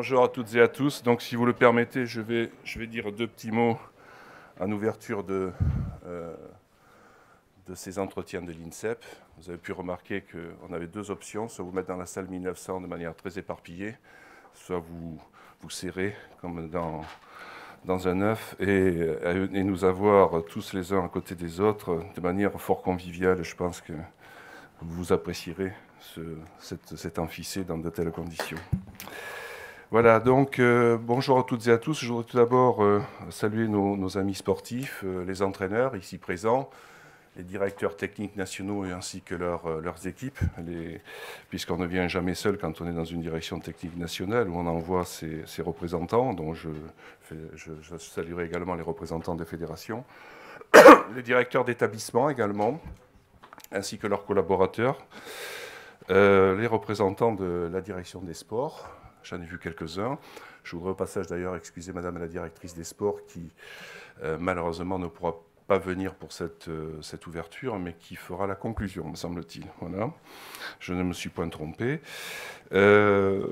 Bonjour à toutes et à tous. Donc, si vous le permettez, je vais, je vais dire deux petits mots en ouverture de, euh, de ces entretiens de l'INSEP. Vous avez pu remarquer qu'on avait deux options soit vous mettre dans la salle 1900 de manière très éparpillée, soit vous vous serrer comme dans, dans un œuf et, euh, et, nous avoir tous les uns à côté des autres de manière fort conviviale. Je pense que vous apprécierez ce, cet enficé dans de telles conditions. Voilà, donc euh, bonjour à toutes et à tous. Je voudrais tout d'abord euh, saluer nos, amis sportifs, euh, les entraîneurs ici présents, les directeurs techniques nationaux ainsi que leurs équipes, puisqu'on ne vient jamais seul quand on est dans une direction technique nationale où on envoie ses, représentants, dont je, saluerai également les représentants des fédérations, les directeurs d'établissement également, ainsi que leurs collaborateurs, les représentants de la direction des sports J'en ai vu quelques-uns. Je voudrais au passage d'ailleurs excuser Madame la directrice des sports qui euh, malheureusement ne pourra pas venir pour cette, euh, cette ouverture, mais qui fera la conclusion, me semble-t-il. Voilà. Je ne me suis point trompé. Euh,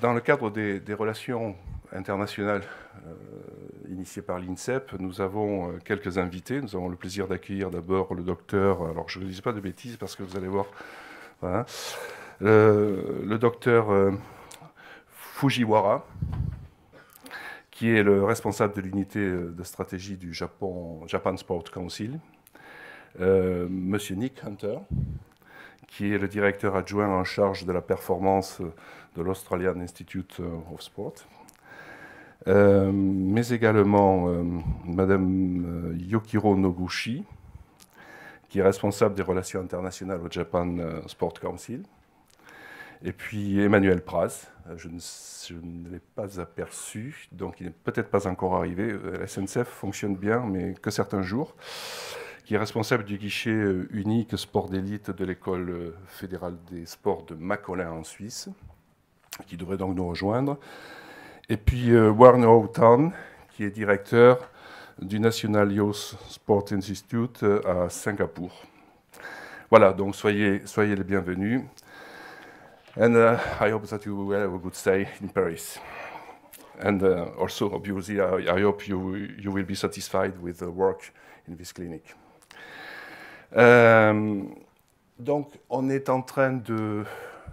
dans le cadre des, relations internationales initiées par l'INSEP, nous avons quelques invités. Nous avons le plaisir d'accueillir d'abord le docteur, alors je ne dis pas de bêtises parce que vous allez voir, voilà. Hein, le, docteur... Fujiwara, qui est le responsable de l'unité euh, de stratégie du Japan Sport Council, euh, Monsieur Nick Hunter, qui est le directeur adjoint en charge de la performance euh, de l'Australian Institute of Sport, mais également Madame Yokiro Noguchi, qui est responsable des relations internationales au Japan Sport Council, et puis Emmanuel Pras, je ne, l'ai pas aperçu, donc il n'est peut-être pas encore arrivé. Euh, la SNCF fonctionne bien, mais que certains jours, qui est responsable du guichet euh, unique sport d'élite de l'école euh, fédérale des sports de Macolin en Suisse, qui devrait donc nous rejoindre. Et puis Warner Houghton, qui est directeur du National Youth Sport Institute à Singapour. Voilà, donc soyez, soyez les bienvenus. And uh, I hope that you will have a good stay in Paris. And uh, also, obviously, I, I, hope you, you will be satisfied with the work in this clinic. Um, donc, on est en train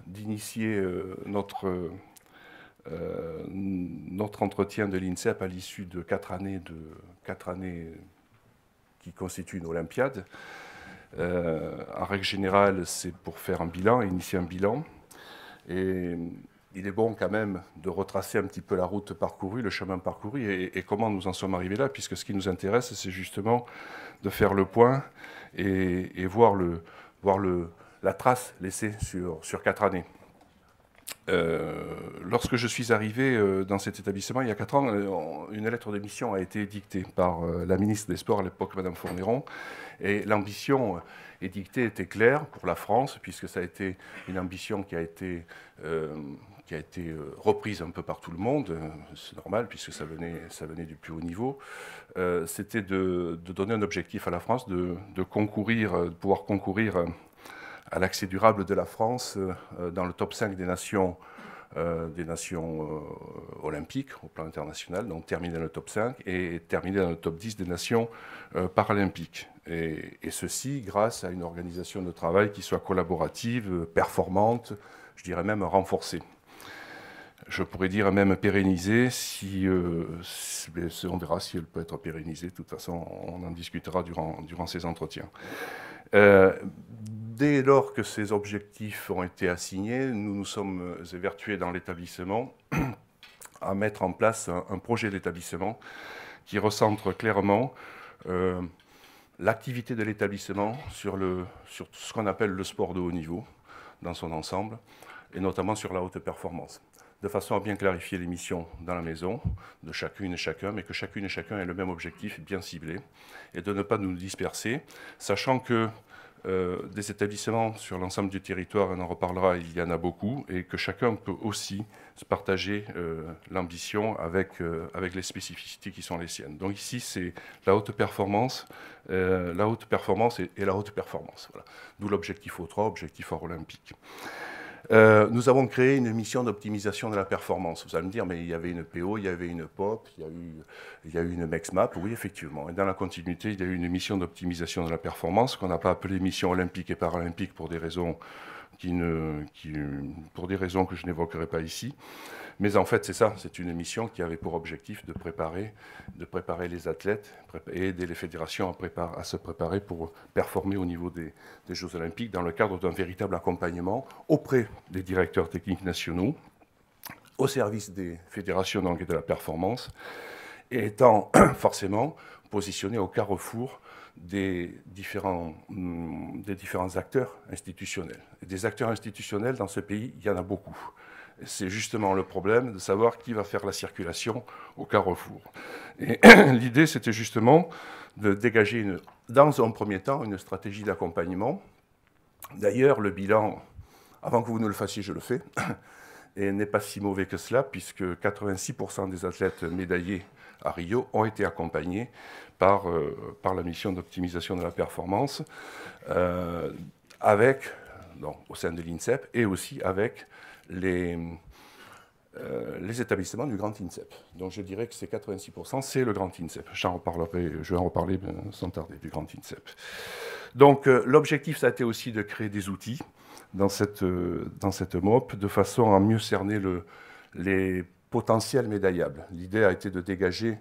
d'initier euh, notre, euh, notre entretien de l'INSEP à l'issue de années, de, quatre années qui constituent une Olympiade. Euh, en règle générale, c'est pour faire un bilan, initier un bilan. Et euh, il est bon quand même de retracer un petit peu la route parcourue, le chemin parcouru et, comment nous en sommes arrivés là, puisque ce qui nous intéresse, c'est justement de faire le point et, voir, le, voir le, la trace laissée sur, sur quatre années. Euh, lorsque je suis arrivé euh, dans cet établissement, il y a quatre ans, une lettre de a été dictée par la ministre des Sports à l'époque, Madame Fourniron. et l'ambition était était claire pour la France, puisque ça a été une ambition qui a été, euh, qui a été euh, reprise un peu par tout le monde, euh, c'est normal, puisque ça venait, ça venait du plus haut niveau, c'était de, donner un objectif à la France, de, concourir, pouvoir concourir à l'accès durable de la France dans le top 5 des nations des nations olympiques au plan international, donc terminer dans le top 5 et terminer dans le top 10 des nations paralympiques. Et, ceci grâce à une organisation de travail qui soit collaborative, performante, je dirais même renforcée. Je pourrais dire même pérennisée, si, euh, ben, on verra si elle peut être pérennisée. De toute façon, on en discutera durant, durant ces entretiens. Euh, dès lors que ces objectifs ont été assignés, nous nous sommes évertués dans l'établissement à mettre en place un, projet d'établissement qui recentre clairement euh, l'activité de l'établissement sur, sur ce qu'on appelle le sport de haut niveau dans son ensemble, et notamment sur la haute performance, de façon à bien clarifier les missions dans la maison de chacune et chacun, mais que chacune et chacun ait le même objectif bien ciblé, et de ne pas nous disperser, sachant que euh, des établissements sur l'ensemble du territoire, on en reparlera, il y en a beaucoup, et que chacun peut aussi partager euh, l'ambition avec, euh, avec les spécificités qui sont les siennes. Donc ici, c'est la haute performance, euh, la haute performance et, la haute performance. Voilà. D'où l'objectif O3, objectif hors olympique. nous avons créé une mission d'optimisation de la performance. Vous allez me dire, mais il y avait une PO, il y avait une POP, il y a eu, il y a eu une MEXMAP. Oui, effectivement. Et dans la continuité, il y a eu une mission d'optimisation de la performance qu'on n'a pas appelée mission olympique et paralympique pour des raisons qui, ne, pour des raisons que je n'évoquerai pas ici. Mais en fait, c'est ça, c'est une mission qui avait pour objectif de préparer, de préparer les athlètes et aider les fédérations à, à se préparer pour performer au niveau des, Jeux olympiques dans le cadre d'un véritable accompagnement auprès des directeurs techniques nationaux, au service des fédérations dans de la performance, et étant forcément positionné au carrefour des différents, hum, des différents acteurs institutionnels. des acteurs institutionnels dans ce pays, il y en a beaucoup. C'est justement le problème de savoir qui va faire la circulation au carrefour. Et l'idée, c'était justement de dégager, une, dans un premier temps, une stratégie d'accompagnement. D'ailleurs, le bilan, avant que vous ne le fassiez, je le fais, et n'est pas si mauvais que cela, puisque 86% des athlètes médaillés à Rio ont été accompagnés par, euh, par la mission d'optimisation de la performance, euh, avec, au sein de l'INSEP et aussi avec les, euh, les établissements du grand INSEP. Donc je dirais que c'est 86%, c'est le grand INSEP. je vais en reparler sans tarder du grand INSEP. Donc l'objectif, ça a été aussi de créer des outils dans cette, dans cette MOP de façon à mieux cerner le, les potentiel médaillable. L'idée a été de dégager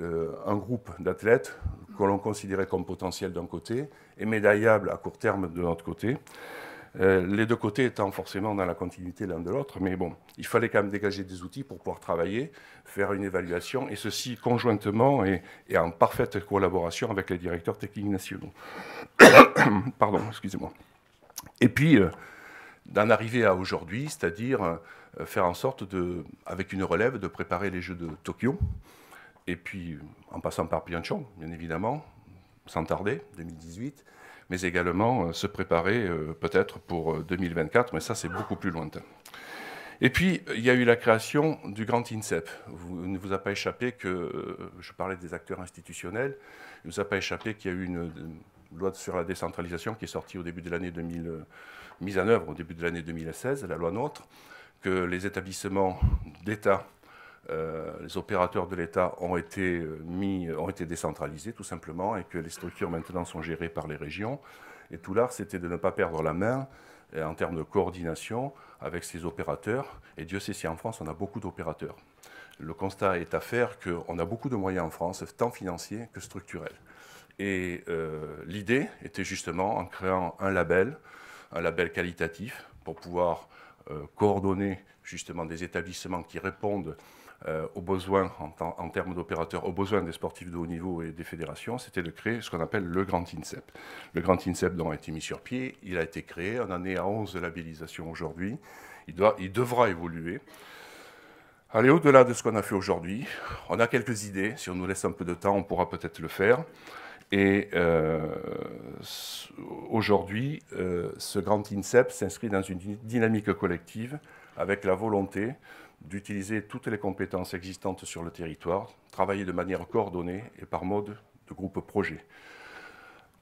euh, un groupe d'athlètes que l'on considérait comme potentiel d'un côté et médaillable à court terme de l'autre côté. Euh, les deux côtés étant forcément dans la continuité l'un de l'autre, mais bon, il fallait quand même dégager des outils pour pouvoir travailler, faire une évaluation, et ceci conjointement et, en parfaite collaboration avec les directeurs techniques nationaux. Pardon, excusez-moi. Et puis, euh, d'en arriver à aujourd'hui, c'est-à-dire euh, faire en sorte de, avec une relève, de préparer les Jeux de Tokyo. Et puis, en passant par Pyeongchang, bien évidemment, sans tarder, 2018, mais également euh, se préparer euh, peut-être pour 2024, mais ça c'est beaucoup plus lointain. Et puis, il y a eu la création du Grand INSEP. Vous, il ne vous a pas échappé que, je parlais des acteurs institutionnels, il ne vous a pas échappé qu'il y a eu une, une loi sur la décentralisation qui est sortie au début de l'année 2000, mise en œuvre au début de l'année 2016, la loi NOTRe, que les établissements d'État, euh, les opérateurs de l'État ont été euh, mis, ont été décentralisés tout simplement, et que les structures maintenant sont gérées par les régions. Et tout l'art, c'était de ne pas perdre la main euh, en termes de coordination avec ces opérateurs. Et Dieu sait si en France, on a beaucoup d'opérateurs. Le constat est à faire qu'on a beaucoup de moyens en France, tant financiers que structurels. Et l'idée était justement en créant un label, un label qualitatif, pour pouvoir euh, coordonner justement des établissements qui répondent euh, aux besoins en, termes d'opérateurs, aux besoins des sportifs de haut niveau et des fédérations, c'était de créer ce qu'on appelle le Grand INSEP. Le Grand INSEP dont a été mis sur pied, il a été créé, on en est à 11 labellisation aujourd'hui, il, doit, il devra évoluer. Aller au-delà de ce qu'on a fait aujourd'hui, on a quelques idées, si on nous laisse un peu de temps, on pourra peut-être le faire. Et euh, aujourd'hui, euh, ce grand INSEP s'inscrit dans une dynamique collective avec la volonté d'utiliser toutes les compétences existantes sur le territoire, travailler de manière coordonnée et par mode de groupe projet.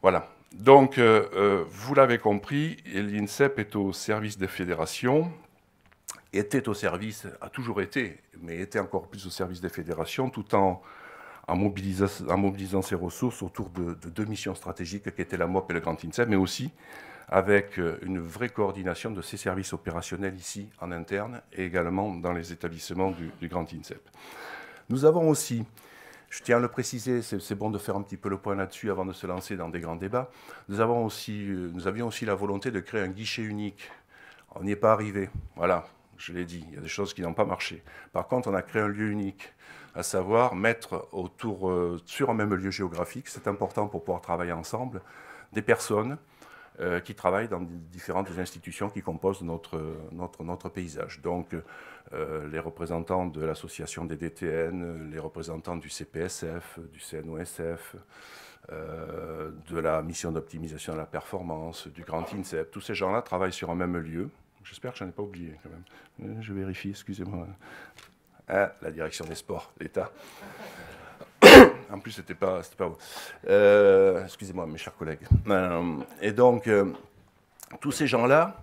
Voilà. Donc, euh, vous l'avez compris, l'INSEP est au service des fédérations, était au service, a toujours été, mais était encore plus au service des fédérations, tout en en, mobilisant, en mobilisant ses ressources autour de, deux missions stratégiques qui étaient la MOP et le Grand INSEP, mais aussi avec euh, une vraie coordination de ces services opérationnels ici en interne et également dans les établissements du, du Grand INSEP. Nous avons aussi, je tiens à le préciser, c'est bon de faire un petit peu le point là-dessus avant de se lancer dans des grands débats, nous, avons aussi, euh, nous avions aussi la volonté de créer un guichet unique. On n'y est pas arrivé, voilà, je l'ai dit, il y a des choses qui n'ont pas marché. Par contre, on a créé un lieu unique à savoir mettre autour, euh, sur un même lieu géographique, c'est important pour pouvoir travailler ensemble, des personnes euh, qui travaillent dans différentes institutions qui composent notre, notre, paysage. Donc euh, les représentants de l'association des DTN, les représentants du CPSF, du CNOSF, de la mission d'optimisation de la performance, du grand INSEP, tous ces gens-là travaillent sur un même lieu. J'espère que je n'en ai pas oublié quand même. Je vérifie, excusez-moi la direction des sports, l'État. en plus, c'était pas, pas vous. Euh, excusez-moi, mes chers collègues. Euh, et donc, euh, tous ces gens-là,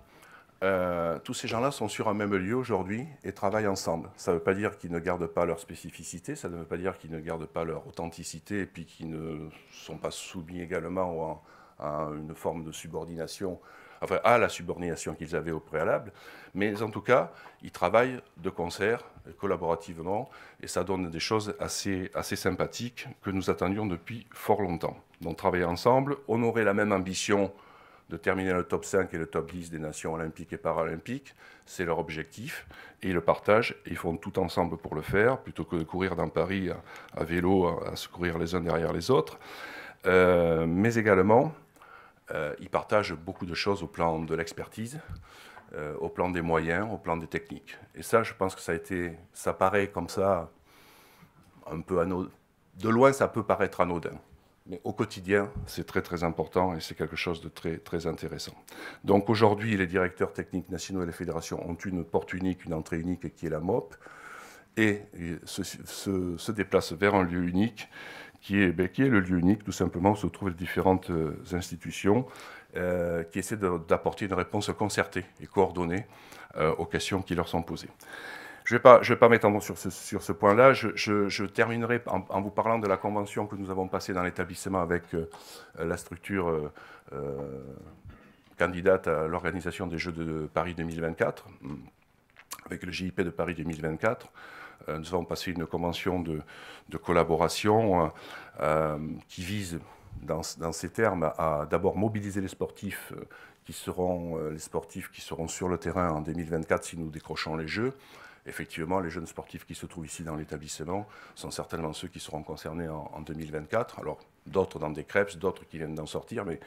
tous ces gens-là sont sur un même lieu aujourd'hui et travaillent ensemble. Ça ne veut pas dire qu'ils ne gardent pas leur spécificité, ça ne veut pas dire qu'ils ne gardent pas leur authenticité et puis qu'ils ne sont pas soumis également à une forme de subordination enfin à la subordination qu'ils avaient au préalable. Mais en tout cas, ils travaillent de concert, collaborativement, et ça donne des choses assez, assez sympathiques que nous attendions depuis fort longtemps. Donc travailler ensemble, honorer la même ambition de terminer le top 5 et le top 10 des nations olympiques et paralympiques. C'est leur objectif et ils le partagent et ils font tout ensemble pour le faire plutôt que de courir dans Paris à, vélo, à, se courir les uns derrière les autres. Euh, mais également, euh, ils partagent beaucoup de choses au plan de l'expertise, euh, au plan des moyens, au plan des techniques. Et ça, je pense que ça a été, ça paraît comme ça, un peu anodin. De loin, ça peut paraître anodin. Mais au quotidien, c'est très très important et c'est quelque chose de très très intéressant. Donc aujourd'hui, les directeurs techniques nationaux et les fédérations ont une porte unique, une entrée unique qui est la MOP et se, se, se déplacent vers un lieu unique ben, qui est, le lieu unique, tout simplement, où se trouvent les différentes euh, institutions euh, qui essaient d'apporter une réponse concertée et coordonnée euh, aux questions qui leur sont posées. Je ne vais pas, m'étendre sur ce, point-là. Je, terminerai en, vous parlant de la convention que nous avons passée dans l'établissement avec la structure candidate à l'organisation des Jeux de Paris 2024, avec le JIP de Paris 2024 nous avons passé une convention de, collaboration euh, euh, qui vise dans, ces termes à d'abord mobiliser les sportifs euh, qui seront les sportifs qui seront sur le terrain en 2024 si nous décrochons les Jeux. Effectivement, les jeunes sportifs qui se trouvent ici dans l'établissement sont certainement ceux qui seront concernés en, 2024. Alors, d'autres dans des crêpes, d'autres qui viennent d'en sortir, mais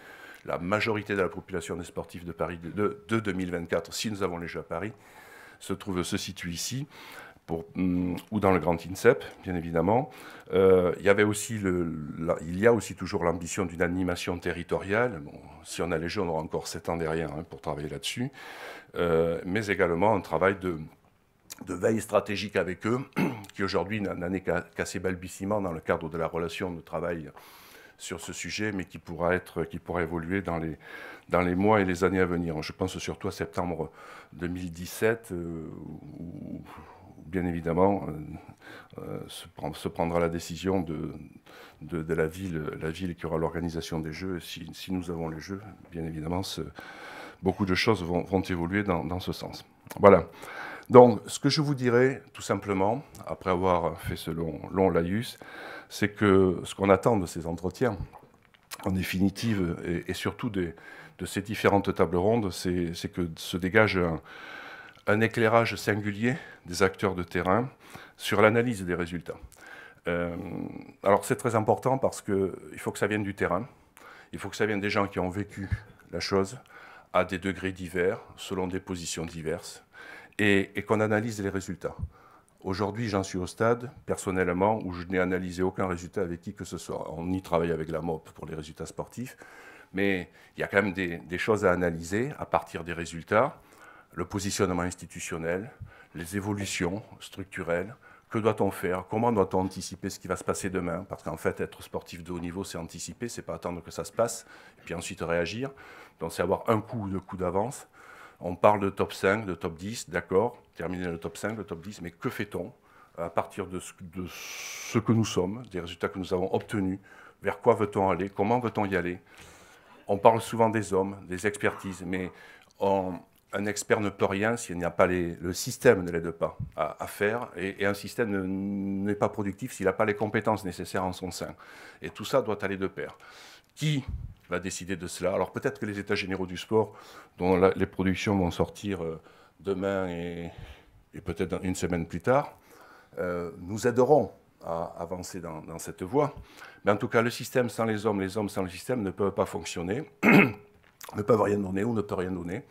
la majorité de la population des sportifs de Paris de, 2024, si nous avons les Jeux à Paris, se, trouve, se situe ici. Hum, ou dans le Grand INSEP, bien évidemment. Euh, il, y avait aussi il y a aussi toujours l'ambition d'une animation territoriale. si on a les jeux, on aura encore 7 ans derrière hein, pour travailler là-dessus. Euh, mais également un travail de, veille stratégique avec eux, qui aujourd'hui n'en est qu'à qu ses balbutiements dans le cadre de la relation de travail sur ce sujet, mais qui pourra, être, qui évoluer dans les, mois et les années à venir. Je pense surtout à septembre 2017, euh, où, bien évidemment, euh, euh, se, prendra la décision de, de, la, ville, la ville qui aura l'organisation des Jeux. Si, nous avons les Jeux, bien évidemment, beaucoup de choses vont, évoluer dans, ce sens. Voilà. Donc, ce que je vous dirais, tout simplement, après avoir fait ce long, long laïus, c'est que ce qu'on attend de ces entretiens, en définitive, et, surtout de ces différentes tables rondes, c'est que se dégage un un éclairage singulier des acteurs de terrain sur l'analyse des résultats. Euh, alors c'est très important parce qu'il faut que ça vienne du terrain, il faut que ça vienne des gens qui ont vécu la chose à des degrés divers, selon des positions diverses, et, qu'on analyse les résultats. Aujourd'hui, j'en suis au stade, personnellement, où je n'ai analysé aucun résultat avec qui que ce soit. On y travaille avec la MOP pour les résultats sportifs, mais il y a quand même des, des choses à analyser à partir des résultats le positionnement institutionnel, les évolutions structurelles, que doit-on faire Comment doit-on anticiper ce qui va se passer demain Parce qu'en fait, être sportif de haut niveau, c'est anticiper, c'est pas attendre que ça se passe, et puis ensuite réagir. Donc c'est avoir un coup ou deux coups d'avance. On parle de top 5, de top 10, d'accord, terminer le top 5, le top 10, mais que fait-on à partir de ce, de ce, que nous sommes, des résultats que nous avons obtenus, vers quoi veut-on aller, comment veut-on y aller On parle souvent des hommes, des expertises, mais on, un expert ne peut rien s'il n'y a pas le système ne l'aide pas à, faire, et, un système n'est pas productif s'il n'a pas les compétences nécessaires en son sein. Et tout ça doit aller de pair. Qui va décider de cela Alors peut-être que les États généraux du sport, dont les productions vont sortir euh, demain et, peut-être une semaine plus tard, euh, nous aideront à avancer dans, dans, cette voie. Mais en tout cas, le système sans les hommes, les hommes sans le système ne peuvent pas fonctionner, ne peuvent rien donner ou ne peuvent rien donner.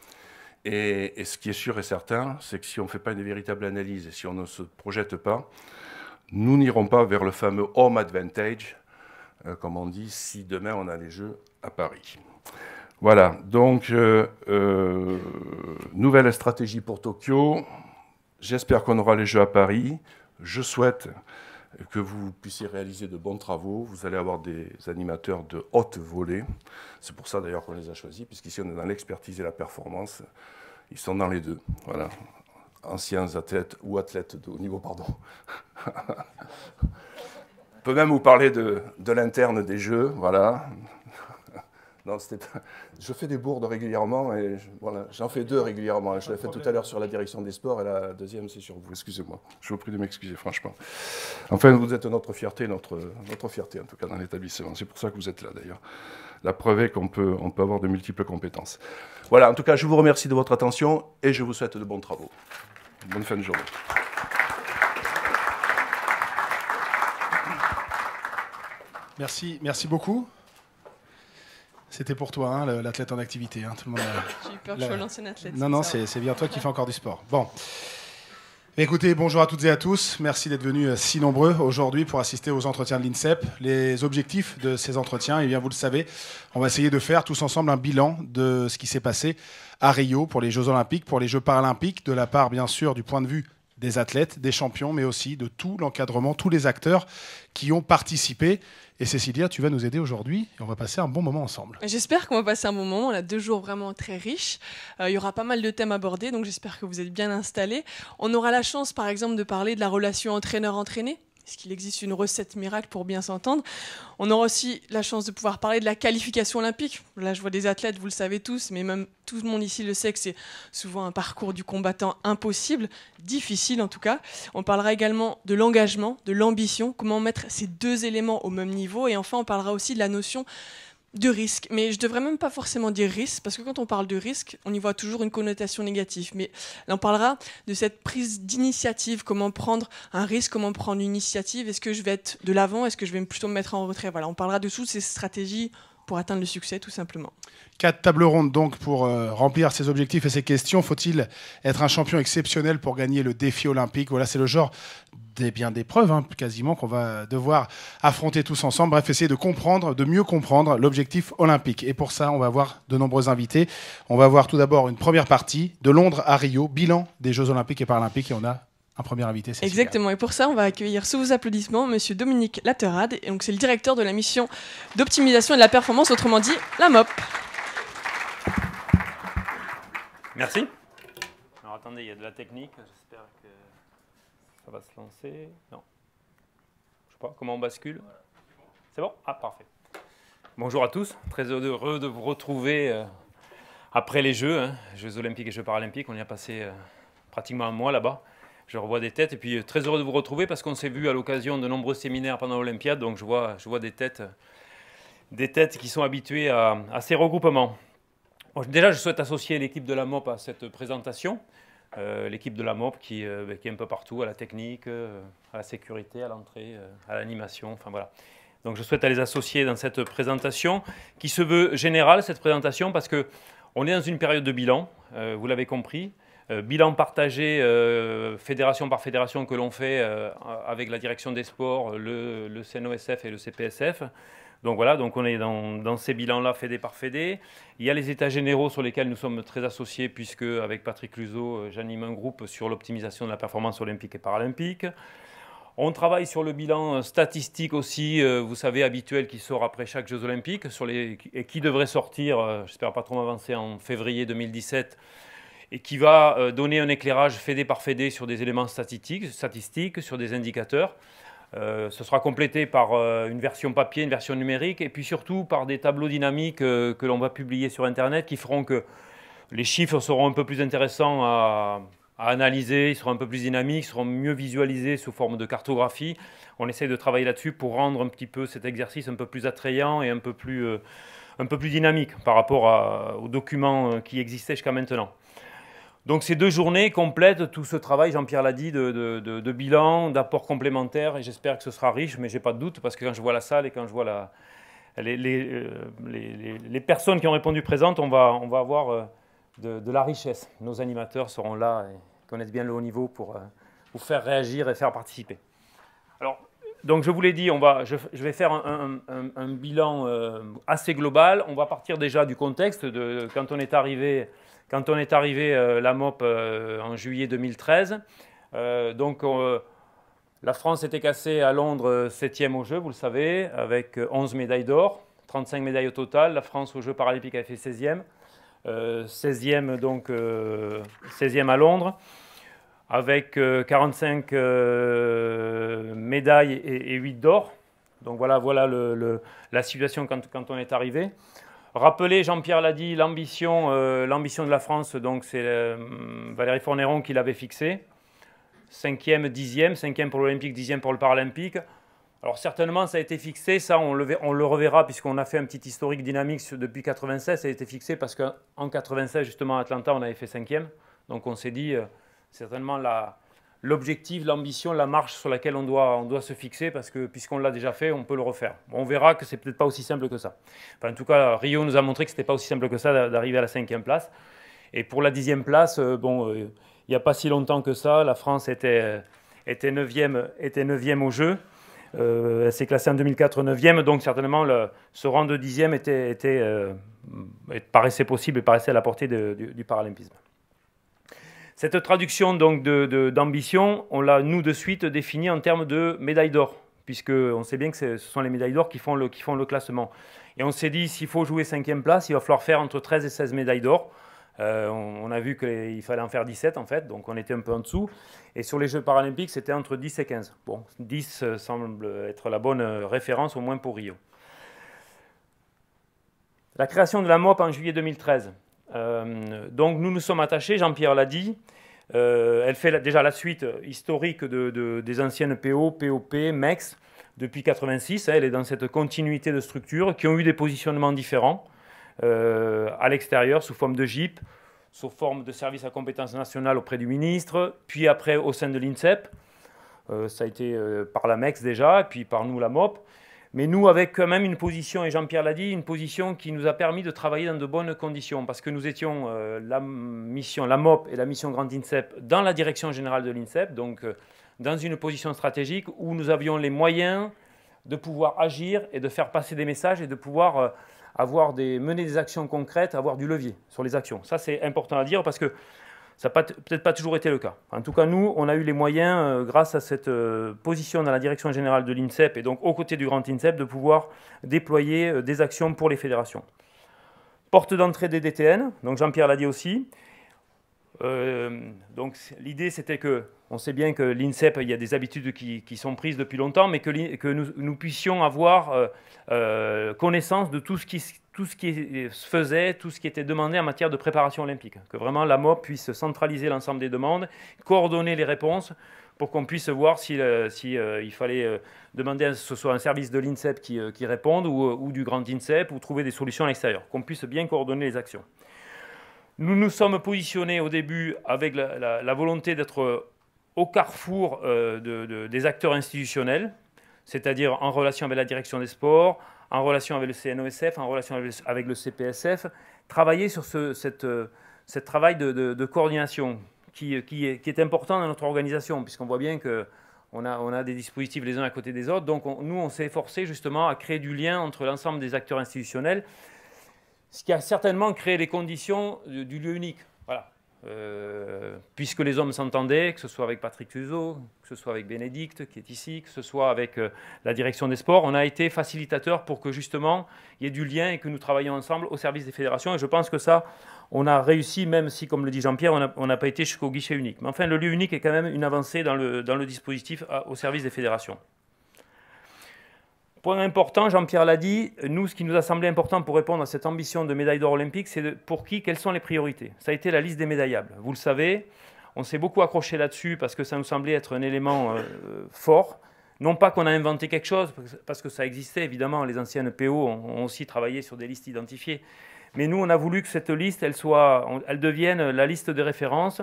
Et, ce qui est sûr et certain, c'est que si on ne fait pas une véritable analyse et si on ne se projette pas, nous n'irons pas vers le fameux home advantage, euh, comme on dit, si demain on a les Jeux à Paris. Voilà, donc euh, euh, nouvelle stratégie pour Tokyo. J'espère qu'on aura les Jeux à Paris. Je souhaite que vous puissiez réaliser de bons travaux. Vous allez avoir des animateurs de haute volée. C'est pour ça d'ailleurs qu'on les a choisis, puisqu'ici on est dans l'expertise et la performance. Ils sont dans les deux. Voilà. Anciens athlètes ou athlètes de haut niveau, pardon. on peut même vous parler de, de l'interne des jeux. Voilà. Je fais des bourdes régulièrement et j'en fais deux régulièrement. Je l'ai fait tout à l'heure sur la direction des sports et la deuxième, c'est sur vous. Excusez-moi. Je vous prie de m'excuser, franchement. Enfin, vous êtes notre fierté, notre, notre fierté en tout cas dans l'établissement. C'est pour ça que vous êtes là d'ailleurs. La preuve est qu'on peut, on peut avoir de multiples compétences. Voilà, en tout cas, je vous remercie de votre attention et je vous souhaite de bons travaux. Bonne fin de journée. Merci, merci beaucoup. C'était pour toi, hein, l'athlète en activité. Hein, tout le monde. J'ai eu peur athlète. Non, non, c'est bien toi qui fais encore du sport. Bon. Écoutez, bonjour à toutes et à tous. Merci d'être venus euh, si nombreux aujourd'hui pour assister aux entretiens de l'INSEP. Les objectifs de ces entretiens, et eh bien vous le savez, on va essayer de faire tous ensemble un bilan de ce qui s'est passé à Rio pour les Jeux Olympiques, pour les Jeux Paralympiques, de la part bien sûr du point de vue des athlètes, des champions, mais aussi de tout l'encadrement, tous les acteurs qui ont participé et Cécilia, tu vas nous aider aujourd'hui et on va passer un bon moment ensemble. J'espère qu'on va passer un bon moment. On a deux jours vraiment très riches. Euh, il y aura pas mal de thèmes abordés, donc j'espère que vous êtes bien installés. On aura la chance, par exemple, de parler de la relation entraîneur-entraîné est-ce qu'il existe une recette miracle pour bien s'entendre On aura aussi la chance de pouvoir parler de la qualification olympique. Là, je vois des athlètes, vous le savez tous, mais même tout le monde ici le sait que c'est souvent un parcours du combattant impossible, difficile en tout cas. On parlera également de l'engagement, de l'ambition, comment mettre ces deux éléments au même niveau. Et enfin, on parlera aussi de la notion de risque, mais je devrais même pas forcément dire risque, parce que quand on parle de risque, on y voit toujours une connotation négative. Mais là, on parlera de cette prise d'initiative, comment prendre un risque, comment prendre une initiative, est-ce que je vais être de l'avant, est-ce que je vais plutôt me mettre en retrait. Voilà, on parlera de toutes ces stratégies pour atteindre le succès, tout simplement. Quatre tables rondes donc pour euh, remplir ces objectifs et ces questions. Faut-il être un champion exceptionnel pour gagner le défi olympique Voilà, c'est le genre des, bien des preuves, hein, quasiment, qu'on va devoir affronter tous ensemble. Bref, essayer de comprendre, de mieux comprendre l'objectif olympique. Et pour ça, on va avoir de nombreux invités. On va voir tout d'abord une première partie de Londres à Rio, bilan des Jeux olympiques et paralympiques. Et on a un premier invité. Exactement. Et pour ça, on va accueillir sous vos applaudissements Monsieur Dominique Laterade. Et donc, c'est le directeur de la mission d'optimisation et de la performance, autrement dit, la MOP. Merci. Alors attendez, il y a de la technique va se lancer. Non. Je sais pas, comment on bascule C'est bon Ah, parfait. Bonjour à tous, très heureux de vous retrouver euh, après les Jeux, hein. Jeux olympiques et Jeux paralympiques. On y a passé euh, pratiquement un mois là-bas. Je revois des têtes et puis euh, très heureux de vous retrouver parce qu'on s'est vu à l'occasion de nombreux séminaires pendant l'Olympiade. Donc je vois, des têtes, des têtes qui sont habituées à, ces regroupements. déjà, je souhaite associer l'équipe de la MOP à cette présentation. Euh, l'équipe de la MOP euh, bah, qui, est un peu partout, à la technique, euh, à la sécurité, à l'entrée, à l'animation, enfin voilà. Donc je souhaite à les associer dans cette présentation qui se veut générale, cette présentation, parce qu'on est dans une période de bilan, vous l'avez compris, bilan partagé fédération par fédération que l'on fait avec la direction des sports, le, le CNOSF et le CPSF. Donc voilà, donc on est dans, ces bilans-là, fédé par fédé. Il y a les états généraux sur lesquels nous sommes très associés, puisque avec Patrick Luzo, euh, j'anime un groupe sur l'optimisation de la performance olympique et paralympique. On travaille sur le bilan euh, statistique aussi, euh, vous savez, habituel qui sort après chaque Jeux olympiques, et qui devrait sortir, j'espère pas trop m'avancer, en février 2017 et qui va donner un éclairage fédé par fédé sur des éléments statistiques, statistiques sur des indicateurs. Euh, ce sera complété par euh, une version papier, une version numérique, et puis surtout par des tableaux dynamiques euh, que l'on va publier sur Internet qui feront que les chiffres seront un peu plus intéressants à, analyser, ils seront un peu plus dynamiques, ils seront mieux visualisés sous forme de cartographie. On essaie de travailler là-dessus pour rendre un petit peu cet exercice un peu plus attrayant et un peu plus, un peu plus dynamique par rapport aux documents qui existaient jusqu'à maintenant. Donc ces deux journées complètent tout ce travail, Jean-Pierre l'a dit, de, bilan, d'apport complémentaire, et j'espère que ce sera riche, mais je j'ai pas de doute, parce que quand je vois la salle et quand je vois euh, les, personnes qui ont répondu présentes, on va, on va avoir euh, de, la richesse. Nos animateurs seront là et connaissent bien le haut niveau pour vous euh, faire réagir et faire participer. Alors, donc je vous l'ai dit, on va, je, vais faire un, un bilan assez global. On va partir déjà du contexte de quand on est arrivé quand on est arrivé euh, la MOP euh, en juillet 2013, euh, donc la France était cassée à Londres 7e au jeu, vous le savez, avec 11 médailles d'or, 35 médailles au total. La France au Jeux paralympiques a fait 16e. 16e, donc, 16e à Londres avec 45 médailles et, 8 d'or. Donc voilà, voilà la situation quand, on est arrivé. Rappelez, Jean-Pierre l'a dit, euh, l'ambition, de la France, donc c'est euh, Valérie Fourneron qui l'avait fixée. Cinquième, dixième, cinquième pour l'Olympique, dixième pour le Paralympique. Alors certainement, ça a été fixé, ça on le, on le reverra puisqu'on a fait un petit historique dynamique depuis 96. Ça a été fixé parce qu'en 96, justement, à Atlanta, on avait fait cinquième. Donc on s'est dit, euh, certainement, la, l'objectif, l'ambition, la marche sur laquelle on doit, on doit se fixer, parce que puisqu'on l'a déjà fait, on peut le refaire. on verra que c'est peut-être pas aussi simple que ça. Enfin, en tout cas, Rio nous a montré que c'était pas aussi simple que ça d'arriver à la cinquième place. Et pour la dixième place, euh, bon, euh, il n'y a pas si longtemps que ça, la France était, euh, était, neuvième, était neuvième au jeu. elle s'est classée en 2004 neuvième, donc certainement le, ce rang de dixième était, était paraissait possible et paraissait à la portée du paralympisme. Cette traduction donc d'ambition, de, on l'a nous de suite définie en termes de médailles d'or, puisque on sait bien que ce sont les médailles d'or qui, font le, qui font le classement. Et on s'est dit, s'il faut jouer cinquième place, il va falloir faire entre 13 et 16 médailles d'or. Euh, on, on, a vu qu'il fallait en faire 17 en fait, donc on était un peu en dessous. Et sur les Jeux paralympiques, c'était entre 10 et 15. Bon, 10 euh, semble être la bonne euh, référence, au moins pour Rio. La création de la MOP en juillet 2013. Euh, donc nous nous sommes attachés, Jean-Pierre l'a dit, euh, elle fait déjà la suite historique des anciennes PO, POP, MEX, depuis 86. elle est dans cette continuité de structures qui ont eu des positionnements différents euh, à l'extérieur sous forme de JIP, sous forme de service à compétence nationale auprès du ministre, puis après au sein de l'INSEP. ça a été par la MEX déjà, puis par nous la MOP. Mais nous, avec quand même une position, et Jean-Pierre l'a dit, une position qui nous a permis de travailler dans de bonnes conditions, parce que nous étions euh, la mission, la MOP et la mission Grand INSEP dans la direction générale de l'INSEP, donc euh, dans une position stratégique où nous avions les moyens de pouvoir agir et de faire passer des messages et de pouvoir euh, avoir des, mener des actions concrètes, avoir du levier sur les actions. Ça, c'est important à dire parce que ça n'a peut-être pas toujours été le cas. En tout cas, nous, on a eu les moyens, euh, grâce à cette euh, position dans la direction générale de l'INSEP et donc aux côtés du grand INSEP, de pouvoir déployer euh, des actions pour les fédérations. Porte d'entrée des DTN, donc Jean-Pierre l'a dit aussi. donc l'idée, c'était que on sait bien que l'INSEP, il y a des habitudes qui, sont prises depuis longtemps, mais que, nous, puissions avoir euh, euh, connaissance de tout ce, qui, se faisait, tout ce qui était demandé en matière de préparation olympique. Que vraiment la MOP puisse centraliser l'ensemble des demandes, coordonner les réponses pour qu'on puisse voir s'il euh, il fallait demander à ce ce soit un service de l'INSEP qui, réponde ou, du grand INSEP ou trouver des solutions à l'extérieur, qu'on puisse bien coordonner les actions. Nous nous sommes positionnés au début avec la, la volonté d'être au carrefour euh, des acteurs institutionnels, c'est-à-dire en relation avec la direction des sports, en relation avec le CNOSF, en relation avec le, CPSF, travailler sur ce cette, euh, travail de, coordination qui, est, important dans notre organisation, puisqu'on voit bien que on a, on des dispositifs les uns à côté des autres. Donc nous, on s'est efforcé justement à créer du lien entre l'ensemble des acteurs institutionnels, ce qui a certainement créé les conditions du lieu unique. Euh, puisque les hommes s'entendaient, que ce soit avec Patrick Tuzot, que ce soit avec Bénédicte qui est ici, que ce soit avec euh, la direction des sports, on a été facilitateur pour que justement il y ait du lien et que nous travaillions ensemble au service des fédérations. Et je pense que ça, on a réussi, même si, comme le dit Jean-Pierre, on n'a pas été jusqu'au guichet unique. Mais enfin, le lieu unique est quand même une avancée dans le, dispositif au service des fédérations. Point important, Jean-Pierre l'a dit, nous, ce qui nous a semblé important pour répondre à cette ambition de médaille d'or olympique, c'est pour qui, quelles sont les priorités Ça a été la liste des médaillables. Vous le savez, on s'est beaucoup accroché là-dessus parce que ça nous semblait être un élément euh, fort. Non pas qu'on a inventé quelque chose, parce que ça existait, évidemment, les anciennes PO ont, aussi travaillé sur des listes identifiées. Mais nous, on a voulu que cette liste, elle, soit, elle devienne la liste de référence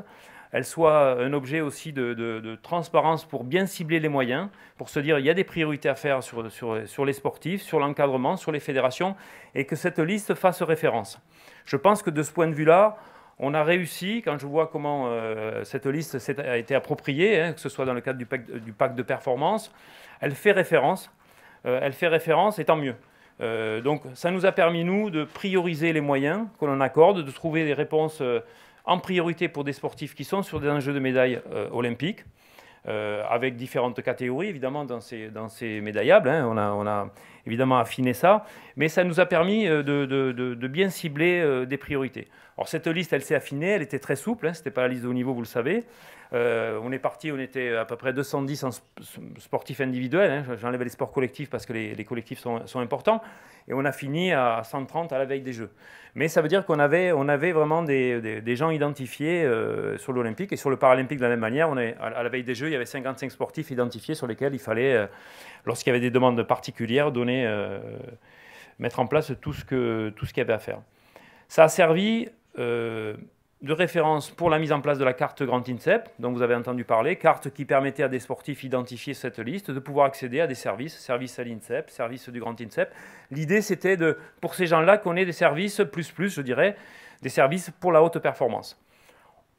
elle soit un objet aussi de, transparence pour bien cibler les moyens, pour se dire il y a des priorités à faire sur, les sportifs, sur l'encadrement, sur les fédérations, et que cette liste fasse référence. Je pense que de ce point de vue-là, on a réussi, quand je vois comment euh, cette liste a été appropriée, hein, que ce soit dans le cadre du pacte, de performance, elle fait référence, euh, elle fait référence et tant mieux. Euh, donc ça nous a permis, nous, de prioriser les moyens que l'on accorde, de trouver des réponses en priorité pour des sportifs qui sont sur des enjeux de médailles euh, olympiques. Euh, avec différentes catégories, évidemment, dans ces, dans médaillables. Hein. On, a, évidemment affiné ça, mais ça nous a permis euh, de, bien cibler des priorités. Alors, cette liste, elle s'est affinée, elle était très souple, hein. ce n'était pas la liste de haut niveau, vous le savez. Euh, on est parti, on était à peu près 210 en sportifs individuels. Hein. J'enlève les sports collectifs parce que les, collectifs sont, importants. Et on a fini à 130 à la veille des Jeux. Mais ça veut dire qu'on avait, vraiment des, gens identifiés euh, sur l'Olympique et sur le Paralympique de la même manière. à la veille des Jeux, il y avait 55 sportifs identifiés sur lesquels il fallait, euh, lorsqu'il y avait des demandes particulières, donner, mettre en place tout ce qu'il y avait à faire. Ça a servi de référence pour la mise en place de la carte Grand INSEP, dont vous avez entendu parler, carte qui permettait à des sportifs identifiés cette liste de pouvoir accéder à des services, services à l'INSEP, services du Grand INSEP. L'idée, c'était de, pour ces gens-là, qu'on ait des services plus plus, je dirais, des services pour la haute performance.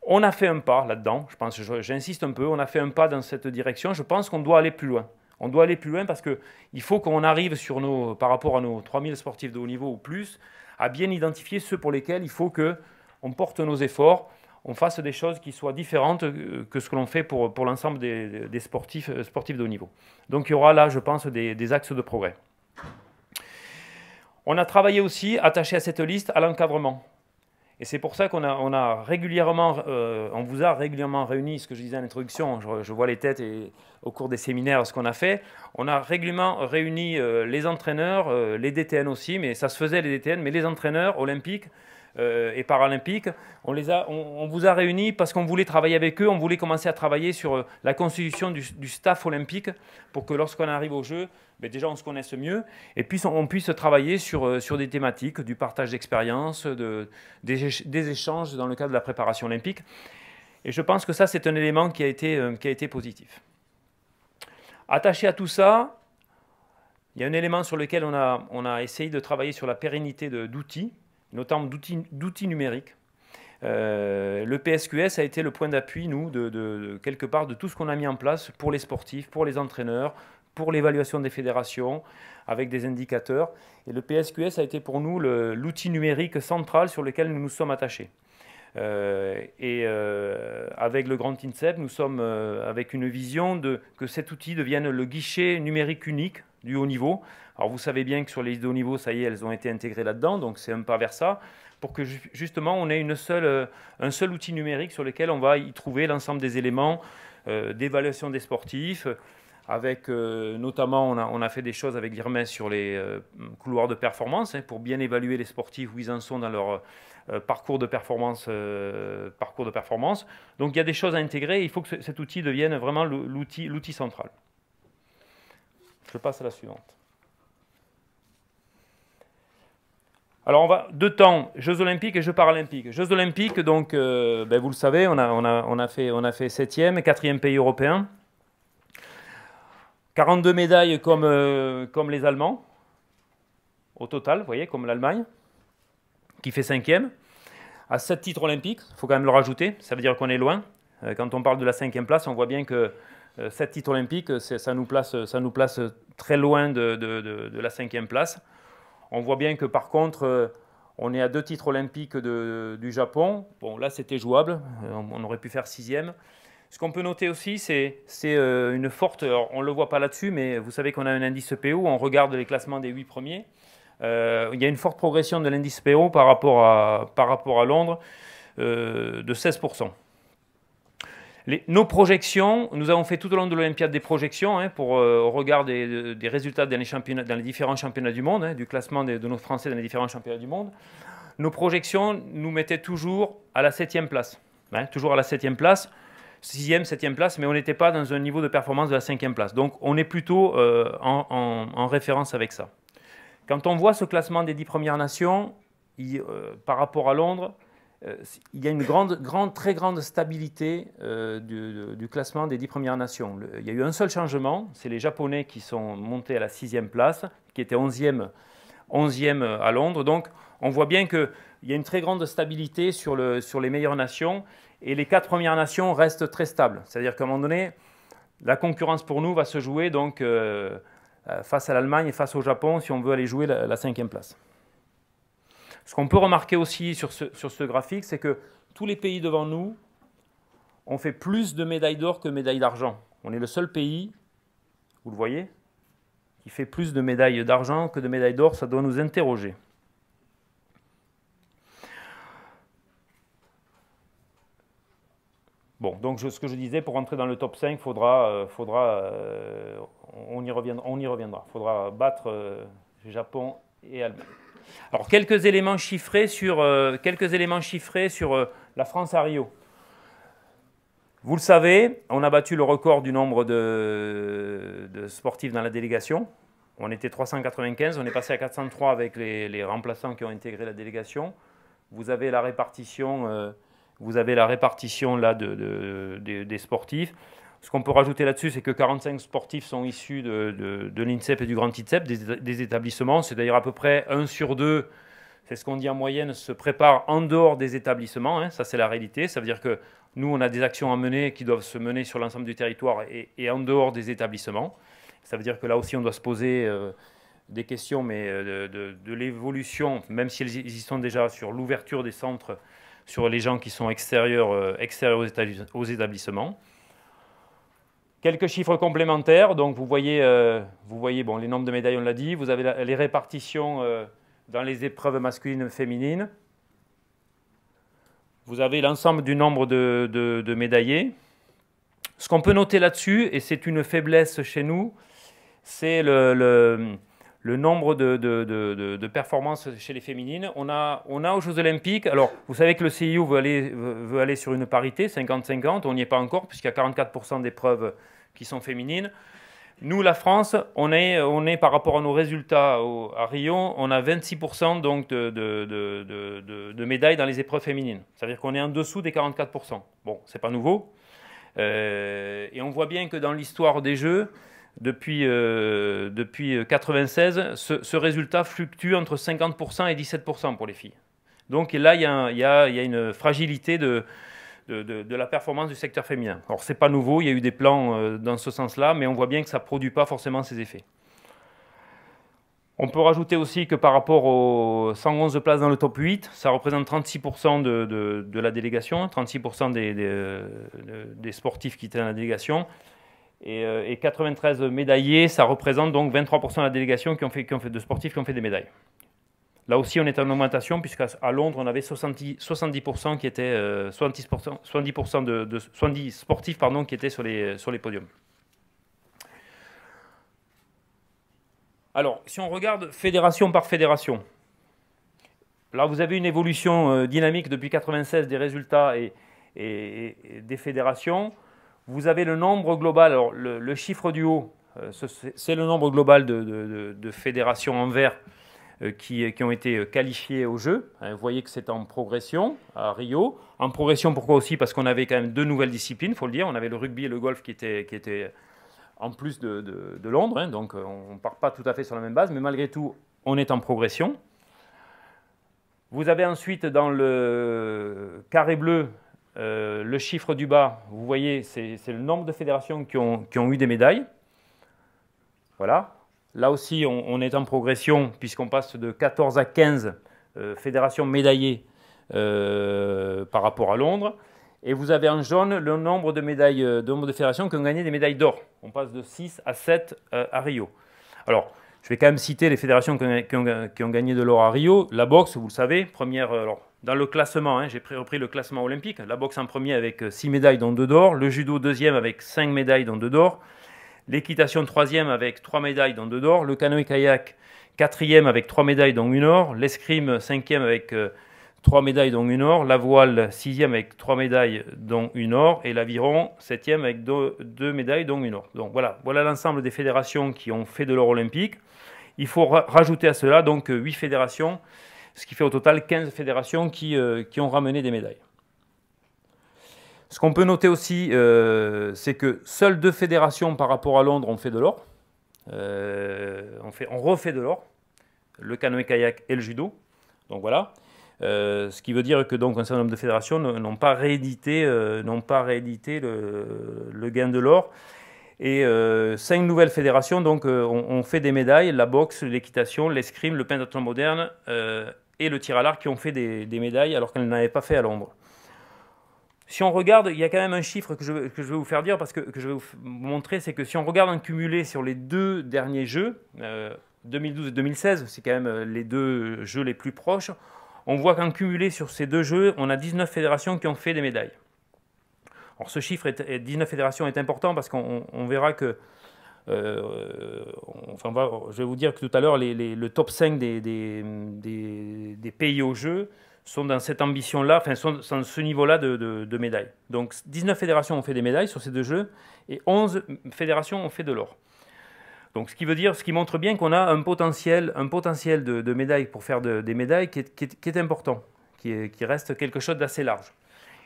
On a fait un pas là-dedans, je pense, j'insiste un peu, on a fait un pas dans cette direction, je pense qu'on doit aller plus loin. On doit aller plus loin parce qu'il faut qu'on arrive sur nos, par rapport à nos 3000 sportifs de haut niveau ou plus à bien identifier ceux pour lesquels il faut que on porte nos efforts, on fasse des choses qui soient différentes euh, que ce que l'on fait pour, pour l'ensemble des, sportifs, euh, sportifs de haut niveau. Donc il y aura là, je pense, des, axes de progrès. On a travaillé aussi, attaché à cette liste, à l'encadrement. Et c'est pour ça qu'on a, on a régulièrement, euh, on vous a régulièrement réuni, ce que je disais en introduction, je, vois les têtes et au cours des séminaires ce qu'on a fait. On a régulièrement réuni les entraîneurs, les DTN aussi, mais ça se faisait les DTN, mais les entraîneurs olympiques euh, et paralympiques. On, les a, on, vous a réunis parce qu'on voulait travailler avec eux, on voulait commencer à travailler sur euh, la constitution du, staff olympique pour que lorsqu'on arrive aux Jeux, ben, déjà on se connaisse mieux et puis on puisse travailler sur, euh, sur des thématiques, du partage d'expériences, des, échanges dans le cadre de la préparation olympique. Et je pense que ça, c'est un élément qui a été, qui a été positif. Attaché à tout ça, il y a un élément sur lequel on a, on a essayé de travailler sur la pérennité d'outils notamment d'outils numériques. Euh, le PSQS a été le point d'appui, nous, de, quelque part, de tout ce qu'on a mis en place pour les sportifs, pour les entraîneurs, pour l'évaluation des fédérations, avec des indicateurs. Et le PSQS a été pour nous l'outil numérique central sur lequel nous nous sommes attachés. Euh, et euh, avec le Grand INSEP, nous sommes avec une vision de, que cet outil devienne le guichet numérique unique du haut niveau, alors vous savez bien que sur les hauts niveaux, ça y est, elles ont été intégrées là-dedans, donc c'est un pas vers ça, pour que justement on ait une seule, euh, un seul outil numérique sur lequel on va y trouver l'ensemble des éléments euh, d'évaluation des sportifs, avec euh, notamment on a, fait des choses avec l'IRMES sur les couloirs de performance hein, pour bien évaluer les sportifs où ils en sont dans leur parcours de performance parcours de performance. Donc il y a des choses à intégrer, il faut que cet outil devienne vraiment l'outil l'outil central. Je passe à la suivante. Alors, on va deux temps, Jeux Olympiques et Jeux Paralympiques. Jeux Olympiques, donc, euh, ben, vous le savez, on a, fait, on a fait septième et quatrième pays européen. 42 médailles euh, comme, les Allemands, au total, voyez, comme l'Allemagne, qui fait cinquième. À sept titres olympiques, il faut quand même le rajouter, ça veut dire qu'on est loin. Euh, quand on parle de la cinquième place, on voit bien que sept titres olympiques, ça nous, place, ça nous place très loin de, de, de, de la cinquième place. On voit bien que par contre, euh, on est à deux titres olympiques du Japon. Bon, là, c'était jouable. Euh, on, aurait pu faire sixième. Ce qu'on peut noter aussi, c'est euh, une forte. on ne le voit pas là-dessus, mais vous savez qu'on a un indice PO. On regarde les classements des huit premiers. il y a une forte progression de l'indice PO par rapport à, Londres de 16% nos projections, nous avons fait tout au long de l'Olympiade des projections hein, pour, regarder euh, au regard des, résultats dans les, championnats, dans les, différents championnats du monde, hein, du classement de, nos Français dans les différents championnats du monde. Nos projections nous mettaient toujours à la septième place. Hein, toujours à la septième place, sixième, septième place, mais on n'était pas dans un niveau de performance de la cinquième place. Donc on est plutôt euh, en, référence avec ça. Quand on voit ce classement des dix Premières Nations, euh, par rapport à Londres, euh, il y a une grande, très grande stabilité euh, du, classement des dix Premières Nations. il y a eu un seul changement, c'est les Japonais qui sont montés à la sixième place, qui étaient onzième, euh, à Londres. Donc on voit bien qu'il y a une très grande stabilité sur, les meilleures nations, et les quatre Premières Nations restent très stables. C'est-à-dire qu'à un moment donné, la concurrence pour nous va se jouer donc, face à l'Allemagne et face au Japon si on veut aller jouer la, la cinquième place. Ce qu'on peut remarquer aussi sur ce, graphique, c'est que tous les pays devant nous ont fait plus de médailles d'or que médailles d'argent. On est le seul pays, vous le voyez, qui fait plus de médailles d'argent que de médailles d'or. Ça doit nous interroger. Bon, donc ce que je disais, pour rentrer dans le top 5, faudra, euh, faudra, euh, on, y reviendra, on y reviendra. faudra battre le euh, Japon et Allemagne. Alors quelques éléments chiffrés sur, euh, quelques éléments chiffrés sur euh, la France à Rio. Vous le savez, on a battu le record du nombre de, sportifs dans la délégation. On était 395, on est passé à 403 avec les, remplaçants qui ont intégré la délégation. Vous avez la répartition, euh, vous avez la répartition là des sportifs. Ce qu'on peut rajouter là-dessus, c'est que 45 sportifs sont issus de, de, l'INSEP et du Grand INSEP, des, établissements. C'est d'ailleurs à peu près 1 sur 2, c'est ce qu'on dit en moyenne, se prépare en dehors des établissements. Hein. Ça, c'est la réalité. Ça veut dire que nous, on a des actions à mener qui doivent se mener sur l'ensemble du territoire et, en dehors des établissements. Ça veut dire que là aussi, on doit se poser euh, des questions, mais euh, de, l'évolution, même si elles y sont déjà sur l'ouverture des centres sur les gens qui sont extérieurs, euh, extérieurs aux, établissements. Quelques chiffres complémentaires. Donc, vous voyez, euh, vous voyez bon, les nombres de médailles, on l'a dit. Vous avez les répartitions euh, dans les épreuves masculines et féminines. Vous avez l'ensemble du nombre de, médaillés. Ce qu'on peut noter là-dessus, et c'est une faiblesse chez nous, c'est le le nombre de, performances chez les féminines. On a, on a aux Jeux Olympiques, alors vous savez que le CIO veut aller, sur une parité, 50-50, on n'y est pas encore, puisqu'il y a 44% d'épreuves qui sont féminines. Nous, la France, on est, on est par rapport à nos résultats à Rio, on a 26% donc de, médailles dans les épreuves féminines. C'est-à-dire qu'on est en dessous des 44%. Bon, c'est pas nouveau. Euh, et on voit bien que dans l'histoire des Jeux, depuis, euh, depuis 1996, euh, ce, résultat fluctue entre 50% et 17% pour les filles. Donc là, il y, a, une fragilité de, la performance du secteur féminin. Alors, ce n'est pas nouveau, il y a eu des plans euh, dans ce sens-là, mais on voit bien que ça ne produit pas forcément ses effets. On peut rajouter aussi que par rapport aux 111 places dans le top 8, ça représente 36% de, la délégation, 36% des, des, sportifs qui étaient dans la délégation. Et, 93 euh, médaillés, ça représente donc 23% de la délégation qui ont, fait, de sportifs qui ont fait des médailles. Là aussi, on est en augmentation, puisqu'à à Londres, on avait 70, qui étaient, 70%, euh, 70 de, 70 sportifs pardon, qui étaient sur les, sur les podiums. Alors, si on regarde fédération par fédération, là, vous avez une évolution euh, dynamique depuis 1996 des résultats et des fédérations vous avez le nombre global, alors le, chiffre du haut, euh, c'est le nombre global de, fédérations en vert euh, qui, ont été euh, qualifiées au jeu. Hein, vous voyez que c'est en progression à Rio. En progression, pourquoi aussi Parce qu'on avait quand même deux nouvelles disciplines, il faut le dire. On avait le rugby et le golf qui étaient, en plus de, Londres. Hein, donc on ne part pas tout à fait sur la même base, mais malgré tout, on est en progression. Vous avez ensuite dans le carré bleu euh, le chiffre du bas, vous voyez, c'est le nombre de fédérations qui ont, eu des médailles. Voilà. Là aussi, on, est en progression puisqu'on passe de 14 à 15 euh, fédérations médaillées euh, par rapport à Londres. Et vous avez en jaune le nombre de, médailles, le nombre de fédérations qui ont gagné des médailles d'or. On passe de 6 à 7 à Rio. Alors, je vais quand même citer les fédérations qui ont, gagné de l'or à Rio. La boxe, vous le savez, première, dans le classement, hein, j'ai repris le classement olympique, la boxe en premier avec 6 euh, médailles dont 2 d'or, le judo deuxième avec 5 médailles dont 2 d'or, l'équitation troisième avec 3 médailles dont 2 d'or, le canoë-kayak quatrième avec 3 médailles dont 1 or, l'escrime cinquième avec 3 euh, médailles dont 1 or, la voile sixième avec 3 médailles dont 1 or, et l'aviron septième avec 2, médailles dont 1 or. Donc voilà, voilà l'ensemble des fédérations qui ont fait de l'or olympique. Il faut rajouter à cela donc 8 euh, fédérations ce qui fait au total 15 fédérations euh, qui, ont ramené des médailles. Ce qu'on peut noter aussi, euh, c'est que seules deux fédérations par rapport à Londres ont fait de l'or. on, euh, on refait de l'or, le canoë-kayak et le judo. Donc voilà. ce qui veut dire que donc un certain nombre de fédérations n'ont pas réédité, n'ont pas réédité le, gain de l'or. Et cinq nouvelles fédérations donc, ont, fait des médailles la boxe, l'équitation, l'escrime, le pentathlon moderne et le tir à l'arc qui ont fait des, médailles alors qu'elles n'avaient pas fait à Londres. Si on regarde, il y a quand même un chiffre que je, vais vous faire dire, parce que, je vais vous montrer, c'est que si on regarde en cumulé sur les deux derniers jeux, 2012 euh, et 2016, c'est quand même euh, les deux jeux les plus proches, on voit qu'en cumulé sur ces deux jeux, on a 19 fédérations qui ont fait des médailles. Alors ce chiffre, 19 fédérations, est important parce qu'on verra que euh, euh, enfin, je vais vous dire que tout à l'heure, le top 5 des, pays au jeu sont dans cette ambition-là, enfin, sont, dans ce niveau-là de, médailles. Donc 19 fédérations ont fait des médailles sur ces deux jeux et 11 fédérations ont fait de l'or. Donc ce qui veut dire, ce qui montre bien qu'on a un potentiel, un potentiel de, médailles pour faire des médailles qui est, important, qui, qui, reste quelque chose d'assez large.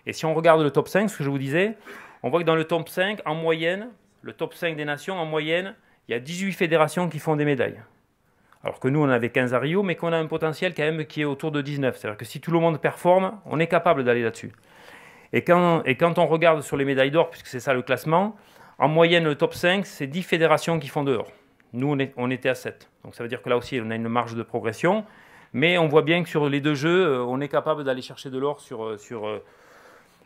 Et si on regarde le top 5, ce que je vous disais, on voit que dans le top 5, en moyenne, le top 5 des nations, en moyenne, il y a 18 fédérations qui font des médailles. Alors que nous, on avait 15 à Rio, mais qu'on a un potentiel quand même qui est autour de 19. C'est-à-dire que si tout le monde performe, on est capable d'aller là-dessus. Et quand, on regarde sur les médailles d'or, puisque c'est ça le classement, en moyenne, le top 5, c'est 10 fédérations qui font dehors. Nous, on, était à 7. Donc ça veut dire que là aussi, on a une marge de progression. Mais on voit bien que sur les deux jeux, euh, on est capable d'aller chercher de l'or sur, euh, euh,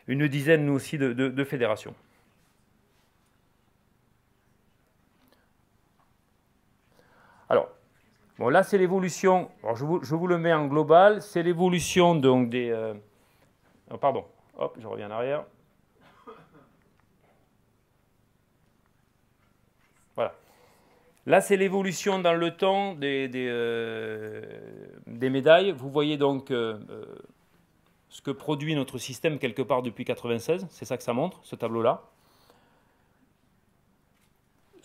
une dizaine, nous aussi, de fédérations. Alors, bon, là, c'est l'évolution. Je vous, le mets en global. C'est l'évolution donc des. Euh, oh, pardon. Hop, je reviens en arrière. Voilà. Là, c'est l'évolution dans le temps des, des, euh, médailles. Vous voyez donc euh, ce que produit notre système quelque part depuis 1996, C'est ça que ça montre, ce tableau-là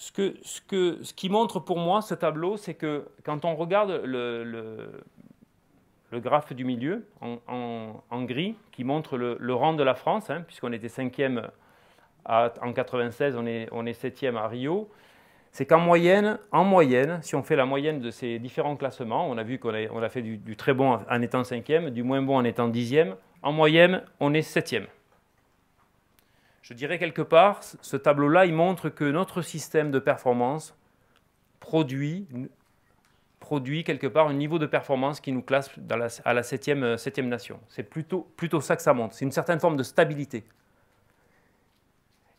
ce, qui montre pour moi ce tableau, c'est que quand on regarde le, graphe du milieu en, gris, qui montre le, rang de la France, hein, puisqu'on était cinquième e en 96, on est, on est septième à Rio, c'est qu'en moyenne, en moyenne, si on fait la moyenne de ces différents classements, on a vu qu'on a, fait du, du, très bon en étant cinquième, du moins bon en étant dixième, en moyenne, on est septième. Je dirais quelque part, ce tableau-là, il montre que notre système de performance produit, quelque part un niveau de performance qui nous classe à la euh, septième, nation. C'est plutôt, plutôt ça que ça montre. C'est une certaine forme de stabilité.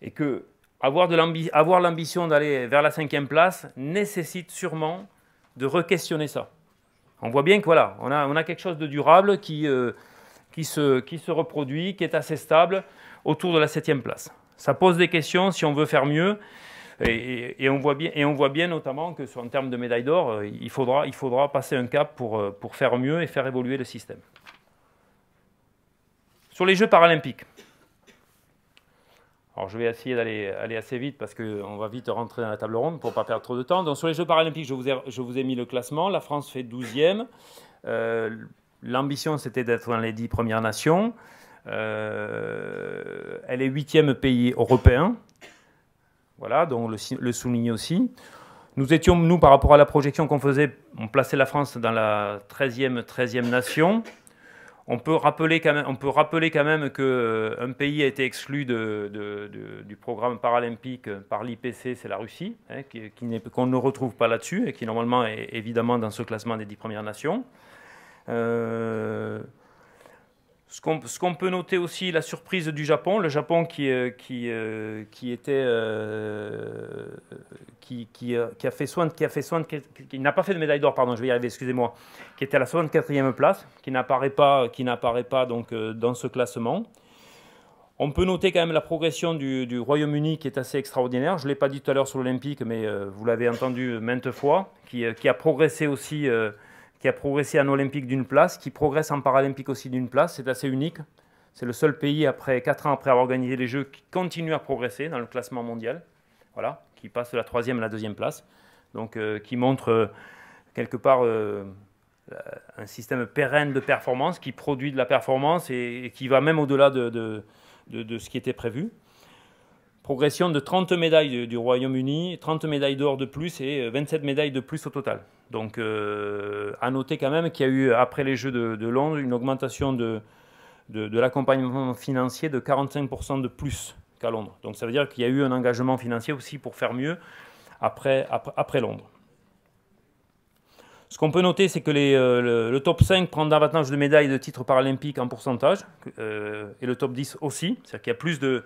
Et que avoir, l'ambition d'aller vers la cinquième place nécessite sûrement de re-questionner ça. On voit bien que voilà, on a, quelque chose de durable euh, qui se reproduit, qui est assez stable autour de la 7 place. Ça pose des questions si on veut faire mieux. Et, on voit bien, et on voit bien notamment que, sur en termes de médailles d'or, euh, il faudra, il faudra passer un cap euh, pour, faire mieux et faire évoluer le système. Sur les Jeux paralympiques. Alors je vais essayer d'aller aller assez vite parce qu'on va vite rentrer dans la table ronde pour ne pas perdre trop de temps. Donc sur les Jeux paralympiques, je vous ai, mis le classement. La France fait 12e. Euh, l'ambition, c'était d'être dans les 10 premières nations. Euh, elle est huitième pays européen. Voilà, donc le, le souligner aussi. Nous étions, nous, par rapport à la projection qu'on faisait, on plaçait la France dans la 13e, 13e nation. On peut rappeler quand même, on peut rappeler quand même que euh, un pays a été exclu de, du programme paralympique par l'IPC, c'est la Russie, hein, qu'on ne retrouve pas là-dessus et qui normalement est évidemment dans ce classement des dix premières nations. Euh, ce qu'on peut noter aussi, la surprise du Japon, le Japon qui, euh, euh, euh, qui, qui était, qui, a fait soin qui a fait qui, n'a pas fait de médaille d'or, pardon, je vais y arriver, excusez-moi, qui était à la 64e place, qui n'apparaît pas, qui n'apparaît pas donc dans ce classement. On peut noter quand même la progression du, Royaume-Uni qui est assez extraordinaire. Je ne l'ai pas dit tout à l'heure sur l'Olympique, mais vous l'avez entendu maintes fois, qui, qui a progressé aussi qui a progressé en olympique d'une place, qui progresse en paralympique aussi d'une place. C'est assez unique. C'est le seul pays, après quatre ans après avoir organisé les Jeux, qui continue à progresser dans le classement mondial. Voilà, qui passe de la troisième à la deuxième place. Donc, euh, qui montre euh, quelque part euh, un système pérenne de performance qui produit de la performance et, qui va même au-delà de, ce qui était prévu progression de 30 médailles du Royaume-Uni, 30 médailles d'or de plus et 27 euh, médailles de plus au total. Donc, euh, à noter quand même qu'il y a eu, après les Jeux de, Londres, une augmentation de, de, l'accompagnement financier de 45% de plus qu'à Londres. Donc, ça veut dire qu'il y a eu un engagement financier aussi pour faire mieux après, après, Londres. Ce qu'on peut noter, c'est que les, euh, le, top 5 prend davantage de médailles de titres paralympiques en pourcentage, et le top 10 aussi. C'est-à-dire qu'il y a plus de,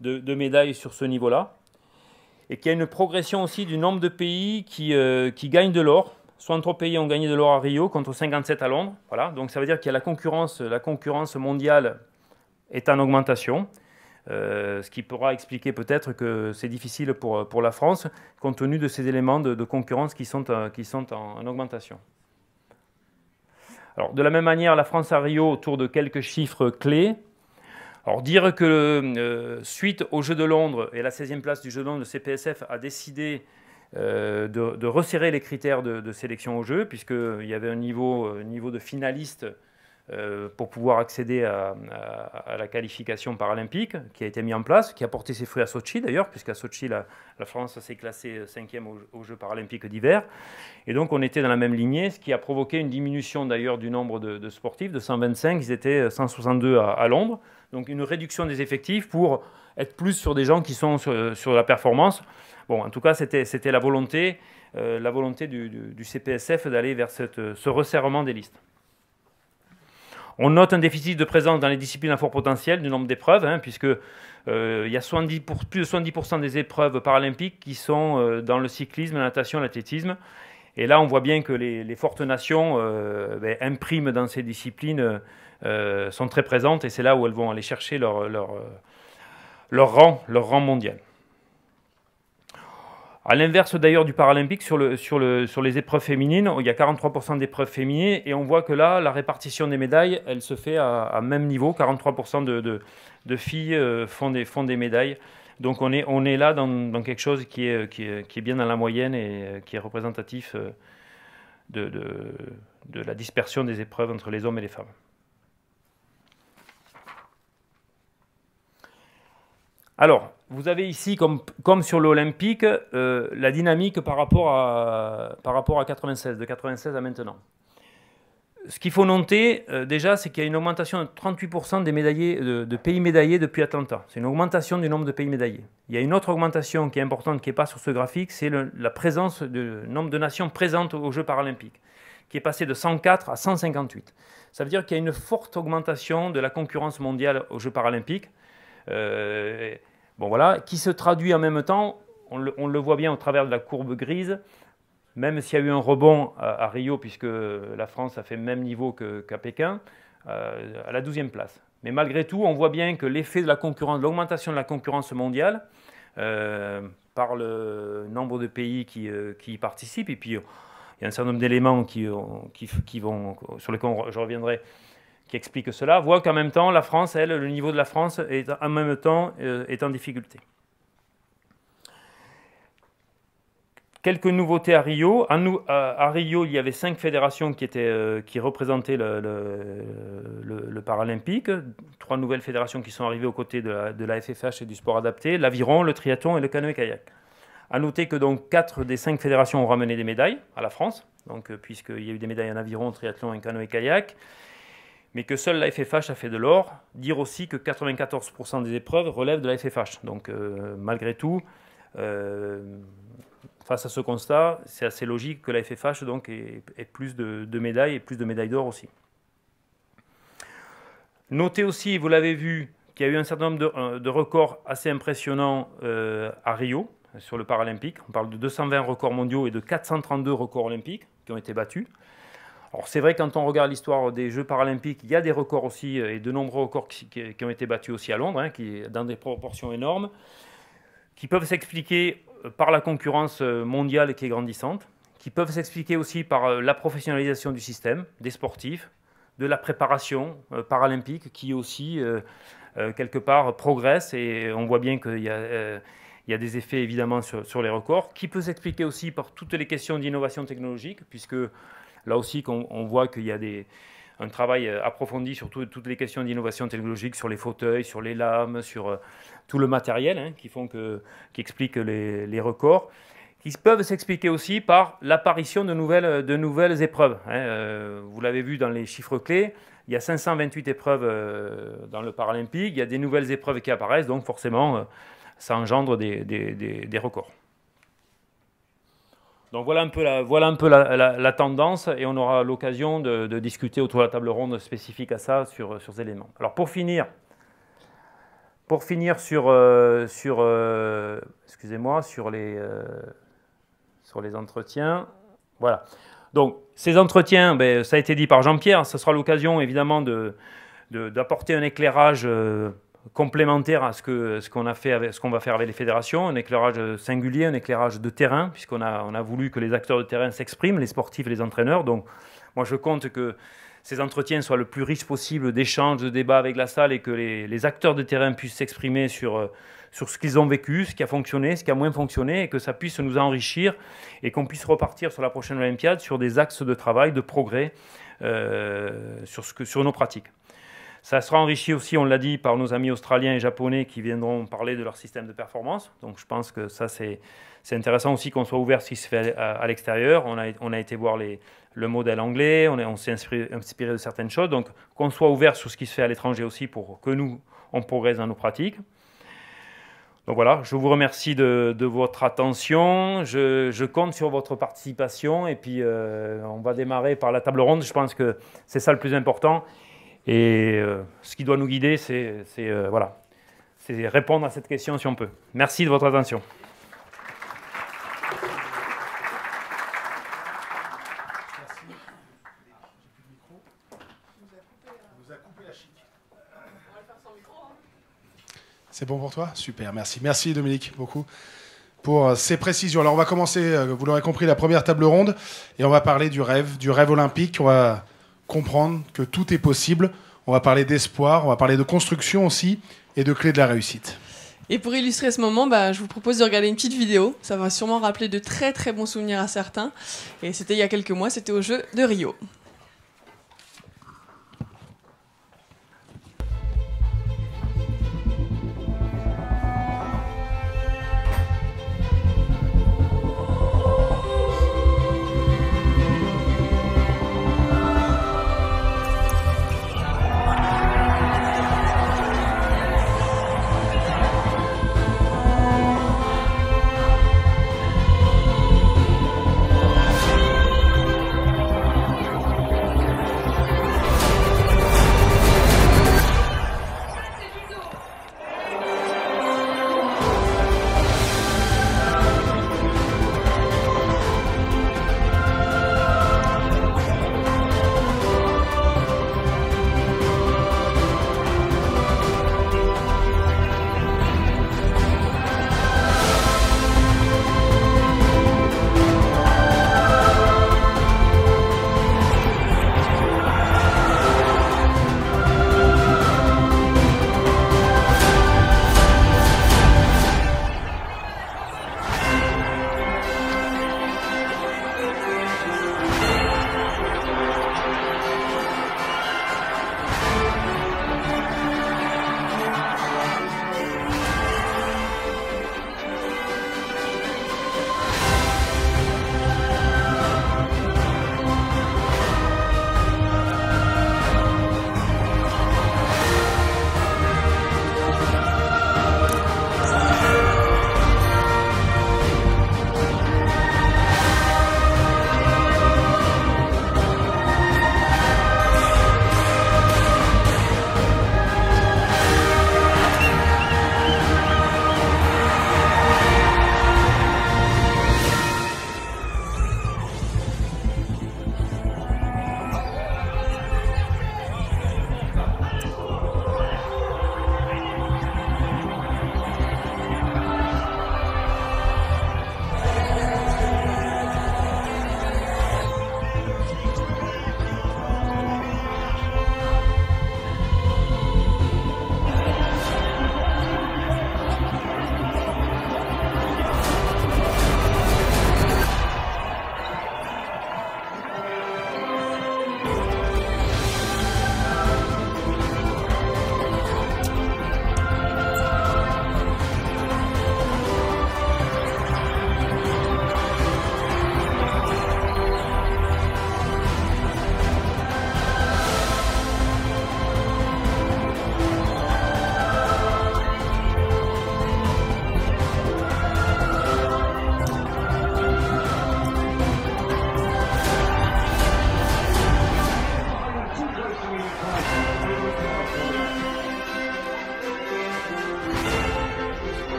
de, médailles sur ce niveau-là. Et qu'il y a une progression aussi du nombre de pays qui, euh, gagnent de l'or. 63 pays ont gagné de l'or à Rio contre 57 à Londres. Voilà. Donc ça veut dire qu'il y a la concurrence, la concurrence mondiale est en augmentation. Euh, ce qui pourra expliquer peut-être que c'est difficile pour, pour la France, compte tenu de ces éléments de, concurrence qui sont, euh, qui sont en, en, augmentation. Alors, de la même manière, la France à Rio, autour de quelques chiffres clés, alors dire que euh, suite aux Jeux de Londres et la 16e place du jeu de Londres, le CPSF a décidé euh, de, resserrer les critères de, sélection au jeu, puisqu'il euh, y avait un niveau, de finaliste pour pouvoir accéder à, la qualification paralympique qui a été mis en place, qui a porté ses fruits à Sochi d'ailleurs, puisqu'à Sochi, la, la France s'est classée cinquième aux, aux, Jeux paralympiques d'hiver. Et donc on était dans la même lignée, ce qui a provoqué une diminution d'ailleurs du nombre de, sportifs. De 125, ils étaient 162 à Londres donc une réduction des effectifs pour être plus sur des gens qui sont sur, euh, la performance. Bon, en tout cas, c'était la volonté, euh, la volonté du, CPSF d'aller vers euh, ce resserrement des listes. On note un déficit de présence dans les disciplines à fort potentiel du nombre d'épreuves, puisqu'il hein, puisque il y a plus de 70% des épreuves paralympiques qui sont dans le cyclisme, la natation, l'athlétisme. Et là, on voit bien que les, fortes nations ben, impriment dans ces disciplines euh, sont très présentes et c'est là où elles vont aller chercher leur, leur, euh, leur rang, leur rang mondial. À l'inverse d'ailleurs du paralympique, sur, le, sur, le, sur, les épreuves féminines, il y a 43% d'épreuves féminines et on voit que là, la répartition des médailles, elle se fait à, même niveau. 43% de, de, filles euh, font des, font des médailles. Donc on est, on est là dans, dans quelque chose qui est, qui, est, qui est, bien dans la moyenne et qui est représentatif de, de, de la dispersion des épreuves entre les hommes et les femmes. Alors, vous avez ici, comme, sur l'Olympique, euh, la dynamique par rapport, à, par rapport à 96, de 96 à maintenant. Ce qu'il faut noter, euh, déjà, c'est qu'il y a une augmentation de 38% des de, pays médaillés depuis Atlanta. C'est une augmentation du nombre de pays médaillés. Il y a une autre augmentation qui est importante, qui n'est pas sur ce graphique, c'est la présence du nombre de nations présentes aux Jeux paralympiques, qui est passé de 104 à 158. Ça veut dire qu'il y a une forte augmentation de la concurrence mondiale aux Jeux paralympiques. Euh, Bon voilà, qui se traduit en même temps, on le, voit bien au travers de la courbe grise, même s'il y a eu un rebond à, Rio, puisque la France a fait le même niveau qu'à Pékin, euh, à la 12e place. Mais malgré tout, on voit bien que l'effet de la concurrence, l'augmentation de la concurrence mondiale, euh, par le nombre de pays euh, qui, y participent, et puis il y a un certain nombre d'éléments qui, vont, sur lesquels je reviendrai, qui explique cela, voit qu'en même temps, la France, elle, le niveau de la France est en même temps euh, est en difficulté. Quelques nouveautés à Rio. À, Rio, il y avait cinq fédérations qui, étaient, euh, qui représentaient le, Paralympique. Trois nouvelles fédérations qui sont arrivées aux côtés de la, FFH et du sport adapté, l'aviron, le triathlon et le canoë-kayak. À noter que donc quatre des cinq fédérations ont ramené des médailles à la France, donc, euh, puisqu'il y a eu des médailles en aviron, triathlon et canoë-kayak mais que seule la FFH a fait de l'or. Dire aussi que 94% des épreuves relèvent de la FFH. Donc euh, malgré tout, euh, face à ce constat, c'est assez logique que la FFH donc, ait, plus de, médailles et plus de médailles d'or aussi. Notez aussi, vous l'avez vu, qu'il y a eu un certain nombre de, euh, records assez impressionnants à Rio sur le Paralympique. On parle de 220 records mondiaux et de 432 records olympiques qui ont été battus. Alors c'est vrai quand on regarde l'histoire des Jeux paralympiques, il y a des records aussi, euh, et de nombreux records qui, ont été battus aussi à Londres, hein, qui, dans des proportions énormes, qui peuvent s'expliquer euh, par la concurrence euh, mondiale qui est grandissante, qui peuvent s'expliquer aussi par la professionnalisation du système, des sportifs, de la préparation paralympique qui aussi, quelque part, progresse, et on voit bien qu'il y a... Il des effets évidemment sur, sur les records, qui peut s'expliquer aussi par toutes les questions d'innovation technologique, puisque là aussi on voit qu'il y a un travail euh, approfondi sur toutes les questions d'innovation technologique, sur les fauteuils, sur les lames, sur euh, tout le matériel hein, qui, explique les, records qui peuvent s'expliquer aussi par l'apparition de nouvelles, épreuves. Hein. Euh, vous l'avez vu dans les chiffres clés, il y a 528 épreuves dans le Paralympique, il y a des nouvelles épreuves qui apparaissent, donc forcément, ça engendre des records. Donc voilà un peu la, voilà un peu la, tendance et on aura l'occasion de, discuter autour de la table ronde spécifique à ça sur, sur ces éléments. Alors pour finir, pour finir sur, euh, sur, euh, excusez-moi, sur, les, euh, sur les entretiens, voilà. Donc ces entretiens, ben, ça a été dit par Jean-Pierre, ce sera l'occasion évidemment de, d'apporter un éclairage complémentaire à ce que ce qu'on va faire avec les fédérations, un éclairage singulier, un éclairage de terrain, puisqu'on a on a voulu que les acteurs de terrain s'expriment, les sportifs et les entraîneurs. Donc moi je compte que ces entretiens soient le plus riche possible d'échanges, de débats avec la salle et que les, acteurs de terrain puissent s'exprimer sur sur ce qu'ils ont vécu, ce qui a fonctionné, ce qui a moins fonctionné, et que ça puisse nous enrichir et qu'on puisse repartir sur la prochaine Olympiade sur des axes de travail, de progrès euh, sur ce que sur nos pratiques. Ça sera enrichi aussi, on l'a dit, par nos amis australiens et japonais qui viendront parler de leur système de performance. Donc je pense que ça, c'est intéressant aussi qu'on soit ouvert sur ce qui se fait à, l'extérieur. On a, on a été voir les, le modèle anglais, on, on s'est inspiré, de certaines choses. Donc qu'on soit ouvert sur ce qui se fait à l'étranger aussi pour que nous, on progresse dans nos pratiques. Donc voilà, je vous remercie de, votre attention. Je, compte sur votre participation et puis euh, on va démarrer par la table ronde. Je pense que c'est ça le plus important. Et euh, ce qui doit nous guider, c'est euh, voilà, répondre à cette question si on peut. Merci de votre attention. C'est bon pour toi Super, merci. Merci Dominique, beaucoup pour euh, ces précisions. Alors on va commencer, vous l'aurez compris, la première table ronde et on va parler du rêve, du rêve olympique comprendre que tout est possible. On va parler d'espoir, on va parler de construction aussi et de clés de la réussite. Et pour illustrer ce moment, bah, je vous propose de regarder une petite vidéo. Ça va sûrement rappeler de très très bons souvenirs à certains. Et c'était il y a quelques mois, c'était au jeu de Rio.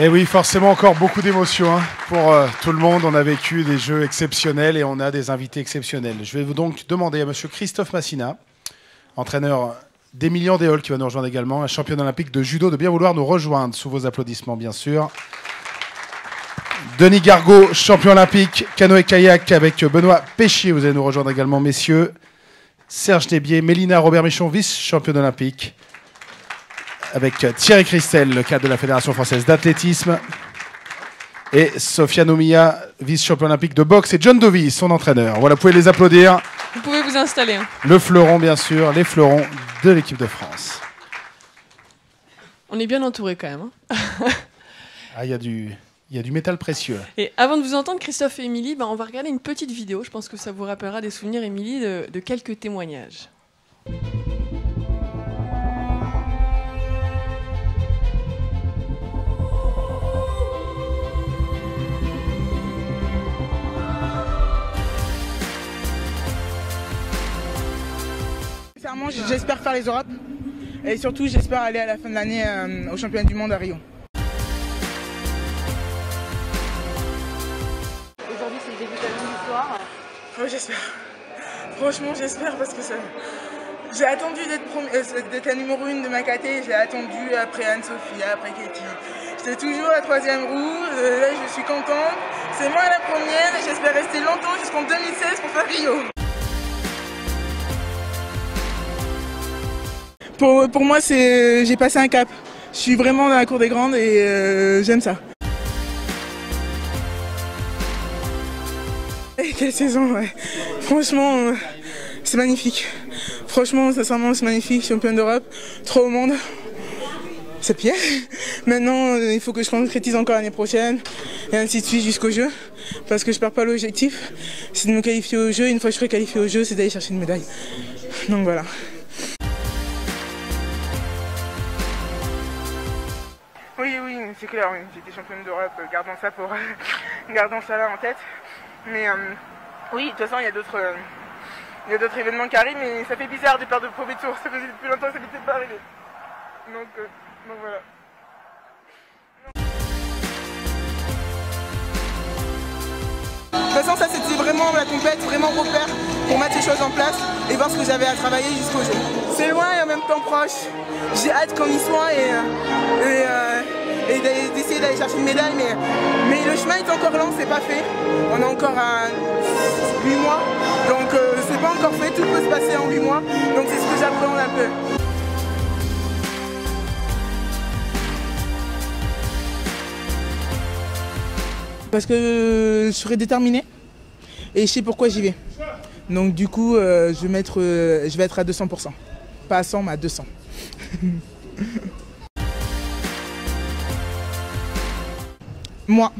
Et eh oui, forcément encore beaucoup d'émotions hein. pour euh, tout le monde. On a vécu des jeux exceptionnels et on a des invités exceptionnels. Je vais vous donc demander à M. Christophe Massina, entraîneur des Déol, qui va nous rejoindre également, un champion olympique de judo, de bien vouloir nous rejoindre, sous vos applaudissements bien sûr. Denis Gargaud, champion olympique, canoë-kayak avec Benoît Péchier, vous allez nous rejoindre également, messieurs. Serge Nébier, Mélina Robert-Michon, vice-championne olympique avec Thierry Christel, le cadre de la Fédération française d'athlétisme, et Sofia Nomia, vice-champion olympique de boxe, et John Dovey, son entraîneur. Voilà, vous pouvez les applaudir. Vous pouvez vous installer. Le fleuron, bien sûr, les fleurons de l'équipe de France. On est bien entouré quand même. Hein. ah, il y a du... Il y a du métal précieux. Et avant de vous entendre, Christophe et Émilie, ben, on va regarder une petite vidéo. Je pense que ça vous rappellera des souvenirs, Émilie, de, de quelques témoignages. j'espère faire les Europes. Et surtout, j'espère aller à la fin de l'année euh, au championnat du monde à Rio. Aujourd'hui, c'est le début de la oh, j'espère. Franchement, j'espère parce que ça... J'ai attendu euh, d'être la numéro une de ma caté, j'ai attendu après anne sophia après Katie. J'étais toujours la troisième roue, euh, là je suis contente. C'est moi la première et j'espère rester longtemps jusqu'en 2016 pour faire Rio. Pour, pour moi, c'est j'ai passé un cap. Je suis vraiment dans la cour des grandes et euh, j'aime ça. Et quelle saison, ouais. Franchement, euh, c'est magnifique. Franchement, sincèrement, c'est magnifique. Championne d'Europe, trop au monde. C'est bien. Maintenant, euh, il faut que je concrétise encore l'année prochaine et ainsi de suite jusqu'au jeu. Parce que je ne perds pas l'objectif, c'est de me qualifier au jeu. Une fois que je serai qualifié au jeu, c'est d'aller chercher une médaille. Donc voilà. Oui, oui, c'est clair, j'étais championne d'Europe, euh, gardons ça pour gardons ça là en tête. Mais euh, oui, de toute façon, il y a d'autres euh, d'autres événements qui arrivent, mais ça fait bizarre de perdre le premier tour, ça faisait depuis longtemps, que ça n'était pas arrivé. Donc, donc voilà. De toute façon, ça c'était vraiment la compète, vraiment repère pour mettre les choses en place et voir ce que j'avais à travailler jusqu'au jeu. C'est loin et en même temps proche. J'ai hâte qu'on y soit et, euh, et, euh, d'essayer d'aller chercher une médaille, mais, le chemin est encore lent, c'est pas fait. On a encore à 8 mois, donc euh, c'est pas encore fait, tout peut se passer en 8 mois, donc c'est ce que j'appréhende un peu. Parce que je serai déterminée et je sais pourquoi j'y vais. Donc du coup, euh, je, vais euh, je vais être à 200%. Pas à 100, mais à 200. Moi.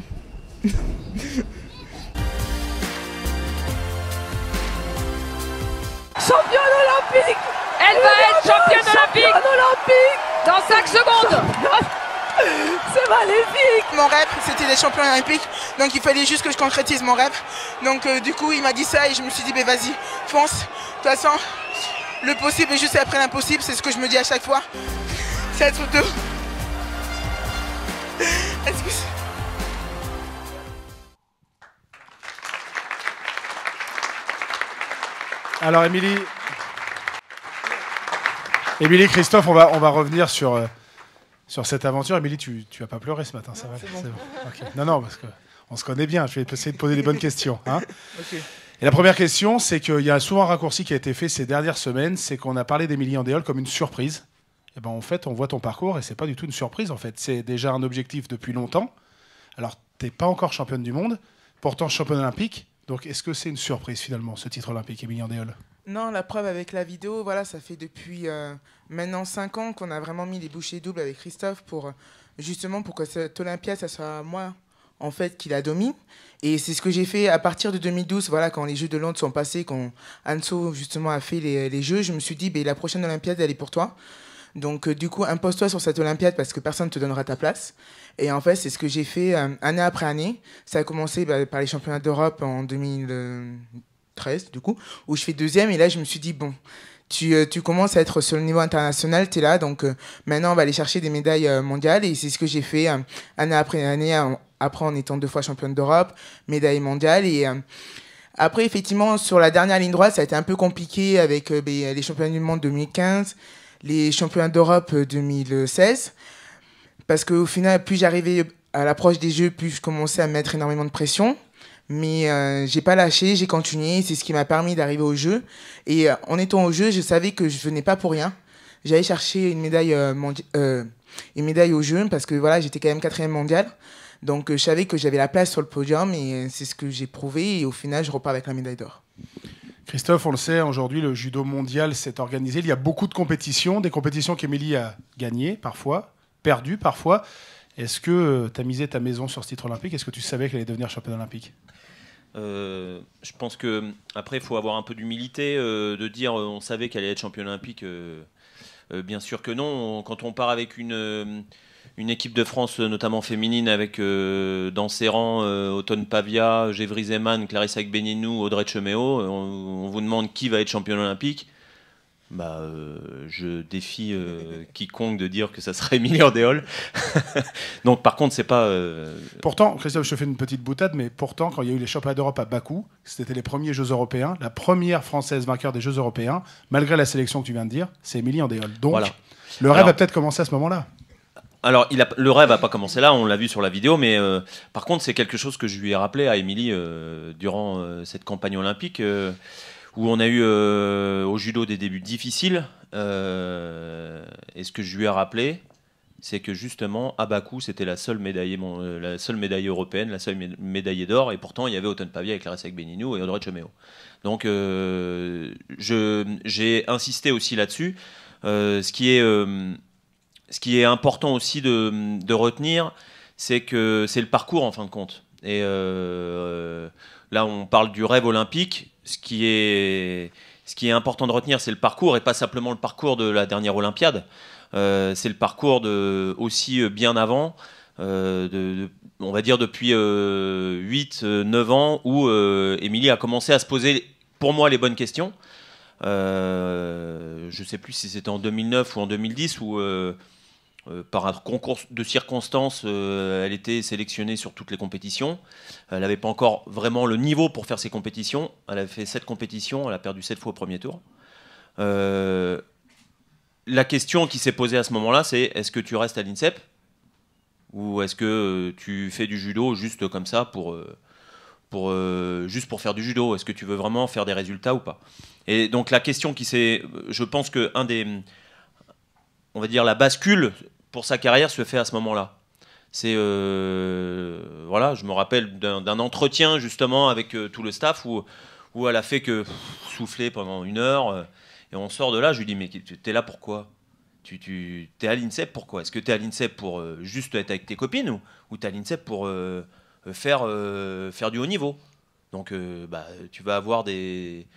championne olympique Elle, va être championne, championne olympique Dans 5 secondes c'est maléfique Mon rêve, c'était des champions olympiques, donc il fallait juste que je concrétise mon rêve. Donc euh, du coup, il m'a dit ça et je me suis dit, ben vas-y, fonce. De toute façon, le possible est juste après l'impossible, c'est ce que je me dis à chaque fois. C'est un truc de... Alors Émilie, Émilie Christophe, on va, on va revenir sur euh, sur cette aventure. Émilie, tu vas pas pleuré ce matin, ça va bon. Non, non, parce qu'on se connaît bien. Je vais essayer de poser les bonnes questions. Hein. Et la première question, c'est qu'il y a souvent un raccourci qui a été fait ces dernières semaines, c'est qu'on a parlé d'Emilie Andéol comme une surprise. Et eh ben en fait, on voit ton parcours et c'est pas du tout une surprise en fait. C'est déjà un objectif depuis longtemps. Alors, t'es pas encore championne du monde, pourtant championne olympique. Donc, est-ce que c'est une surprise finalement ce titre olympique, Emilie Andéol non, la preuve avec la vidéo, voilà, ça fait depuis euh, maintenant 5 ans qu'on a vraiment mis les bouchées doubles avec Christophe pour euh, justement pour que cette Olympiade, ça soit moi en fait qui la domine. Et c'est ce que j'ai fait à partir de 2012, voilà, quand les Jeux de Londres sont passés, quand Anso justement a fait les, Jeux, je me suis dit, ben, la prochaine Olympiade, elle est pour toi. Donc euh, du coup, impose-toi sur cette Olympiade parce que personne ne te donnera ta place. Et en fait, c'est ce que j'ai fait année après année. Ça a commencé ben, par les championnats d'Europe en 2000, du coup, où je fais deuxième. Et là, je me suis dit, bon, tu, euh, tu commences à être sur le niveau international, tu es là. Donc euh, maintenant, on va aller chercher des médailles euh, mondiales. Et c'est ce que j'ai fait année après année, après en étant deux fois championne d'Europe, médaille mondiale. Et. après, effectivement, sur la dernière ligne droite, ça a été un peu compliqué avec ben, les championnats du monde 2015, les championnats d'Europe 2016. Parce qu'au final, plus j'arrivais à l'approche des Jeux, plus je commençais à mettre énormément de pression. Mais je euh, j'ai pas lâché, j'ai continué. C'est ce qui m'a permis d'arriver au jeu. Et euh, en étant au jeu, je savais que je venais pas pour rien. J'allais chercher une médaille, euh, euh une médaille au jeu parce que voilà, j'étais quand même quatrième mondiale. Donc je savais que j'avais la place sur le podium et c'est ce que j'ai prouvé. Et au final, je repars avec la médaille d'or. Christophe, on le sait, aujourd'hui, le judo mondial s'est organisé. Il y a beaucoup de compétitions, des compétitions qu'Emilie a gagnées parfois, perdues parfois. Est-ce que tu as misé ta maison sur ce titre olympique Est-ce que tu savais qu'elle allait devenir championne olympique euh, je pense que après, il faut avoir un peu d'humilité euh, de dire euh, on savait qu'elle allait être championne olympique. bien sûr que non. quand on part avec une, une équipe de France, notamment féminine, avec dans ses rangs Autonne Pavia, Gévry Zeman, Clarisse Agbenienou, Audrey Cheméo, on, vous demande qui va être championne olympique bah, euh, je défie euh, quiconque de dire que ça serait Miller Déol. Donc, par contre, c'est pas. Euh, pourtant, Christophe, je fais une petite boutade, mais pourtant, quand il y a eu les championnats d'Europe à Bakou, c'était les premiers Jeux européens, la première française vainqueur des Jeux européens, malgré la sélection que tu viens de dire, c'est Émilie Andéol. Donc, le rêve a peut-être commencé à ce moment-là. Alors, le rêve a pas commencé là, on l'a vu sur la vidéo, mais par contre, c'est quelque chose que je lui ai rappelé à Émilie durant cette campagne olympique où on a eu euh, au judo des débuts difficiles. Euh, et ce que je lui ai rappelé, c'est que justement, à Bakou, c'était la, seule médaillée, euh, médaille européenne, la seule médaillée d'or, et pourtant, il y avait Oton Pavia avec Larissa Beninou et Audrey Chomeo. Donc, j'ai insisté aussi là-dessus. ce, qui est, important aussi de retenir, c'est que c'est le parcours en fin de compte. Et là, on parle du rêve olympique ce qui est, important de retenir, c'est le parcours et pas simplement le parcours de la dernière Olympiade. Euh, c'est le parcours aussi euh, bien avant, euh, on va dire depuis 8-9 ans, où Émilie a commencé à se poser pour moi les bonnes questions. je ne sais plus si c'était en 2009 ou en 2010 où euh, par un concours de circonstances, euh, elle était sélectionnée sur toutes les compétitions. Elle n'avait pas encore vraiment le niveau pour faire ses compétitions. Elle avait fait sept compétitions, elle a perdu sept fois au premier tour. Euh, la question qui s'est posée à ce moment-là, c'est est-ce que tu restes à l'INSEP ou est-ce que tu fais du judo juste comme ça pour, pour juste pour faire du judo Est-ce que tu veux vraiment faire des résultats ou pas Et donc la question qui s'est, je pense que un des on va dire la bascule pour sa carrière se fait à ce moment-là. C'est euh, voilà, je me rappelle d'un entretien justement avec euh, tout le staff où, où elle a fait que souffler pendant une heure euh, et on sort de là. Je lui dis mais t'es là pourquoi Tu tu t'es à l'INSEP pourquoi Est-ce que t'es à l'INSEP pour juste être avec tes copines ou t'es à l'INSEP pour faire faire du haut niveau Donc bah tu vas avoir des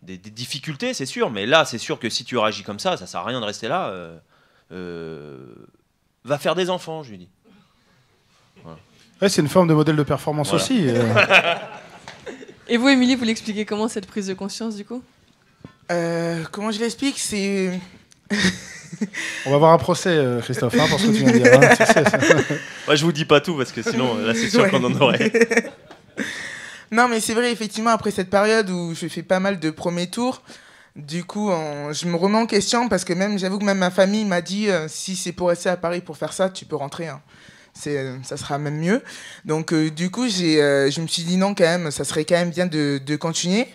des, des difficultés, c'est sûr, mais là, c'est sûr que si tu réagis comme ça, ça sert à rien de rester là. Euh, va faire des enfants, je lui dis. Ouais, c'est une forme de modèle de performance aussi. Euh. Et vous, Émilie, vous l'expliquez comment cette prise de conscience du coup euh, Comment je l'explique C'est. On va avoir un procès, Christophe, hein, que tu viens hein, je vous dis pas tout parce que sinon, là, c'est sûr qu'on en aurait. non, mais c'est vrai, effectivement, après cette période où je fais pas mal de premiers tours, du coup, je me remets en question parce que même, j'avoue que même ma famille m'a dit euh, si c'est pour rester à Paris pour faire ça, tu peux rentrer. Hein. Euh, ça sera même mieux. Donc, euh, du coup, je me suis dit non, quand même, ça serait quand même bien de, continuer.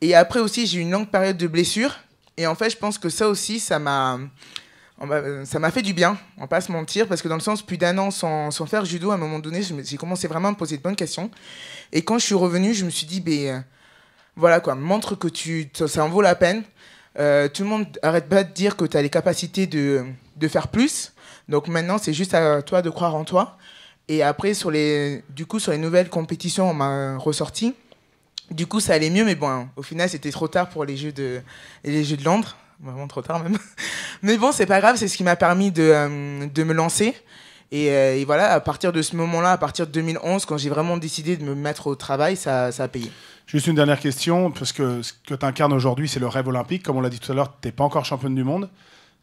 Et après aussi, j'ai eu une longue période de blessure. Et en fait, je pense que ça aussi, ça m'a. Ça m'a fait du bien, on va pas se mentir, parce que dans le sens, plus d'un an sans, faire judo, à un moment donné, j'ai commencé vraiment à me poser de bonnes questions. Et quand je suis revenue, je me suis dit, ben. Voilà quoi, montre que tu, ça, en vaut la peine. Euh, tout le monde arrête pas de dire que tu as les capacités de, faire plus. Donc maintenant, c'est juste à toi de croire en toi. Et après, sur les, du coup, sur les nouvelles compétitions, on m'a ressorti. Du coup, ça allait mieux, mais bon, au final, c'était trop tard pour les Jeux de, les jeux de Londres. Vraiment trop tard, même. Mais bon, c'est pas grave, c'est ce qui m'a permis de, euh, me lancer. Euh, et, voilà, à partir de ce moment-là, à partir de 2011, quand j'ai vraiment décidé de me mettre au travail, ça, ça a payé. Juste une dernière question, parce que ce que tu incarnes aujourd'hui, c'est le rêve olympique. Comme on l'a dit tout à l'heure, tu n'es pas encore championne du monde,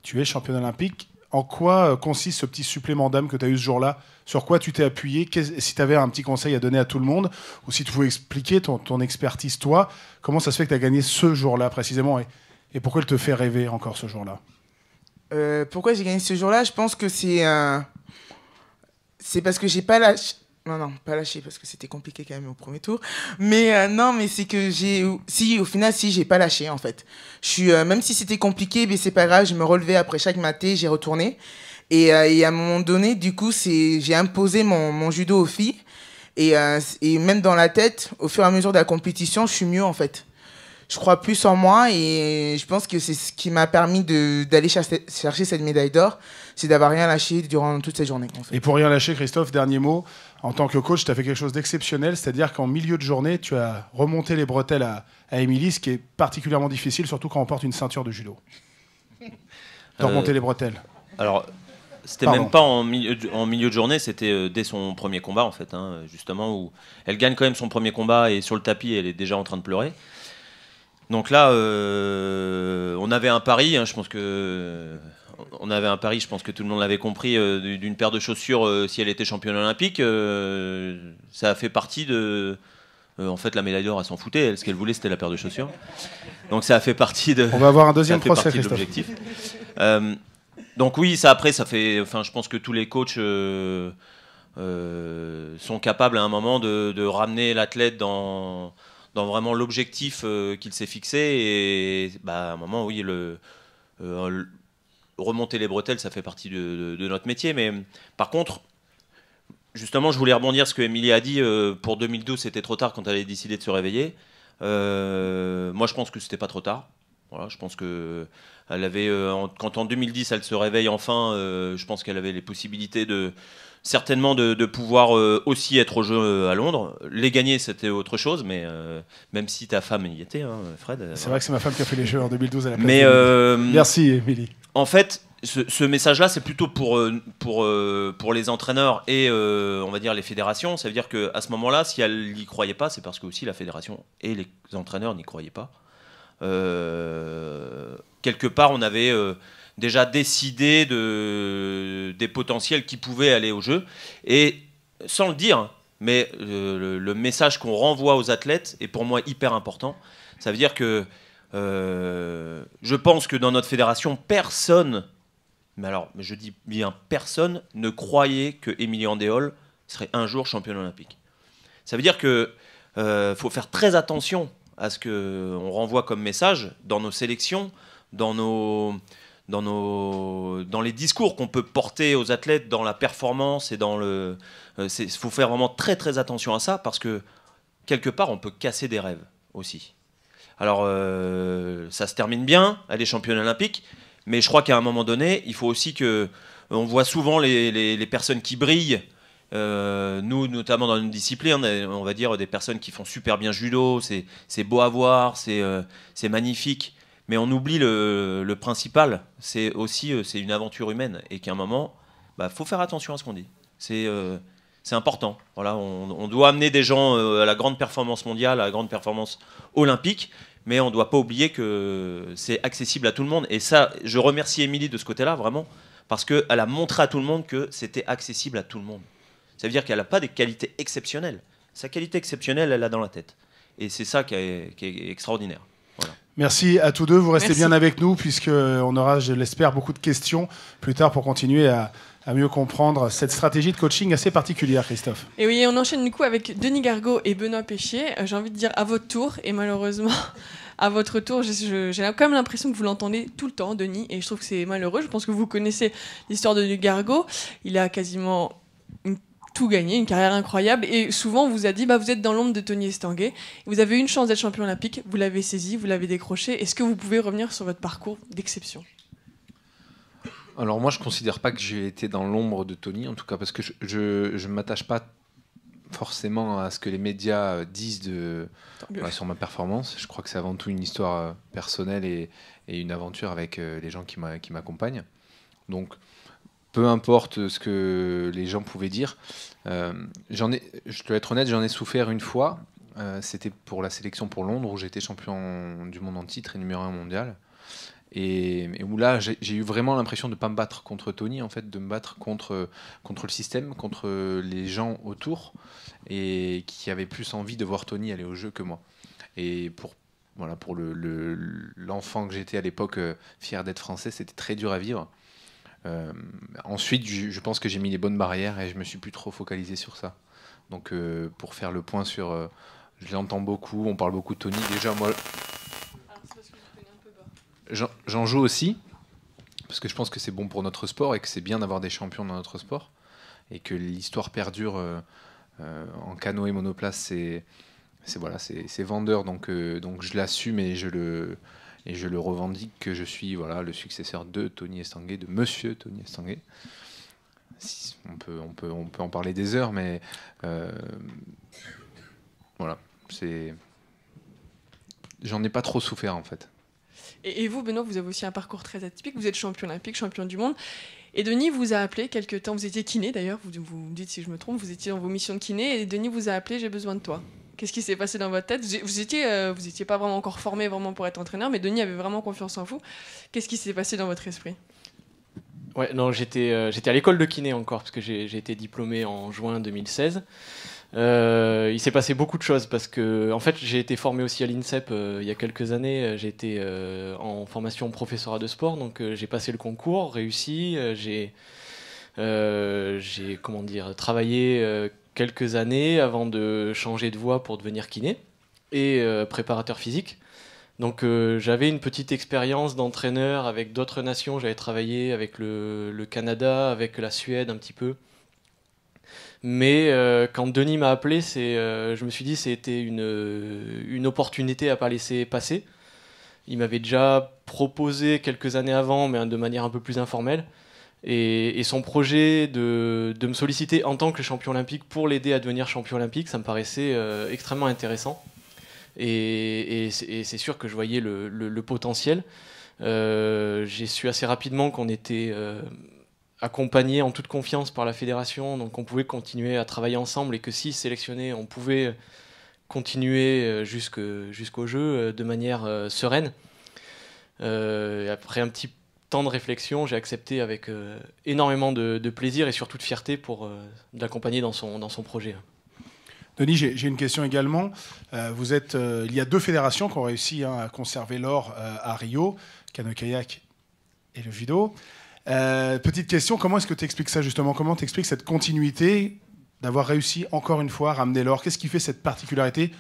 tu es championne olympique. En quoi euh, consiste ce petit supplément d'âme que tu as eu ce jour-là Sur quoi tu t'es appuyé Si tu avais un petit conseil à donner à tout le monde, ou si tu pouvais expliquer ton, expertise, toi, comment ça se fait que tu as gagné ce jour-là précisément et, et, pourquoi elle te fait rêver encore ce jour-là euh, Pourquoi j'ai gagné ce jour-là Je pense que c'est euh, C'est parce que j'ai pas lâché non, non, pas lâché parce que c'était compliqué quand même au premier tour. Mais euh, non, mais c'est que j'ai, si au final, si j'ai pas lâché en fait. Je suis, euh, même si c'était compliqué, mais c'est pas grave. Je me relevais après chaque matin, j'ai retourné. Euh, et, à un moment donné, du coup, c'est, j'ai imposé mon, mon, judo aux filles. Et, et, même dans la tête, au fur et à mesure de la compétition, je suis mieux en fait. Je crois plus en moi et je pense que c'est ce qui m'a permis d'aller chercher, cette médaille d'or, c'est d'avoir rien lâché durant toute cette journée. Et pour rien lâcher, Christophe, dernier mot en tant que coach, tu as fait quelque chose d'exceptionnel, c'est-à-dire qu'en milieu de journée, tu as remonté les bretelles à, à Émilie, ce qui est particulièrement difficile, surtout quand on porte une ceinture de judo. Tu euh, as remonté les bretelles. Alors, c'était même pas en milieu, de, journée, c'était euh, dès son premier combat, en fait, hein, justement, où elle gagne quand même son premier combat et sur le tapis, elle est déjà en train de pleurer. Donc là, euh, on avait un pari, hein, je pense que on avait un pari, je pense que tout le monde l'avait compris, euh, d'une paire de chaussures euh, si elle était championne olympique. Euh, ça a fait partie de. en fait, la médaille d'or, elle s'en foutait. ce qu'elle voulait, c'était la paire de chaussures. Donc ça a fait partie de. On va avoir un deuxième procès, l'objectif. donc oui, ça après, ça fait. Enfin, je pense que tous les coachs. sont capables à un moment de, ramener l'athlète dans, vraiment l'objectif qu'il s'est fixé et bah, à un moment oui le, remonter les bretelles, ça fait partie de, notre métier. Mais par contre, justement, je voulais rebondir ce que Émilie a dit. Euh, pour 2012, c'était trop tard quand elle a décidé de se réveiller. Euh, moi, je pense que c'était pas trop tard. je pense que elle avait, euh, quand en 2010, elle se réveille enfin, je pense qu'elle avait les possibilités de, certainement de, pouvoir euh, aussi être au jeu euh, à Londres. Les gagner, c'était autre chose, mais euh, même si ta femme y était, hein, Fred. c'est vrai que c'est ma femme qui a fait les jeux en 2012 à la place mais, Merci, Émilie. En fait, ce, message-là, c'est plutôt pour, pour, pour les entraîneurs et, on va dire, les fédérations. Ça veut dire qu'à ce moment-là, si elle n'y croyait pas, c'est parce que aussi la fédération et les entraîneurs n'y croyaient pas. quelque part, on avait déjà décidé des potentiels qui pouvaient aller au jeu. Et sans le dire, mais euh, le, message qu'on renvoie aux athlètes est pour moi hyper important. Ça veut dire que euh, je pense que dans notre fédération, personne, mais alors je dis bien personne, ne croyait que Émilien Andéol serait un jour championne olympique. Ça veut dire que euh, faut faire très attention à ce qu'on renvoie comme message dans nos sélections, dans nos, dans, nos, dans les discours qu'on peut porter aux athlètes, dans la performance et dans le. Il euh, faut faire vraiment très très attention à ça parce que quelque part on peut casser des rêves aussi. Alors euh, ça se termine bien, elle est championne olympique, mais je crois qu'à un moment donné, il faut aussi que. Euh, on voit souvent les, les, personnes qui brillent. nous, notamment dans une discipline, on va dire des personnes qui font super bien judo, c'est beau à voir, c'est magnifique mais on oublie le, principal. C'est aussi euh, c'est une aventure humaine et qu'à un moment, bah, faut faire attention à ce qu'on dit. C'est euh, c'est important. Voilà, on, doit amener des gens euh, à la grande performance mondiale, à la grande performance olympique, mais on ne doit pas oublier que c'est accessible à tout le monde. Et ça, je remercie Émilie de ce côté-là, vraiment, parce qu'elle a montré à tout le monde que c'était accessible à tout le monde. Ça veut dire qu'elle n'a pas des qualités exceptionnelles. Sa qualité exceptionnelle, elle l'a dans la tête. Et c'est ça qui est extraordinaire. Merci à tous deux. Vous restez bien avec nous puisqu'on euh, aura, je l'espère, beaucoup de questions plus tard pour continuer à, mieux comprendre cette stratégie de coaching assez particulière, Christophe. Et oui, on enchaîne du coup avec Denis Gargaud et Benoît Péchier. Euh, j'ai envie de dire à votre tour, et malheureusement, à votre tour, j'ai quand même l'impression que vous l'entendez tout le temps, Denis, et je trouve que c'est malheureux. Je pense que vous connaissez l'histoire de Denis Gargaud. Il a quasiment une tout gagné, une carrière incroyable. Et souvent, on vous a dit, bah, vous êtes dans l'ombre de Tony Estanguet. Vous avez une chance d'être champion olympique. Vous l'avez saisi, vous l'avez décroché. Est-ce que vous pouvez revenir sur votre parcours d'exception Alors, moi, je ne considère pas que j'ai été dans l'ombre de Tony, en tout cas, parce que je ne m'attache pas forcément à ce que les médias euh, disent de, sur ma performance. Je crois que c'est avant tout une histoire euh, personnelle et, et une aventure avec euh, les gens qui m'accompagnent. Donc, peu importe ce que les gens pouvaient dire. Euh, je dois être honnête, j'en ai souffert une fois. Euh, c'était pour la sélection pour Londres où j'étais champion du monde en titre et numéro un mondial. Et, où là, j'ai, eu vraiment l'impression de ne pas me battre contre Tony, en fait, de me battre contre, contre le système, contre les gens autour, et qui avaient plus envie de voir Tony aller au jeu que moi. Et pour, voilà, pour l'enfant que j'étais à l'époque, euh, fier d'être français, c'était très dur à vivre. Euh, ensuite, je, pense que j'ai mis les bonnes barrières et je me suis plus trop focalisé sur ça. Donc, euh, pour faire le point sur, euh, je l'entends beaucoup, on parle beaucoup de Tony. Déjà, moi, ah, j'en joue aussi parce que je pense que c'est bon pour notre sport et que c'est bien d'avoir des champions dans notre sport et que l'histoire perdure en canoë monoplace. C'est voilà, vendeur, donc donc je l'assume et je le et je le revendique que je suis voilà le successeur de Tony Estanguet, de Monsieur Tony Estanguet. on peut, on peut, on peut en parler des heures, mais euh, voilà, c'est. J'en ai pas trop souffert en fait. Et, vous, Benoît, vous avez aussi un parcours très atypique. Vous êtes champion olympique, champion du monde. Et Denis vous a appelé quelques temps. Vous étiez kiné d'ailleurs. Vous, vous me dites si je me trompe. Vous étiez dans vos missions de kiné. Et Denis vous a appelé. J'ai besoin de toi. Qu'est-ce qui s'est passé dans votre tête Vous n'étiez vous euh, pas vraiment encore formé vraiment pour être entraîneur, mais Denis avait vraiment confiance en vous. Qu'est-ce qui s'est passé dans votre esprit Ouais, non, j'étais euh, à l'école de kiné encore, parce que j'ai été diplômé en juin 2016. Euh, il s'est passé beaucoup de choses parce que, en fait, j'ai été formé aussi à l'INSEP il y a quelques années. J'ai été en formation professorat de sport, donc j'ai passé le concours, réussi. j'ai, j'ai comment dire, travaillé quelques années avant de changer de voie pour devenir kiné et euh, préparateur physique. Donc euh, j'avais une petite expérience d'entraîneur avec d'autres nations. J'avais travaillé avec le, Canada, avec la Suède un petit peu. Mais euh, quand Denis m'a appelé, je me suis dit c'était une, une opportunité à pas laisser passer. Il m'avait déjà proposé quelques années avant, mais de manière un peu plus informelle. Et, son projet de, me solliciter en tant que champion olympique pour l'aider à devenir champion olympique, ça me paraissait euh, extrêmement intéressant. Et, c'est sûr que je voyais le, potentiel. Euh, j'ai su assez rapidement qu'on était euh, accompagné en toute confiance par la fédération, donc on pouvait continuer à travailler ensemble et que si sélectionné, on pouvait continuer jusqu'au jeu de manière sereine. après un petit de réflexion, j'ai accepté avec euh, énormément de, plaisir et surtout de fierté pour euh, l'accompagner dans son, dans son projet. Denis, j'ai une question également. Euh, vous êtes, il y a deux fédérations qui ont réussi hein, à conserver l'or à Rio, cano kayak et le judo. petite question, comment est-ce que tu expliques ça justement Comment tu expliques cette continuité d'avoir réussi encore une fois à ramener l'or Qu'est-ce qui fait cette particularité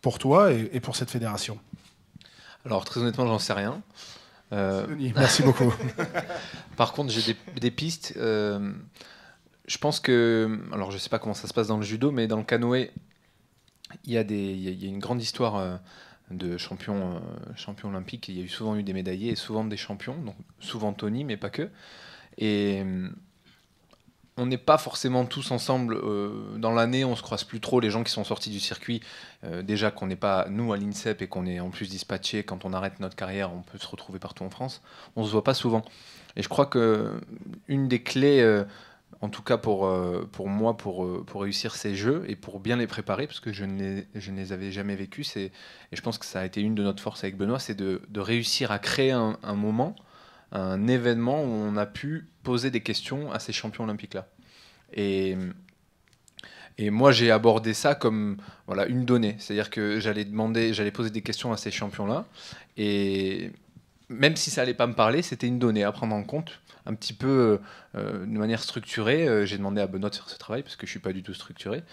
pour toi et, et pour cette fédération Alors très honnêtement, j'en sais rien. Euh, merci beaucoup. par contre, j'ai des, pistes. Euh, je pense que, alors je ne sais pas comment ça se passe dans le judo, mais dans le canoë, il y, a, des, y a, une grande histoire euh, de champions champion Il y a eu souvent eu des médaillés et souvent des champions, donc souvent Tony, mais pas que. Et on n'est pas forcément tous ensemble euh, dans l'année, on se croise plus trop. Les gens qui sont sortis du circuit, euh, déjà qu'on n'est pas nous à l'INSEP et qu'on est en plus dispatché, quand on arrête notre carrière, on peut se retrouver partout en France. On ne se voit pas souvent. Et je crois que une des clés, euh, en tout cas pour, pour moi, pour, pour réussir ces jeux et pour bien les préparer, parce que je ne les, je les avais jamais vécus, et je pense que ça a été une de notre force avec Benoît, c'est de, réussir à créer un, un moment, un événement où on a pu poser des questions à ces champions olympiques-là. Et, et moi, j'ai abordé ça comme voilà, une donnée. C'est-à-dire que j'allais demander, j'allais poser des questions à ces champions-là. Et même si ça n'allait pas me parler, c'était une donnée à prendre en compte. Un petit peu euh, de manière structurée, euh, j'ai demandé à Benoît de faire ce travail parce que je suis pas du tout structuré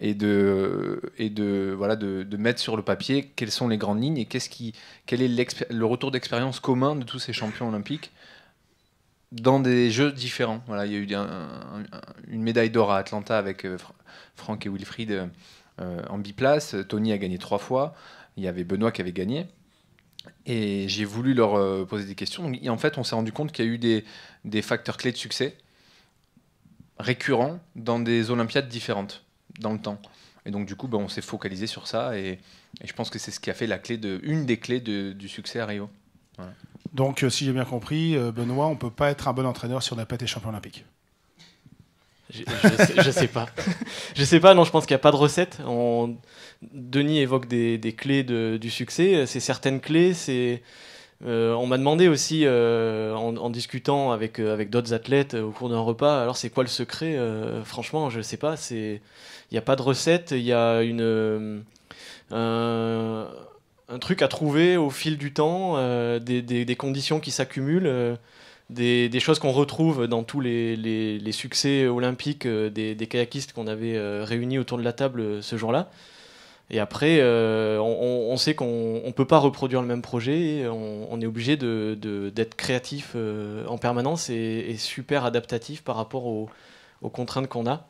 et de et de voilà de, de mettre sur le papier quelles sont les grandes lignes et qu'est-ce qui quel est le retour d'expérience commun de tous ces champions olympiques dans des jeux différents. Voilà, il y a eu une médaille d'or à Atlanta avec euh, Franck et Wilfried euh, euh, en biplace. Tony a gagné trois fois. Il y avait Benoît qui avait gagné. Et j'ai voulu leur poser des questions. et en fait, on s'est rendu compte qu'il y a eu des, facteurs clés de succès récurrents dans des Olympiades différentes dans le temps. Et donc, du coup, ben, on s'est focalisé sur ça. Et, je pense que c'est ce qui a fait la clé de, une des clés du succès à Rio. Voilà. Donc, euh, si j'ai bien compris, euh, Benoît, on ne peut pas être un bon entraîneur sur la n'a pas été champion olympique. Je, je, sais, pas. je sais pas, non, je pense qu'il n'y a pas de recette. Denis évoque des, clés du succès. C'est certaines clés, euh, on m'a demandé aussi, en, discutant avec, d'autres athlètes au cours d'un repas, alors c'est quoi le secret Franchement, je ne sais pas. Il n'y a pas de recette, il y a une, un truc à trouver au fil du temps, euh, des, des, conditions qui s'accumulent, euh, des, des, choses qu'on retrouve dans tous les, les, succès olympiques euh, des, kayakistes qu'on avait réunis autour de la table ce jour-là. Et après, on, on, sait qu'on ne peut pas reproduire le même projet, on, est obligé d'être de, d'être créatif en permanence et, et, super adaptatif par rapport aux, aux contraintes qu'on a.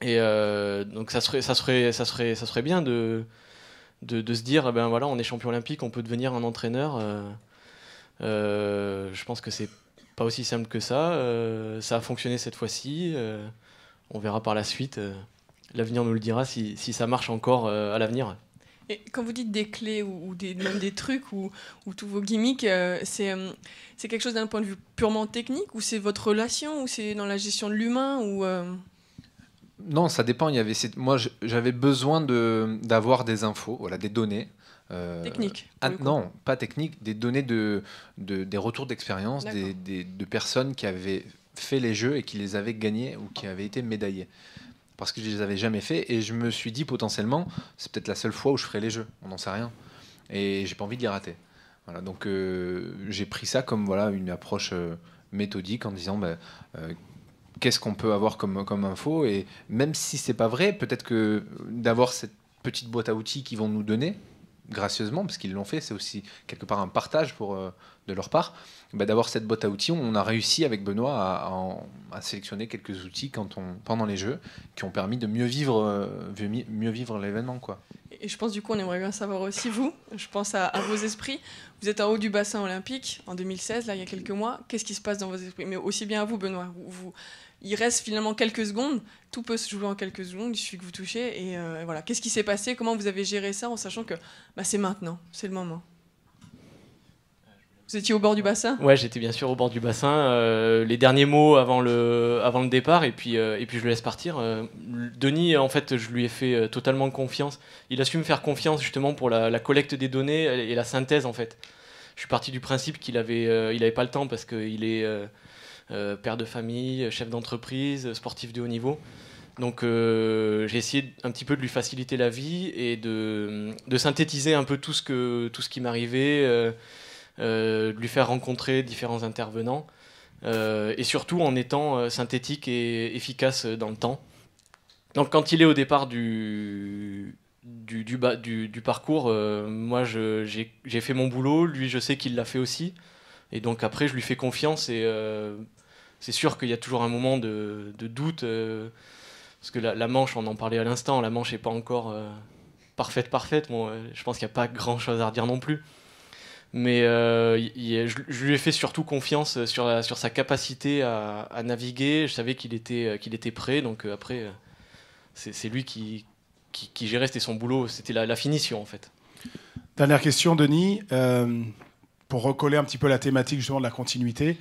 Et donc ça serait, ça, serait, ça, serait, ça serait bien de, de, se dire, eh ben voilà, on est champion olympique, on peut devenir un entraîneur. Euh, euh, je pense que c'est pas aussi simple que ça. Euh, ça a fonctionné cette fois-ci. on verra par la suite. L'avenir nous le dira si, ça marche encore à l'avenir. Et quand vous dites des clés ou, des, même des trucs ou, ou tous vos gimmicks, c'est quelque chose d'un point de vue purement technique ou c'est votre relation ou c'est dans la gestion de l'humain ou non, ça dépend. Il y avait Moi, j'avais besoin d'avoir des infos, voilà, des données. Euh, techniques ah, non, pas technique, des données de, des retours d'expérience des, de personnes qui avaient fait les jeux et qui les avaient gagnés ou qui avaient été médaillés. Parce que je les avais jamais fait et je me suis dit potentiellement, c'est peut-être la seule fois où je ferai les jeux. On n'en sait rien. Et j'ai pas envie de les rater. Voilà, donc euh, j'ai pris ça comme voilà une approche euh, méthodique en disant bah, qu'est-ce qu'on peut avoir comme, comme info. Et même si c'est pas vrai, peut-être que d'avoir cette petite boîte à outils qu'ils vont nous donner, gracieusement, parce qu'ils l'ont fait, c'est aussi quelque part un partage pour, euh, de leur part, bah, d'avoir cette boîte à outils. On a réussi avec Benoît à, sélectionner quelques outils pendant les jeux qui ont permis de mieux vivre, euh, mieux vivre l'événement. quoi. Et je pense du coup, on aimerait bien savoir aussi vous, je pense à vos esprits, vous êtes en haut du bassin olympique en 2016, là, il y a quelques mois. Qu'est-ce qui se passe dans vos esprits Mais aussi bien à vous, Benoît. il reste finalement quelques secondes. Tout peut se jouer en quelques secondes. Il suffit que vous touchez. Euh, et, voilà. Qu'est-ce qui s'est passé Comment vous avez géré ça en sachant que bah, c'est maintenant, c'est le moment vous étiez au bord du bassin Ouais, j'étais bien sûr au bord du bassin. Euh, les derniers mots avant le, avant le départ, et puis, euh, et puis je le laisse partir. Euh, Denis, en fait, je lui ai fait totalement confiance. Il a su me faire confiance justement pour la, collecte des données et la synthèse, en fait. Je suis parti du principe qu'il avait, il avait pas le temps parce qu'il est père de famille, chef d'entreprise, sportif de haut niveau. Donc j'ai essayé un petit peu de lui faciliter la vie et de, de synthétiser un peu tout ce, que, tout ce qui m'arrivait euh, de lui faire rencontrer différents intervenants, euh, et surtout en étant euh, synthétique et efficace dans le temps. Donc quand il est au départ du, du, parcours, moi j'ai fait mon boulot, lui je sais qu'il l'a fait aussi, et donc après je lui fais confiance, et c'est sûr qu'il y a toujours un moment de, doute, parce que la, Manche, on en parlait à l'instant, la Manche n'est pas encore parfaite, parfaite, je pense qu'il n'y a pas grand-chose à redire non plus mais euh, je, lui ai fait surtout confiance euh, sur, sur sa capacité à, naviguer. Je savais qu'il était, euh, qu'il était prêt, donc après, c'est lui qui, qui, gérait, c'était son boulot, c'était la, finition en fait. Dernière question, Denis, pour recoller un petit peu la thématique justement de la continuité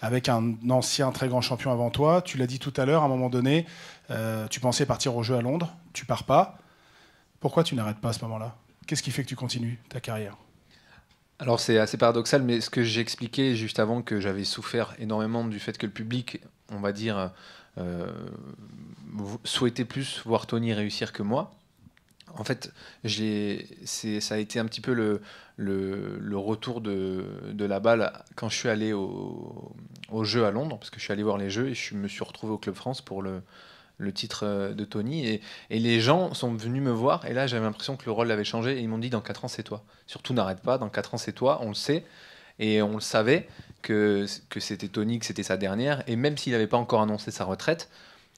avec un ancien très grand champion avant toi. Tu l'as dit tout à l'heure, à un moment donné, tu pensais partir au jeu à Londres, tu pars pas. Pourquoi tu n'arrêtes pas à ce moment-là Qu'est-ce qui fait que tu continues ta carrière alors c'est assez paradoxal, mais ce que j'ai expliqué juste avant, que j'avais souffert énormément du fait que le public, on va dire, euh, souhaitait plus voir Tony réussir que moi. En fait, j'ai, ça a été un petit peu le, le, retour de, la balle quand je suis allé au, au, jeu à Londres, parce que je suis allé voir les jeux et je me suis retrouvé au Club France pour le, le titre euh, de Tony. Et, les gens sont venus me voir. Et là, j'avais l'impression que le rôle avait changé. Et ils m'ont dit Dans 4 ans, c'est toi. Surtout, n'arrête pas. Dans 4 ans, c'est toi. On le sait. Et on le savait que, que c'était Tony, que c'était sa dernière. Et même s'il n'avait pas encore annoncé sa retraite,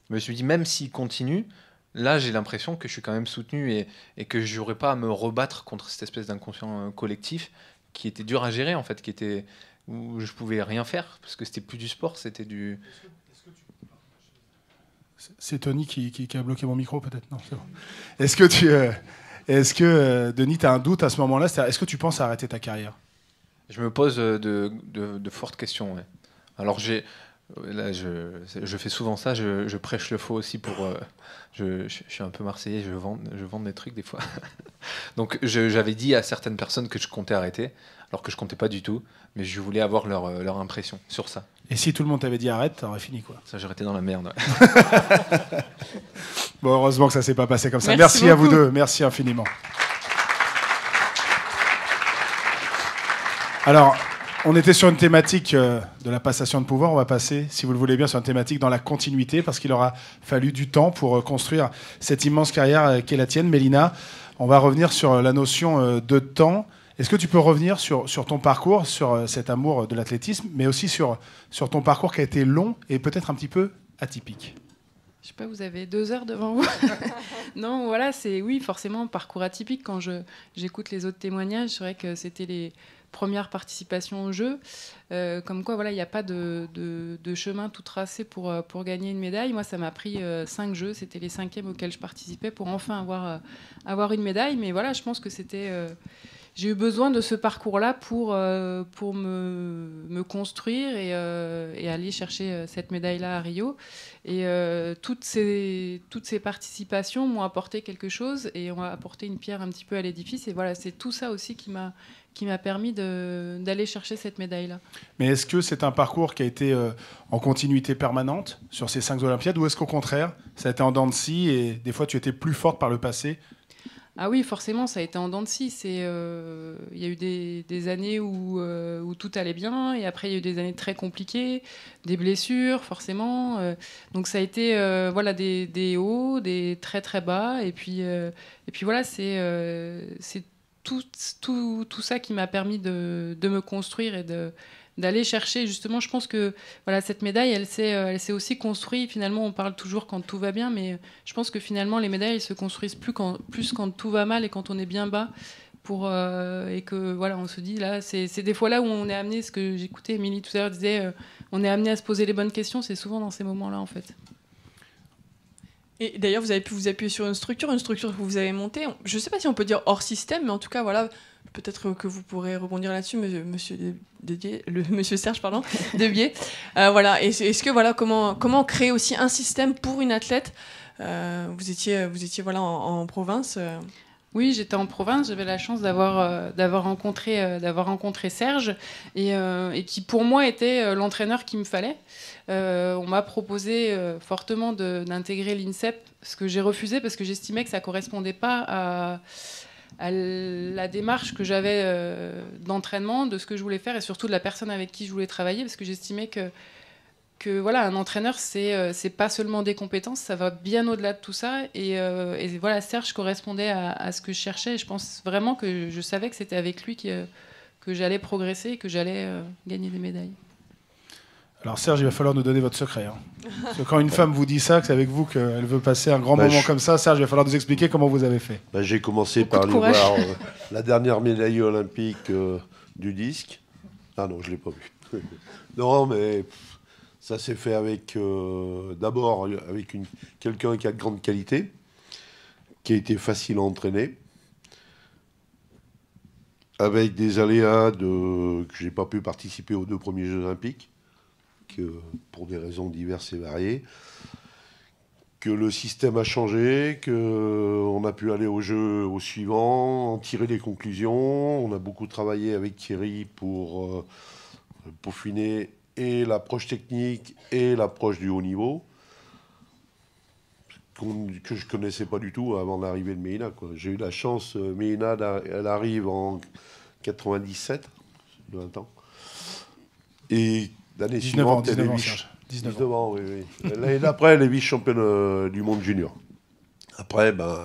je me suis dit Même s'il continue, là, j'ai l'impression que je suis quand même soutenu et, que je n'aurais pas à me rebattre contre cette espèce d'inconscient euh, collectif qui était dur à gérer, en fait, qui était où je pouvais rien faire parce que c'était plus du sport, c'était du, c'est Tony qui, a bloqué mon micro, peut-être Non, c'est bon. Est-ce que, tu, euh, est-ce que euh, Denis, tu as un doute à ce moment-là Est-ce que tu penses arrêter ta carrière Je me pose euh, de, fortes questions. Alors, j'ai, je, fais souvent ça. Je, prêche le faux aussi pour. je, suis un peu marseillais, je vends, je vends des trucs des fois. Donc, j'avais dit à certaines personnes que je comptais arrêter, alors que je comptais pas du tout, mais je voulais avoir leur impression sur ça. Et si tout le monde t'avait dit arrête, t'aurais fini quoi. Ça, j'aurais été dans la merde. bon, heureusement que ça s'est pas passé comme ça. Merci, à vous deux. Merci infiniment. Alors, on était sur une thématique euh, de la passation de pouvoir. On va passer, si vous le voulez bien, sur une thématique dans la continuité, parce qu'il aura fallu du temps pour euh, construire cette immense carrière euh, qu'est la tienne, Mélina. On va revenir sur la notion de temps est-ce que tu peux revenir sur, ton parcours, sur euh, cet amour euh, de l'athlétisme, mais aussi sur, ton parcours qui a été long et peut-être un petit peu atypique je sais pas, vous avez deux heures devant vous. non, voilà, c'est oui, forcément, parcours atypique. Quand je, j'écoute les autres témoignages, c'est vrai que c'était les premières participations au jeu. Euh, comme quoi, voilà, il n'y a pas de, chemin tout tracé pour, gagner une médaille. Moi, ça m'a pris cinq jeux. C'était les cinquièmes auxquels je participais pour enfin avoir une médaille. Mais voilà, je pense que c'était j'ai eu besoin de ce parcours-là pour, euh, pour me, me, construire et, euh, aller chercher euh, cette médaille-là à Rio. Et toutes, ces, toutes ces participations m'ont apporté quelque chose et ont apporté une pierre un petit peu à l'édifice. Et voilà, c'est tout ça aussi qui m'a qui m'a permis d'aller chercher cette médaille-là. Mais est-ce que c'est un parcours qui a été en continuité permanente sur ces cinq Olympiades ou est-ce qu'au contraire, ça a été en dents de scie et des fois tu étais plus forte par le passé ah oui, forcément, ça a été en dents de scie. Euh, il y a eu des, années euh, où, tout allait bien, et après, il y a eu des années très compliquées, des blessures, forcément. Euh. donc, ça a été voilà, des, hauts, des très très bas, et puis, et puis voilà, c'est tout, tout, tout, ça qui m'a permis de, de, me construire et de, d'aller chercher justement je pense que voilà cette médaille elle s'est euh, elle s'est aussi construite finalement on parle toujours quand tout va bien mais je pense que finalement les médailles elles se construisent plus quand tout va mal et quand on est bien bas pour, euh, et que voilà on se dit là c'est des fois là où on est amené ce que j'écoutais Émilie tout à l'heure disait euh, on est amené à se poser les bonnes questions c'est souvent dans ces moments là en fait et d'ailleurs, vous avez pu vous appuyer sur une structure, une structure que vous avez montée. Je ne sais pas si on peut dire hors système, mais en tout cas, voilà, peut-être que vous pourrez rebondir là-dessus, monsieur, le monsieur Serge, pardon, Debier. Euh, voilà. Est-ce que voilà comment comment créer aussi un système pour une athlète euh, Vous étiez vous étiez voilà en, province. Euh. Oui, j'étais en province. J'avais la chance d'avoir d'avoir rencontré d'avoir rencontré Serge et, qui pour moi était l'entraîneur qu'il me fallait. on m'a proposé fortement d'intégrer l'INSEP, ce que j'ai refusé parce que j'estimais que ça correspondait pas à à la démarche que j'avais euh, d'entraînement, de ce que je voulais faire et surtout de la personne avec qui je voulais travailler, parce que j'estimais que, voilà, un entraîneur, euh, c'est pas seulement des compétences, ça va bien au-delà de tout ça. Et, euh, voilà, Serge correspondait à, ce que je cherchais. Et je pense vraiment que je savais que c'était avec lui que, que j'allais progresser et que j'allais gagner des médailles. Alors Serge, il va falloir nous donner votre secret. Hein. Parce que quand une femme vous dit ça, que c'est avec vous qu'elle veut passer un grand bah, moment comme ça, Serge, il va falloir nous expliquer comment vous avez fait. Bah, j'ai commencé par lui voir euh, la dernière médaille olympique euh, du disque. Ah non, je ne l'ai pas vue. non, mais ça s'est fait avec euh, d'abord avec quelqu'un qui a de grandes qualités, qui a été facile à entraîner, avec des aléas de, que n'ai pas pu participer aux deux premiers Jeux olympiques pour des raisons diverses et variées, que le système a changé, qu'on a pu aller au jeu au suivant, en tirer des conclusions. On a beaucoup travaillé avec Thierry pour euh, peaufiner et l'approche technique et l'approche du haut niveau que je connaissais pas du tout avant l'arrivée de Meina. J'ai eu la chance, euh, Meina, elle arrive en 97, 20 ans, et L'année suivante, 19 19 oui, oui. L'année d'après, les vice championnats euh, du monde junior. Après, ben,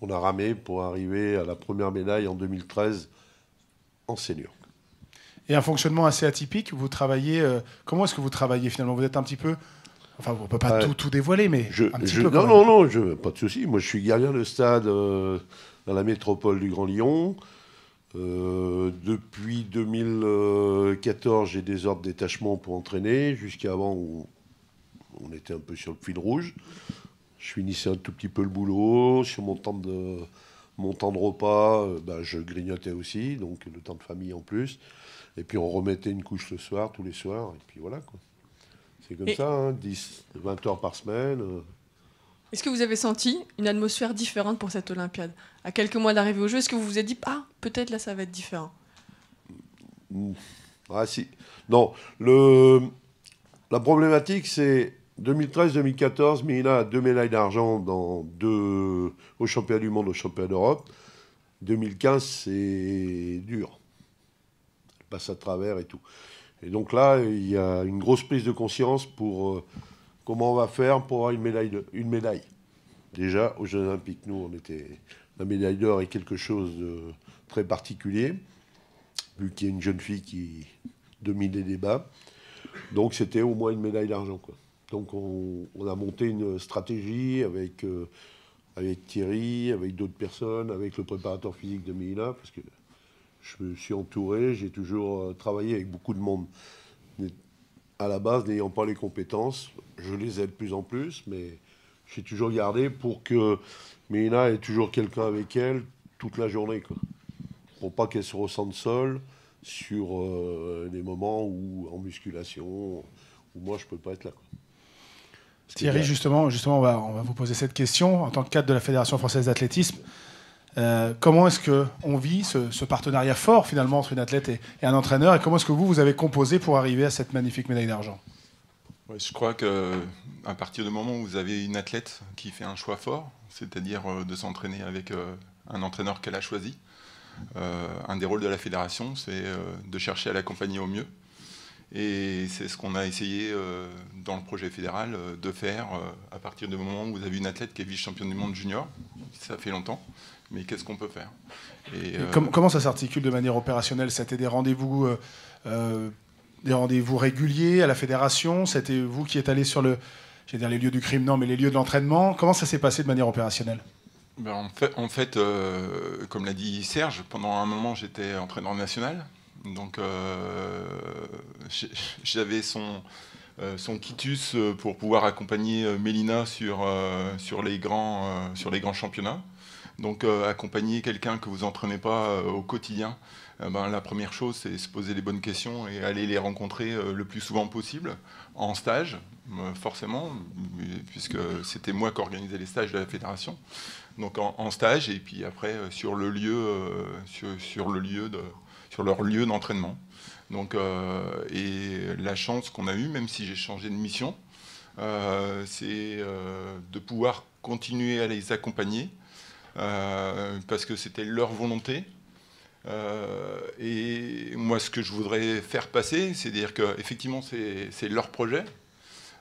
on a ramé pour arriver à la première médaille en 2013 en senior. Et un fonctionnement assez atypique. Vous travaillez. Euh, comment est-ce que vous travaillez finalement Vous êtes un petit peu. Enfin, on ne peut pas tout, dévoiler, mais. un petit peu, non, non, non, je, pas de souci. Moi, je suis gardien de stade euh, dans la métropole du Grand Lyon. Euh, depuis 2014, j'ai des ordres de détachement pour entraîner, jusqu'à avant où on était un peu sur le fil rouge. Je finissais un tout petit peu le boulot. Sur mon temps de, mon temps de repas, euh, ben, je grignotais aussi, donc le temps de famille en plus. Et puis on remettait une couche le soir, tous les soirs, et puis voilà. Quoi. C'est comme ça, 10, hein, 20 heures par semaine. Euh. Est-ce que vous avez senti une atmosphère différente pour cette Olympiade À quelques mois d'arrivée au jeu, est-ce que vous vous êtes dit, ah, peut-être là, ça va être différent mmh. Ah si. Non, la problématique, c'est 2013-2014, Mila a deux médailles d'argent dans deux... au championnat du monde, au championnat d'Europe. 2015, c'est dur. Elle passe à travers et tout. Et donc là, il y a une grosse prise de conscience pour... Euh, comment on va faire pour avoir une médaille, une Déjà, aux Jeux Olympiques, nous, on était. La médaille d'or est quelque chose de très particulier, vu qu'il y a une jeune fille qui domine les débats. Donc, c'était au moins une médaille d'argent. Donc, on, a monté une stratégie avec, euh, avec Thierry, avec d'autres personnes, avec le préparateur physique de Mila, parce que je me suis entouré, j'ai toujours euh, travaillé avec beaucoup de monde à la base, n'ayant pas les compétences, je les ai de plus en plus, mais j'ai toujours gardé pour que Mina ait toujours quelqu'un avec elle toute la journée. Quoi. Pour pas qu'elle se ressente seule sur euh, des moments où en musculation, où moi je peux pas être là. Thierry, justement, justement on va, on, va, vous poser cette question. En tant que cadre de la Fédération française d'athlétisme, euh, comment est-ce qu'on vit ce, partenariat fort finalement entre une athlète et, un entraîneur Et comment est-ce que vous, vous avez composé pour arriver à cette magnifique médaille d'argent Je crois qu'à partir du moment où vous avez une athlète qui fait un choix fort, c'est-à-dire euh, de s'entraîner avec euh, un entraîneur qu'elle a choisi, un des rôles de la fédération, c'est de chercher à l'accompagner au mieux. Et c'est ce qu'on a essayé dans le projet fédéral de faire à partir du moment où vous avez une athlète qui est vice-championne du monde junior, ça fait longtemps, mais qu'est-ce qu'on peut faire et, euh, Comment ça s'articule de manière opérationnelle C'était des rendez-vous euh, euh, des rendez-vous réguliers à la fédération C'était vous qui êtes allé sur le, les lieux du crime, non, mais les lieux de l'entraînement. Comment ça s'est passé de manière opérationnelle ben, en fait, en fait comme l'a dit Serge, pendant un moment j'étais entraîneur national. Donc j'avais son, son quitus pour pouvoir accompagner Mélina sur, sur, les, grands, sur les grands championnats. Donc euh, accompagner quelqu'un que vous entraînez pas euh, au quotidien, euh, ben, la première chose, c'est se poser les bonnes questions et aller les rencontrer le plus souvent possible, en stage, forcément, puisque c'était moi qui organisais les stages de la fédération. Donc en, stage et puis après sur le lieu, sur, le lieu de, sur leur lieu d'entraînement. et la chance qu'on a eue, même si j'ai changé de mission, c'est de pouvoir continuer à les accompagner euh, parce que c'était leur volonté. Euh, et moi, ce que je voudrais faire passer, c'est dire qu'effectivement, c'est leur projet,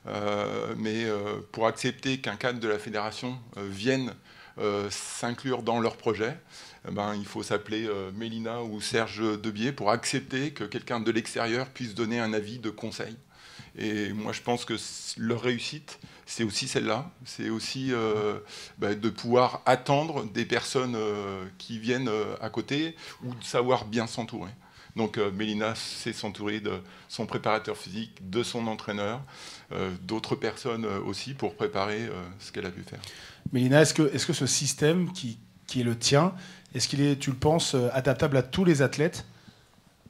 euh, mais pour accepter qu'un cadre de la fédération vienne s'inclure dans leur projet, eh ben, il faut s'appeler Mélina ou Serge Debier pour accepter que quelqu'un de l'extérieur puisse donner un avis de conseil. Et moi, je pense que leur réussite c'est aussi celle-là. C'est aussi euh, bah, de pouvoir attendre des personnes euh, qui viennent euh, à côté ou de savoir bien s'entourer. Donc Mélina s'est s'entourer de son préparateur physique, de son entraîneur, d'autres personnes aussi pour préparer ce qu'elle a pu faire. Mélina, est-ce que, est -ce que ce système qui, est le tien, est-ce qu'il est, tu le penses, adaptable à tous les athlètes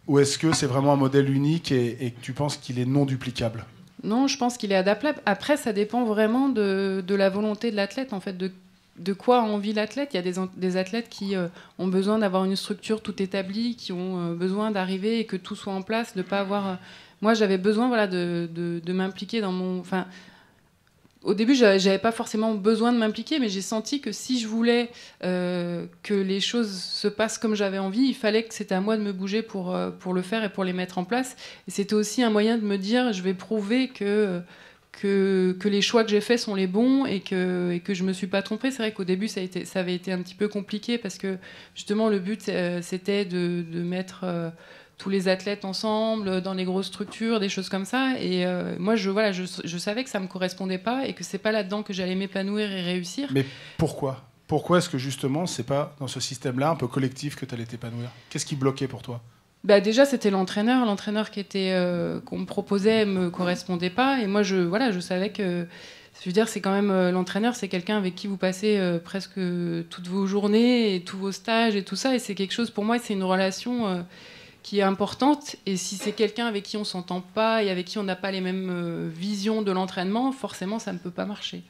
ou est-ce que c'est vraiment un modèle unique et, et que tu penses qu'il est non duplicable non, je pense qu'il est adaptable. Après, ça dépend vraiment de, la volonté de l'athlète, en fait, de, de quoi a envie l'athlète. Il y a des, athlètes qui euh, ont besoin d'avoir une structure tout établie, qui ont euh, besoin d'arriver et que tout soit en place, de pas avoir. Euh, moi, j'avais besoin, voilà, de, m'impliquer dans mon, au début, je n'avais pas forcément besoin de m'impliquer, mais j'ai senti que si je voulais euh, que les choses se passent comme j'avais envie, il fallait que c'était à moi de me bouger pour, euh, pour le faire et pour les mettre en place. Et c'était aussi un moyen de me dire, je vais prouver que, que, les choix que j'ai faits sont les bons et que, et que je me suis pas trompée. C'est vrai qu'au début, ça, a été, ça avait été un petit peu compliqué parce que justement, le but, euh, c'était de, de mettre tous les athlètes ensemble, dans les grosses structures, des choses comme ça. Et euh, moi, je, voilà, je, je, savais que ça me correspondait pas et que c'est pas là-dedans que j'allais m'épanouir et réussir. Mais pourquoi Pourquoi est-ce que justement, c'est pas dans ce système-là, un peu collectif, que tu allais t'épanouir Qu'est-ce qui bloquait pour toi bah déjà c'était l'entraîneur, l'entraîneur qui était euh, qu'on me proposait me correspondait pas et moi je voilà je savais que je veux dire, c'est quand même euh, l'entraîneur, c'est quelqu'un avec qui vous passez presque toutes vos journées et tous vos stages et tout ça. Et c'est quelque chose, pour moi, c'est une relation qui est importante. Et si c'est quelqu'un avec qui on s'entend pas et avec qui on n'a pas les mêmes euh, visions de l'entraînement, forcément, ça ne peut pas marcher.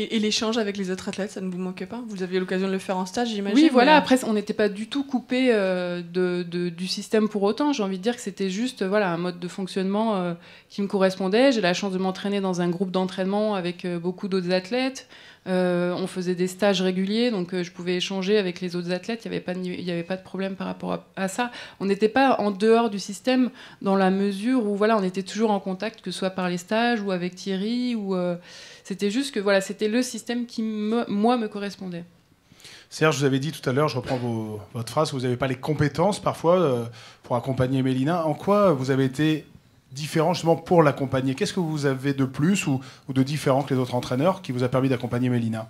Et, l'échange avec les autres athlètes, ça ne vous manquait pas Vous aviez l'occasion de le faire en stage, j'imagine Oui, voilà. Après, on n'était pas du tout coupé euh, de, du système pour autant. J'ai envie de dire que c'était juste voilà, un mode de fonctionnement euh, qui me correspondait. J'ai la chance de m'entraîner dans un groupe d'entraînement avec beaucoup d'autres athlètes. Euh, on faisait des stages réguliers, donc euh, je pouvais échanger avec les autres athlètes. Il n'y avait, pas de problème par rapport à, ça. On n'était pas en dehors du système dans la mesure où voilà, on était toujours en contact, que ce soit par les stages ou avec Thierry. Ou, euh, c'était juste que voilà, c'était le système qui, moi, me correspondait. Serge, vous avez dit tout à l'heure, je reprends votre phrase, vous n'avez pas les compétences parfois pour accompagner Mélina. En quoi vous avez été différent justement pour l'accompagner Qu'est-ce que vous avez de plus ou, de différent que les autres entraîneurs qui vous a permis d'accompagner Mélina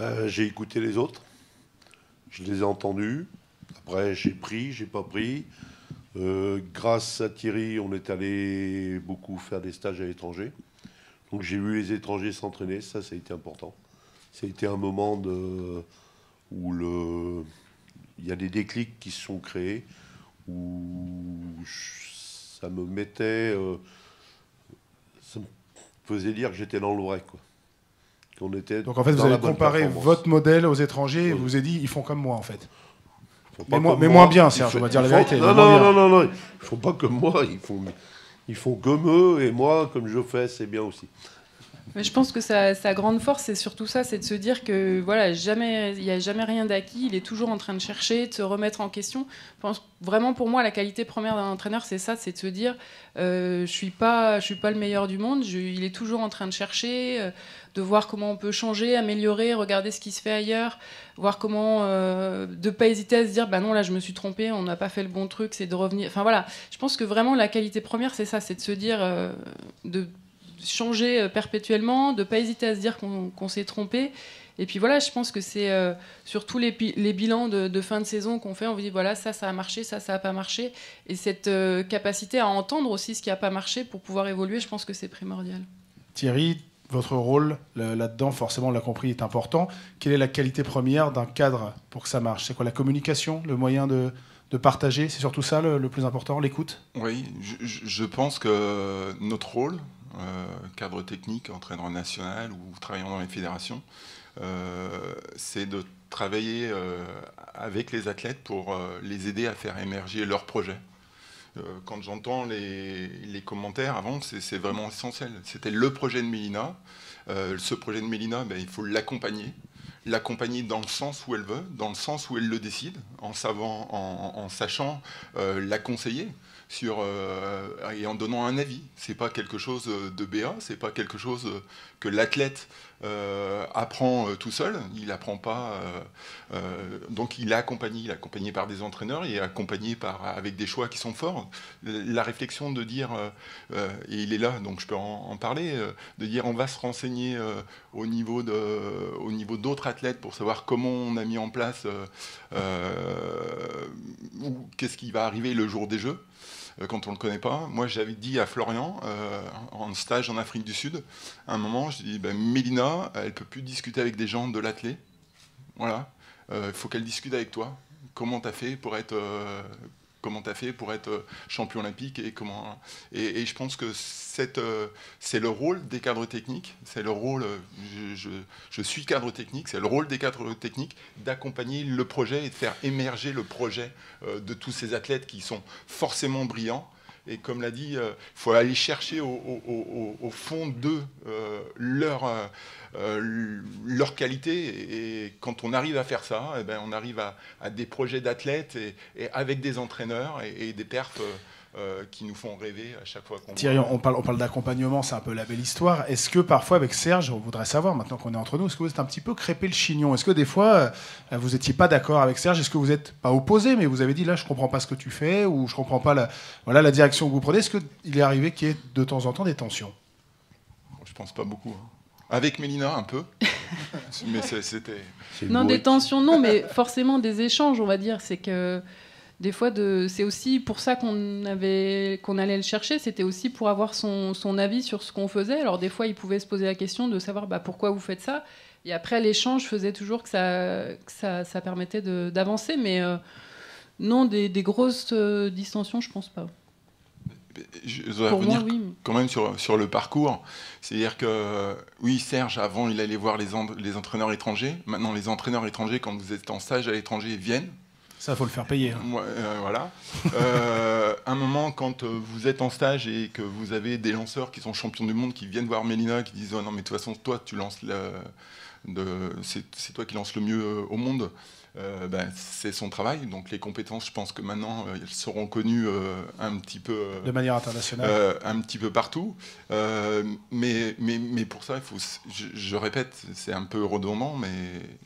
euh, J'ai écouté les autres, je les ai entendus, après j'ai pris, j'ai pas pris. Euh, grâce à Thierry, on est allé beaucoup faire des stages à l'étranger. Donc j'ai vu les étrangers s'entraîner, ça, ça a été important. Ça a été un moment de, où le, il y a des déclics qui se sont créés, où ça me mettait. Euh, ça me faisait dire que j'étais dans le quoi. Qu'on était Donc en fait, vous avez comparé votre modèle aux étrangers et vous vous avez dit, ils font comme moi, en fait. Mais, moins bien, Serge, on dire la vérité. Non, non, non, non, non, ils font pas comme moi, ils font, ils font comme eux, et moi, comme je fais, c'est bien aussi je pense que sa, grande force, c'est surtout ça, c'est de se dire que voilà, jamais, il n'y a jamais rien d'acquis. Il est toujours en train de chercher, de se remettre en question. pense, vraiment, pour moi, la qualité première d'un entraîneur, c'est ça, c'est de se dire, euh, je suis pas, je suis pas le meilleur du monde. il est toujours en train de chercher, euh, de voir comment on peut changer, améliorer, regarder ce qui se fait ailleurs, voir comment, euh, pas hésiter à se dire, bah non, là, je me suis trompé, on n'a pas fait le bon truc, c'est de revenir. Enfin voilà, je pense que vraiment la qualité première, c'est ça, c'est de se dire, euh, de changer euh, perpétuellement, de pas hésiter à se dire qu'on s'est trompé. Et puis voilà, je pense que c'est euh, sur tous les, bilans de, fin de saison qu'on fait, on vous dit voilà, ça, ça a marché, ça, ça n'a pas marché. Et cette euh, capacité à entendre aussi ce qui n'a pas marché pour pouvoir évoluer, je pense que c'est primordial. Thierry, votre rôle là-dedans, forcément, on l'a compris, est important. Quelle est la qualité première d'un cadre pour que ça marche C'est quoi la communication, le moyen de, partager C'est surtout ça le, plus important, l'écoute Oui, je pense que notre rôle, euh, cadre technique, entraîneur national ou travaillant dans les fédérations, euh, c'est de travailler euh, avec les athlètes pour les aider à faire émerger leurs projets quand j'entends les, commentaires avant, c'est vraiment essentiel. C'était le projet de Mélina. ce projet de Mélina, ben, il faut l'accompagner. L'accompagner dans le sens où elle veut, dans le sens où elle le décide, en, sachant euh, la conseiller sur, euh, et en donnant un avis. C'est pas quelque chose euh, de BA, c'est pas quelque chose euh, que l'athlète apprend tout seul. Il apprend pas. donc il est accompagné, accompagné par des entraîneurs, il est accompagné par avec des choix qui sont forts. La réflexion de dire et il est là, donc je peux en, parler, de dire on va se renseigner au au niveau d'autres athlètes pour savoir comment on a mis en place ou qu'est-ce qui va arriver le jour des Jeux. Euh, quand on ne le connaît pas. Moi, j'avais dit à Florian, euh, en stage en Afrique du Sud, à un moment, je dis, ben, Mélina, elle ne peut plus discuter avec des gens de l'athlé. Voilà, il euh, faut qu'elle discute avec toi. Comment tu as fait pour être comment tu as fait pour être euh, champion olympique et comment. Et, je pense que euh, c'est le rôle des cadres techniques, c'est le rôle, euh, je, je suis cadre technique, c'est le rôle des cadres techniques d'accompagner le projet et de faire émerger le projet de tous ces athlètes qui sont forcément brillants. Et comme l'a dit, il euh, faut aller chercher au, fond de euh, leur, euh, leur qualité. Et, quand on arrive à faire ça, eh ben, on arrive à, des projets d'athlètes et, avec des entraîneurs et, et des perfs. Euh, qui nous font rêver à chaque fois qu'on. Thierry, on parle, on parle d'accompagnement, c'est un peu la belle histoire. Est-ce que parfois, avec Serge, on voudrait savoir, maintenant qu'on est entre nous, est-ce que vous êtes un petit peu crêpé le chignon Est-ce que des fois, euh, vous n'étiez pas d'accord avec Serge Est-ce que vous n'êtes pas opposé, mais vous avez dit là, je comprends pas ce que tu fais ou je comprends pas la, voilà, la direction que vous prenez Est-ce qu'il est arrivé qu'il y ait de temps en temps des tensions Je Je pense pas beaucoup. Hein. Avec Mélina, un peu. mais c'était. Non, des tensions, non, mais forcément des échanges, on va dire. C'est que des fois, de, c'est aussi pour ça qu'on allait le chercher. C'était aussi pour avoir son, avis sur ce qu'on faisait. Alors des fois, il pouvait se poser la question de savoir bah, pourquoi vous faites ça. Et après, l'échange faisait toujours que ça, ça, permettait d'avancer. Mais euh, non, des, grosses euh, distensions, je pense pas. Je voudrais revenir oui. quand même sur, le parcours. C'est-à-dire que, euh, oui, Serge, avant, il allait voir les, les entraîneurs étrangers. Maintenant, les entraîneurs étrangers, quand vous êtes en stage à l'étranger, viennent ça, faut le faire payer. Hein. Euh, voilà. euh, un moment, quand euh, vous êtes en stage et que vous avez des lanceurs qui sont champions du monde, qui viennent voir Mélina, qui disent oh non mais de toute façon toi tu lances c'est toi qui lances le mieux euh, au monde. Ben, c'est son travail. Donc les compétences, je pense que maintenant, elles seront connues un petit peu... de manière internationale. un petit peu partout. Mais, mais, mais, pour ça, il faut, je, je répète, c'est un peu redondant, mais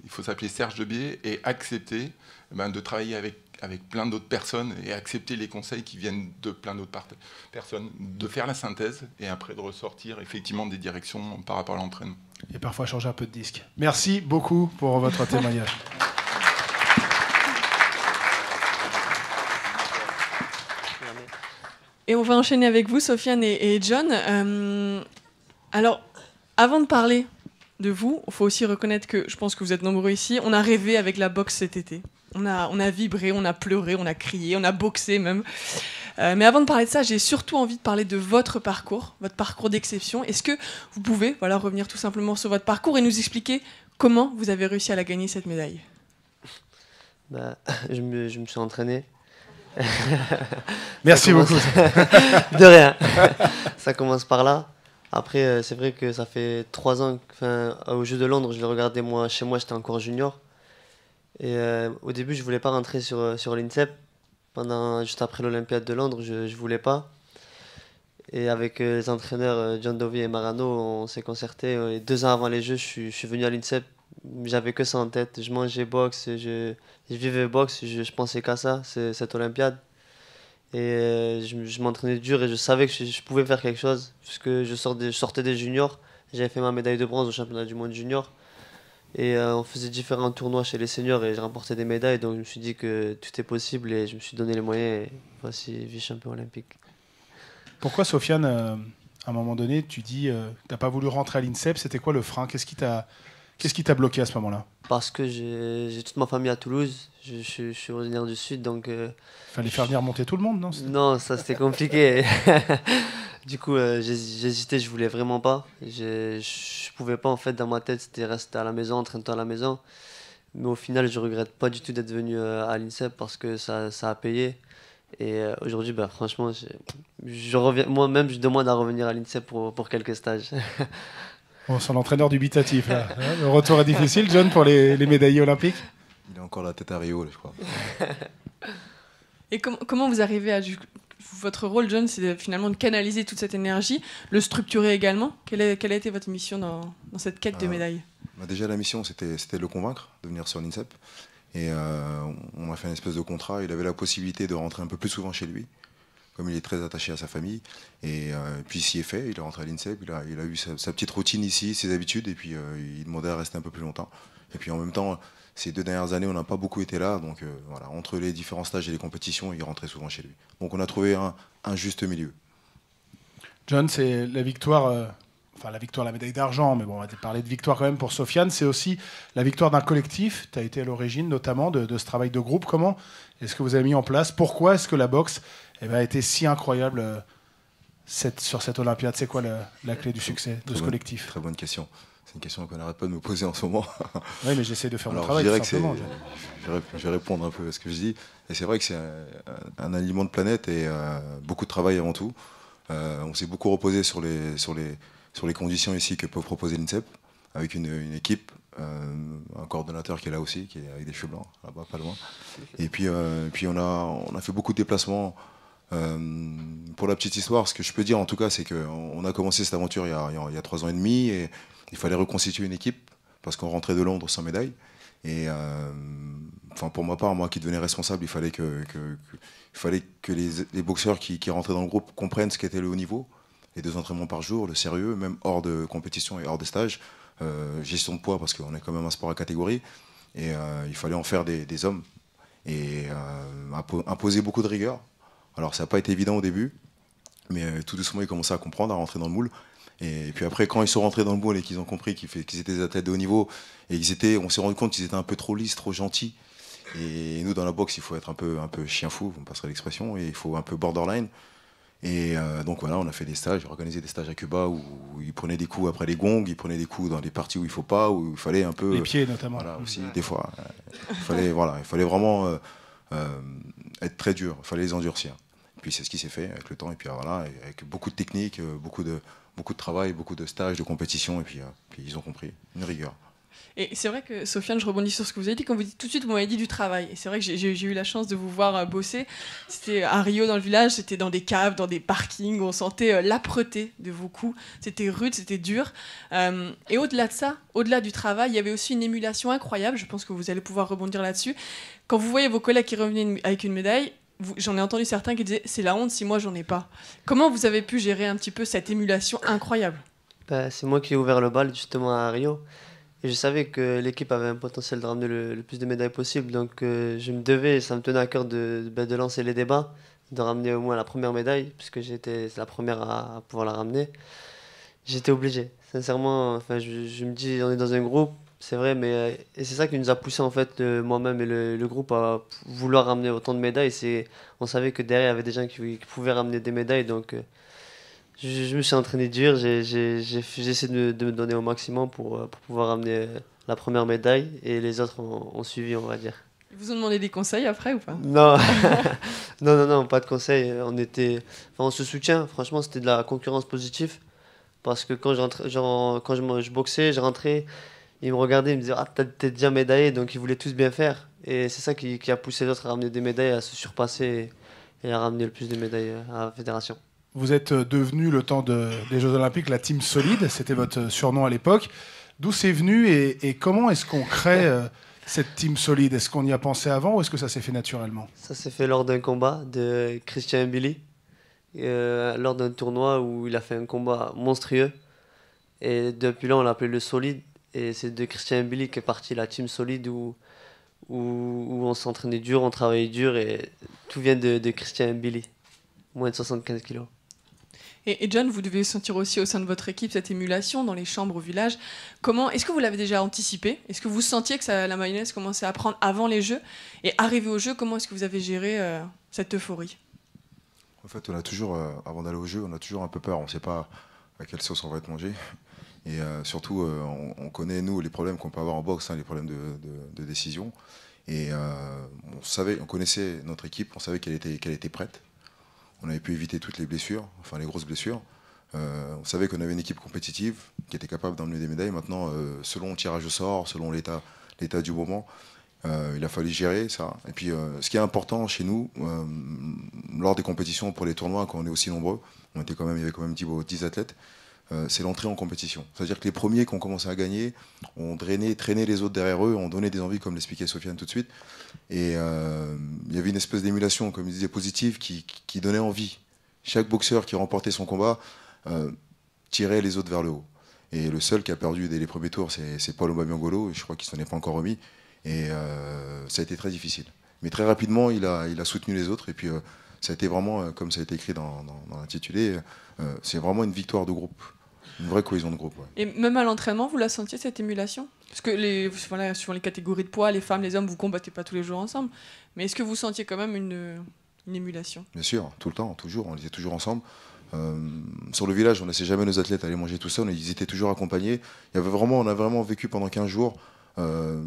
il faut s'appeler Serge Debier et accepter eh ben, de travailler avec, avec plein d'autres personnes et accepter les conseils qui viennent de plein d'autres personnes, de faire la synthèse et après de ressortir effectivement des directions par rapport à l'entraînement. Et parfois changer un peu de disque. Merci beaucoup pour votre témoignage. Et on va enchaîner avec vous, Sofiane et, John. Euh, alors, avant de parler de vous, il faut aussi reconnaître que je pense que vous êtes nombreux ici. On a rêvé avec la boxe cet été on a, on a vibré, on a pleuré, on a crié, on a boxé même. Euh, mais avant de parler de ça, j'ai surtout envie de parler de votre parcours, votre parcours d'exception. Est-ce que vous pouvez voilà, revenir tout simplement sur votre parcours et nous expliquer comment vous avez réussi à la gagner, cette médaille bah, je, me, suis entraîné. Merci beaucoup. de rien. ça commence par là. Après, euh, c'est vrai que ça fait trois ans, enfin, au Jeu de Londres, je l'ai regardé moi, chez moi, j'étais encore junior. Et euh, au début, je voulais pas rentrer sur, euh, sur l'INSEP. Pendant, juste après l'Olympiade de Londres, je ne voulais pas. Et avec euh, les entraîneurs John Dovey et Marano, on s'est concerté. deux ans avant les Jeux, je suis, je suis venu à l'INSEP. J'avais que ça en tête. Je mangeais boxe, je, je vivais boxe, je, je pensais qu'à ça, cette Olympiade. Et je, je m'entraînais dur et je savais que je, pouvais faire quelque chose. Puisque je, sortais, je sortais des juniors, j'avais fait ma médaille de bronze au championnat du monde junior. Et euh, on faisait différents tournois chez les seniors et j'ai remporté des médailles. Donc je me suis dit que tout est possible et je me suis donné les moyens. voici vice-champion olympique. Pourquoi, Sofiane, euh, à un moment donné, tu dis euh, t'as pas voulu rentrer à l'INSEP C'était quoi le frein Qu'est-ce qui t'a Qu'est-ce qui t'a bloqué à ce moment-là Parce que j'ai toute ma famille à Toulouse. Je, suis originaire du Sud, donc. Euh, Fallait faire venir monter tout le monde, non Non, ça c'était compliqué. du coup, euh, j'hésitais, je voulais vraiment pas. Je, je pouvais pas, en fait, dans ma tête, c'était rester à la maison, en train de temps à la maison. Mais au final, je regrette pas du tout d'être venu euh, à l'INSEP parce que ça, ça a payé. Et aujourd'hui, bah, franchement, je, je reviens, moi-même, je demande à revenir à l'INSEP pour, pour quelques stages. On sent l'entraîneur dubitatif. Là. Hein, le retour est difficile, John, pour les, les médaillés olympiques Il a encore la tête à Rio, je crois. Et comment vous arrivez à... Votre rôle, John, c'est finalement de canaliser toute cette énergie, le structurer également. Quelle, quelle a été votre mission dans, cette quête de euh, médailles bah, Déjà, la mission, c'était de le convaincre de venir sur l'INSEP. Et euh, on a fait un espèce de contrat. Il avait la possibilité de rentrer un peu plus souvent chez lui comme il est très attaché à sa famille. Et euh, puis s'y est fait, il est rentré à l'INSEP, il a, eu sa, petite routine ici, ses habitudes, et puis euh, il demandait à rester un peu plus longtemps. Et puis en même temps, ces deux dernières années, on n'a pas beaucoup été là, donc euh, voilà, entre les différents stages et les compétitions, il rentrait souvent chez lui. Donc on a trouvé un, juste milieu. John, c'est la victoire enfin la victoire, la médaille d'argent, mais bon, on va parler de victoire quand même pour Sofiane. C'est aussi la victoire d'un collectif. Tu as été à l'origine notamment de, de, ce travail de groupe. Comment est-ce que vous avez mis en place Pourquoi est-ce que la boxe eh ben, a été si incroyable euh, sur cette Olympiade C'est quoi la, clé du succès de ce collectif Très bonne question. C'est une question qu'on n'arrête pas de me poser en ce moment. Oui, mais j'essaie de faire mon travail. Je, je vais répondre un peu à ce que je dis. Et c'est vrai que c'est un, aliment de planète et euh, beaucoup de travail avant tout. Euh, on s'est beaucoup reposé sur les, conditions ici que peut proposer l'INSEP, avec une, équipe, un coordonnateur qui est là aussi, qui est avec des cheveux blancs, là-bas, pas loin. Et puis, on a fait beaucoup de déplacements euh, pour la petite histoire, ce que je peux dire en tout cas, c'est qu'on a commencé cette aventure il y, a, trois ans et demi et il fallait reconstituer une équipe parce qu'on rentrait de Londres sans médaille. Et euh, enfin, pour ma part, moi qui devenais responsable, il fallait que, les, boxeurs qui, rentraient dans le groupe comprennent ce qu'était le haut niveau, les deux entraînements par jour, le sérieux, même hors de compétition et hors de stage, euh, gestion de poids parce qu'on est quand même un sport à catégorie, et il fallait en faire des, hommes et imposer beaucoup de rigueur alors ça n'a pas été évident au début, mais euh, tout doucement ils commençaient à comprendre, à rentrer dans le moule. Et puis après, quand ils sont rentrés dans le moule et qu'ils ont compris qu'ils étaient des athlètes de haut niveau, et ils étaient, on s'est rendu compte qu'ils étaient un peu trop lisses, trop gentils. Et nous, dans la boxe, il faut être un peu, un peu chien fou, vous me passerez l'expression, et il faut un peu borderline. Et euh, donc voilà, on a fait des stages, organisé des stages à Cuba où, ils prenaient des coups après les gongs, ils prenaient des coups dans des parties où il faut pas, où il fallait un peu. Les pieds notamment. Voilà, aussi, des fois. Euh, il, fallait, voilà, il fallait vraiment être très dur, il fallait les endurcir. Et puis c'est ce qui s'est fait avec le temps, et puis voilà, avec beaucoup de techniques, euh, beaucoup de, beaucoup de travail, beaucoup de stages, de compétitions et puis euh, ils ont compris, une rigueur. Et c'est vrai que, Sofiane, je rebondis sur ce que vous avez dit. Quand vous dites tout de suite, vous m'avez dit du travail. Et c'est vrai que j'ai eu la chance de vous voir euh, bosser. C'était à Rio, dans le village, c'était dans des caves, dans des parkings. on sentait euh, l'âpreté de vos coups. C'était rude, c'était dur. Euh, et au-delà de ça, au-delà du travail, il y avait aussi une émulation incroyable. Je pense que vous allez pouvoir rebondir là-dessus. Quand vous voyez vos collègues qui revenaient avec une médaille, j'en ai entendu certains qui disaient c'est la honte si moi j'en ai pas. Comment vous avez pu gérer un petit peu cette émulation incroyable bah, C'est moi qui ai ouvert le bal justement à Rio. Et je savais que l'équipe avait un potentiel de ramener le, plus de médailles possible. Donc euh, je me devais, ça me tenait à cœur de, ben, de, lancer les débats, de ramener au moins la première médaille, puisque j'étais la première à, pouvoir la ramener. J'étais obligé. Sincèrement, enfin, je, je, me dis, on est dans un groupe, c'est vrai, mais euh, et c'est ça qui nous a poussé en fait, euh, moi-même et le, groupe, à vouloir ramener autant de médailles. On savait que derrière, il y avait des gens qui pouvaient ramener des médailles, donc je, me suis entraîné dur, j'ai, j'ai, j'ai, essayé de, de, me donner au maximum pour, euh, pour pouvoir amener euh, la première médaille et les autres ont, suivi, on va dire. Ils vous ont demandé des conseils après ou pas Non, non, non, non, pas de conseils. On était, on se soutient. Franchement, c'était de la concurrence positive parce que quand, genre, quand je, je, boxais, je rentrais, ils me regardaient, ils me disaient ah t'es, déjà médaillé, donc ils voulaient tous bien faire. Et c'est ça qui, qui a poussé les autres à ramener des médailles, à se surpasser et à ramener le plus de médailles euh, à la fédération. Vous êtes euh, devenu le temps des Jeux Olympiques la team solide, c'était votre euh, surnom à l'époque. D'où c'est venu et, comment est-ce qu'on crée euh, cette team solide Est-ce qu'on y a pensé avant ou est-ce que ça s'est fait naturellement Ça s'est fait lors d'un combat de Christian Billy, lors d'un tournoi où il a fait un combat monstrueux. Et depuis là, on l'appelait le solide. Et c'est de Christian Billy qu'est partie la team solide où, où, on s'entraînait dur, on travaillait dur. Et tout vient de, de Christian Billy, moins de 75 kilos. Et, John, vous devez sentir aussi au sein de votre équipe cette émulation dans les chambres au village. Comment Est-ce que vous l'avez déjà anticipé Est-ce que vous sentiez que la mayonnaise commençait à prendre avant les jeux Et arrivé au jeu, comment est-ce que vous avez géré euh, cette euphorie En fait, on a toujours, euh, avant d'aller au jeu, on a toujours un peu peur. On ne sait pas à quelle sauce on va être mangé. Et euh, surtout, on, connaît, nous, les problèmes qu'on peut avoir en boxe, hein, les problèmes de, décision. Et on savait, on connaissait notre équipe, on savait qu'elle était, qu'elle était prête on avait pu éviter toutes les blessures, enfin les grosses blessures. Euh, on savait qu'on avait une équipe compétitive qui était capable d'emmener des médailles. Maintenant, euh, selon le tirage au sort, selon l'état, du moment, euh, il a fallu gérer ça. Et puis, ce qui est important chez nous, lors des compétitions pour les tournois, quand on est aussi nombreux, on était quand même, il y avait quand même 10 athlètes, euh, c'est l'entrée en compétition. C'est-à-dire que les premiers qui ont commencé à gagner ont drainé, traîné les autres derrière eux, ont donné des envies, comme l'expliquait Sofiane tout de suite. Et euh, il y avait une espèce d'émulation, comme il disait, positive, qui, donnait envie. Chaque boxeur qui remportait son combat euh, tirait les autres vers le haut. Et le seul qui a perdu dès les premiers tours, c'est Paul Obabiangolo, je crois qu'il ne s'en est pas encore remis. Et ça a été très difficile. Mais très rapidement, il a, il a soutenu les autres, et puis ça a été vraiment, comme ça a été écrit dans, dans l'intitulé, c'est vraiment une victoire de groupe. Une vraie cohésion de groupe. Et même à l'entraînement, vous la sentiez cette émulation Parce que les, sur les catégories de poids, les femmes, les hommes, vous combattez pas tous les jours ensemble. Mais est-ce que vous sentiez quand même une, émulation Bien sûr, tout le temps, toujours. On était toujours ensemble. Euh, sur le village, on laissait jamais nos athlètes aller manger tout seul. ils étaient toujours accompagnés. Il y avait vraiment, on a vraiment vécu pendant 15 jours. Euh,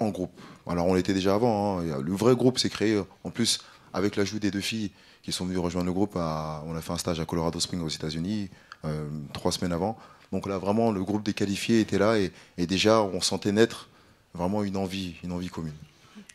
en groupe. Alors on l'était déjà avant. Hein. Le vrai groupe s'est créé euh, en plus avec l'ajout des deux filles qui sont venues rejoindre le groupe. on a fait un stage à Colorado Springs aux États-Unis. Euh, trois semaines avant. Donc là, vraiment, le groupe des qualifiés était là et, déjà, on sentait naître vraiment une envie, une envie commune.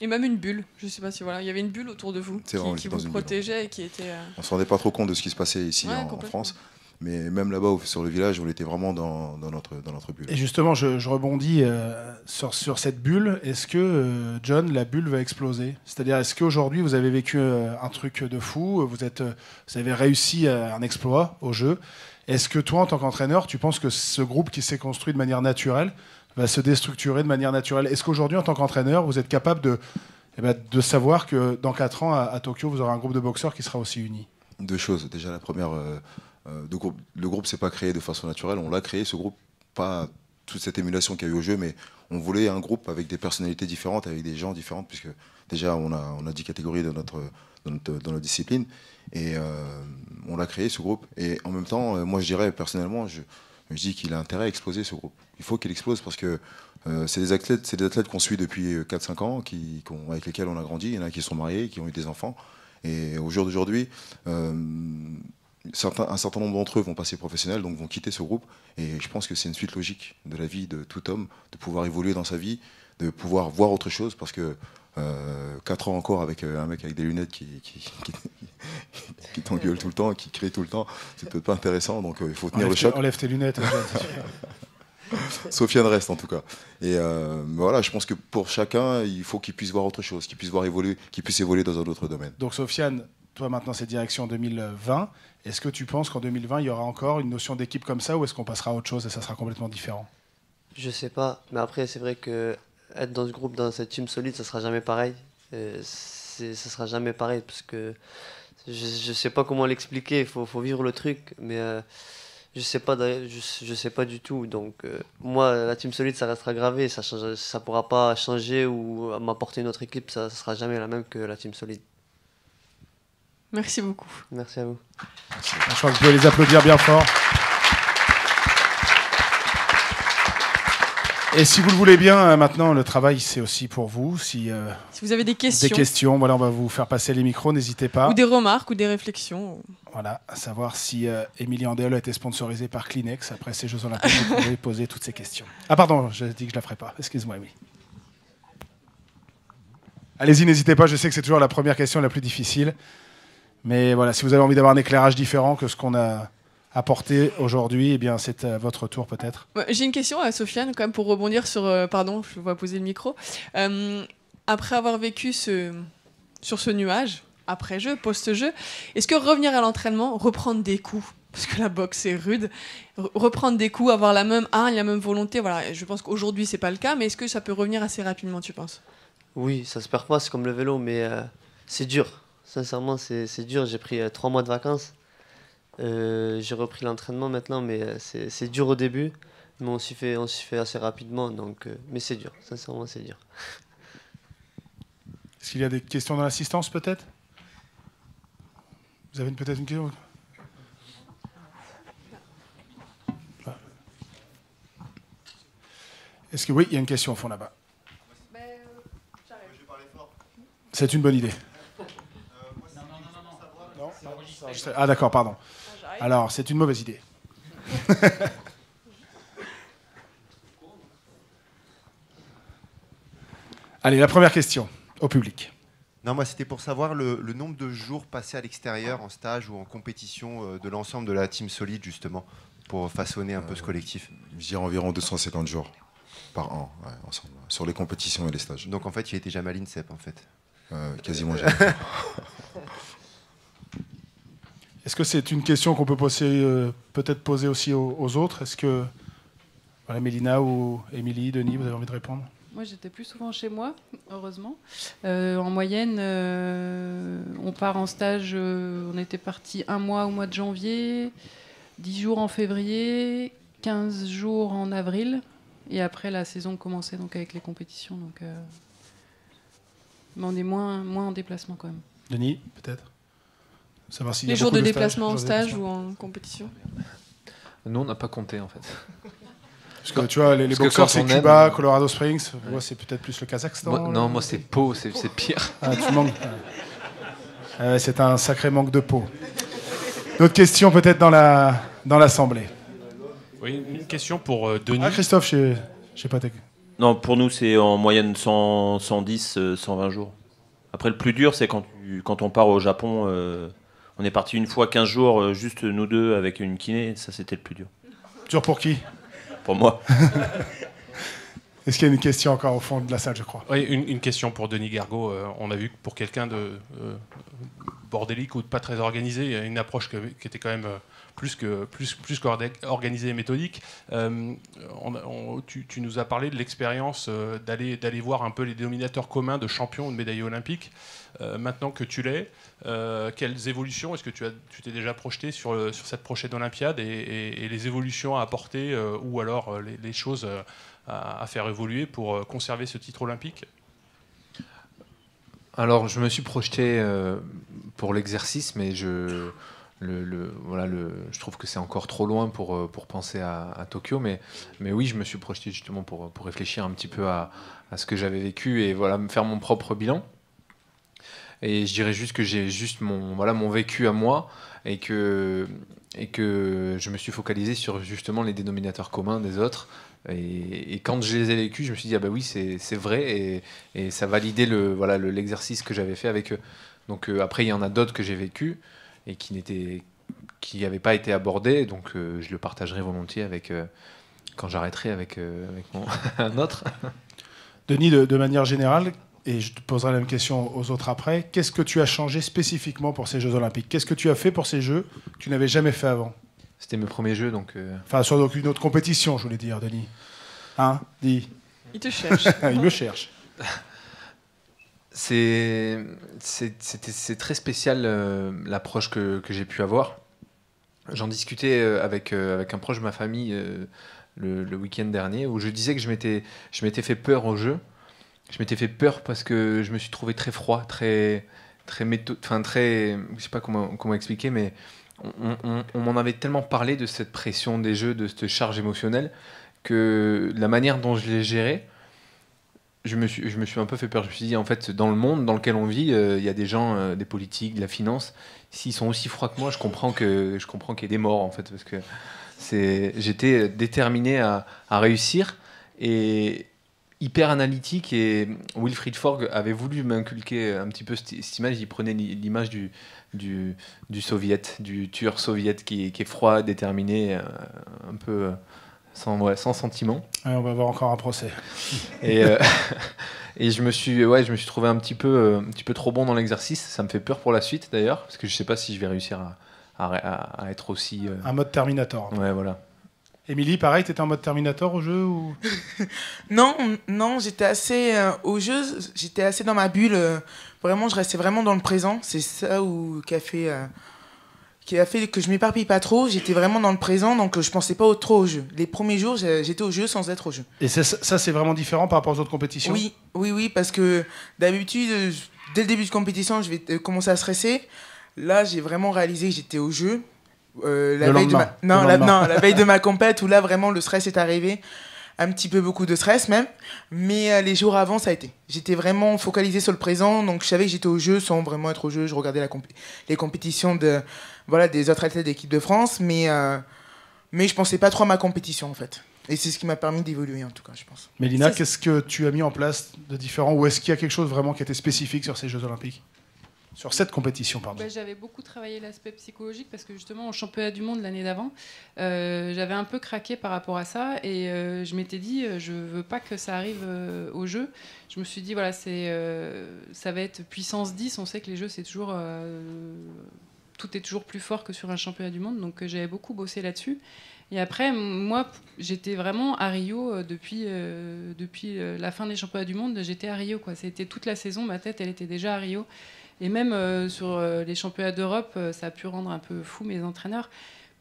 Et même une bulle, je sais pas si voilà, il y avait une bulle autour de vous qui, vous protégeait On et qui était. Euh, on s'en rendait pas trop compte de ce qui se passait ici en, France. Mais même là-bas, sur le village, on était vraiment dans, notre, dans notre bulle. Et justement, je, rebondis euh, sur, cette bulle. Est-ce que, John, la bulle va exploser C'est-à-dire, est-ce qu'aujourd'hui, vous avez vécu un truc de fou vous, êtes, vous avez réussi un exploit au jeu est-ce que toi, en tant qu'entraîneur, tu penses que ce groupe qui s'est construit de manière naturelle va se déstructurer de manière naturelle Est-ce qu'aujourd'hui, en tant qu'entraîneur, vous êtes capable de, eh ben, de savoir que dans 4 ans, à, Tokyo, vous aurez un groupe de boxeurs qui sera aussi uni Deux choses. Déjà, la première, euh, euh, le groupe ne s'est pas créé de façon naturelle. On l'a créé, ce groupe, pas toute cette émulation qu'il y a eu au jeu, mais on voulait un groupe avec des personnalités différentes, avec des gens différents, puisque déjà, on a, on a 10 catégories dans notre, dans notre, dans notre discipline. Et euh, on l'a créé, ce groupe. Et en même temps, euh, moi, je dirais personnellement, je, dis qu'il a intérêt à exploser ce groupe. Il faut qu'il explose parce que euh, c'est des athlètes, c'est des athlètes qu'on suit depuis 4-5 ans, qui, avec lesquels on a grandi. Il y en a qui sont mariés, qui ont eu des enfants. Et au jour d'aujourd'hui, certains un certain nombre d'entre eux vont passer professionnels, donc vont quitter ce groupe. Et je pense que c'est une suite logique de la vie de tout homme, de pouvoir évoluer dans sa vie, de pouvoir voir autre chose, parce que 4 euh, ans encore avec euh, un mec avec des lunettes qui, qui, t'engueule tout le temps, qui crie tout le temps, c'est peut-être pas intéressant, donc euh, il faut tenir le choc. Enlève tes lunettes. Hein, Sofiane reste en tout cas. Et voilà, je pense que pour chacun, il faut qu'il puisse voir autre chose, qu'il puisse voir évoluer, qu'il puisse évoluer dans un autre domaine. Donc Sofiane, toi maintenant c'est direction 2020. Est-ce que tu penses qu'en 2020 il y aura encore une notion d'équipe comme ça ou est-ce qu'on passera à autre chose et ça sera complètement différent Je sais pas, mais après c'est vrai que être dans ce groupe, dans cette team solide, ça sera jamais pareil. Ça euh, ça sera jamais pareil parce que je, ne sais pas comment l'expliquer. Il faut, vivre le truc, mais euh, je sais pas, je, sais pas du tout. Donc euh, moi, la team solide, ça restera gravé. Ça ne pourra pas changer ou m'apporter une autre équipe. Ça, ne sera jamais la même que la team solide. Merci beaucoup. Merci à vous. Je crois que vous pouvez les applaudir bien fort. Et si vous le voulez bien, euh, maintenant, le travail, c'est aussi pour vous. Si, euh, vous avez des questions. Des questions, voilà, on va vous faire passer les micros, n'hésitez pas. Ou des remarques ou des réflexions. Voilà, à savoir si euh, Émilie a été sponsorisée par Kleenex. Après ces Jeux Olympiques, vous pouvez poser toutes ces questions. Ah, pardon, j'ai dit que je ne la ferai pas. Excuse-moi, oui. Allez-y, n'hésitez pas. Je sais que c'est toujours la première question la plus difficile. Mais voilà, si vous avez envie d'avoir un éclairage différent que ce qu'on a apporter aujourd'hui Eh bien, c'est euh, votre tour peut-être. J'ai une question à Sofiane, quand pour rebondir sur. Euh, pardon, je vais poser le micro. Euh, après avoir vécu ce, sur ce nuage, après-jeu, post-jeu, est-ce que revenir à l'entraînement, reprendre des coups parce que la boxe est rude. Reprendre des coups, avoir la même arme, la même volonté, voilà. Je pense qu'aujourd'hui c'est pas le cas, mais est-ce que ça peut revenir assez rapidement, tu penses Oui, ça se perd pas, c'est comme le vélo, mais c'est dur. Sincèrement, c'est dur. J'ai pris trois mois de vacances euh, j'ai repris l'entraînement maintenant, mais euh, c'est dur au début. Mais on s'y fait, on fait assez rapidement, donc, euh, mais c'est dur, sincèrement c'est dur. Est-ce qu'il y a des questions dans l'assistance peut-être Vous avez peut-être une question ah. Est-ce que oui, il y a une question au fond là-bas C'est une bonne idée. Ah d'accord, pardon. Alors, c'est une mauvaise idée. Allez, la première question au public. Non, moi, c'était pour savoir le, nombre de jours passés à l'extérieur, en stage ou en compétition euh, de l'ensemble de la team solide, justement, pour façonner un peu ce euh, collectif. J'ai environ 250 jours par an, ensemble, sur les compétitions et les stages. Donc, en fait, il était jamais à l'INSEP, en fait. Euh, quasiment jamais. Est-ce que c'est une question qu'on peut euh, peut-être poser aussi aux, autres Est-ce que voilà, Mélina ou Émilie, Denis, vous avez envie de répondre moi, j'étais plus souvent chez moi, heureusement. Euh, en moyenne, euh, on part en stage. on était parti un mois au mois de janvier, dix jours en février, 15 jours en avril. Et après, la saison commençait donc avec les compétitions. Donc, mais on est moins, moins en déplacement quand même. Denis, peut-être les jours de déplacement en stage ou en compétition Nous, on n'a pas compté en fait. tu vois, les, boxeurs, c'est Cuba, euh, Colorado Springs. Moi, c'est peut-être plus le Kazakhstan. non, euh. moi, c'est Pau, c'est pire. Ah, tu manques. Ah c'est un sacré manque de peau. D'autres questions peut-être dans la dans l'assemblée. Oui, une question pour euh, Denis. Ah Christophe, je sais pas Non, pour nous c'est en moyenne 110 120 jours. Après le plus dur c'est quand quand on part au Japon on est parti une fois 15 jours, euh, juste nous deux avec une kiné, ça c'était le plus dur. Dur pour qui Pour moi. Est-ce qu'il y a une question encore au fond de la salle, je crois Oui, une, question pour Denis Gargaud. Euh, on a vu que pour quelqu'un de euh, bordélique ou de pas très organisé, il y a une approche qui était quand même plus que plus plus et méthodique. Euh, tu, nous as parlé de l'expérience euh, d'aller d'aller voir un peu les dénominateurs communs de champions ou de médaillés olympiques. Euh, maintenant que tu l'es, quelles évolutions est-ce que tu as tu t'es déjà projeté sur sur cette prochaine Olympiade et, les évolutions à apporter ou alors les, choses à, faire évoluer pour conserver ce titre olympique? Alors, je me suis projeté pour l'exercice, mais je, voilà, je trouve que c'est encore trop loin pour, euh, penser à, Tokyo, mais, oui, je me suis projeté justement pour, réfléchir un petit peu à, ce que j'avais vécu et voilà, me faire mon propre bilan. Et je dirais juste que j'ai juste mon, vécu à moi et que, je me suis focalisé sur justement les dénominateurs communs des autres. Et, quand je les ai vécus, je me suis dit, ah ben oui, c'est vrai et, ça validait l'exercice le, voilà, que j'avais fait avec eux. Donc euh, après, il y en a d'autres que j'ai vécu et qui n'était qui n'avait pas été abordé, donc euh, je le partagerai volontiers avec, euh, quand j'arrêterai avec, euh, avec un autre. Denis, de, manière générale, et je te poserai la même question aux autres après, qu'est-ce que tu as changé spécifiquement pour ces Jeux Olympiques Qu'est-ce que tu as fait pour ces Jeux que tu n'avais jamais fait avant C'était mes premiers Jeux, donc... Enfin, sur donc, une autre compétition, je voulais dire, Denis. Hein Dis. Il te cherche. Il me cherche. C'est très spécial euh, l'approche que, j'ai pu avoir. J'en discutais euh, avec, euh, avec un proche de ma famille le, week-end dernier où je disais que je m'étais fait peur au jeu. Je m'étais fait peur parce que je me suis trouvé très froid, très. très méthode, enfin, très. Je sais pas comment, comment expliquer, mais on, m'en avait tellement parlé de cette pression des jeux, de cette charge émotionnelle, que la manière dont je l'ai gérée je me, suis, je me suis un peu fait peur. Je me suis dit, en fait, dans le monde dans lequel on vit, euh, il y a des gens, euh, des politiques, de la finance. S'ils sont aussi froids que moi, je comprends que je comprends qu'il y ait des morts, en fait, parce que c'est, j'étais déterminé à, réussir et hyper analytique. Et Wilfried Forg avait voulu m'inculquer un petit peu cette, image. Il prenait l'image du, du, du du tueur soviète qui, est froid, déterminé, euh, un peu sans, sans sentiment on va avoir encore un procès. Et, euh, et je me suis, ouais, je me suis trouvé un petit peu, euh, un petit peu trop bon dans l'exercice. Ça me fait peur pour la suite d'ailleurs, parce que je sais pas si je vais réussir à, être aussi. Euh, un mode Terminator. Ouais, voilà. Émilie, pareil, étais en mode Terminator au jeu ou Non, non, j'étais assez au jeu, j'étais assez dans ma bulle. vraiment, je restais vraiment dans le présent. C'est ça où qu'a fait qui a fait que je m'éparpille pas trop. J'étais vraiment dans le présent, donc euh, je pensais pas trop au jeu. Les premiers jours, j'étais au jeu sans être au jeu. Et ça, c'est vraiment différent par rapport aux autres compétitions Oui, oui, oui, parce que d'habitude, euh, dès le début de compétition, je vais euh, commencer à stresser. Là, j'ai vraiment réalisé que j'étais au jeu. la, veille de ma... non, la... non, la veille de ma compète, où là, vraiment, le stress est arrivé. Un petit peu beaucoup de stress même, mais les jours avant ça a été. J'étais vraiment focalisé sur le présent, donc je savais que j'étais au jeu sans vraiment être au jeu. Je regardais la les compétitions de, voilà, des autres athlètes d'équipe de France, mais, euh, mais je pensais pas trop à ma compétition en fait. Et c'est ce qui m'a permis d'évoluer en tout cas, je pense. Mélina, qu'est-ce que tu as mis en place de différent ou est-ce qu'il y a quelque chose vraiment qui était spécifique sur ces Jeux Olympiques sur cette compétition, pardon. Bah, j'avais beaucoup travaillé l'aspect psychologique parce que justement au championnat du monde l'année d'avant, euh, j'avais un peu craqué par rapport à ça et euh, je m'étais dit je veux pas que ça arrive aux Jeux. Je me suis dit voilà c'est ça va être puissance 10, on sait que les jeux c'est toujours tout est toujours plus fort que sur un championnat du monde. Donc euh, j'avais beaucoup bossé là-dessus. Et après, moi, j'étais vraiment à Rio euh, depuis, euh, depuis la fin des championnats du monde. J'étais à Rio. Quoi. C'était toute la saison, ma tête, elle était déjà à Rio. Et même sur les championnats d'Europe, ça a pu rendre un peu fou mes entraîneurs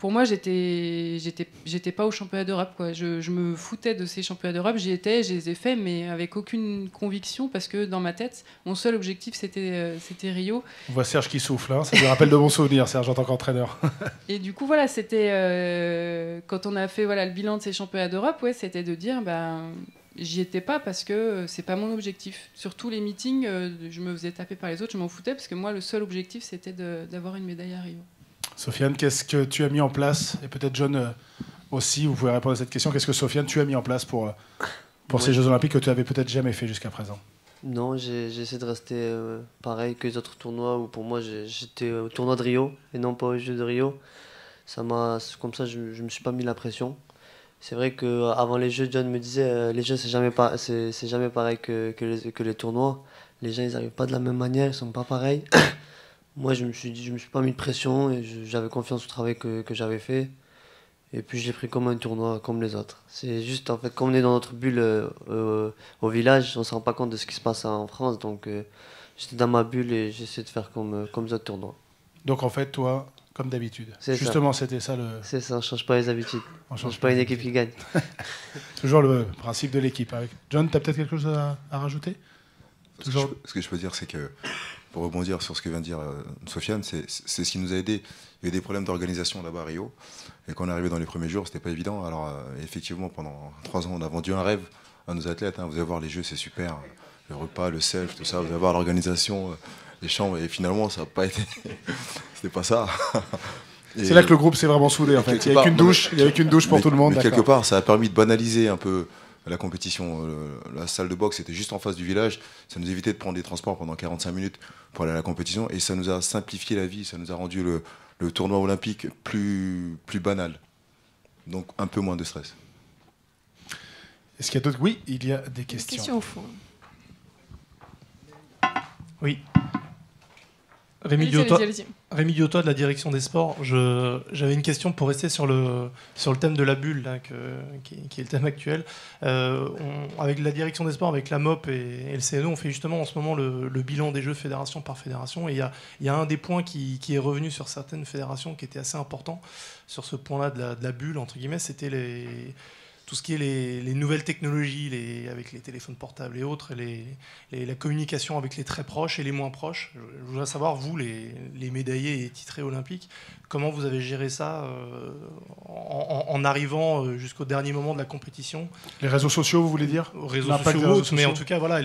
pour moi, j'étais, j'étais, j'étais pas au championnat d'Europe. Quoi. Je, me foutais de ces championnats d'Europe. J'y étais, je les ai faits, mais avec aucune conviction, parce que dans ma tête, mon seul objectif, c'était, euh, c'était Rio. On voit Serge qui souffle. Hein. Ça me rappelle de bons souvenirs, Serge, en tant qu'entraîneur. et du coup, voilà, c'était euh, quand on a fait voilà le bilan de ces championnats d'Europe, ouais, c'était de dire, ben. J'y étais pas parce que euh, c'est pas mon objectif. Sur tous les meetings, je me faisais taper par les autres, je m'en foutais parce que moi, le seul objectif, c'était d'avoir une médaille à Rio. Sofiane, qu'est-ce que tu as mis en place Et peut-être John euh, aussi, vous pouvez répondre à cette question. Qu'est-ce que Sofiane, tu as mis en place pour, euh, pour ces Jeux Olympiques que tu avais peut-être jamais fait jusqu'à présent non, j'essaie de rester euh, pareil que les autres tournois Ou pour moi j'étais au tournoi de Rio et non pas aux Jeux de Rio. Ça m'a comme ça je, ne me suis pas mis la pression. C'est vrai que avant les Jeux, John me disait les Jeux c'est jamais pas c'est jamais pareil que, que, les, que les tournois. Les gens ils n'arrivent pas de la même manière, ils sont pas pareils. moi, je me suis dit, je me suis pas mis de pression et j'avais confiance au travail que, que j'avais fait. Et puis, j'ai pris comme un tournoi, comme les autres. C'est juste, en fait, comme on est dans notre bulle euh, euh, au village, on se rend pas compte de ce qui se passe en France. Donc, euh, j'étais dans ma bulle et j'essayais de faire comme, comme les autres tournois. Donc, en fait, toi, comme d'habitude. Justement, c'était ça le. C'est ça, on change pas les habitudes. On change, change pas, une équipe qui gagne. Toujours le principe de l'équipe. John, tu as peut-être quelque chose à, rajouter Toujours... ce que je peux dire, c'est que pour rebondir sur ce que vient de dire euh, Sofiane, c'est ce qui nous a aidé. Il y a des problèmes d'organisation là-bas à Rio. Et quand on est arrivé dans les premiers jours, ce n'était pas évident. Alors, euh, effectivement, pendant trois ans, on a vendu un rêve à nos athlètes. Hein. Vous allez voir les jeux, c'est super. Le repas, le self, tout ça. Vous allez voir l'organisation, euh, les chambres. Et finalement, ça n'a pas été. c'était pas ça. C'est là que le groupe s'est vraiment soudé, en fait. Il n'y avait qu'une douche, douche pour tout le monde. Mais quelque part, ça a permis de banaliser un peu la compétition. Euh, la salle de boxe était juste en face du village. Ça nous évitait de prendre des transports pendant 45 minutes pour aller à la compétition. Et ça nous a simplifié la vie. Ça nous a rendu le, tournoi olympique plus, plus banal. Donc un peu moins de stress. Est-ce qu'il y a d'autres Oui, il y a des questions. Des questions au fond. Oui. Rémi Diotto, de la direction des sports, j'avais une question pour rester sur le, sur le thème de la bulle, qui, est le thème actuel. Euh, avec la direction des sports, avec la MOP et, le CNO, on fait justement en ce moment le, bilan des jeux fédération par fédération. Et il y a, un des points qui, est revenu sur certaines fédérations qui était assez important, sur ce point-là de la, bulle, entre guillemets, c'était les tout ce qui est les, nouvelles technologies, les, avec les téléphones portables et autres, les, la communication avec les très proches et les moins proches. Je, voudrais savoir, vous, les, médaillés et titrés olympiques, comment vous avez géré ça euh, en, arrivant euh, jusqu'au dernier moment de la compétition Les réseaux sociaux, vous voulez dire Réseaux sociaux, réseaux mais en tout cas, voilà,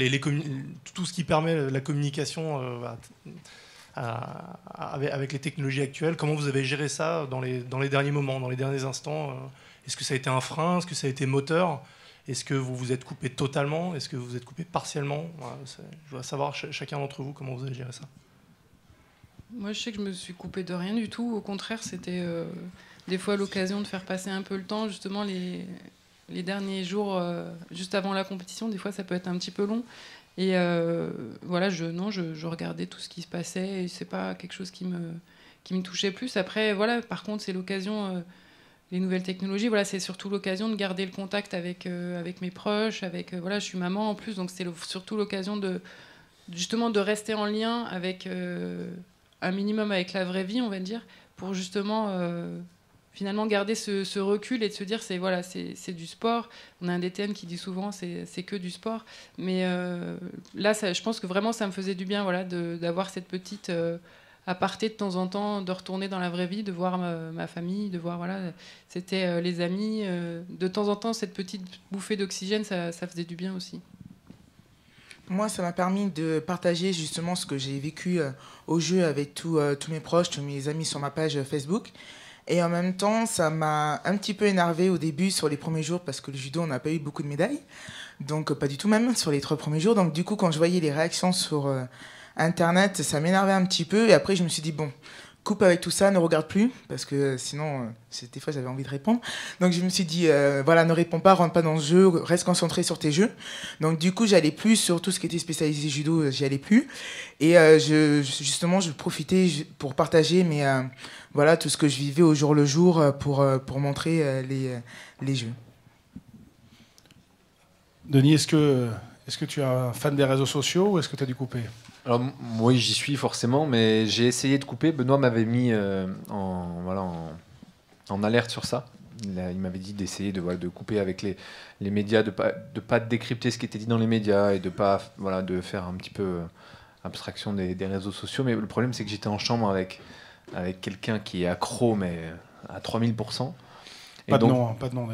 tout ce qui permet la communication. Euh, avec, les technologies actuelles. Comment vous avez géré ça dans les, dans les derniers moments, dans les derniers instants est-ce que ça a été un frein Est-ce que ça a été moteur Est-ce que vous vous êtes coupé totalement Est-ce que vous vous êtes coupé partiellement Je dois savoir, chacun d'entre vous, comment vous avez géré ça. Moi, je sais que je me suis coupé de rien du tout. Au contraire, c'était euh, des fois l'occasion de faire passer un peu le temps. Justement, les, les derniers jours, euh, juste avant la compétition, des fois, ça peut être un petit peu long. Et euh, voilà, je, non, je, regardais tout ce qui se passait. Et c'est pas quelque chose qui me, qui me touchait plus. Après, voilà, par contre, c'est l'occasion les nouvelles technologies. Voilà, c'est surtout l'occasion de garder le contact avec, euh, avec mes proches, avec euh, voilà, je suis maman en plus, donc c'est surtout l'occasion de justement de rester en lien avec euh, un minimum avec la vraie vie, on va dire, pour justement finalement garder ce, recul et de se dire c'est voilà c'est du sport. On a un DTM qui dit souvent c'est que du sport, mais là je pense que vraiment ça me faisait du bien voilà d'avoir cette petite partir de temps en temps de retourner dans la vraie vie, de voir ma, famille, de voir voilà, c'était euh, les amis. Euh, de temps en temps, cette petite bouffée d'oxygène, ça, faisait du bien aussi. Moi, ça m'a permis de partager justement ce que j'ai vécu euh, au jeu avec tous mes proches, tous mes amis sur ma page Facebook. Et en même temps, ça m'a un petit peu énervé au début sur les premiers jours parce que le judo, on n'a pas eu beaucoup de médailles. Donc, pas du tout même sur les trois premiers jours. Donc, du coup, quand je voyais les réactions sur Internet, ça m'énervait un petit peu. Et après, je me suis dit, bon, coupe avec tout ça, ne regarde plus, parce que euh, sinon, euh, des fois, j'avais envie de répondre. Donc, je me suis dit, euh, voilà, ne réponds pas, rentre pas dans le jeu, reste concentré sur tes jeux. Donc, du coup, j'allais plus sur tout ce qui était spécialisé judo, j'y allais plus. Et justement, je profitais pour partager mais voilà, tout ce que je vivais au jour le jour pour, pour montrer les, jeux. Denis, est-ce que, est -ce que tu es un fan des réseaux sociaux ou est-ce que tu as dû couper alors, oui, j'y suis forcément, mais j'ai essayé de couper. Benoît m'avait mis euh, en, alerte sur ça. Il, m'avait dit d'essayer de, couper avec les, médias, de pas, de décrypter ce qui était dit dans les médias et de pas voilà, de faire un petit peu euh, abstraction des, réseaux sociaux. Mais le problème, c'est que j'étais en chambre avec, quelqu'un qui est accro, mais euh, à 3000%. Hein, pas, de nom, pas de nom,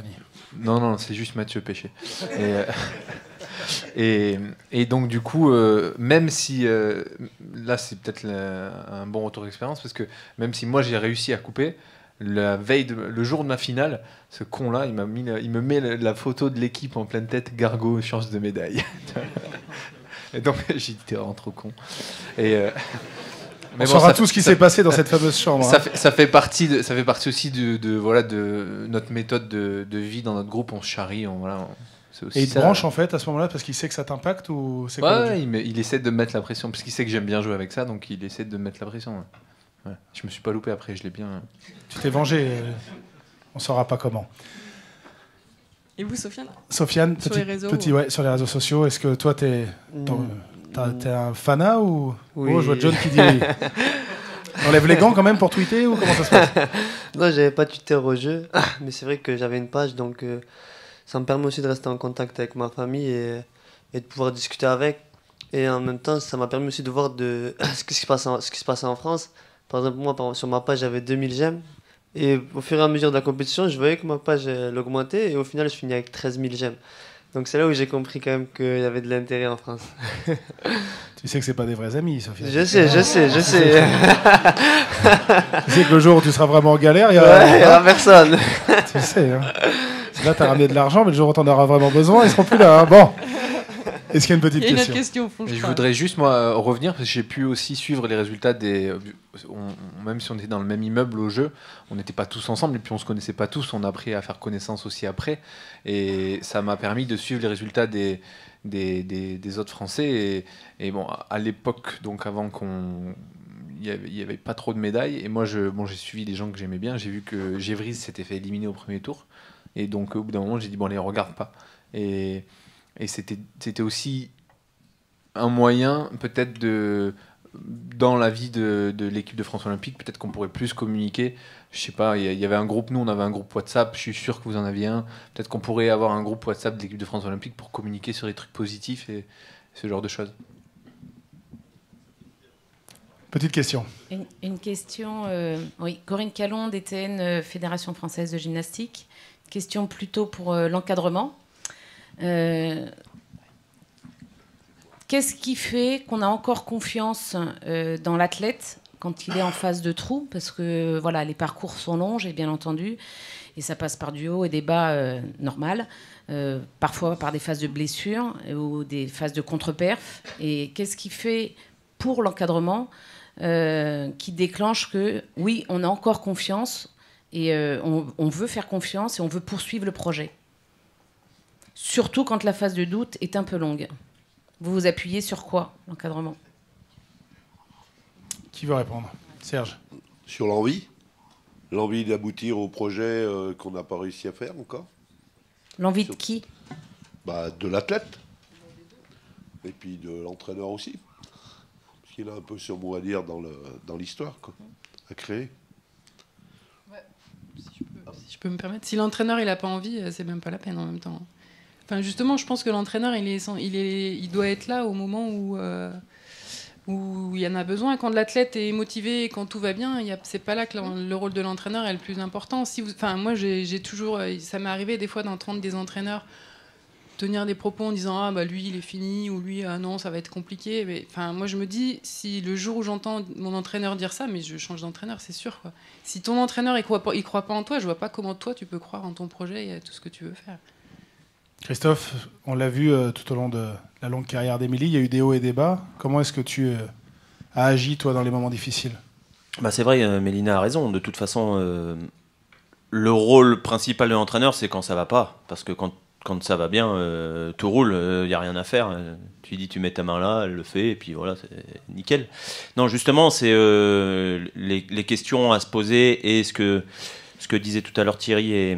Non, non, c'est juste Mathieu Péché. Et, Et, donc, du coup, euh, même si. Euh, là, c'est peut-être un bon retour d'expérience, parce que même si moi j'ai réussi à couper, la veille le jour de ma finale, ce con-là, il, il me met la, photo de l'équipe en pleine tête, Gargo, chance de médaille. et donc, j'ai dit, t'es vraiment trop con. Et. Euh, mais on tout ce qui s'est passé dans cette fameuse chambre. Hein. Ça, fait, partie de, ça fait partie aussi de, voilà, de notre méthode de, vie dans notre groupe. On charrie, on et il te branche en fait à ce moment-là parce qu'il sait que ça t'impacte ou c'est quoi Ouais, il, essaie de mettre la pression parce qu'il sait que j'aime bien jouer avec ça, donc il essaie de mettre la pression. Ouais. Je me suis pas loupé après, je l'ai bien. Hein. Tu t'es vengé. on euh, on saura pas comment. Et vous, Sofiane Sofiane, sur les réseaux ouais, sur les réseaux sociaux. Est-ce que toi, t'es mm. es, un fanat ou oui. Oh, je vois John qui dit. Enlève les gants quand même pour tweeter ou comment ça se passe Non, j'avais pas Twitter au jeu, mais c'est vrai que j'avais une page donc. Euh, ça me permet aussi de rester en contact avec ma famille et, et de pouvoir discuter avec. Et en même temps, ça m'a permis aussi de voir de, ce, qui se passe en, ce qui se passait en France. Par exemple, moi, sur ma page, j'avais 2000 j'aime. Et au fur et à mesure de la compétition, je voyais que ma page augmentait. Et au final, je finis avec 13 000 j'aime. Donc c'est là où j'ai compris quand même qu'il y avait de l'intérêt en France. tu sais que c'est pas des vrais amis, Sophie. Je sais, je sais, je sais. tu sais que le jour où tu seras vraiment en galère, il y aura, personne. tu sais. Hein. Là, as ramené de l'argent, mais le jour où t'en auras vraiment besoin, ils seront plus là. Hein. Bon. Est-ce qu'il y a une petite question, je, voudrais juste moi revenir parce que j'ai pu aussi suivre les résultats des. même si on était dans le même immeuble au jeu, on n'était pas tous ensemble et puis on se connaissait pas tous. On a appris à faire connaissance aussi après et ça m'a permis de suivre les résultats des des, des, autres Français et, bon à l'époque donc avant qu'on il n'y avait, pas trop de médailles. Et moi, je, bon, j'ai suivi des gens que j'aimais bien. J'ai vu que Gévry s'était fait éliminer au premier tour. Et donc, au bout d'un moment, j'ai dit, bon, les regarde pas. Et, et c'était aussi un moyen, peut-être, de dans la vie de, de l'équipe de France Olympique, peut-être qu'on pourrait plus communiquer. Je sais pas, il y, avait un groupe, nous on avait un groupe WhatsApp, je suis sûr que vous en aviez un. Peut-être qu'on pourrait avoir un groupe WhatsApp de l'équipe de France Olympique pour communiquer sur les trucs positifs et ce genre de choses. Petite question. Une, question, euh, oui. Corinne Calon, DTN euh, Fédération française de gymnastique question plutôt pour euh, l'encadrement. Euh, qu'est-ce qui fait qu'on a encore confiance euh, dans l'athlète quand il est en phase de trou Parce que voilà, les parcours sont longs, j'ai bien entendu, et ça passe par du haut et des bas normal, parfois par des phases de blessure ou des phases de contre-perf. Et qu'est-ce qui fait pour l'encadrement qui déclenche que oui, on a encore confiance, et euh, on, veut faire confiance et on veut poursuivre le projet. Surtout quand la phase de doute est un peu longue. Vous vous appuyez sur quoi, l'encadrement Qui veut répondre Serge Sur l'envie L'envie d'aboutir au projet euh, qu'on n'a pas réussi à faire encore L'envie de qui bah, De l'athlète. Et puis de l'entraîneur aussi. Parce qu'il a un peu sur mot à dire dans l'histoire à créer si je, peux, me permettre. Si l'entraîneur il a pas envie, euh, c'est même pas la peine en même temps. Enfin, justement, je pense que l'entraîneur il est, il est, il doit être là au moment où euh, où il y en a besoin. Quand l'athlète est motivé, quand tout va bien, c'est pas là que le rôle de l'entraîneur est le plus important. Si enfin, moi j'ai toujours, euh, ça m'est arrivé des fois d'entendre des entraîneurs tenir des propos en disant ah bah lui il est fini ou lui ah non ça va être compliqué mais enfin moi je me dis si le jour où j'entends mon entraîneur dire ça mais je change d'entraîneur c'est sûr quoi si ton entraîneur il croit pas, il croit pas en toi je vois pas comment toi tu peux croire en ton projet et à tout ce que tu veux faire Christophe on l'a vu euh, tout au long de la longue carrière d'Émilie il y a eu des hauts et des bas comment est-ce que tu euh, as agi toi dans les moments difficiles bah c'est vrai euh, Mélina a raison de toute façon le rôle principal de l'entraîneur, c'est quand ça va pas. Parce que quand quand ça va bien, euh, tout roule, il euh, n'y a rien à faire. Euh, tu dis, tu mets ta main là, elle le fait, et puis voilà, c'est nickel. Non, justement, c'est les, questions à se poser, et ce que, ce que disaient tout à l'heure Thierry et,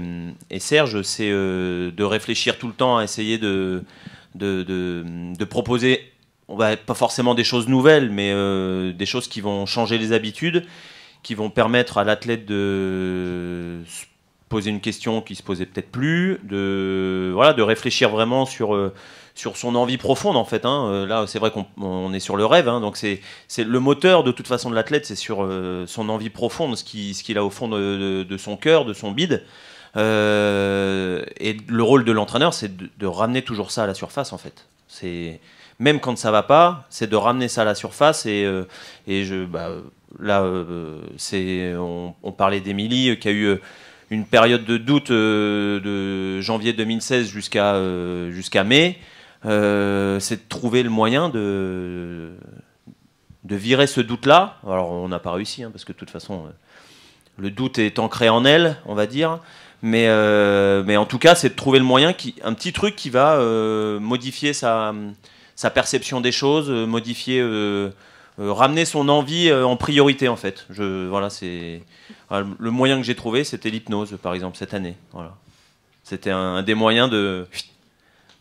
Serge, c'est de réfléchir tout le temps à essayer de, de, proposer, on va, pas forcément des choses nouvelles, mais des choses qui vont changer les habitudes, qui vont permettre à l'athlète de poser une question qui se posait peut-être plus, de voilà, de réfléchir vraiment sur euh, sur son envie profonde en fait. Hein. Euh, là, c'est vrai qu'on est sur le rêve, hein, donc c'est c'est le moteur de toute façon de l'athlète, c'est sur euh, son envie profonde, ce qui ce qu'il a au fond de, de, son cœur, de son bide. et le rôle de l'entraîneur, c'est de, ramener toujours ça à la surface en fait. C'est même quand ça va pas, c'est de ramener ça à la surface et et je bah, là c'est on, on, parlait d'Emilie qui a eu une période de doute euh, de janvier 2016 jusqu'à euh, jusqu'à mai, euh, c'est de trouver le moyen de, de virer ce doute-là. Alors on n'a pas réussi, hein, parce que de toute façon, le doute est ancré en elle, on va dire. Mais, mais en tout cas, c'est de trouver le moyen, qui, un petit truc qui va modifier sa perception des choses, modifier euh, ramener son envie euh, en priorité en fait. Je, voilà, c'est le moyen que j'ai trouvé, c'était l'hypnose par exemple cette année. Voilà, c'était un, des moyens de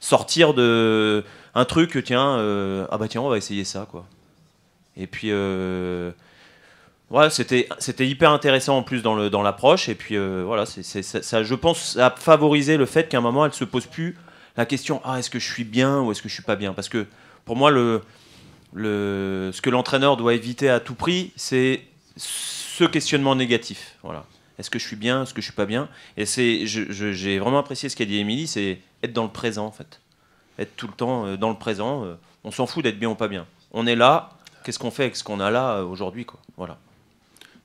sortir de un truc. Tiens, euh, ah bah tiens, on va essayer ça quoi. Et puis voilà, c'était c'était hyper intéressant en plus dans le dans l'approche. Et puis voilà, c'est ça, je pense, a favorisé le fait qu'à un moment elle se pose plus la question ah est-ce que je suis bien ou est-ce que je suis pas bien parce que pour moi le ce que l'entraîneur doit éviter à tout prix, c'est ce questionnement négatif. Voilà. Est-ce que je suis bien Est-ce que je suis pas bien Et c'est, j'ai vraiment apprécié ce qu'a dit Émilie, c'est être dans le présent en fait. Être tout le temps euh, dans le présent. Euh, on s'en fout d'être bien ou pas bien. On est là. Qu'est-ce qu'on fait avec ce qu'on a là euh, aujourd'hui quoi Voilà.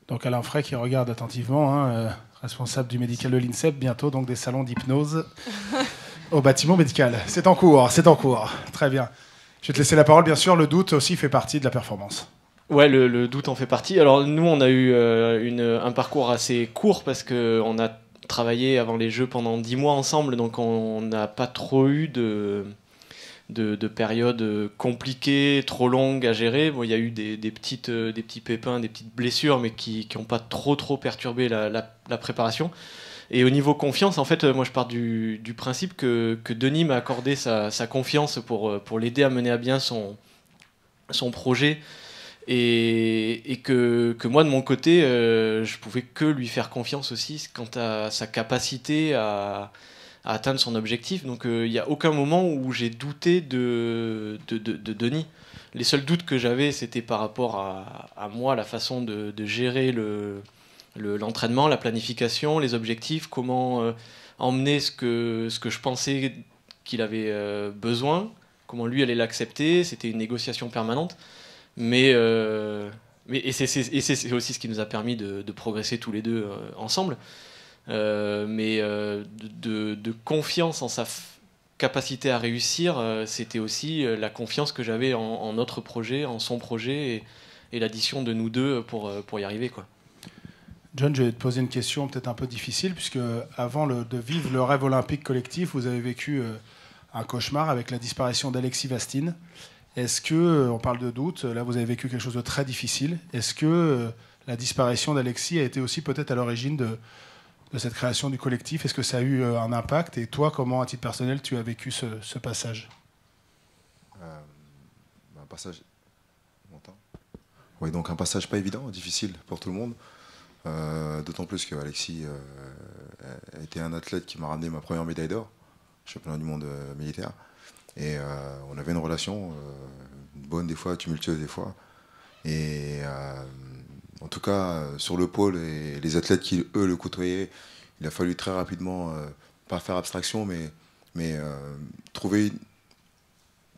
Donc Alain Frey qui regarde attentivement, hein, responsable du médical de l'INSEP, bientôt donc des salons d'hypnose au bâtiment médical. C'est en cours, c'est en cours. Très bien. Je vais te laisser la parole, bien sûr. Le doute aussi fait partie de la performance. Ouais, le, doute en fait partie. Alors nous, on a eu euh, un parcours assez court parce que on a travaillé avant les Jeux pendant 10 mois ensemble, donc on n'a pas trop eu de, de, périodes compliquées, trop longues à gérer. Il y a eu euh, des, petits pépins, des petites blessures, mais qui n'ont pas trop trop perturbé la préparation. Et au niveau confiance, en fait, euh, moi je pars du, principe que, que Denis m'a accordé sa, confiance pour, euh, pour l'aider à mener à bien son, son projet. Et, et que, que, moi, de mon côté, euh, je pouvais que lui faire confiance aussi quant à sa capacité à, à atteindre son objectif. Donc il n'y a aucun moment où j'ai douté de, de, de, de Denis les seuls doutes que j'avais, c'était par rapport à, à, moi, la façon de, de gérer le, l'entraînement, la planification, les objectifs, comment euh, emmener ce que, ce que je pensais qu'il avait euh, besoin, comment lui allait l'accepter. C'était une négociation permanente. Mais, euh, mais et c'est aussi ce qui nous a permis de, progresser tous les deux ensemble. mais de, confiance en sa capacité à réussir, c'était aussi la confiance que j'avais en, notre projet, en son projet et, et l'addition de nous deux pour, pour y arriver. quoi. John, je vais te poser une question peut-être un peu difficile, puisque avant de vivre le rêve olympique collectif, vous avez vécu euh, un cauchemar avec la disparition d'Alexis Vastine. Est-ce que, euh, on parle de doute, là vous avez vécu quelque chose de très difficile, est-ce que euh, la disparition d'Alexis a été aussi peut-être à l'origine de, cette création du collectif Est-ce que ça a eu un impact Et toi, comment, à titre personnel, tu as vécu ce, passage bah, Un passage... oui, donc un passage pas évident, difficile pour tout le monde. Euh, d'autant plus que Alexis euh, était un athlète qui m'a ramené ma première médaille d'or, champion du monde euh, militaire. Et on avait une relation bonne des fois, tumultueuse des fois. Et en tout cas, sur le pôle, et les athlètes qui, eux, le côtoyaient, il a fallu très rapidement, pas faire abstraction, mais, mais trouver,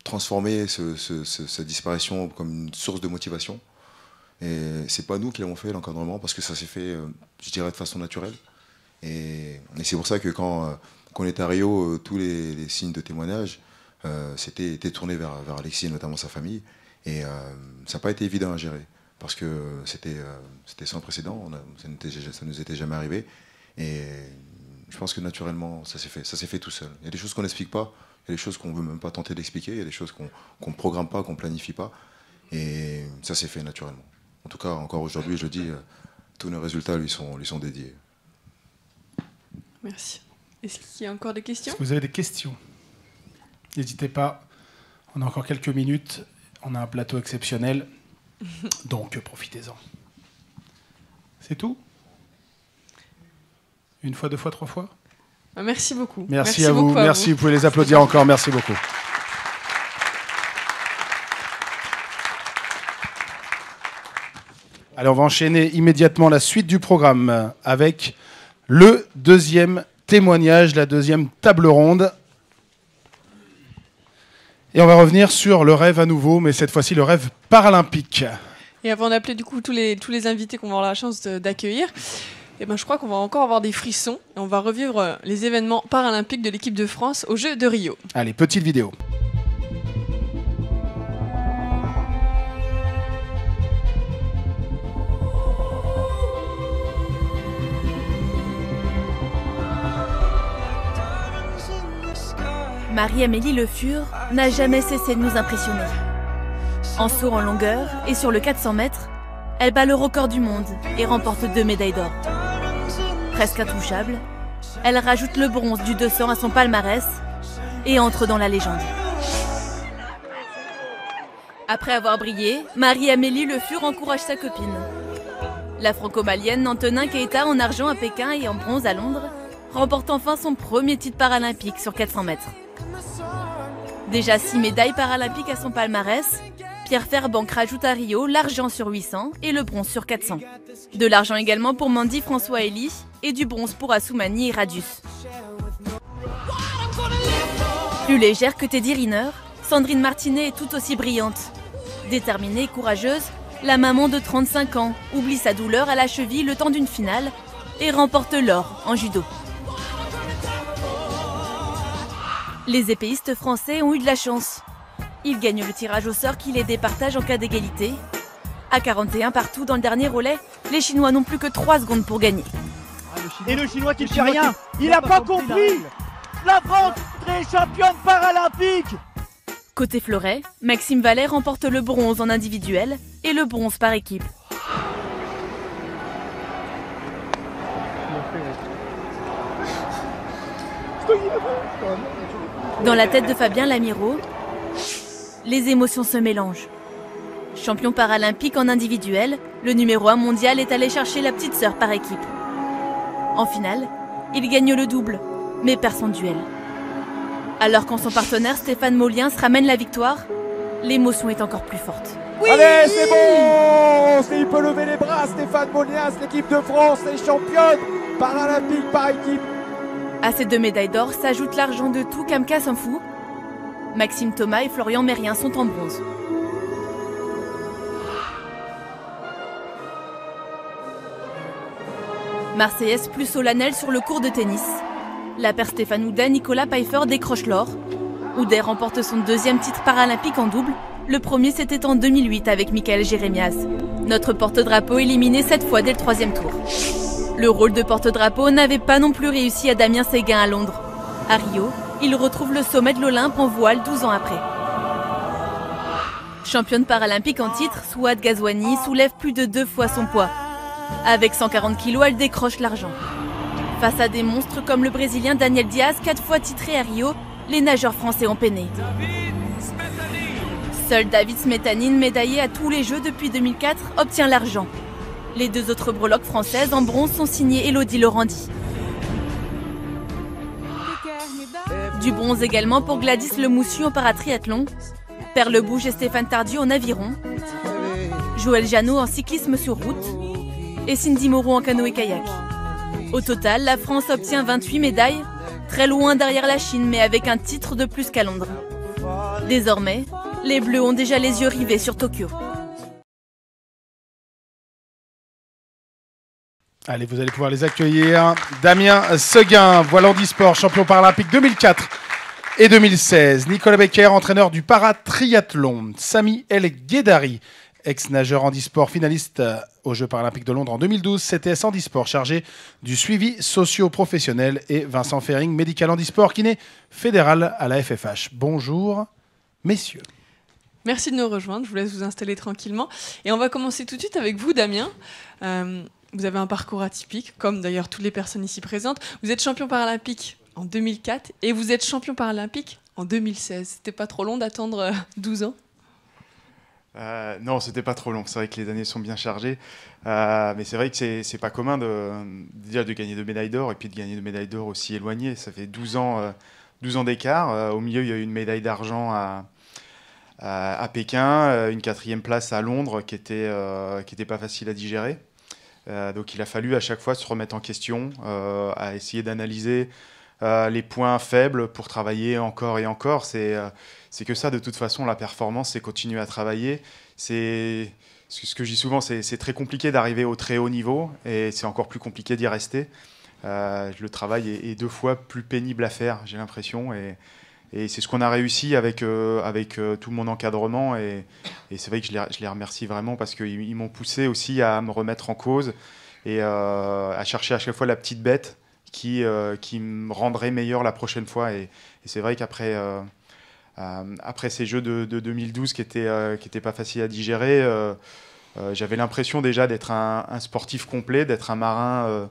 transformer cette disparition comme une source de motivation. Et c'est pas nous qui avons fait l'encadrement parce que ça s'est fait, euh, je dirais, de façon naturelle. Et, c'est pour ça que quand, euh, on est à Rio, euh, tous les, signes de témoignage c'était étaient tournés vers, Alexis et notamment sa famille. Et ça n'a pas été évident à gérer parce que c'était sans précédent, ça ne nous était jamais arrivé. Et je pense que naturellement, ça s'est fait, ça s'est fait tout seul. Il y a des choses qu'on n'explique pas, il y a des choses qu'on ne veut même pas tenter d'expliquer, il y a des choses qu'on ne programme pas, qu'on ne planifie pas. Et ça s'est fait naturellement en tout cas encore aujourd'hui, je dis, euh, tous nos résultats lui sont, dédiés. Merci. Est-ce qu'il y a encore des questions Si vous avez des questions, n'hésitez pas. On a encore quelques minutes. On a un plateau exceptionnel. Donc profitez-en. C'est tout Une fois, deux fois, trois fois Merci beaucoup. Merci, à vous. Beaucoup Merci. vous. vous pouvez les applaudir encore. Merci beaucoup. Allez, on va enchaîner immédiatement la suite du programme avec le deuxième témoignage, la deuxième table ronde. Et on va revenir sur le rêve à nouveau, mais cette fois-ci le rêve paralympique. Et avant d'appeler du coup tous les, tous les invités qu'on va avoir la chance d'accueillir, eh ben, je crois qu'on va encore avoir des frissons et on va revivre les événements paralympiques de l'équipe de France aux Jeux de Rio. Allez, petite vidéo. Marie-Amélie Le Fur n'a jamais cessé de nous impressionner. En saut en longueur et sur le 400 mètres, elle bat le record du monde et remporte deux médailles d'or. Presque intouchable, elle rajoute le bronze du 200 à son palmarès et entre dans la légende. Après avoir brillé, Marie-Amélie Le Fur encourage sa copine. La franco-malienne Antonin Keita en argent à Pékin et en bronze à Londres remporte enfin son premier titre paralympique sur 400 mètres. Déjà 6 médailles paralympiques à son palmarès, Pierre Ferbank rajoute à Rio l'argent sur 800 et le bronze sur 400. De l'argent également pour Mandy François Elie et du bronze pour Assoumani et Radius. Plus légère que Teddy Riner, Sandrine Martinet est tout aussi brillante. Déterminée et courageuse, la maman de 35 ans oublie sa douleur à la cheville le temps d'une finale et remporte l'or en judo. Les épéistes français ont eu de la chance. Ils gagnent le tirage au sort qui les départage en cas d'égalité. À 41 partout dans le dernier relais, les Chinois n'ont plus que 3 secondes pour gagner. Ah, et le Chinois qui ne fait rien, il n'a pas, compris La France est championne paralympique Côté fleuret, Maxime Vallet remporte le bronze en individuel et le bronze par équipe. Dans la tête de Fabien Lamiro, les émotions se mélangent. Champion paralympique en individuel, le numéro 1 mondial est allé chercher la petite sœur par équipe. En finale, il gagne le double, mais perd son duel. Alors quand son partenaire Stéphane Molien se ramène la victoire, l'émotion est encore plus forte. Allez, c'est bon Il peut lever les bras, Stéphane Moliens, l'équipe de France est championne paralympique par équipe à ces deux médailles d'or s'ajoute l'argent de tout Kamka s'en fout. Maxime Thomas et Florian Mérien sont en bronze. Marseillaise plus solennelle sur le cours de tennis. La paire Stéphane Houdet, Nicolas Pfeiffer décroche l'or. Houdet remporte son deuxième titre paralympique en double. Le premier, c'était en 2008 avec Michael Jeremias. Notre porte-drapeau éliminé cette fois dès le troisième tour. Le rôle de porte-drapeau n'avait pas non plus réussi à Damien Séguin à Londres. À Rio, il retrouve le sommet de l'Olympe en voile 12 ans après. Championne paralympique en titre, Souad Gazwani soulève plus de deux fois son poids. Avec 140 kilos, elle décroche l'argent. Face à des monstres comme le Brésilien Daniel Diaz, quatre fois titré à Rio, les nageurs français ont peiné. Seul David Smetanin, médaillé à tous les Jeux depuis 2004, obtient l'argent. Les deux autres breloques françaises en bronze sont signées Elodie Laurenti. Du bronze également pour Gladys Lemoussu en paratriathlon, Perle Bouge et Stéphane Tardieu en aviron, Joël Janot en cyclisme sur route et Cindy Moreau en canoë-kayak. Au total, la France obtient 28 médailles, très loin derrière la Chine mais avec un titre de plus qu'à Londres. Désormais, les Bleus ont déjà les yeux rivés sur Tokyo. Allez, vous allez pouvoir les accueillir. Damien Seguin, voile sport champion paralympique 2004 et 2016. Nicolas Becker, entraîneur du paratriathlon. Sami El Guedari, ex-nageur en sport finaliste euh, aux Jeux paralympiques de Londres en 2012, CTS sport chargé du suivi socio-professionnel. Et Vincent Fering, médical e-sport, kiné fédéral à la FFH. Bonjour, messieurs. Merci de nous rejoindre. Je vous laisse vous installer tranquillement. Et on va commencer tout de suite avec vous, Damien. Euh, vous avez un parcours atypique, comme d'ailleurs toutes les personnes ici présentes. Vous êtes champion paralympique en 2004 et vous êtes champion paralympique en 2016. C'était pas trop long d'attendre 12 euh, ans euh, non, c'était pas trop long. C'est vrai que les années sont bien chargées. Euh, mais c'est vrai que c'est, n'est pas commun de, déjà de gagner deux médailles d'or et puis de gagner deux médailles d'or aussi éloignées. Ça fait 12 ans, euh, ans d'écart. au milieu, il y a eu une médaille d'argent à, à, Pékin, une quatrième place à Londres qui était, qui pas facile à digérer. Euh, donc il a fallu à chaque fois se remettre en question, euh, à essayer d'analyser euh, les points faibles pour travailler encore et encore. C'est c'est que ça, de toute façon, la performance, c'est continuer à travailler. C'est ce que je dis souvent, c'est très compliqué d'arriver au très haut niveau et c'est encore plus compliqué d'y rester. le travail est, est, deux fois plus pénible à faire, j'ai l'impression. Et, et c'est ce qu'on a réussi avec, euh, avec euh, tout mon encadrement. Et, c'est vrai que je les, je les, remercie vraiment parce qu'ils m'ont poussé aussi à me remettre en cause et euh, à chercher à chaque fois la petite bête qui, qui me rendrait meilleur la prochaine fois. Et, c'est vrai qu'après après ces Jeux de, 2012 qui n'étaient qui pas faciles à digérer, j'avais l'impression déjà d'être un, un, sportif complet, d'être un marin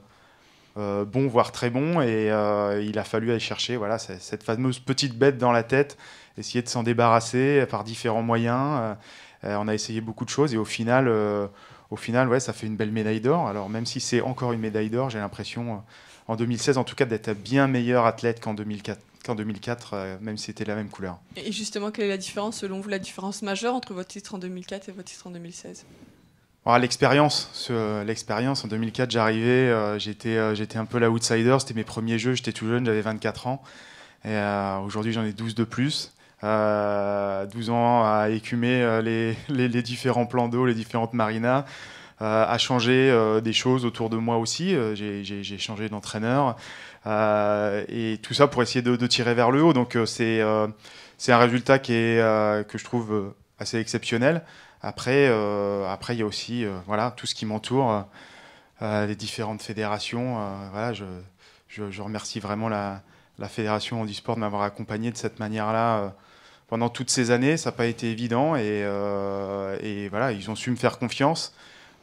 euh, bon, voire très bon. Et euh, il a fallu aller chercher voilà, cette fameuse petite bête dans la tête, essayer de s'en débarrasser par différents moyens. Euh, on a essayé beaucoup de choses et au final, au final ouais, ça fait une belle médaille d'or. Alors même si c'est encore une médaille d'or, j'ai l'impression en 2016 en tout cas d'être un bien meilleur athlète qu'en 2004 même si c'était la même couleur. Et justement, quelle est la différence, selon vous, la différence majeure entre votre titre en 2004 et votre titre en 2016 ah, l'expérience, l'expérience. En 2004, j'arrivais, euh, euh, j'étais, un peu l'outsider. C'était mes premiers jeux. J'étais tout jeune, j'avais 24 ans. Et euh, aujourd'hui, j'en ai 12 de plus. 12 ans à écumer les, différents plans d'eau, les différentes marinas, à changer des choses autour de moi aussi. j'ai, changé d'entraîneur. et tout ça pour essayer de, tirer vers le haut. Donc c'est, un résultat que je trouve assez exceptionnel. Après, euh, après il y a aussi euh, voilà, tout ce qui m'entoure, euh, les différentes fédérations. voilà, je, je, je, remercie vraiment la, la Fédération Handisport de m'avoir accompagné de cette manière-là pendant toutes ces années, ça n'a pas été évident et, et, voilà, ils ont su me faire confiance.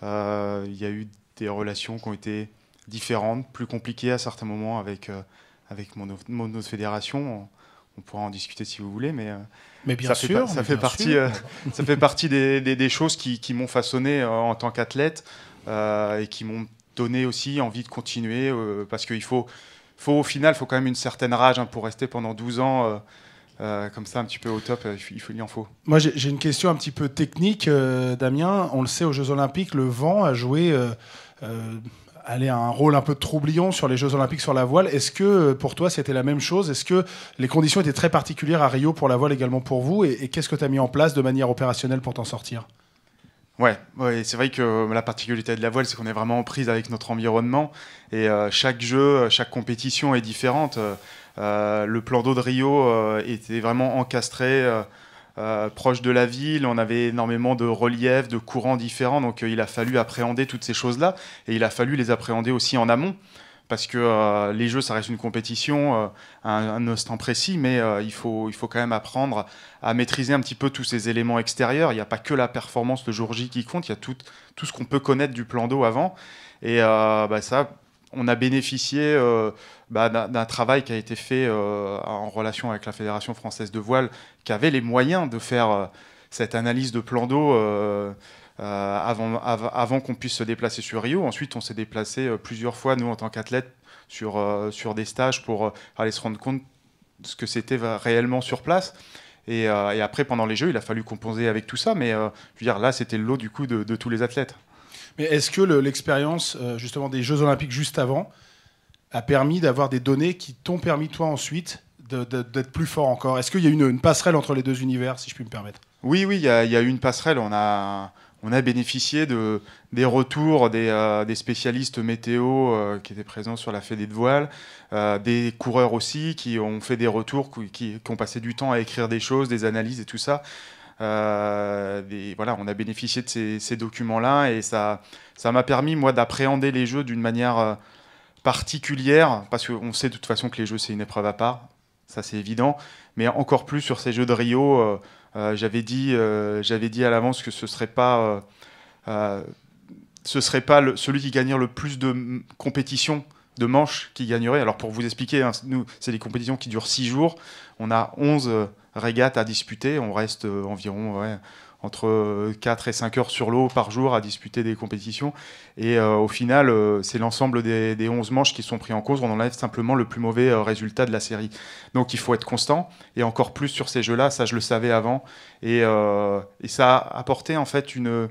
Il y a eu des relations qui ont été différentes, plus compliquées à certains moments avec, avec mon, autre fédération on pourra en discuter si vous voulez, mais, euh, bien ça, sûr, fait, ça, fait partie, euh, ça fait partie des, choses qui, m'ont façonné euh, en tant qu'athlète et qui m'ont donné aussi envie de continuer parce qu'il faut, faut, au final, il faut quand même une certaine rage hein, pour rester pendant 12 ans. comme ça un petit peu au top, il, faut, y en faut. Moi j'ai une question un petit peu technique, Damien. On le sait aux Jeux Olympiques, le vent a joué aller à un rôle un peu de troublion sur les Jeux Olympiques sur la voile. Est-ce que euh, pour toi c'était la même chose Est-ce que les conditions étaient très particulières à Rio pour la voile également pour vous Et, qu'est-ce que tu as mis en place de manière opérationnelle pour t'en sortir Ouais, c'est vrai que euh, la particularité de la voile, c'est qu'on est vraiment en prise avec notre environnement. Et euh, chaque jeu, chaque compétition est différente. le plan d'eau de Rio était vraiment encastré. Euh, proche de la ville, on avait énormément de reliefs, de courants différents, donc euh, il a fallu appréhender toutes ces choses-là, et il a fallu les appréhender aussi en amont, parce que euh, les jeux, ça reste une compétition à un, instant précis, mais il, faut, il faut quand même apprendre à maîtriser un petit peu tous ces éléments extérieurs, il n'y a pas que la performance le jour J qui compte, il y a tout, tout ce qu'on peut connaître du plan d'eau avant, et bah, ça, on a bénéficié bah, d'un travail qui a été fait euh, en relation avec la Fédération française de voile, qui avait les moyens de faire euh, cette analyse de plan d'eau euh, avant, qu'on puisse se déplacer sur Rio. Ensuite, on s'est déplacé plusieurs fois, nous, en tant qu'athlètes, sur, sur des stages pour aller se rendre compte de ce que c'était réellement sur place. Et, après, pendant les Jeux, il a fallu composer avec tout ça. Mais je veux dire, là, c'était le lot du coup de, de tous les athlètes. Mais est-ce que l'expérience, justement, des Jeux Olympiques juste avant, a permis d'avoir des données qui t'ont permis, toi, ensuite, d'être plus fort encore. Est-ce qu'il y a une, une passerelle entre les deux univers, si je puis me permettre Oui, oui, il y, a eu une passerelle. On a, on a bénéficié de, des retours des, euh, spécialistes météo euh, qui étaient présents sur la Fédé de voile, euh, des coureurs aussi qui ont fait des retours, qui, ont passé du temps à écrire des choses, des analyses et tout ça. voilà, on a bénéficié de ces, documents-là et ça m'a permis, moi, d'appréhender les jeux d'une manière particulière, parce qu'on sait de toute façon que les jeux, c'est une épreuve à part, ça c'est évident, mais encore plus sur ces jeux de Rio, euh, euh, j'avais dit, euh, dit à l'avance que ce serait pas, ce serait pas celui qui gagnerait le plus de compétitions de manches qui gagnerait. Alors pour vous expliquer, hein, nous, c'est des compétitions qui durent 6 jours, on a 11 régates à disputer, on reste environ entre 4 euh, et 5 heures sur l'eau par jour à disputer des compétitions. Et euh, au final, euh, c'est l'ensemble des, 11 manches qui sont pris en cause. On enlève simplement le plus mauvais résultat de la série. Donc il faut être constant et encore plus sur ces jeux-là. Ça, je le savais avant. Et, ça a apporté en fait une,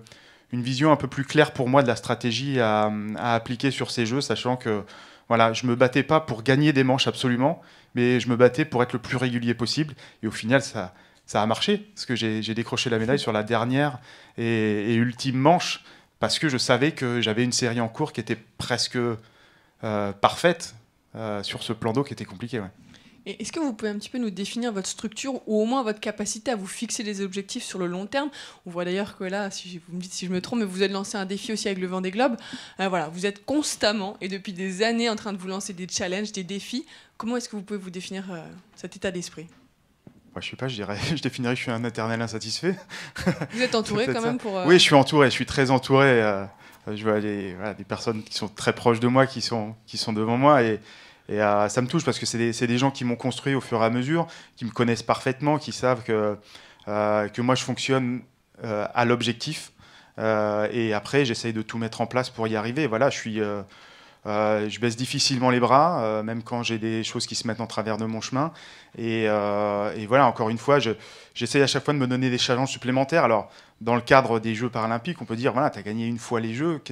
vision un peu plus claire pour moi de la stratégie à, à appliquer sur ces jeux, sachant que voilà, je me battais pas pour gagner des manches absolument, mais je me battais pour être le plus régulier possible. Et au final, ça ça a marché, parce que j'ai décroché la médaille sur la dernière et, ultime manche, parce que je savais que j'avais une série en cours qui était presque euh, parfaite euh, sur ce plan d'eau qui était compliqué. Est-ce que vous pouvez un petit peu nous définir votre structure ou au moins votre capacité à vous fixer des objectifs sur le long terme On voit d'ailleurs que là, si vous me dites si je me trompe, mais vous êtes lancé un défi aussi avec le vent des globes. Euh, voilà, vous êtes constamment et depuis des années en train de vous lancer des challenges, des défis. Comment est-ce que vous pouvez vous définir cet état d'esprit bah, je sais pas, je dirais, je définirais que je suis un éternel insatisfait. Vous êtes entouré quand même pour. Euh, oui, je suis entouré, je suis très entouré. Euh, je vois des personnes qui sont très proches de moi, qui sont, qui sont devant moi. Et, euh, ça me touche parce que c'est des, des, gens qui m'ont construit au fur et à mesure, qui me connaissent parfaitement, qui savent que, que moi je fonctionne à l'objectif. et après, j'essaye de tout mettre en place pour y arriver. Voilà, je suis. Euh, je baisse difficilement les bras, euh, même quand j'ai des choses qui se mettent en travers de mon chemin. Et, euh, voilà, encore une fois, j'essaye à chaque fois de me donner des challenges supplémentaires. Alors, dans le cadre des Jeux paralympiques, on peut dire, voilà, tu as gagné une fois les Jeux,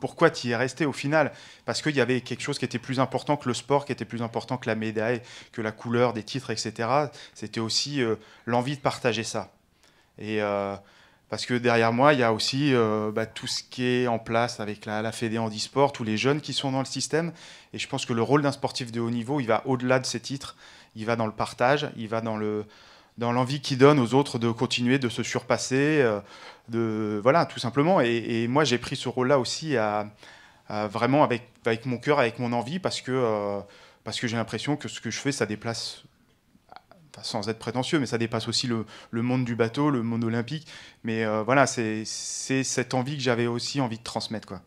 pourquoi tu y es resté au final Parce qu'il y avait quelque chose qui était plus important que le sport, qui était plus important que la médaille, que la couleur des titres, etc. C'était aussi l'envie de partager ça. Et parce que derrière moi, il y a aussi euh, bah, tout ce qui est en place avec la, la Fédé sport tous les jeunes qui sont dans le système. Et je pense que le rôle d'un sportif de haut niveau, il va au-delà de ses titres. Il va dans le partage, il va dans le dans l'envie qu'il donne aux autres de continuer de se surpasser, euh, de voilà tout simplement. Et, moi, j'ai pris ce rôle-là aussi à, vraiment avec, avec mon cœur, avec mon envie, parce que euh, parce que j'ai l'impression que ce que je fais, ça déplace sans être prétentieux, mais ça dépasse aussi le, monde du bateau, le monde olympique. Mais euh, voilà, c'est cette envie que j'avais aussi envie de transmettre. Quoi.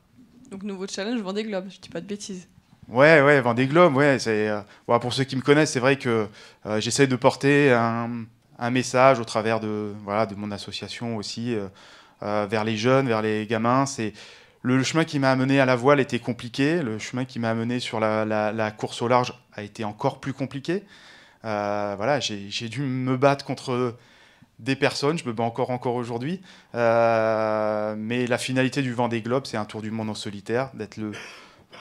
Donc, nouveau challenge Vendée Globe, je dis pas de bêtises. Ouais, ouais, Vendée Globe, ouais. c'est Voilà, euh, pour ceux qui me connaissent, c'est vrai que euh, j'essaie de porter un, message au travers de, voilà, de mon association aussi, vers les jeunes, vers les gamins. C'est le, chemin qui m'a amené à la voile était compliqué. Le chemin qui m'a amené sur la, la, course au large a été encore plus compliqué. Euh, voilà, j'ai dû me battre contre des personnes, je me bats encore encore aujourd'hui. Euh, mais la finalité du Vendée Globe, c'est un tour du monde en solitaire, d'être le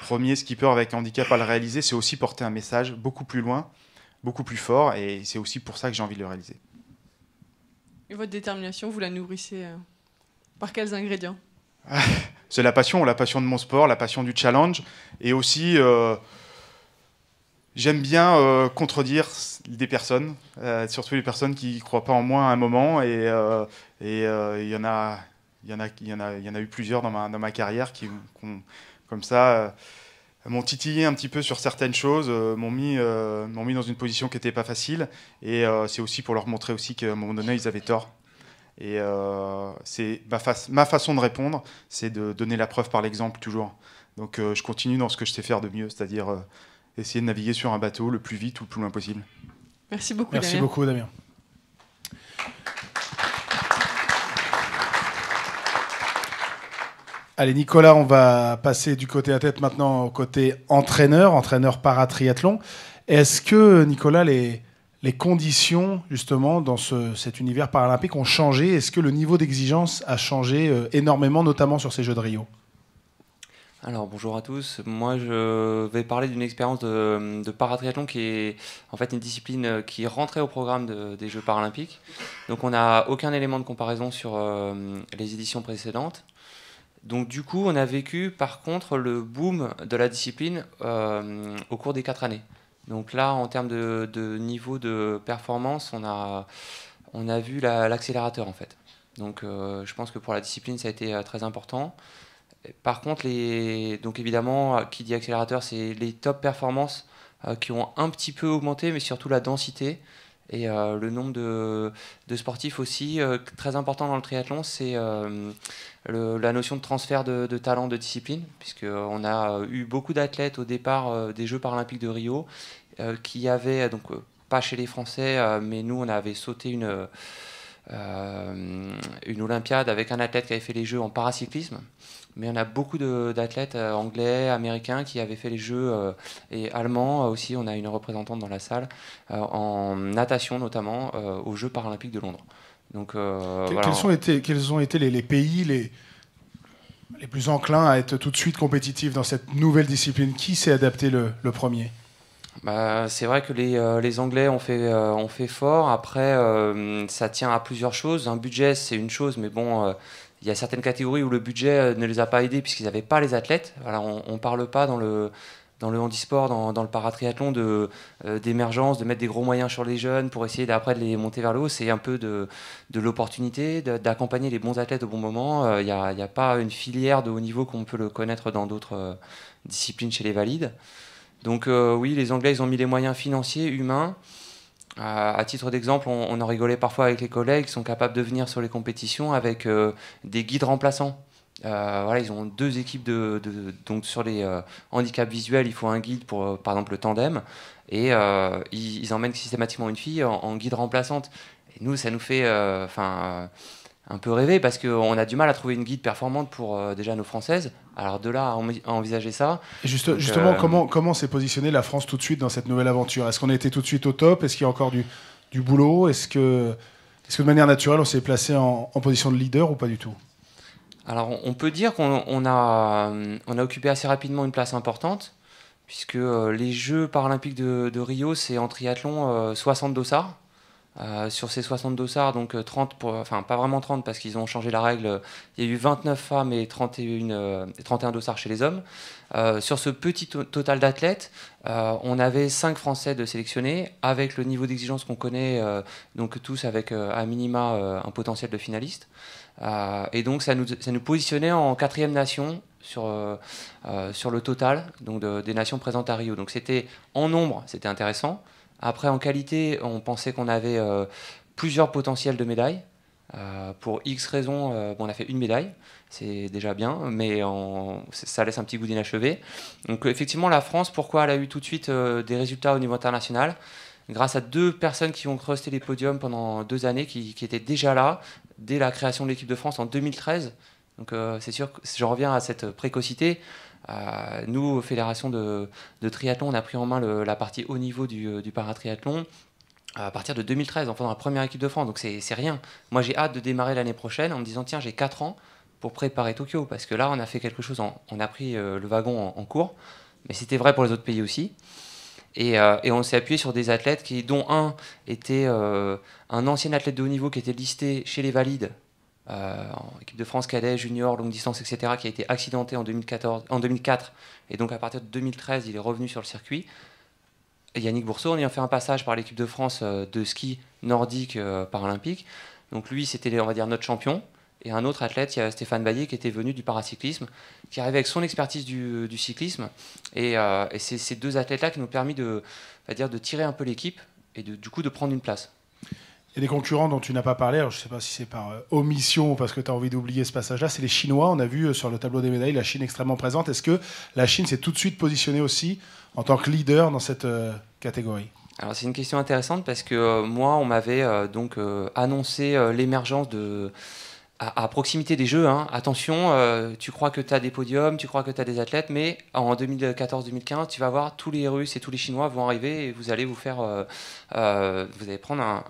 premier skipper avec handicap à le réaliser, c'est aussi porter un message beaucoup plus loin, beaucoup plus fort, et c'est aussi pour ça que j'ai envie de le réaliser. Et votre détermination, vous la nourrissez euh, par quels ingrédients C'est la passion, la passion de mon sport, la passion du challenge, et aussi... J'aime bien euh, contredire des personnes, euh, surtout les personnes qui ne croient pas en moi à un moment. Et euh, il y, en a, y, en a, y, en a, y en a eu plusieurs dans ma, dans ma carrière qui, comme ça, m'ont titillé un petit peu sur certaines choses, m'ont mis, mis dans une position qui n'était pas facile. Et c'est aussi pour leur montrer aussi qu'à un moment donné, ils avaient tort. Et c'est ma, ma, façon de répondre, c'est de donner la preuve par l'exemple toujours. Donc je continue dans ce que je sais faire de mieux, c'est-à-dire essayer de naviguer sur un bateau le plus vite ou le plus loin possible. Merci beaucoup, Merci beaucoup, Damien. Allez Nicolas, on va passer du côté à tête maintenant au côté entraîneur, entraîneur paratriathlon. Est-ce que Nicolas, les, les conditions justement dans cet univers paralympique ont changé Est-ce que le niveau d'exigence a changé euh, énormément, notamment sur ces Jeux de Rio alors bonjour à tous, moi je vais parler d'une expérience de, de, paratriathlon qui est en fait une discipline euh, qui rentrait au programme des Jeux paralympiques. Donc on n'a aucun élément de comparaison sur euh, les éditions précédentes. Donc du coup on a vécu par contre le boom de la discipline euh, au cours des quatre années. Donc là en termes de, niveau de performance on a, vu l'accélérateur en fait. Donc je pense que pour la discipline ça a été très important. Par contre, donc évidemment, euh, qui dit accélérateur, c'est les top performances euh, qui ont un petit peu augmenté, mais surtout la densité et euh, le nombre de, sportifs aussi. très important dans le triathlon, c'est la notion de transfert de, de talent, de discipline, puisqu'on a eu beaucoup d'athlètes au départ des Jeux paralympiques de Rio qui avaient, donc pas chez les Français, mais nous, on avait sauté une... une Olympiade avec un athlète qui avait fait les Jeux en paracyclisme mais on a beaucoup d'athlètes euh, anglais, américains qui avaient fait les jeux euh, et allemands euh, aussi. On a une représentante dans la salle en natation notamment aux Jeux paralympiques de Londres. Donc, quels, ont été, quels, ont été, les, pays les, les, plus enclins à être tout de suite compétitifs dans cette nouvelle discipline Qui s'est adapté le, premier bah, c'est vrai que les, les Anglais ont fait, ont fait fort. Après, ça tient à plusieurs choses. Un budget, c'est une chose, mais bon, il y a certaines catégories où le budget euh, ne les a pas aidés puisqu'ils n'avaient pas les athlètes. Voilà, on ne parle pas dans le, dans le handisport, dans, le paratriathlon, de, euh, d'émergence, de mettre des gros moyens sur les jeunes pour essayer d'après de les monter vers le haut. C'est un peu de, de l'opportunité, d'accompagner les bons athlètes au bon moment. Euh, il n'y a, a, pas une filière de haut niveau qu'on peut le connaître dans d'autres disciplines chez les valides. Donc oui, les Anglais, ils ont mis les moyens financiers, humains à titre d'exemple, on, on, en rigolait parfois avec les collègues, qui sont capables de venir sur les compétitions avec euh, des guides remplaçants. Euh, voilà, ils ont deux équipes de, donc sur les euh, handicaps visuels, il faut un guide pour par exemple le tandem, et ils, emmènent systématiquement une fille en, guide remplaçante. Et nous, ça nous fait, enfin un peu rêvé, parce qu'on a du mal à trouver une guide performante pour euh, déjà nos françaises. Alors de là à, envisager ça. justement, euh, comment comment s'est positionnée la France tout de suite dans cette nouvelle aventure Est-ce qu'on a été tout de suite au top Est-ce qu'il y a encore du, boulot Est-ce que de manière naturelle on s'est placé en, position de leader ou pas du tout Alors on, peut dire qu'on euh, a occupé assez rapidement une place importante puisque les Jeux paralympiques de, de Rio c'est en triathlon 60 dossards. Euh, sur ces 60 dossards, donc 30 euh, enfin pas vraiment 30 parce qu'ils ont changé la règle, il y a eu 29 femmes et 31, euh, dossards chez les hommes. sur ce petit total d'athlètes, on avait 5 Français de sélectionnés avec le niveau d'exigence qu'on connaît, donc tous avec à minima un potentiel de finaliste. et donc ça nous, ça positionnait en quatrième nation sur, le total donc des nations présentes à Rio. Donc c'était en nombre, c'était intéressant. Après, en qualité, on pensait qu'on avait euh, plusieurs potentiels de médailles. Euh, pour X raisons, euh, on a fait une médaille, c'est déjà bien, mais ça laisse un petit goût d'inachevé. Donc effectivement, la France, pourquoi elle a eu tout de suite des résultats au niveau international Grâce à deux personnes qui ont creusé les podiums pendant deux années, qui, qui étaient déjà là dès la création de l'équipe de France en 2013. Donc c'est sûr que j'en reviens à cette précocité. Euh, nous, Fédération de, triathlon, on a pris en main la partie haut niveau du, euh, paratriathlon euh, à partir de 2013, en faisant la première équipe de France, donc c'est rien. Moi, j'ai hâte de démarrer l'année prochaine en me disant, tiens, j'ai 4 ans pour préparer Tokyo, parce que là, on a fait quelque chose, on a pris le wagon en, cours, mais c'était vrai pour les autres pays aussi. Et, on s'est appuyé sur des athlètes qui, dont un était un ancien athlète de haut niveau qui était listé chez les Valides euh, équipe de France cadet, junior, longue distance, etc., qui a été accidenté en, 2014, en 2004. Et donc à partir de 2013, il est revenu sur le circuit. Yannick Bourseau, en a fait un passage par l'équipe de France euh, de ski nordique euh, paralympique. Donc lui, c'était, on va dire, notre champion. Et un autre athlète, il y a Stéphane Baillet, qui était venu du paracyclisme, qui arrivait avec son expertise du, cyclisme. Et, c'est ces deux athlètes-là qui nous ont permis de, dire, de tirer un peu l'équipe et du coup de prendre une place. Et les concurrents dont tu n'as pas parlé, je ne sais pas si c'est par euh, omission ou parce que tu as envie d'oublier ce passage-là, c'est les Chinois. On a vu euh, sur le tableau des médailles la Chine extrêmement présente. Est-ce que la Chine s'est tout de suite positionnée aussi en tant que leader dans cette euh, catégorie alors c'est une question intéressante parce que moi on m'avait donc annoncé l'émergence de à, proximité des Jeux, hein. attention, euh, tu crois que tu as des podiums, tu crois que tu as des athlètes, mais en 2014-2015, tu vas voir tous les Russes et tous les Chinois vont arriver et vous allez vous faire, euh, euh, vous allez prendre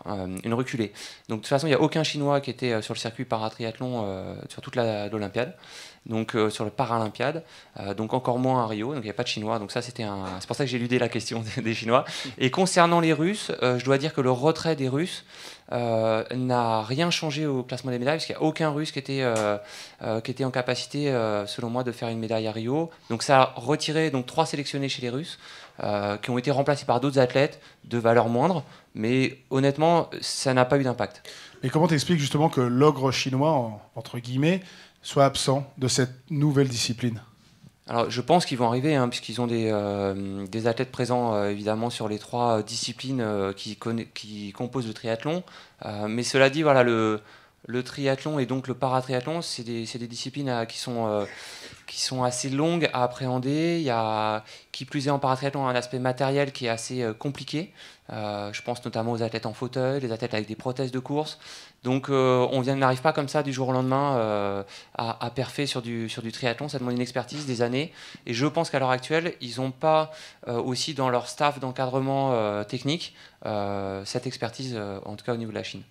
une reculée. Donc de toute façon, il n'y a aucun Chinois qui était sur le circuit paratriathlon sur toute l'Olympiade donc euh, sur le Paralympiade, euh, donc encore moins à Rio, donc il n'y a pas de Chinois, donc ça c'était un... C'est pour ça que j'ai éludé la question des Chinois. Et concernant les Russes, euh, je dois dire que le retrait des Russes n'a rien changé au classement des médailles, parce qu'il n'y a aucun Russe qui était, qui était en capacité, selon moi, de faire une médaille à Rio. Donc ça a retiré donc, trois sélectionnés chez les Russes, qui ont été remplacés par d'autres athlètes de valeur moindre, mais honnêtement, ça n'a pas eu d'impact. Mais comment t'expliques justement que l'ogre chinois, entre guillemets, soit absent de cette nouvelle discipline alors, je pense qu'ils vont arriver, hein, puisqu'ils ont des, euh, athlètes présents euh, évidemment sur les trois euh, disciplines qui, qui, composent le triathlon. mais cela dit, voilà, le, le, triathlon et donc le paratriathlon, c'est des, des, disciplines qui, sont, qui sont assez longues à appréhender. Il y qui plus est, en paratriathlon, un aspect matériel qui est assez compliqué. je pense notamment aux athlètes en fauteuil, les athlètes avec des prothèses de course. Donc euh, on n'arrive pas comme ça du jour au lendemain euh, à, à perfer sur du, triathlon, ça demande une expertise, des années. Et je pense qu'à l'heure actuelle, ils n'ont pas euh, aussi dans leur staff d'encadrement technique cette expertise, en tout cas au niveau de la Chine.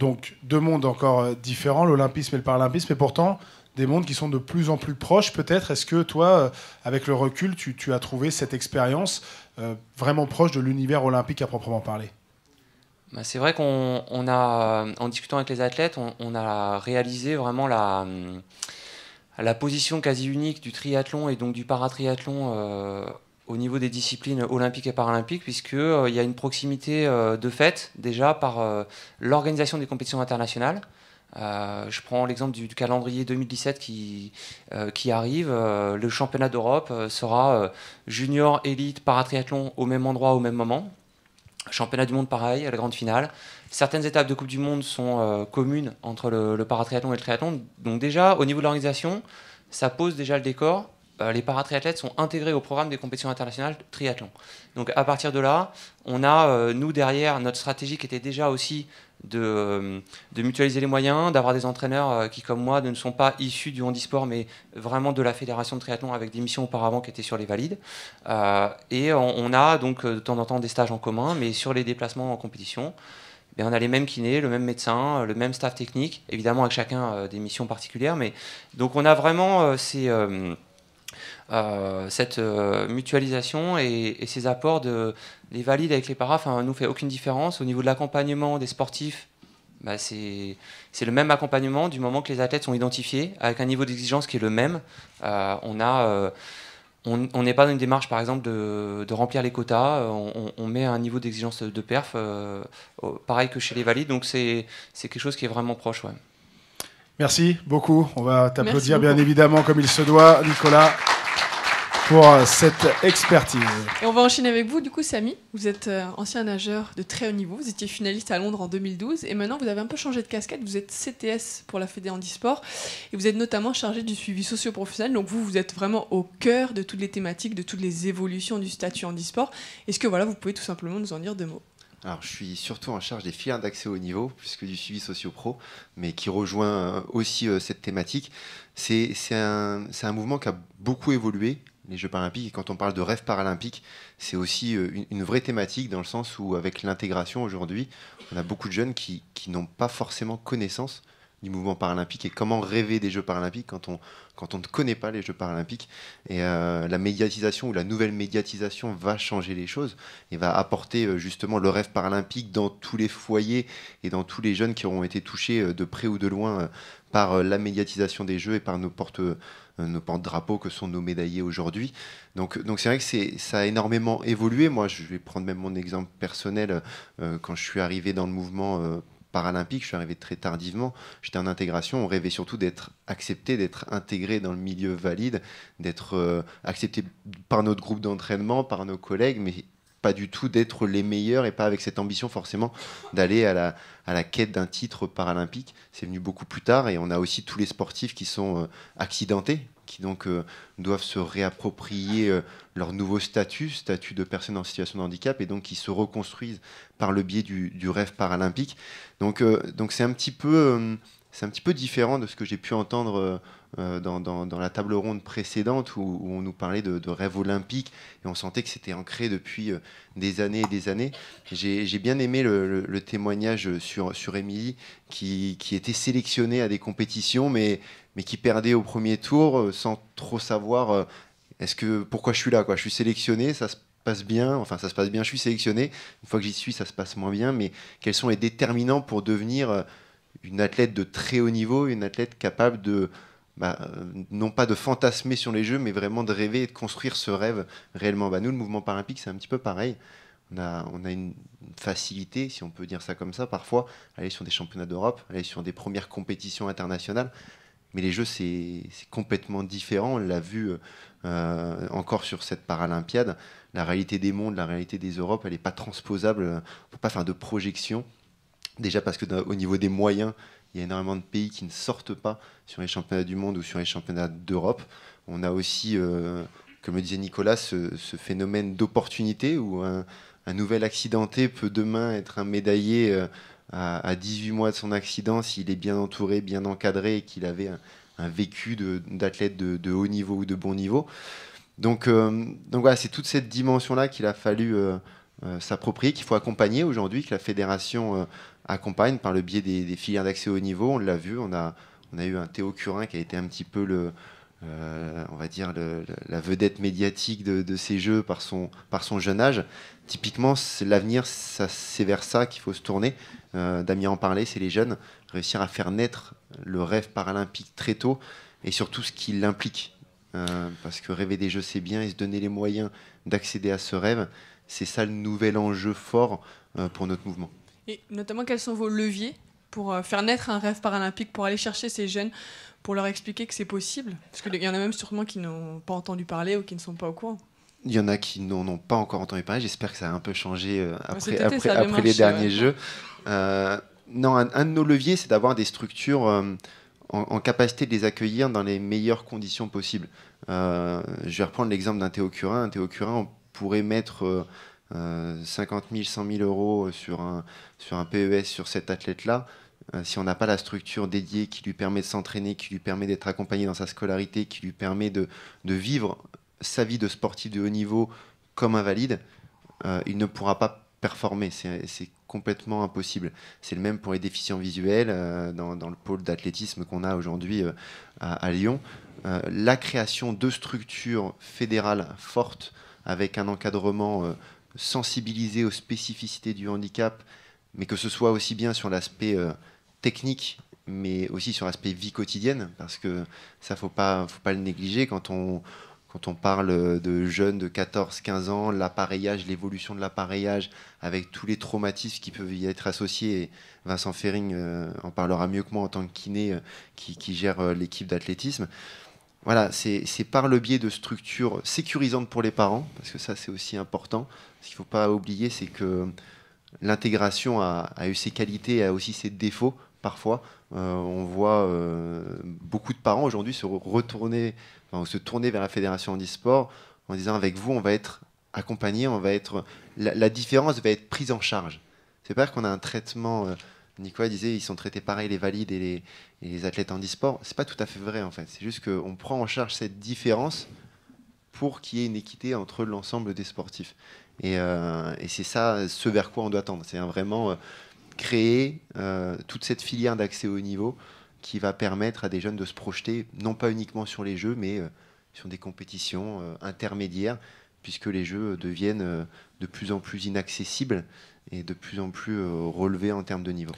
Donc deux mondes encore différents, l'olympisme et le paralympisme, mais pourtant des mondes qui sont de plus en plus proches peut-être. Est-ce que toi, avec le recul, tu as trouvé cette expérience vraiment proche de l'univers olympique à proprement parler bah, c'est vrai qu'on a, en discutant avec les athlètes, on, a réalisé vraiment la, la position quasi unique du triathlon et donc du paratriathlon euh, au niveau des disciplines olympiques et paralympiques, puisqu'il euh, y a une proximité euh, de fait déjà par l'organisation des compétitions internationales. je prends l'exemple du, calendrier 2017 qui, qui arrive. le championnat d'Europe sera junior, élite, paratriathlon au même endroit, au même moment. Championnat du monde, pareil, à la grande finale. Certaines étapes de Coupe du Monde sont euh, communes entre le, le, paratriathlon et le triathlon. Donc déjà, au niveau de l'organisation, ça pose déjà le décor euh, les paratriathlètes sont intégrés au programme des compétitions internationales triathlon. Donc à partir de là, on a, euh, nous derrière, notre stratégie qui était déjà aussi de, euh, mutualiser les moyens, d'avoir des entraîneurs qui, comme moi, ne sont pas issus du handisport, mais vraiment de la fédération de triathlon avec des missions auparavant qui étaient sur les valides. et on, a donc de temps en temps des stages en commun, mais sur les déplacements en compétition. Eh on a les mêmes kinés, le même médecin, le même staff technique, évidemment avec chacun des missions particulières. Mais donc on a vraiment ces, euh, cette euh, mutualisation et, ces apports de, des valides avec les paras ne nous fait aucune différence. Au niveau de l'accompagnement des sportifs, bah, c'est le même accompagnement du moment que les athlètes sont identifiés, avec un niveau d'exigence qui est le même. Euh, on on n'est pas dans une démarche, par exemple, de, remplir les quotas. On, met un niveau d'exigence de perf, pareil que chez les valides. Donc, c'est quelque chose qui est vraiment proche. Merci beaucoup. On va t'applaudir, bien évidemment, comme il se doit, Nicolas pour euh, cette expertise. Et on va enchaîner avec vous, du coup, Samy. Vous êtes euh, ancien nageur de très haut niveau. Vous étiez finaliste à Londres en 2012 et maintenant vous avez un peu changé de casquette. Vous êtes CTS pour la Fédé Sport. et vous êtes notamment chargé du suivi socio-professionnel. Donc vous, vous êtes vraiment au cœur de toutes les thématiques, de toutes les évolutions du statut handisport. Est-ce que voilà, vous pouvez tout simplement nous en dire deux mots alors, je suis surtout en charge des filières d'accès au niveau, puisque du suivi socio-pro, mais qui rejoint euh, aussi cette thématique. C'est un, un mouvement qui a beaucoup évolué les Jeux paralympiques. Et quand on parle de rêve paralympique, c'est aussi euh, une, vraie thématique dans le sens où, avec l'intégration aujourd'hui, on a beaucoup de jeunes qui, n'ont pas forcément connaissance du mouvement paralympique et comment rêver des Jeux paralympiques quand on, ne connaît pas les Jeux paralympiques. Et euh, la médiatisation ou la nouvelle médiatisation va changer les choses et va apporter euh, justement le rêve paralympique dans tous les foyers et dans tous les jeunes qui auront été touchés de près ou de loin par la médiatisation des Jeux et par nos portes euh, nos porte-drapeaux que sont nos médaillés aujourd'hui. Donc, donc c'est vrai que ça a énormément évolué. Moi, je vais prendre même mon exemple personnel. Euh, quand je suis arrivé dans le mouvement euh, paralympique, je suis arrivé très tardivement. J'étais en intégration. On rêvait surtout d'être accepté, d'être intégré dans le milieu valide, d'être accepté par notre groupe d'entraînement, par nos collègues, mais pas du tout d'être les meilleurs et pas avec cette ambition forcément d'aller à la, à la quête d'un titre paralympique. C'est venu beaucoup plus tard et on a aussi tous les sportifs qui sont euh, accidentés, qui donc euh, doivent se réapproprier euh, leur nouveau statut, statut de personne en situation de handicap, et donc qui se reconstruisent par le biais du, rêve paralympique. Donc donc c'est un petit peu c'est un petit peu différent de ce que j'ai pu entendre euh, euh, dans, la table ronde précédente où, on nous parlait de, de, rêve olympique et on sentait que c'était ancré depuis euh, des années et des années. J'ai bien aimé le, témoignage sur, sur Émilie qui, était sélectionnée à des compétitions mais, mais qui perdait au premier tour sans trop savoir est-ce que pourquoi je suis là quoi. Je suis sélectionnée, ça se passe bien, enfin ça se passe bien, je suis sélectionnée. Une fois que j'y suis, ça se passe moins bien, mais quels sont les déterminants pour devenir une athlète de très haut niveau, une athlète capable de, bah, euh, non pas de fantasmer sur les Jeux, mais vraiment de rêver et de construire ce rêve réellement. Bah, nous, le mouvement paralympique, c'est un petit peu pareil. On a, on a une facilité, si on peut dire ça comme ça, parfois, aller sur des championnats d'Europe, aller sur des premières compétitions internationales. Mais les Jeux, c'est complètement différent. On l'a vu euh, encore sur cette Paralympiade. La réalité des mondes, la réalité des Europes, elle n'est pas transposable. On ne peut pas faire de projection Déjà parce que au niveau des moyens, il y a énormément de pays qui ne sortent pas sur les championnats du monde ou sur les championnats d'Europe. On a aussi, euh, comme le disait Nicolas, ce, phénomène d'opportunité où un, nouvel accidenté peut demain être un médaillé euh, à, 18 mois de son accident s'il est bien entouré, bien encadré et qu'il avait un, vécu d'athlète de, haut niveau ou de bon niveau. Euh, donc voilà, c'est toute cette dimension-là qu'il a fallu s'approprier, qu'il faut accompagner aujourd'hui, que la fédération accompagne par le biais des, filières d'accès au niveau. On l'a vu, on a, on a eu un Théo Curin qui a été un petit peu le, euh, on va dire la vedette médiatique de, ces jeux par son, par son jeune âge. Typiquement, l'avenir, c'est vers ça qu'il faut se tourner. Euh, Damien en parlait, c'est les jeunes, réussir à faire naître le rêve paralympique très tôt et surtout ce qui l'implique. Euh, parce que rêver des jeux, c'est bien et se donner les moyens d'accéder à ce rêve, c'est ça le nouvel enjeu fort euh, pour notre mouvement. Et notamment, quels sont vos leviers pour euh, faire naître un rêve paralympique, pour aller chercher ces jeunes, pour leur expliquer que c'est possible Parce qu'il y en a même sûrement qui n'ont pas entendu parler ou qui ne sont pas au courant. Il y en a qui n'en ont pas encore entendu parler. J'espère que ça a un peu changé euh, après, les derniers Jeux. Euh, non, un, de nos leviers, c'est d'avoir des structures en, en, capacité de les accueillir dans les meilleures conditions possibles. je vais reprendre l'exemple d'un Théo Curin. Un Théo on pourrait mettre 50 000, 100 000 euros euh, sur un, sur un PES sur cet athlète-là, euh, si on n'a pas la structure dédiée qui lui permet de s'entraîner, qui lui permet d'être accompagné dans sa scolarité, qui lui permet de, de, vivre sa vie de sportif de haut niveau comme invalide, euh, il ne pourra pas performer. C'est complètement impossible. C'est le même pour les déficients visuels dans, le pôle d'athlétisme qu'on a aujourd'hui à, à, Lyon. la création de structures fédérales fortes avec un encadrement sensibiliser aux spécificités du handicap, mais que ce soit aussi bien sur l'aspect euh, technique, mais aussi sur l'aspect vie quotidienne, parce que ça, faut pas, faut pas le négliger quand on, quand on parle de jeunes de 14-15 ans, l'appareillage, l'évolution de l'appareillage, avec tous les traumatismes qui peuvent y être associés. Et Vincent Fering euh, en parlera mieux que moi en tant que kiné euh, qui gère l'équipe d'athlétisme voilà, c'est par le biais de structures sécurisantes pour les parents, parce que ça c'est aussi important. Ce qu'il ne faut pas oublier, c'est que l'intégration a, eu ses qualités, a aussi ses défauts parfois. Euh, on voit euh, beaucoup de parents aujourd'hui se retourner, se tourner vers la fédération handisport en disant avec vous on va être accompagné, on va être la, différence va être prise en charge. C'est pas qu'on a un traitement euh, Nicolas disait ils sont traités pareil les valides et les, athlètes en e-sport. C'est pas tout à fait vrai en fait. C'est juste qu'on prend en charge cette différence pour qu'il y ait une équité entre l'ensemble des sportifs. Et, euh, c'est ça, ce vers quoi on doit tendre. C'est vraiment euh, créer euh, toute cette filière d'accès au niveau qui va permettre à des jeunes de se projeter, non pas uniquement sur les jeux, mais sur des compétitions intermédiaires, puisque les jeux deviennent de plus en plus inaccessibles et de plus en plus relevés en termes de niveau.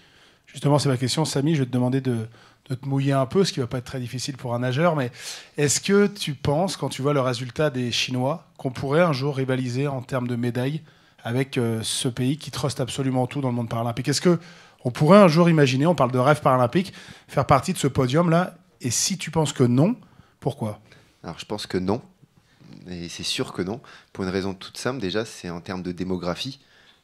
Justement, c'est ma question, Samy. Je vais te demander de, te mouiller un peu, ce qui ne va pas être très difficile pour un nageur. Mais est-ce que tu penses, quand tu vois le résultat des Chinois, qu'on pourrait un jour rivaliser en termes de médailles avec euh, ce pays qui truste absolument tout dans le monde paralympique Est-ce que on pourrait un jour imaginer, on parle de rêve paralympique, faire partie de ce podium-là Et si tu penses que non, pourquoi Alors, je pense que non. Et c'est sûr que non. Pour une raison toute simple, déjà, c'est en termes de démographie.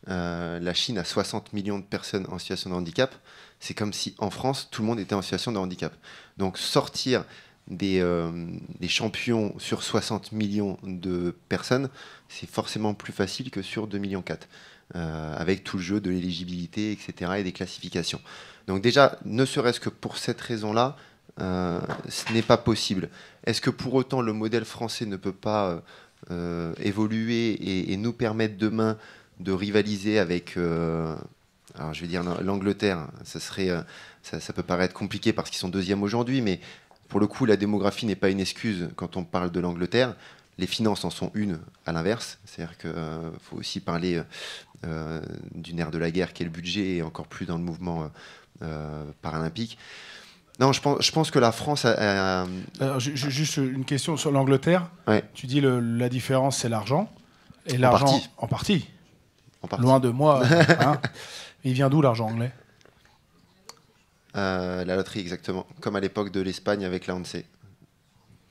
Euh, la Chine a 60 millions de personnes en situation de handicap. C'est comme si en France, tout le monde était en situation de handicap. Donc sortir des, euh, champions sur 60 millions de personnes, c'est forcément plus facile que sur 2,4 millions euh, avec tout le jeu de l'éligibilité, etc., et des classifications. Donc déjà, ne serait-ce que pour cette raison-là, ce n'est pas possible. Est-ce que pour autant le modèle français ne peut pas évoluer et, nous permettre demain de rivaliser avec, euh, alors je vais dire l'Angleterre, ça, serait, euh, ça, peut paraître compliqué parce qu'ils sont deuxièmes aujourd'hui, mais pour le coup, la démographie n'est pas une excuse quand on parle de l'Angleterre. Les finances en sont une à l'inverse, c'est-à-dire qu'il euh, faut aussi parler d'une du de la guerre qui est le budget et encore plus dans le mouvement paralympique. Non, je pense, je pense, que la France a. juste une question sur l'Angleterre. Tu dis que la différence, c'est l'argent. Et l'argent, En partie. Loin de moi. Euh, hein. Il vient d'où l'argent anglais euh, La loterie, exactement. Comme à l'époque de l'Espagne avec la Hanse.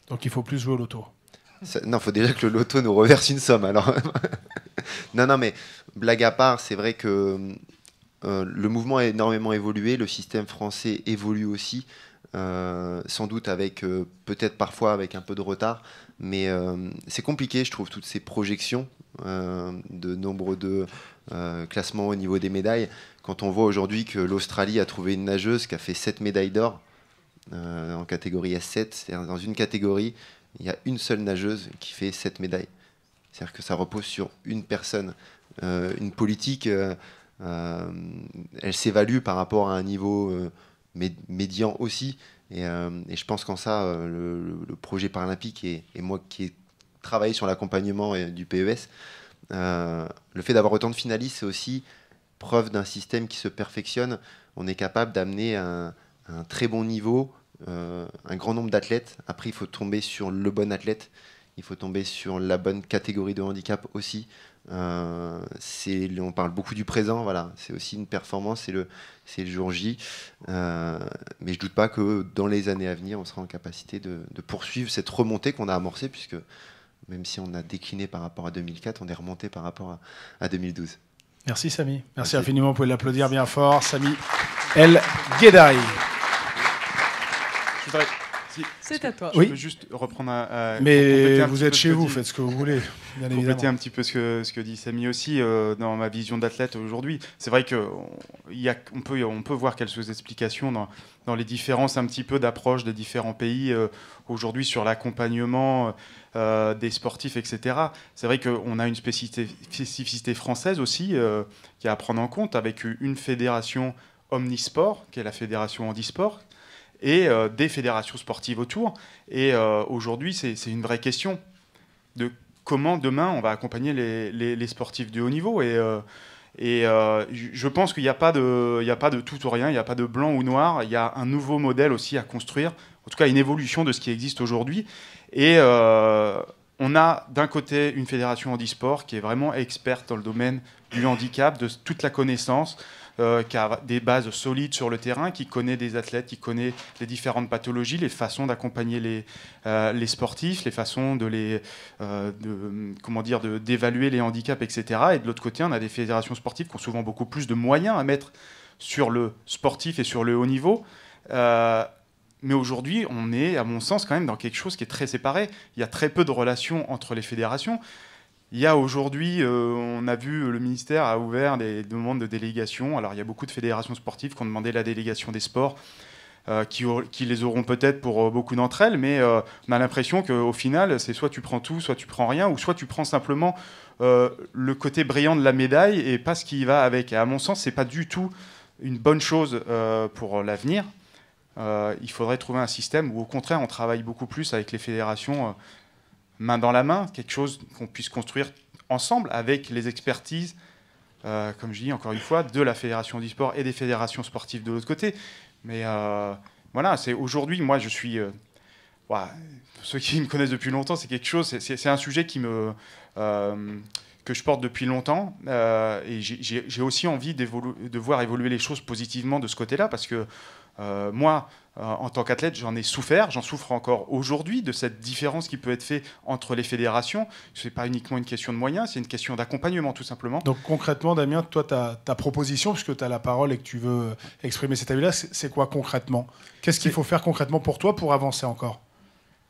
Donc il faut plus jouer au loto. Non, il faut déjà que le loto nous reverse une somme. Alors, non, non, mais blague à part, c'est vrai que euh, le mouvement a énormément évolué, le système français évolue aussi, sans doute avec peut-être parfois avec un peu de retard, mais c'est compliqué, je trouve, toutes ces projections. Euh, de nombre de euh, classements au niveau des médailles. Quand on voit aujourd'hui que l'Australie a trouvé une nageuse qui a fait 7 médailles d'or euh, en catégorie S7, c'est-à-dire dans une catégorie, il y a une seule nageuse qui fait 7 médailles. C'est-à-dire que ça repose sur une personne. une politique, elle s'évalue par rapport à un niveau médian aussi. Et, je pense qu'en ça, le, projet paralympique et, moi qui ai travailler sur l'accompagnement du PES, euh, le fait d'avoir autant de finalistes, c'est aussi preuve d'un système qui se perfectionne. On est capable d'amener un, un, très bon niveau, euh, un grand nombre d'athlètes. Après, il faut tomber sur le bon athlète, il faut tomber sur la bonne catégorie de handicap aussi. Euh, on parle beaucoup du présent, voilà. c'est aussi une performance, c'est le, jour J. mais je ne doute pas que dans les années à venir, on sera en capacité de, de poursuivre cette remontée qu'on a amorcée, puisque même si on a décliné par rapport à 2004, on est remonté par rapport à, 2012. Merci Samy. Merci, infiniment. Vous pouvez l'applaudir bien fort. Samy El Guédaï c'est à toi. Je veux juste reprendre à. Mais vous êtes chez vous, faites ce que vous voulez. Bien compléter un petit peu ce que, ce que dit Samy aussi euh, dans ma vision d'athlète aujourd'hui. C'est vrai qu'on peut, on peut voir quelques explications dans, les différences un petit peu d'approche des différents pays euh, aujourd'hui sur l'accompagnement euh, des sportifs, etc. C'est vrai qu'on a une spécificité, française aussi qui est à prendre en compte avec une fédération omnisport, qui est la fédération handisport, et euh, des fédérations sportives autour. Et euh, aujourd'hui, c'est une vraie question de comment demain on va accompagner les, sportifs de haut niveau. Et, euh, et je pense qu'il n'y a, pas de, il a pas de tout ou rien, il n'y a pas de blanc ou noir, il y a un nouveau modèle aussi à construire, en tout cas une évolution de ce qui existe aujourd'hui. Et on a d'un côté une fédération handisport qui est vraiment experte dans le domaine du handicap, de toute la connaissance. Euh, qui a des bases solides sur le terrain, qui connaît des athlètes, qui connaît les différentes pathologies, les façons d'accompagner les, euh, sportifs, les façons de les, euh, d'évaluer les handicaps, etc. Et de l'autre côté, on a des fédérations sportives qui ont souvent beaucoup plus de moyens à mettre sur le sportif et sur le haut niveau. Mais aujourd'hui, on est, à mon sens, quand même dans quelque chose qui est très séparé. Il y a très peu de relations entre les fédérations. Il y a aujourd'hui, euh, on a vu, le ministère a ouvert des demandes de délégation. Alors, il y a beaucoup de fédérations sportives qui ont demandé la délégation des sports, euh, qui, les auront peut-être pour euh, beaucoup d'entre elles, mais on a l'impression qu'au final, c'est soit tu prends tout, soit tu prends rien, ou soit tu prends simplement le côté brillant de la médaille et pas ce qui y va avec. Et à mon sens, c'est pas du tout une bonne chose pour l'avenir. il faudrait trouver un système où, au contraire, on travaille beaucoup plus avec les fédérations main dans la main, quelque chose qu'on puisse construire ensemble avec les expertises, euh, comme je dis encore une fois, de la Fédération du sport et des fédérations sportives de l'autre côté. Mais euh, voilà, c'est aujourd'hui, moi je suis... Euh, ceux qui me connaissent depuis longtemps, c'est quelque chose, c'est un sujet qui me, que je porte depuis longtemps. et j'ai aussi envie de voir évoluer les choses positivement de ce côté-là, parce que euh, moi, euh, en tant qu'athlète, j'en ai souffert, j'en souffre encore aujourd'hui de cette différence qui peut être faite entre les fédérations. Ce n'est pas uniquement une question de moyens, c'est une question d'accompagnement tout simplement. Donc concrètement, Damien, toi, ta, ta proposition, puisque tu as la parole et que tu veux exprimer cet avis-là, c'est quoi concrètement Qu'est-ce qu'il faut faire concrètement pour toi pour avancer encore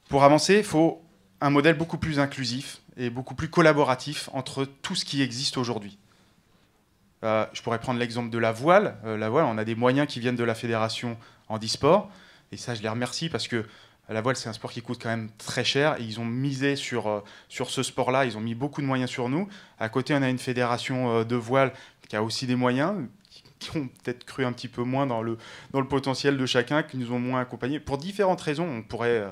Pour avancer, il faut un modèle beaucoup plus inclusif et beaucoup plus collaboratif entre tout ce qui existe aujourd'hui. Euh, je pourrais prendre l'exemple de la voile. Euh, la voile, on a des moyens qui viennent de la fédération en handisport. Et ça, je les remercie parce que la voile, c'est un sport qui coûte quand même très cher. Et ils ont misé sur, euh, sur ce sport-là. Ils ont mis beaucoup de moyens sur nous. À côté, on a une fédération de voile qui a aussi des moyens, qui ont peut-être cru un petit peu moins dans le, dans le potentiel de chacun, qui nous ont moins accompagnés. Pour différentes raisons, on pourrait,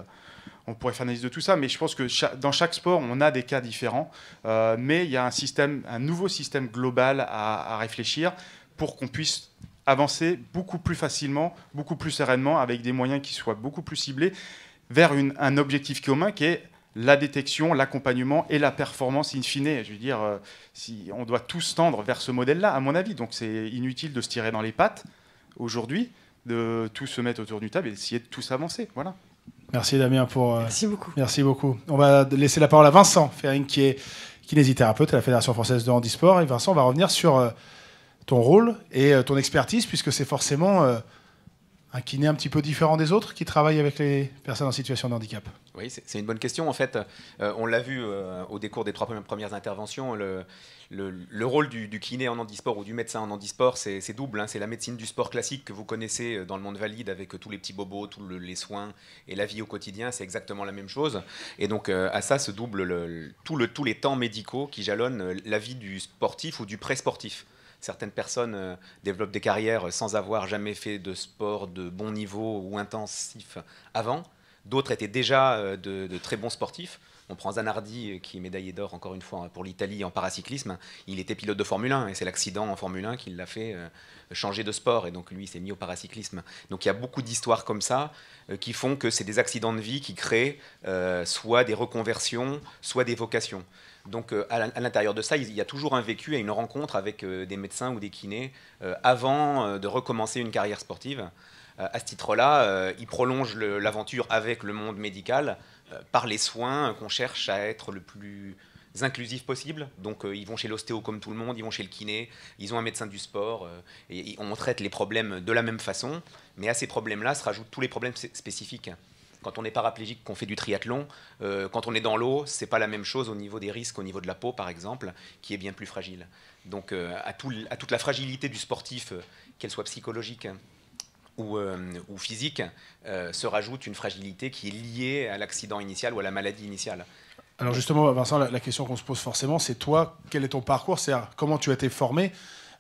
on pourrait faire analyse de tout ça, mais je pense que dans chaque sport, on a des cas différents. Euh, mais il y a un, système, un nouveau système global à, réfléchir pour qu'on puisse avancer beaucoup plus facilement, beaucoup plus sereinement, avec des moyens qui soient beaucoup plus ciblés vers un objectif commun qui est la détection, l'accompagnement et la performance in fine. Je veux dire, euh, si on doit tous tendre vers ce modèle-là, à mon avis. Donc c'est inutile de se tirer dans les pattes aujourd'hui, de tout se mettre autour du table et d'essayer de tous avancer. Voilà. Merci Damien pour. Euh, merci beaucoup. Merci beaucoup. On va laisser la parole à Vincent Ferring, qui est kinésithérapeute à la Fédération française de handisport. Et Vincent, on va revenir sur euh, ton rôle et euh, ton expertise, puisque c'est forcément un kiné un petit peu différent des autres qui travaille avec les personnes en situation de handicap. Oui, c'est une bonne question. En fait, euh, on l'a vu euh, au décours des trois premières interventions, le, rôle du, kiné en handisport ou du médecin en handisport, c'est double. Hein. C'est la médecine du sport classique que vous connaissez euh, dans le monde valide avec tous les petits bobos, tous les soins et la vie au quotidien. C'est exactement la même chose. Et donc, à ça se double tous les temps médicaux qui jalonnent la vie du sportif ou du pré-sportif certaines personnes développent des carrières sans avoir jamais fait de sport de bon niveau ou intensif avant. D'autres étaient déjà euh, de, très bons sportifs. On prend Zanardi, euh, qui est médaillé d'or encore une fois pour l'Italie en paracyclisme. Il était pilote de Formule 1 et c'est l'accident en Formule 1 qui l'a fait euh, changer de sport. Et donc lui, il s'est mis au paracyclisme. Donc il y a beaucoup d'histoires comme ça qui font que c'est des accidents de vie qui créent soit des reconversions, soit des vocations. Donc à l'intérieur de ça, il y a toujours un vécu et une rencontre avec des médecins ou des kinés avant de recommencer une carrière sportive. Euh, à ce titre-là, euh, il prolonge l'aventure avec le monde médical euh, par les soins qu'on cherche à être le plus inclusif possible. Donc ils vont chez l'ostéo comme tout le monde, ils vont chez le kiné, ils ont un médecin du sport, et, on traite les problèmes de la même façon, mais à ces problèmes-là se rajoutent tous les problèmes spécifiques quand on est paraplégique, qu'on fait du triathlon, quand on est dans l'eau, c'est pas la même chose au niveau des risques, au niveau de la peau par exemple, qui est bien plus fragile. Donc à, toute la fragilité du sportif, qu'elle soit psychologique, euh, ou, physique, euh, se rajoute une fragilité qui est liée à l'accident initial ou à la maladie initiale. Alors justement, Vincent, la, question qu'on se pose forcément, c'est toi, quel est ton parcours C'est comment tu as été formé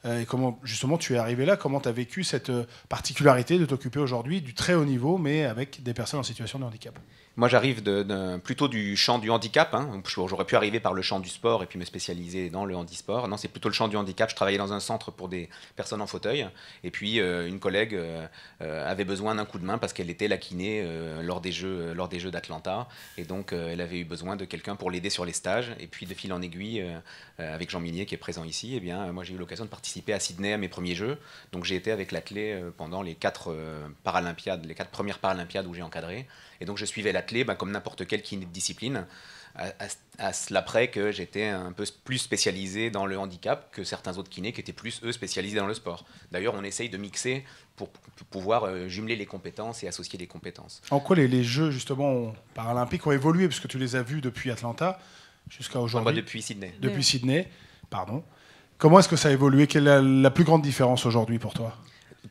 euh, et comment justement tu es arrivé là, comment tu as vécu cette particularité de t'occuper aujourd'hui du très haut niveau, mais avec des personnes en situation de handicap moi, j'arrive plutôt du champ du handicap. Hein. J'aurais pu arriver par le champ du sport et puis me spécialiser dans le handisport. Non, c'est plutôt le champ du handicap. Je travaillais dans un centre pour des personnes en fauteuil. Et puis, euh, une collègue euh, euh, avait besoin d'un coup de main parce qu'elle était la kiné lors des Jeux Jeux d'Atlanta. Et donc, elle avait eu besoin de quelqu'un pour l'aider sur les stages. Et puis, de fil en aiguille, avec Jean Minier qui est présent ici, et eh bien, moi, j'ai eu l'occasion de participer à Sydney à mes premiers Jeux. Donc, j'ai été avec la clé pendant les quatre Paralympiades, les quatre premières Paralympiades où j'ai encadré. Et donc je suivais l'athlète bah, comme n'importe quel kiné de discipline, à, cela près que j'étais un peu plus spécialisé dans le handicap que certains autres kinés qui étaient plus, eux, spécialisés dans le sport. D'ailleurs, on essaye de mixer pour, pouvoir euh, jumeler les compétences et associer les compétences. En quoi les, Jeux, justement, paralympiques ont évolué, puisque tu les as vus depuis Atlanta jusqu'à ah, aujourd'hui bah, Depuis Sydney. Depuis Sydney, pardon. Comment est-ce que ça a évolué Quelle est la plus grande différence aujourd'hui pour toi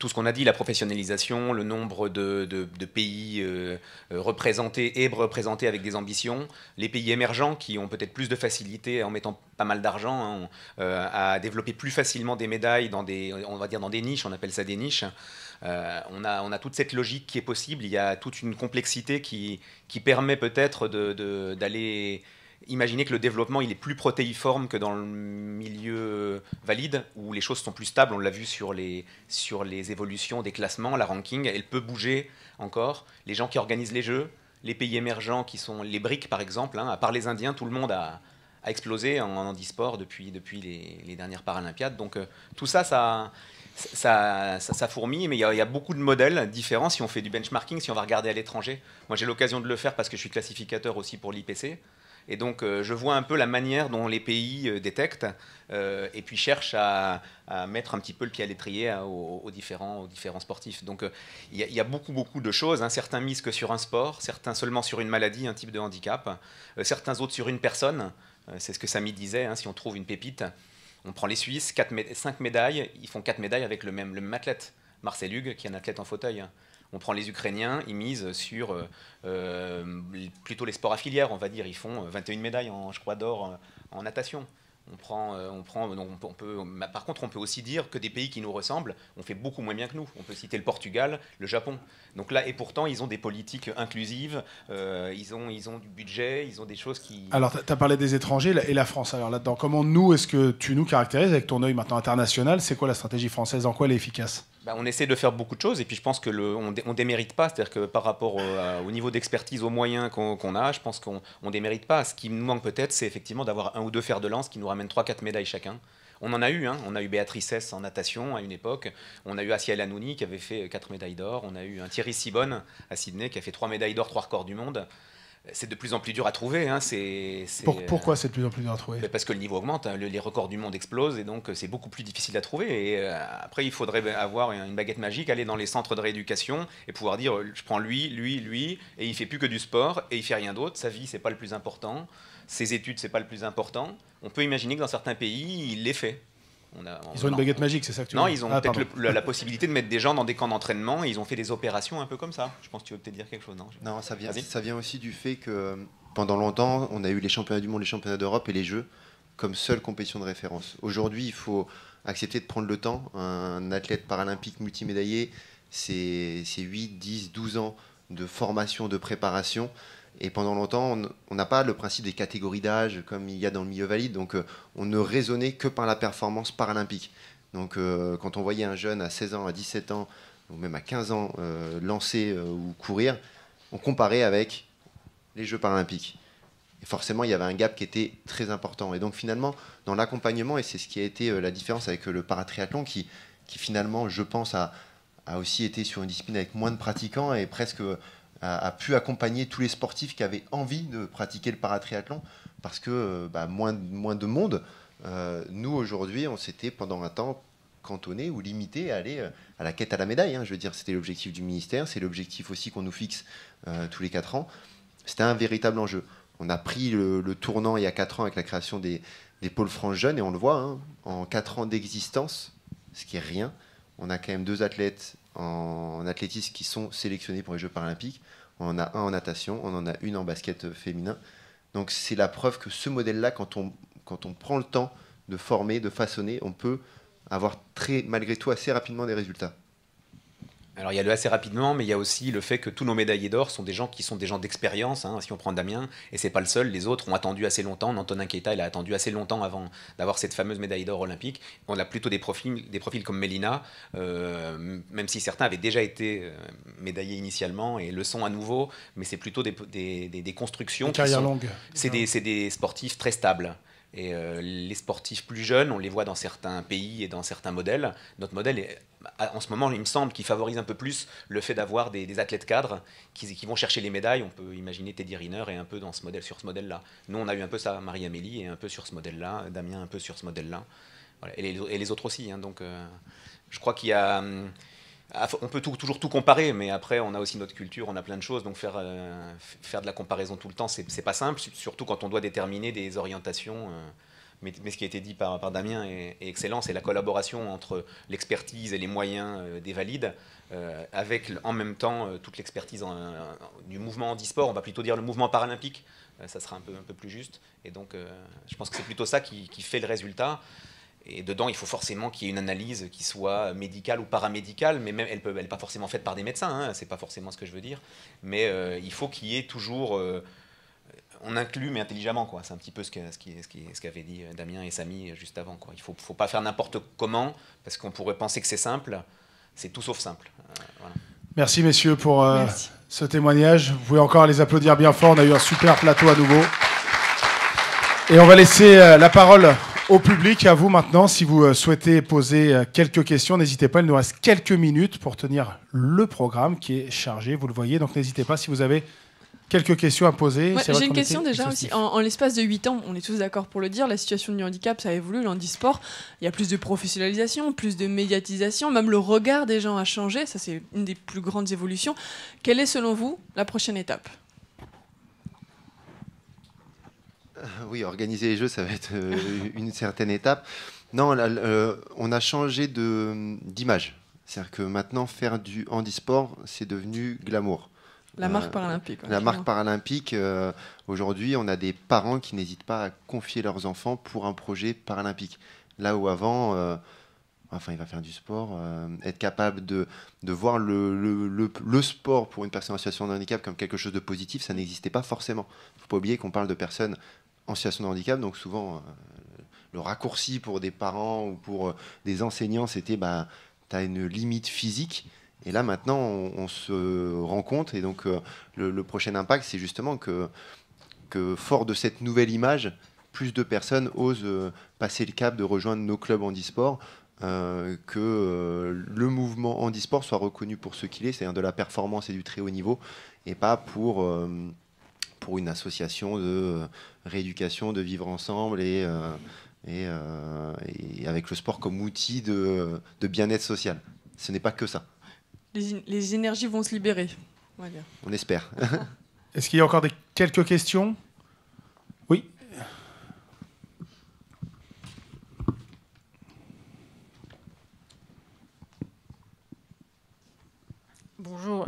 tout ce qu'on a dit, la professionnalisation, le nombre de, pays euh, euh, représentés et représentés avec des ambitions, les pays émergents qui ont peut-être plus de facilité en mettant pas mal d'argent hein, euh, à développer plus facilement des médailles dans des, on va dire dans des niches, on appelle ça des niches. on, a, on, a, toute cette logique qui est possible, il y a toute une complexité qui, qui permet peut-être d'aller... De, Imaginez que le développement il est plus protéiforme que dans le milieu valide où les choses sont plus stables. On l'a vu sur les, sur les évolutions des classements, la ranking, elle peut bouger encore. Les gens qui organisent les jeux, les pays émergents qui sont les briques par exemple, hein, à part les Indiens, tout le monde a, explosé en, en e-sport depuis, depuis les, dernières Paralympiades. Donc euh, tout ça, ça, ça, fourmille, mais il y, a beaucoup de modèles différents si on fait du benchmarking, si on va regarder à l'étranger. Moi j'ai l'occasion de le faire parce que je suis classificateur aussi pour l'IPC. Et donc, euh, je vois un peu la manière dont les pays euh, détectent euh, et puis cherchent à, mettre un petit peu le pied à l'étrier aux, différents, sportifs. Donc, il y, a beaucoup, beaucoup de choses. Hein. Certains misent que sur un sport, certains seulement sur une maladie, un type de handicap, certains autres sur une personne. C'est ce que Samy disait, hein. si on trouve une pépite, on prend les Suisses, 5 médailles, ils font 4 médailles avec le même, le même athlète. Marcel Hugues, qui est un athlète en fauteuil. Hein on prend les Ukrainiens, ils misent sur euh, euh, plutôt les sports à filière, on va dire. Ils font 21 euh, médailles, en, je crois, d'or en, natation. On prend, on prend, on par contre, on peut aussi dire que des pays qui nous ressemblent, on fait beaucoup moins bien que nous. On peut citer le Portugal, le Japon. Donc là, et pourtant, ils ont des politiques inclusives, ils, ont, ils ont du budget, ils ont des choses qui. Alors, tu as parlé des étrangers et la France. Alors là-dedans, comment nous, est-ce que tu nous caractérises avec ton œil maintenant international C'est quoi la stratégie française En quoi elle est efficace bah, on essaie de faire beaucoup de choses et puis je pense que le, démérite pas, c'est-à-dire que par rapport au, niveau d'expertise, aux moyens qu'on a, je pense qu'on on démérite pas. Ce qui nous manque peut-être, c'est effectivement d'avoir un ou deux fers de lance qui nous ramènent trois quatre médailles chacun. On en a eu, hein. on a eu Béatrice S en natation à une époque, on a eu Asiel Anouni qui avait fait 4 médailles d'or, on a eu un Thierry Sibonne à Sydney qui a fait trois médailles d'or, trois records du monde c'est de plus en plus dur à trouver. Hein, euh, pourquoi c'est de plus en plus dur à trouver Parce que le niveau augmente, hein, les records du monde explosent et donc euh, c'est beaucoup plus difficile à trouver. Et euh, après, il faudrait ben, avoir une baguette magique, aller dans les centres de rééducation et pouvoir dire je prends lui, lui, lui, et il fait plus que du sport et il fait rien d'autre. Sa vie, c'est pas le plus important. Ses études, c'est pas le plus important. On peut imaginer que dans certains pays, il les fait ils ont une baguette magique, c'est ça que tu Non, ils ont ah, peut-être la, possibilité de mettre des gens dans des camps d'entraînement et ils ont fait des opérations un peu comme ça. Je pense que tu veux peut-être dire quelque chose, non ça vient, ça vient aussi du fait que pendant longtemps, on a eu les championnats du monde, les championnats d'Europe et les Jeux comme seule compétition de référence. Aujourd'hui, il faut accepter de prendre le temps. Un athlète paralympique multimédaillé, c'est 8, 10, 12 ans de formation, de préparation. Et pendant longtemps, on n'a pas le principe des catégories d'âge comme il y a dans le milieu valide. Donc, euh, on ne raisonnait que par la performance paralympique. Donc, euh, quand on voyait un jeune à 16 ans, à 17 ans, ou même à 15 ans, euh, lancer ou courir, on comparait avec les Jeux paralympiques. Et forcément, il y avait un gap qui était très important. Et donc finalement, dans l'accompagnement, et c'est ce qui a été la différence avec le paratriathlon, qui, qui finalement, je pense, a aussi été sur une discipline avec moins de pratiquants et presque a, pu accompagner tous les sportifs qui avaient envie de pratiquer le paratriathlon parce que euh, bah, moins, moins de monde. Euh, nous, aujourd'hui, on s'était pendant un temps cantonné ou limité à aller euh, à la quête à la médaille. Hein. Je veux dire, c'était l'objectif du ministère, c'est l'objectif aussi qu'on nous fixe tous les quatre ans. C'était un véritable enjeu. On a pris le, tournant il y a 4 ans avec la création des, des pôles France jeunes et on le voit, hein. en quatre ans d'existence, ce qui est rien, on a quand même deux athlètes en athlétisme qui sont sélectionnés pour les Jeux paralympiques. On en a un en natation, on en a une en basket féminin. Donc c'est la preuve que ce modèle-là, quand on, quand on prend le temps de former, de façonner, on peut avoir très, malgré tout assez rapidement des résultats. Alors il y a le assez rapidement, mais il y a aussi le fait que tous nos médaillés d'or sont des gens qui sont des gens d'expérience. Hein, si on prend Damien, et c'est pas le seul, les autres ont attendu assez longtemps. Antonin Keita, il a attendu assez longtemps avant d'avoir cette fameuse médaille d'or olympique. On a plutôt des profils, des profils comme Melina, euh, même si certains avaient déjà été euh, médaillés initialement et le sont à nouveau, mais c'est plutôt des, des, constructions. carrière longue. C'est des sportifs très stables. Et euh, les sportifs plus jeunes, on les voit dans certains pays et dans certains modèles. Notre modèle est en ce moment, il me semble qu'il favorise un peu plus le fait d'avoir des, athlètes cadres qui, qui, vont chercher les médailles. On peut imaginer Teddy Riner et un peu dans ce modèle, sur ce modèle-là. Nous, on a eu un peu ça, Marie-Amélie, et un peu sur ce modèle-là, Damien, un peu sur ce modèle-là. Et, les, autres aussi. Hein. donc, euh, je crois qu'il euh, on peut toujours tout comparer, mais après, on a aussi notre culture, on a plein de choses, donc faire, euh, faire de la comparaison tout le temps, c'est pas simple, surtout quand on doit déterminer des orientations mais, ce qui a été dit par, par Damien est, excellent, c'est la collaboration entre l'expertise et les moyens euh, des valides, euh, avec en même temps euh, toute l'expertise du mouvement handisport, on va plutôt dire le mouvement paralympique, ça sera un peu, un peu plus juste. Et donc, je pense que c'est plutôt ça qui, fait le résultat. Et dedans, il faut forcément qu'il y ait une analyse qui soit médicale ou paramédicale, mais même elle n'est pas forcément faite par des médecins, hein, c'est pas forcément ce que je veux dire. Mais il faut qu'il y ait toujours on inclut, mais intelligemment. quoi. C'est un petit peu ce qu'avaient dit euh, Damien et Samy euh, juste avant. Quoi. Il ne faut, pas faire n'importe comment, parce qu'on pourrait penser que c'est simple. C'est tout sauf simple. Euh, Merci, messieurs, pour ce témoignage. Vous pouvez encore les applaudir bien fort. On a eu un super plateau à nouveau. Et on va laisser la parole au public, à vous maintenant. Si vous souhaitez poser quelques questions, n'hésitez pas. Il nous reste quelques minutes pour tenir le programme qui est chargé, vous le voyez. Donc n'hésitez pas si vous avez quelques questions à poser. J'ai une question déjà aussi. En, l'espace de 8 ans, on est tous d'accord pour le dire, la situation du handicap, ça évolué. l'handisport, il y a plus de professionnalisation, plus de médiatisation, même le regard des gens a changé, ça c'est une des plus grandes évolutions. Quelle est selon vous la prochaine étape euh, Oui, organiser les jeux, ça va être euh, une certaine étape. Non, euh, on a changé d'image. C'est-à-dire que maintenant, faire du handisport, c'est devenu glamour. La marque paralympique. la marque paralympique, euh, aujourd'hui, on a des parents qui n'hésitent pas à confier leurs enfants pour un projet paralympique. Là où avant, euh, enfin, il va faire du sport, euh, être capable de, voir le, sport pour une personne en situation de handicap comme quelque chose de positif, ça n'existait pas forcément. Il ne faut pas oublier qu'on parle de personnes en situation de handicap, donc souvent, le raccourci pour des parents ou pour des enseignants, c'était bah, tu as une limite physique et là, maintenant, on, se rend compte. Et donc, euh, le, prochain impact, c'est justement que, fort de cette nouvelle image, plus de personnes osent euh, passer le cap de rejoindre nos clubs handisport, euh, que le mouvement handisport soit reconnu pour ce qu'il est, c'est-à-dire de la performance et du très haut niveau, et pas pour, pour une association de rééducation, de vivre ensemble et, avec le sport comme outil de bien-être social. Ce n'est pas que ça les, énergies vont se libérer. On, on espère. Est-ce qu'il y a encore des, quelques questions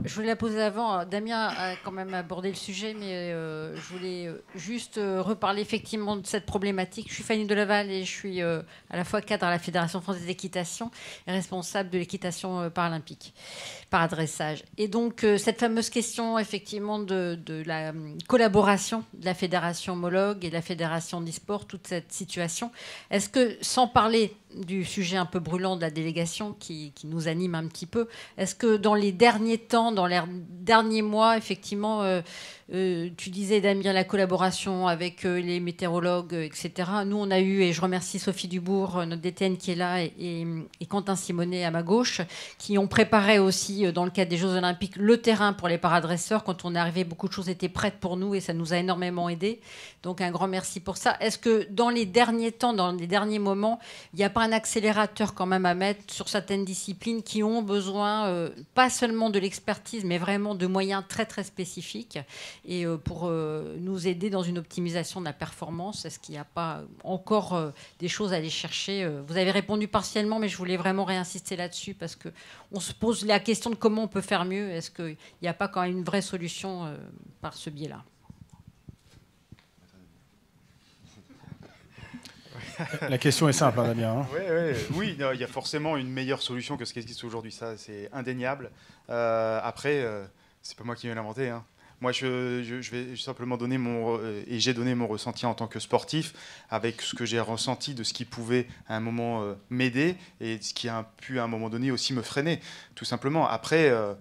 Je voulais la poser avant. Damien a quand même abordé le sujet, mais euh, je voulais euh, juste euh, reparler effectivement de cette problématique. Je suis Fanny Delaval et je suis à la fois cadre à la Fédération française d'équitation et responsable de l'équitation paralympique par adressage. Et donc, cette fameuse question effectivement de, la collaboration de la fédération homologue et de la fédération d'e-sport, toute cette situation, est-ce que sans parler du sujet un peu brûlant de la délégation qui, nous anime un petit peu. Est-ce que dans les derniers temps, dans les derniers mois, effectivement, euh, euh, tu disais, Damien, la collaboration avec euh, les météorologues, etc. Nous, on a eu, et je remercie Sophie Dubourg, euh, notre DTN qui est là, et, Quentin Simonet à ma gauche, qui ont préparé aussi, dans le cadre des Jeux Olympiques, le terrain pour les paradresseurs. Quand on est arrivé, beaucoup de choses étaient prêtes pour nous et ça nous a énormément aidés. Donc, un grand merci pour ça. Est-ce que dans les derniers temps, dans les derniers moments, il n'y a pas un accélérateur quand même à mettre sur certaines disciplines qui ont besoin, pas seulement de l'expertise, mais vraiment de moyens très, très spécifiques et euh, pour euh, nous aider dans une optimisation de la performance Est-ce qu'il n'y a pas encore euh, des choses à aller chercher Vous avez répondu partiellement, mais je voulais vraiment réinsister là-dessus parce que on se pose la question de comment on peut faire mieux. Est-ce qu'il n'y a pas quand même une vraie solution par ce biais-là La question est simple, hein, Damien. Hein. oui, oui, il y a forcément une meilleure solution que ce qui existe aujourd'hui, ça c'est indéniable. après, c'est pas moi qui vais l'inventer. Hein. Moi, je, vais simplement donner mon et j'ai donné mon ressenti en tant que sportif avec ce que j'ai ressenti de ce qui pouvait à un moment euh, m'aider et ce qui a pu à un moment donné aussi me freiner, tout simplement. Après. Euh,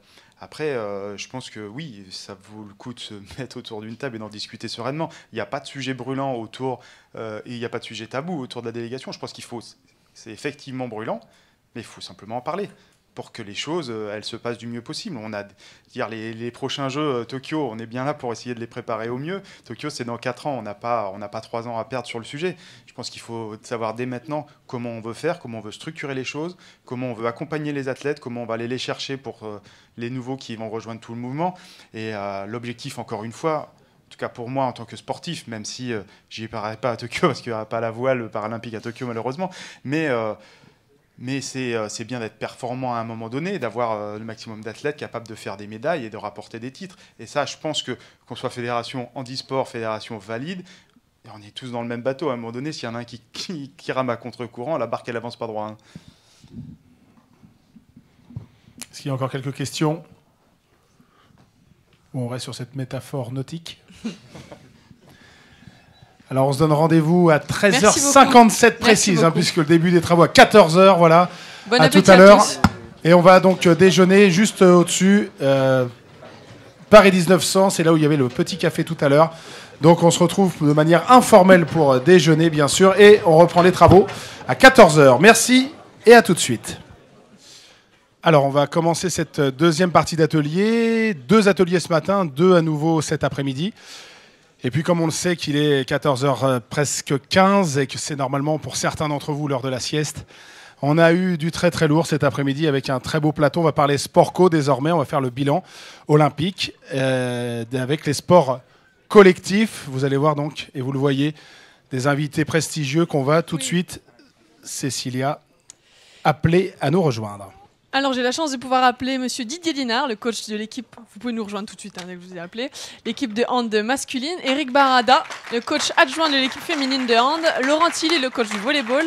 après, euh, je pense que oui, ça vaut le coup de se mettre autour d'une table et d'en discuter sereinement. Il n'y a pas de sujet brûlant autour, il n'y a pas de sujet tabou autour de la délégation. Je pense qu'il faut, c'est effectivement brûlant, mais il faut simplement en parler pour que les choses euh, elles se passent du mieux possible. On a dire les, prochains jeux euh, Tokyo, on est bien là pour essayer de les préparer au mieux. Tokyo, c'est dans 4 ans, on n'a pas on n'a pas 3 ans à perdre sur le sujet. Je pense qu'il faut savoir dès maintenant comment on veut faire, comment on veut structurer les choses, comment on veut accompagner les athlètes, comment on va aller les chercher pour euh, les nouveaux qui vont rejoindre tout le mouvement et l'objectif encore une fois en tout cas pour moi en tant que sportif, même si je j'y parais pas à Tokyo parce qu'il n'y aura pas la voile paralympique à Tokyo malheureusement, mais mais euh, c'est bien d'être performant à un moment donné, d'avoir euh, le maximum d'athlètes capables de faire des médailles et de rapporter des titres. Et ça, je pense que qu'on soit fédération handisport, fédération valide, on est tous dans le même bateau. À un moment donné, s'il y en a un qui, qui, rame à contre-courant, la barque, elle avance pas droit. Hein. Est-ce qu'il y a encore quelques questions On reste sur cette métaphore nautique. Alors on se donne rendez-vous à 13h57 précise, hein, puisque le début des travaux à 14h, voilà. Bon à tout à l'heure. Et on va donc euh, déjeuner juste euh, au-dessus. Euh, Paris 1900, c'est là où il y avait le petit café tout à l'heure. Donc on se retrouve de manière informelle pour déjeuner, bien sûr, et on reprend les travaux à 14h. Merci et à tout de suite. Alors on va commencer cette deuxième partie d'atelier. Deux ateliers ce matin, deux à nouveau cet après-midi. Et puis comme on le sait qu'il est 14h euh, presque 15 et que c'est normalement pour certains d'entre vous l'heure de la sieste, on a eu du très très lourd cet après-midi avec un très beau plateau. On va parler sport co désormais, on va faire le bilan olympique euh, avec les sports collectifs. Vous allez voir donc, et vous le voyez, des invités prestigieux qu'on va tout de suite, Cécilia, appeler à nous rejoindre. Alors j'ai la chance de pouvoir appeler Monsieur Didier Dinard, le coach de l'équipe. Vous pouvez nous rejoindre tout de suite hein, dès que je vous ai appelé. L'équipe de hand masculine, Eric Barada, le coach adjoint de l'équipe féminine de hand, Laurent Tilly, le coach du volleyball,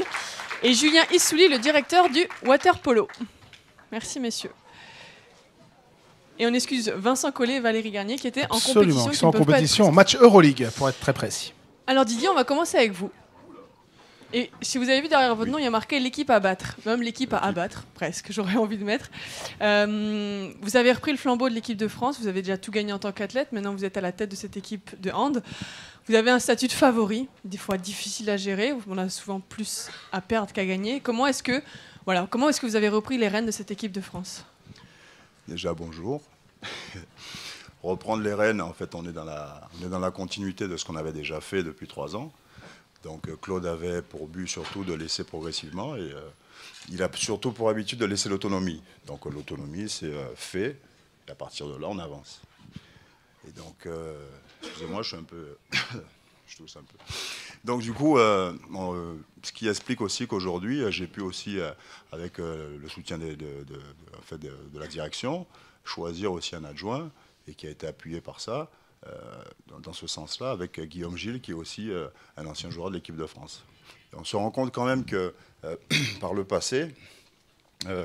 et Julien Issouli, le directeur du water polo. Merci messieurs. Et on excuse Vincent Collet et Valérie Garnier qui étaient en compétition. Absolument, sont en compétition, en match Euroleague pour être très précis. Alors Didier, on va commencer avec vous. Et si vous avez vu derrière votre nom, il y a marqué l'équipe à battre, même l'équipe à abattre, presque, j'aurais envie de mettre. Euh, vous avez repris le flambeau de l'équipe de France, vous avez déjà tout gagné en tant qu'athlète, maintenant vous êtes à la tête de cette équipe de hand. Vous avez un statut de favori, des fois difficile à gérer, on a souvent plus à perdre qu'à gagner. Comment est-ce que, voilà, comment est-ce que vous avez repris les rênes de cette équipe de France Déjà, bonjour. Reprendre les rênes, en fait, on est dans la continuité de ce qu'on avait déjà fait depuis trois ans. Donc euh, Claude avait pour but surtout de laisser progressivement et euh, il a surtout pour habitude de laisser l'autonomie. Donc euh, l'autonomie, c'est fait et à partir de là, on avance. Et donc, excusez-moi, je suis un peu. je tousse un peu. Donc du coup, ce qui explique aussi qu'aujourd'hui, j'ai pu aussi, avec le soutien de, la direction, choisir aussi un adjoint et qui a été appuyé par ça. Euh, dans ce sens-là, avec euh, Guillaume Gilles, qui est aussi euh, un ancien joueur de l'équipe de France. on se rend compte quand même que par le passé,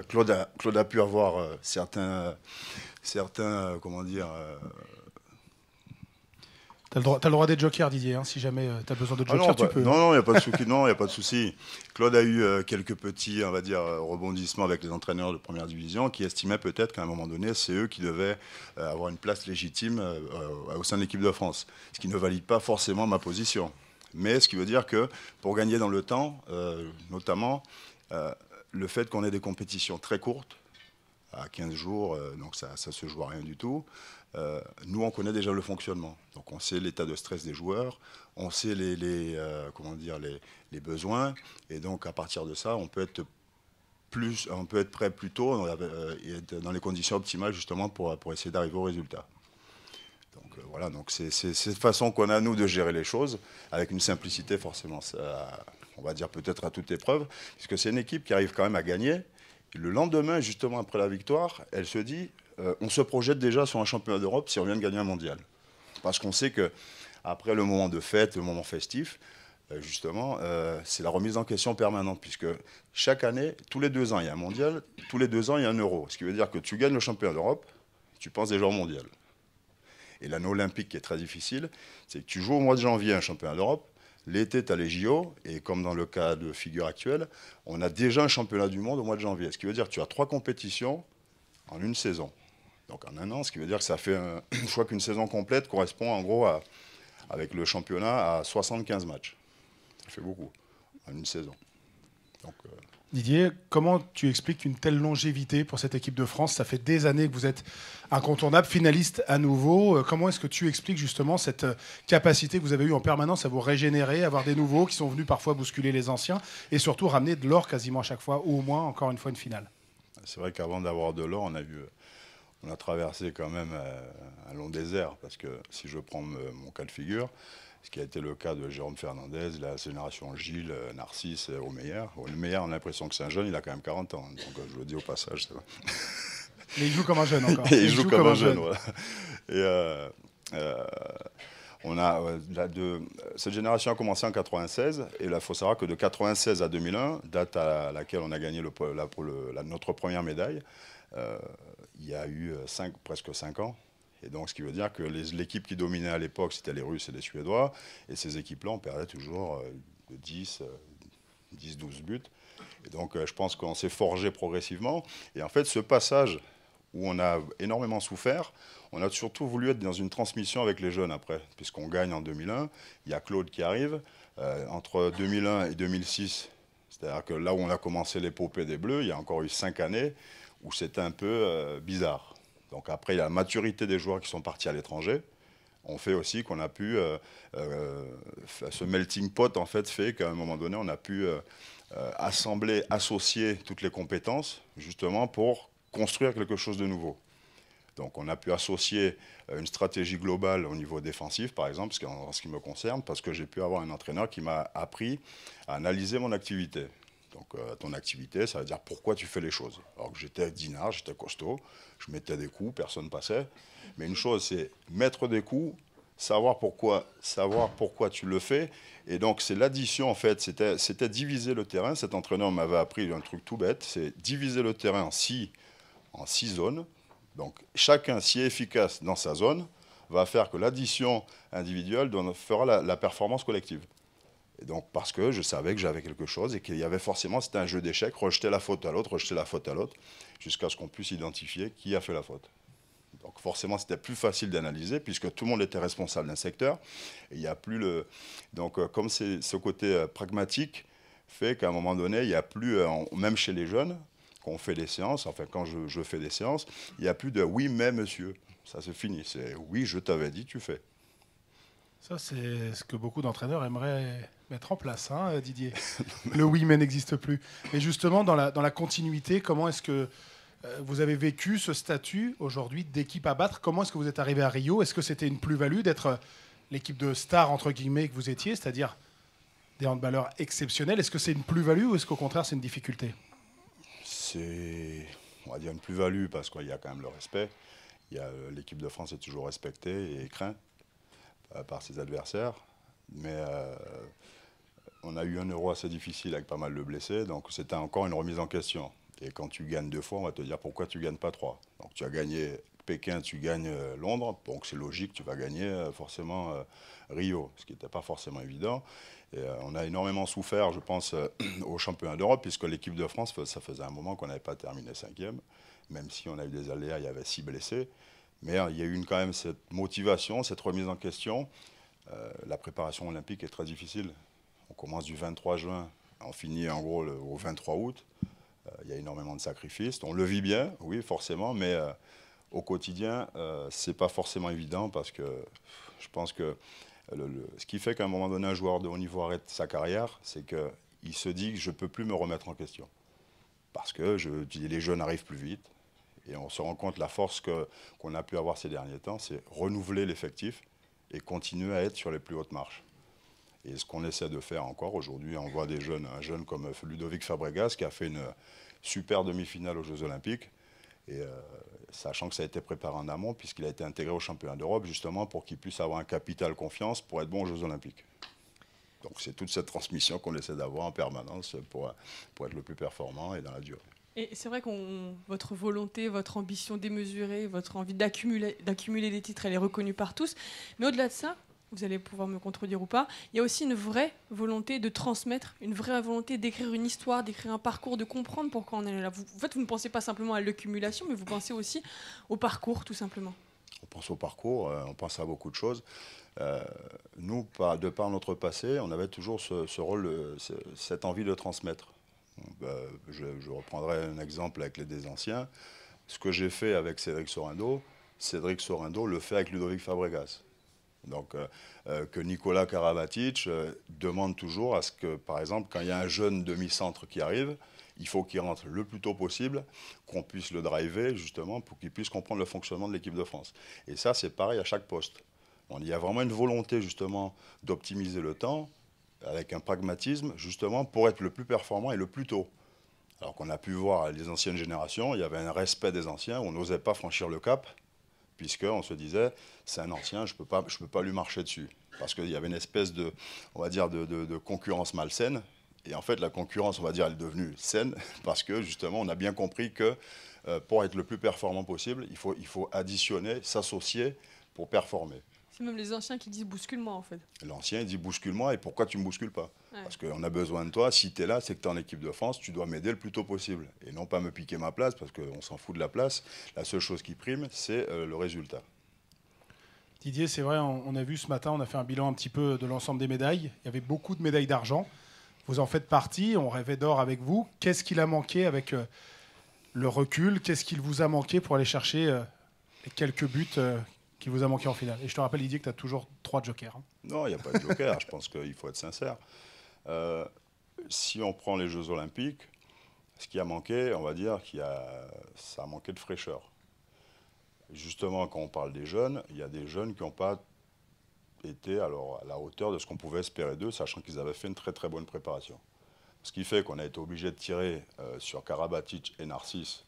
Claude a, Claude, a, pu avoir certains, certains, comment dire, T'as as le droit des jokers, Didier. Hein, si jamais euh, tu as besoin de ah joker, non, tu bah, peux. Hein. Non, non, il n'y a pas de souci. Claude a eu euh, quelques petits, on va dire, euh, rebondissements avec les entraîneurs de première division qui estimaient peut-être qu'à un moment donné, c'est eux qui devaient avoir une place légitime au sein de l'équipe de France. Ce qui ne valide pas forcément ma position. Mais ce qui veut dire que pour gagner dans le temps, notamment, le fait qu'on ait des compétitions très courtes, à 15 jours, donc ça, ne se joue à rien du tout. Euh, nous, on connaît déjà le fonctionnement. Donc, on sait l'état de stress des joueurs, on sait les, euh, comment dire, les, besoins. Et donc, à partir de ça, on peut être, plus, on peut être prêt plus tôt euh, et être dans les conditions optimales, justement, pour, pour essayer d'arriver au résultat. Donc, voilà, donc c'est cette façon qu'on a, nous, de gérer les choses, avec une simplicité, forcément, on va dire peut-être à toute épreuve, puisque c'est une équipe qui arrive quand même à gagner. Et le lendemain, justement après la victoire, elle se dit euh, on se projette déjà sur un championnat d'Europe si on vient de gagner un mondial. Parce qu'on sait que après le moment de fête, le moment festif, euh, justement, euh, c'est la remise en question permanente, puisque chaque année, tous les deux ans, il y a un mondial, tous les deux ans, il y a un euro. Ce qui veut dire que tu gagnes le championnat d'Europe, tu penses déjà au mondial. Et l'année olympique qui est très difficile, c'est que tu joues au mois de janvier un championnat d'Europe, L'été, tu as les JO, et comme dans le cas de figure actuelle, on a déjà un championnat du monde au mois de janvier. Ce qui veut dire que tu as trois compétitions en une saison donc en un an, ce qui veut dire que ça fait, une fois qu'une saison complète correspond en gros à, avec le championnat à 75 matchs. Ça fait beaucoup en une saison. Euh, Didier, comment tu expliques une telle longévité pour cette équipe de France Ça fait des années que vous êtes incontournable, finaliste à nouveau. Euh, comment est-ce que tu expliques justement cette euh, capacité que vous avez eue en permanence à vous régénérer, avoir des nouveaux qui sont venus parfois bousculer les anciens et surtout ramener de l'or quasiment à chaque fois, ou au moins encore une fois une finale C'est vrai qu'avant d'avoir de l'or, on a vu on a traversé quand même euh, un long désert, parce que si je prends mon cas de figure, ce qui a été le cas de Jérôme Fernandez, la génération Gilles, euh, Narcisse, Omeyer. Omeyer, on a l'impression que c'est un jeune, il a quand même 40 ans, donc euh, je le dis au passage, Mais il joue comme un jeune encore. il, joue, comme, un, jeune, oui. on a, cette génération a commencé en 96, et il faut savoir que de 96 à 2001, date à laquelle on a gagné notre première médaille, il y a eu euh, presque 5 ans. Et donc, ce qui veut dire que l'équipe qui dominait à l'époque, c'était les Russes et les Suédois. Et ces équipes-là, on perdait toujours 10, 10, 12 buts. Et donc, euh, je pense qu'on s'est forgé progressivement. Et en fait, ce passage où on a énormément souffert, on a surtout voulu être dans une transmission avec les jeunes après, puisqu'on gagne en 2001. Il y a Claude qui arrive. Euh, entre 2001 et 2006, c'est-à-dire que là où on a commencé l'épopée des Bleus, il y a encore eu cinq années où c'était un peu euh, bizarre. Donc après, la maturité des joueurs qui sont partis à l'étranger On fait aussi qu'on a pu, euh, euh, ce melting pot en fait fait qu'à un moment donné, on a pu assembler, associer toutes les compétences justement pour construire quelque chose de nouveau. Donc on a pu associer une stratégie globale au niveau défensif, par exemple, en ce qui me concerne, parce que j'ai pu avoir un entraîneur qui m'a appris à analyser mon activité donc euh, ton activité, ça veut dire pourquoi tu fais les choses. Alors que j'étais dinard, j'étais costaud, je mettais des coups, personne passait. Mais une chose, c'est mettre des coups, savoir pourquoi, savoir pourquoi tu le fais. Et donc c'est l'addition en fait, c'était diviser le terrain. Cet entraîneur m'avait appris un truc tout bête, c'est diviser le terrain en six, en six zones. Donc chacun, si efficace dans sa zone, va faire que l'addition individuelle fera la performance collective donc, parce que je savais que j'avais quelque chose et qu'il y avait forcément, c'était un jeu d'échecs, rejeter la faute à l'autre, rejeter la faute à l'autre, jusqu'à ce qu'on puisse identifier qui a fait la faute. Donc forcément, c'était plus facile d'analyser puisque tout le monde était responsable d'un secteur. il y a plus le... Donc euh, comme c'est ce côté euh, pragmatique fait qu'à un moment donné, il n'y a plus, euh, même chez les jeunes, quand on fait des séances, enfin quand je, je fais des séances, il n'y a plus de oui mais monsieur. Ça c'est fini. C'est oui je t'avais dit, tu fais. Ça c'est ce que beaucoup d'entraîneurs aimeraient mettre en place, hein, euh, Didier. le oui mais n'existe plus. Et justement, dans la, dans la continuité, comment est-ce que euh, vous avez vécu ce statut aujourd'hui d'équipe à battre Comment est-ce que vous êtes arrivé à Rio Est-ce que c'était une plus-value d'être euh, l'équipe de stars, entre guillemets, que vous étiez, c'est-à-dire des handballeurs exceptionnels Est-ce que c'est une plus-value ou est-ce qu'au contraire, c'est une difficulté C'est, on va dire, une plus-value parce qu'il y a quand même le respect. L'équipe de France est toujours respectée et crainte par ses adversaires. Mais on a eu un euro assez difficile avec pas mal de blessés, donc c'était encore une remise en question. Et quand tu gagnes deux fois, on va te dire pourquoi tu gagnes pas trois. Donc tu as gagné Pékin, tu gagnes euh, Londres, donc c'est logique, tu vas gagner euh, forcément euh, Rio, ce qui n'était pas forcément évident. on a énormément souffert, je pense, aux championnats d'Europe, puisque l'équipe de France, ça faisait un moment qu'on n'avait pas terminé cinquième, même si on a eu des aléas, il y avait six blessés. Mais il y a eu quand même cette motivation, cette remise en question. la préparation olympique est très difficile on commence du 23 juin, on finit en gros au 23 août. Euh, il y a énormément de sacrifices. On le vit bien, oui, forcément, mais euh, au quotidien, euh, ce n'est pas forcément évident parce que je pense que ce qui fait qu'à un moment donné, un joueur de haut niveau arrête sa carrière, c'est qu'il se dit que je ne peux plus me remettre en question. Parce que les jeunes arrivent plus vite. Et on se rend compte la force qu'on a pu avoir ces derniers temps, c'est renouveler l'effectif et continuer à être sur les plus hautes marches. Et ce qu'on essaie de faire encore aujourd'hui, on voit des jeunes, un jeune comme Ludovic Fabregas qui a fait une super demi-finale aux Jeux Olympiques. Euh, sachant que ça a été préparé en amont, puisqu'il a été intégré au championnat d'Europe, justement pour qu'il puisse avoir un capital confiance pour être bon aux Jeux Olympiques. Donc c'est toute cette transmission qu'on essaie d'avoir en permanence pour, pour être le plus performant et dans la durée. Et c'est vrai que votre volonté, votre ambition démesurée, votre envie d'accumuler des titres, elle est reconnue par tous. Mais au-delà de ça, vous allez pouvoir me contredire ou pas, il y a aussi une vraie volonté de transmettre, une vraie volonté d'écrire une histoire, d'écrire un parcours, de comprendre pourquoi on est là. Vous, en fait, vous ne pensez pas simplement à l'accumulation, mais vous pensez aussi au parcours, tout simplement. On pense au parcours, euh, on pense à beaucoup de choses. Euh, nous, de par notre passé, on avait toujours ce, rôle, euh, cette envie de transmettre. je, reprendrai un exemple avec les des anciens. Ce que j'ai fait avec Cédric Sorindo, Cédric Sorindo le fait avec Ludovic Fabregas. Donc, euh, euh, que Nicolas Karabatic euh, demande toujours à ce que, par exemple, quand il y a un jeune demi-centre qui arrive, il faut qu'il rentre le plus tôt possible, qu'on puisse le driver, justement, pour qu'il puisse comprendre le fonctionnement de l'équipe de France. Et ça, c'est pareil à chaque poste. il y a vraiment une volonté, justement, d'optimiser le temps, avec un pragmatisme, justement, pour être le plus performant et le plus tôt. Alors qu'on a pu voir les anciennes générations, il y avait un respect des anciens, on n'osait pas franchir le cap puisqu'on se disait, c'est un ancien, je ne peux, pas, peux pas lui marcher dessus. Parce qu'il y avait une espèce de, on va dire, concurrence malsaine. Et en fait, la concurrence, on va dire, elle est devenue saine, parce que justement, on a bien compris que euh, pour être le plus performant possible, il faut, il faut additionner, s'associer pour performer même les anciens qui disent bouscule-moi en fait. L'ancien dit bouscule-moi et pourquoi tu ne me bouscules pas Parce qu'on a besoin de toi. Si tu es là, c'est que tu es en équipe de France, tu dois m'aider le plus tôt possible. Et non pas me piquer ma place parce qu'on s'en fout de la place. La seule chose qui prime, c'est euh, le résultat. Didier, c'est vrai, on a vu ce matin, on a fait un bilan un petit peu de l'ensemble des médailles. Il y avait beaucoup de médailles d'argent. Vous en faites partie, on rêvait d'or avec vous. Qu'est-ce qu'il a manqué avec euh, le recul Qu'est-ce qu'il vous a manqué pour aller chercher euh, quelques buts qui vous a manqué en finale. Et je te rappelle, Didier, que tu as toujours trois jokers. Hein. Non, il n'y a pas de joker. je pense qu'il faut être sincère. Euh, si on prend les Jeux Olympiques, ce qui a manqué, on va dire, qu'il a, ça a manqué de fraîcheur. Justement, quand on parle des jeunes, il y a des jeunes qui n'ont pas été alors, à la hauteur de ce qu'on pouvait espérer d'eux, sachant qu'ils avaient fait une très très bonne préparation. Ce qui fait qu'on a été obligé de tirer euh, sur Karabatic et Narcisse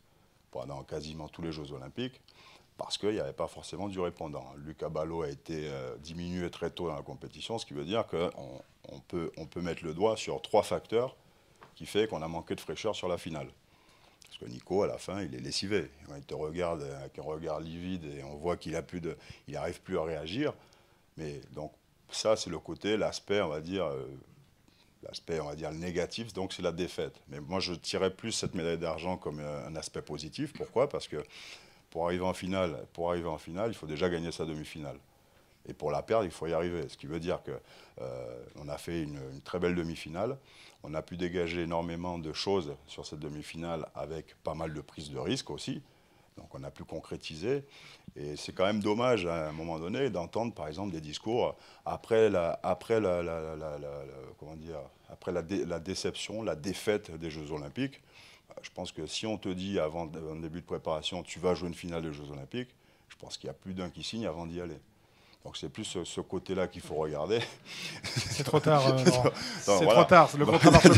pendant quasiment tous les Jeux Olympiques parce qu'il n'y avait pas forcément du répondant. Lucas Ballot a été euh, diminué très tôt dans la compétition, ce qui veut dire qu'on on peut, on peut mettre le doigt sur trois facteurs qui fait qu'on a manqué de fraîcheur sur la finale. Parce que Nico, à la fin, il est lessivé. il te regarde euh, avec un regard livide et on voit qu'il n'arrive plus à réagir. Mais donc, ça, c'est le côté, l'aspect, on va dire, euh, l'aspect, on va dire, le négatif, donc c'est la défaite. Mais moi, je tirais plus cette médaille d'argent comme un aspect positif. Pourquoi Parce que pour arriver en finale, pour arriver en finale, il faut déjà gagner sa demi-finale. Et pour la perdre, il faut y arriver. Ce qui veut dire qu'on euh, a fait une, très belle demi-finale. On a pu dégager énormément de choses sur cette demi-finale avec pas mal de prises de risques aussi. Donc on a pu concrétiser. Et c'est quand même dommage hein, à un moment donné d'entendre par exemple des discours après la, la, déception, la défaite des Jeux Olympiques je pense que si on te dit avant le début de préparation, tu vas jouer une finale des Jeux Olympiques, je pense qu'il y a plus d'un qui signe avant d'y aller. Donc c'est plus ce, côté-là qu'il faut regarder. C'est trop tard. Euh, c'est trop tard. Le contrat marche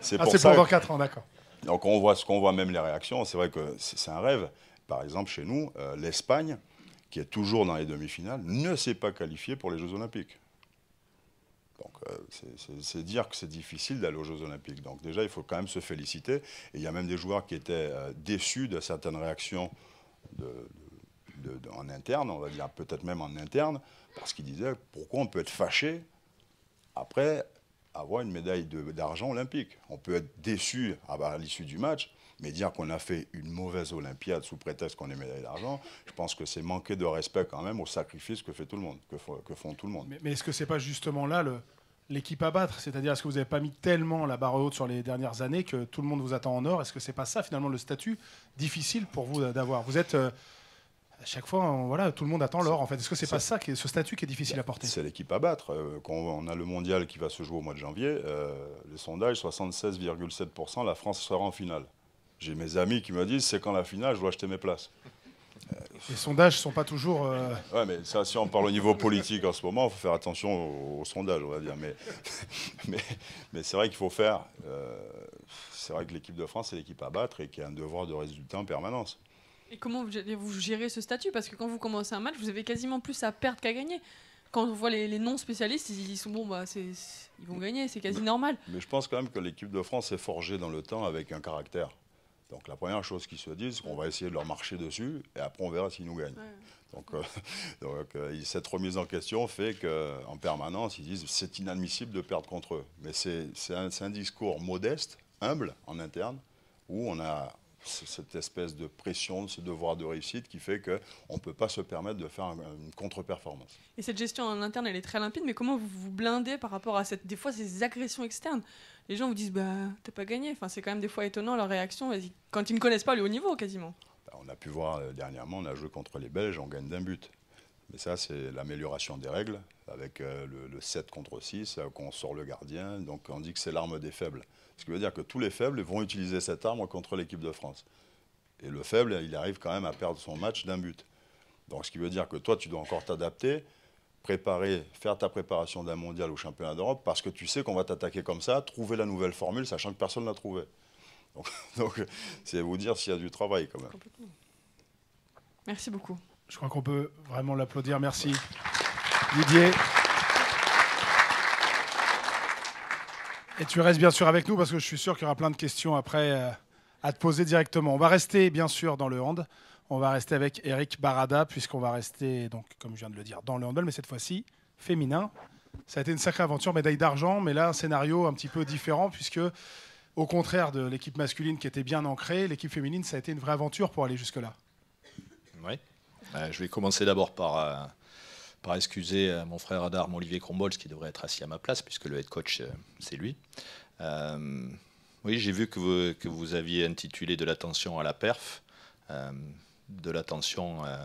c'est ah, pour dans 4 ans, d'accord. Donc on voit ce qu'on voit même les réactions. C'est vrai que c'est un rêve. Par exemple, chez nous, euh, l'Espagne, qui est toujours dans les demi-finales, ne s'est pas qualifiée pour les Jeux Olympiques. Donc euh, c'est dire que c'est difficile d'aller aux Jeux Olympiques. Donc déjà, il faut quand même se féliciter. Et il y a même des joueurs qui étaient euh, déçus de certaines réactions de, en interne, on va dire peut-être même en interne, parce qu'ils disaient pourquoi on peut être fâché après avoir une médaille d'argent olympique. On peut être déçu à l'issue du match, mais dire qu'on a fait une mauvaise Olympiade sous prétexte qu'on est médaille d'argent, je pense que c'est manquer de respect quand même au sacrifice que fait tout le monde, que, font, tout le monde. Mais, mais est-ce que c'est pas justement là le, l'équipe à battre C'est-à-dire, est-ce que vous n'avez pas mis tellement la barre haute sur les dernières années que tout le monde vous attend en or Est-ce que c'est pas ça, finalement, le statut difficile pour vous d'avoir Vous êtes. Euh, à chaque fois, voilà, tout le monde attend l'or. En fait, est-ce que c'est pas ça, qui ce statut qui est difficile à porter C'est l'équipe à battre. Euh, quand on a le mondial qui va se jouer au mois de janvier, euh, Les le sondage 76,7 la France sera en finale. J'ai mes amis qui me disent c'est quand la finale, je dois acheter mes places. Les sondages ne sont pas toujours. Euh, oui, mais ça, si on parle au niveau politique en ce moment, il faut faire attention aux, sondages, on va dire. Mais, mais, c'est vrai qu'il faut faire. Euh, c'est vrai que l'équipe de France, c'est l'équipe à battre et qui a un devoir de résultat en permanence. Et comment vous, gérez ce statut Parce que quand vous commencez un match, vous avez quasiment plus à perdre qu'à gagner. Quand on voit les, non-spécialistes, ils disent bon, bah, ils vont gagner, c'est quasi normal. Mais je pense quand même que l'équipe de France est forgée dans le temps avec un caractère. Donc la première chose qu'ils se disent, c'est qu'on va essayer de leur marcher dessus et après on verra s'ils nous gagnent. Donc, euh, euh, cette remise en question fait qu'en permanence, ils disent c'est inadmissible de perdre contre eux. Mais c'est un, discours modeste, humble en interne, où on a cette espèce de pression, de ce devoir de réussite qui fait qu'on ne peut pas se permettre de faire une contre-performance. Et cette gestion en interne, elle est très limpide, mais comment vous vous blindez par rapport à cette, des fois ces agressions externes les gens vous disent bah t'as pas gagné. Enfin, c'est quand même des fois étonnant leur réaction quand ils ne connaissent pas le haut niveau quasiment. Bah, on a pu voir euh, dernièrement, on a joué contre les Belges, on gagne d'un but. Mais ça, c'est l'amélioration des règles, avec euh, le, le 7 contre 6, euh, qu'on sort le gardien, donc on dit que c'est l'arme des faibles. Ce qui veut dire que tous les faibles vont utiliser cette arme contre l'équipe de France. Et le faible, il arrive quand même à perdre son match d'un but. Donc ce qui veut dire que toi, tu dois encore t'adapter préparer, faire ta préparation d'un mondial au championnat d'Europe parce que tu sais qu'on va t'attaquer comme ça, trouver la nouvelle formule, sachant que personne ne l'a trouvée. Donc, c'est à vous dire s'il y a du travail quand même. Merci beaucoup. Je crois qu'on peut vraiment l'applaudir. Merci. Didier. Et tu restes bien sûr avec nous parce que je suis sûr qu'il y aura plein de questions après euh, à te poser directement. On va rester bien sûr dans le hand. On va rester avec Eric Barada, puisqu'on va rester, donc, comme je viens de le dire, dans le handball, mais cette fois-ci féminin. Ça a été une sacrée aventure, médaille d'argent, mais là, un scénario un petit peu différent, puisque, au contraire de l'équipe masculine qui était bien ancrée, l'équipe féminine, ça a été une vraie aventure pour aller jusque-là. Oui. Euh, je vais commencer d'abord par, euh, excuser euh, mon frère d'armes, Olivier Crombols, qui devrait être assis à ma place, puisque le head coach, c'est lui. oui, j'ai vu que que vous aviez intitulé de l'attention à la perf de l'attention, euh,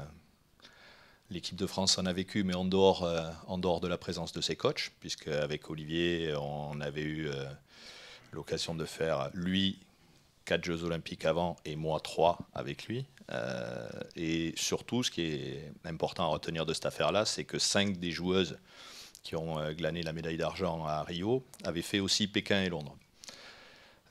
L'équipe de France en a vécu, mais en dehors, euh, en dehors de la présence de ses coachs, puisque avec Olivier, on avait eu euh, l'occasion de faire, lui, quatre Jeux olympiques avant et moi trois avec lui. et surtout, ce qui est important à retenir de cette affaire-là, c'est que cinq des joueuses qui ont glané la médaille d'argent à Rio avaient fait aussi Pékin et Londres.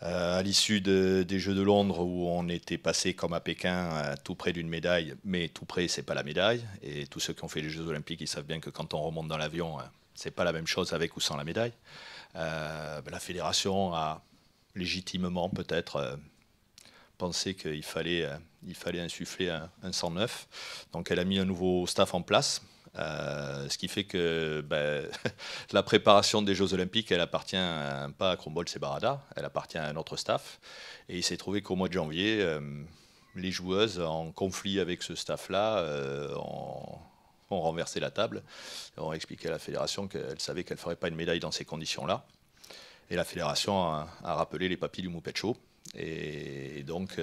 Euh, à l'issue des Jeux de Londres, où on était passé comme à Pékin, tout près d'une médaille, mais tout près, c'est pas la médaille. Et tous ceux qui ont fait les Jeux Olympiques, ils savent bien que quand on remonte dans l'avion, hein, c'est pas la même chose avec ou sans la médaille. Euh, la fédération a légitimement peut-être euh, pensé qu'il fallait, il fallait insuffler un, un neuf. Donc elle a mis un nouveau staff en place euh, ce qui fait que ben, la préparation des Jeux Olympiques, elle appartient pas à Cromwell Sebarada, elle appartient à un autre staff. Et il s'est trouvé qu'au mois de janvier, euh, les joueuses en conflit avec ce staff-là euh, ont, renversé la table, ont expliqué à la fédération qu'elle savait qu'elle ne ferait pas une médaille dans ces conditions-là. Et la fédération a, rappelé les papiers du Moupetcho. Et donc,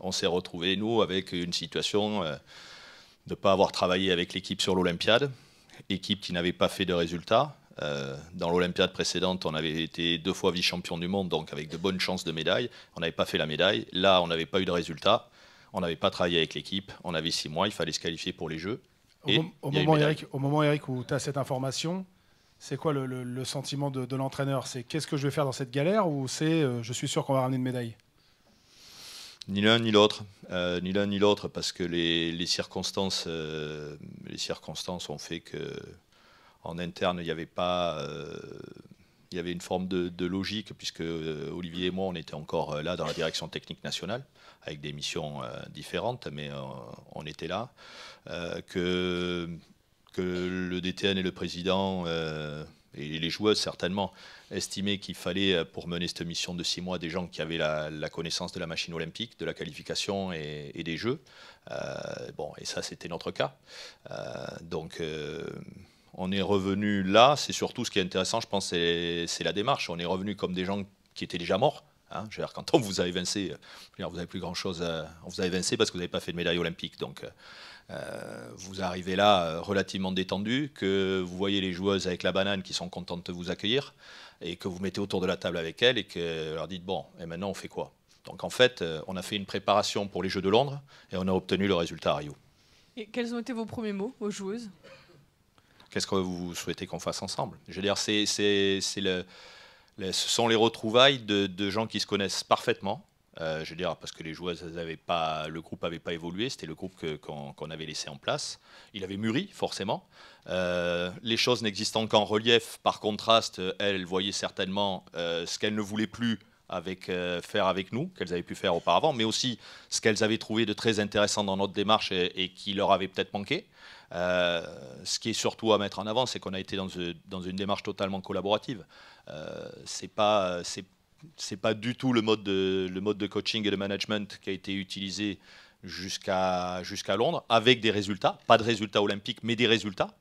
on s'est retrouvés, nous, avec une situation de ne pas avoir travaillé avec l'équipe sur l'Olympiade, équipe qui n'avait pas fait de résultats. Euh, dans l'Olympiade précédente, on avait été deux fois vice-champion du monde, donc avec de bonnes chances de médaille. On n'avait pas fait la médaille. Là, on n'avait pas eu de résultats. On n'avait pas travaillé avec l'équipe. On avait six mois. Il fallait se qualifier pour les Jeux. Au, moment, Eric, au moment, Eric, où tu as cette information, c'est quoi le, sentiment de, l'entraîneur C'est qu'est-ce que je vais faire dans cette galère ou c'est euh, je suis sûr qu'on va ramener une médaille ni l'un ni l'autre, euh, ni l'un ni l'autre, parce que les, circonstances, euh, les circonstances ont fait que en interne il n'y avait pas, euh, il y avait une forme de, logique puisque Olivier et moi on était encore là dans la direction technique nationale avec des missions différentes, mais on était là que que le DTN et le président les joueuses certainement estimaient qu'il fallait euh, pour mener cette mission de six mois des gens qui avaient la, connaissance de la machine olympique, de la qualification et, des jeux. Euh, bon, et ça c'était notre cas. Euh, donc on est revenu là. C'est surtout ce qui est intéressant, je pense, c'est la démarche. On est revenu comme des gens qui étaient déjà morts. Hein. je dire, quand on vous a évincé, vous n'avez plus grand-chose. on vous a évincé parce que vous n'avez pas fait de médaille olympique. Donc, euh, vous arrivez là euh, relativement détendu, que vous voyez les joueuses avec la banane qui sont contentes de vous accueillir, et que vous mettez autour de la table avec elles et que vous leur dites, bon, et maintenant on fait quoi Donc en fait, euh, on a fait une préparation pour les Jeux de Londres et on a obtenu le résultat à Rio. Et quels ont été vos premiers mots aux joueuses Qu'est-ce que vous souhaitez qu'on fasse ensemble Je veux dire, c'est, ce sont les retrouvailles de gens qui se connaissent parfaitement, euh, je veux parce que les joueuses n'avaient pas, le groupe n'avait pas évolué, c'était le groupe qu'on avait laissé en place. Il avait mûri, forcément. Euh, les choses n'existant qu'en relief, par contraste, elles voyaient certainement euh, ce qu'elles ne voulaient plus faire avec nous, qu'elles avaient pu faire auparavant, mais aussi ce qu'elles avaient trouvé de très intéressant dans notre démarche et, qui leur avait peut-être manqué. ce qui est surtout à mettre en avant, c'est qu'on a été dans, une démarche totalement collaborative. c'est pas, c'est pas du tout le mode, de, coaching et de management qui a été utilisé jusqu'à Londres, avec des résultats, pas de résultats olympiques, mais des résultats,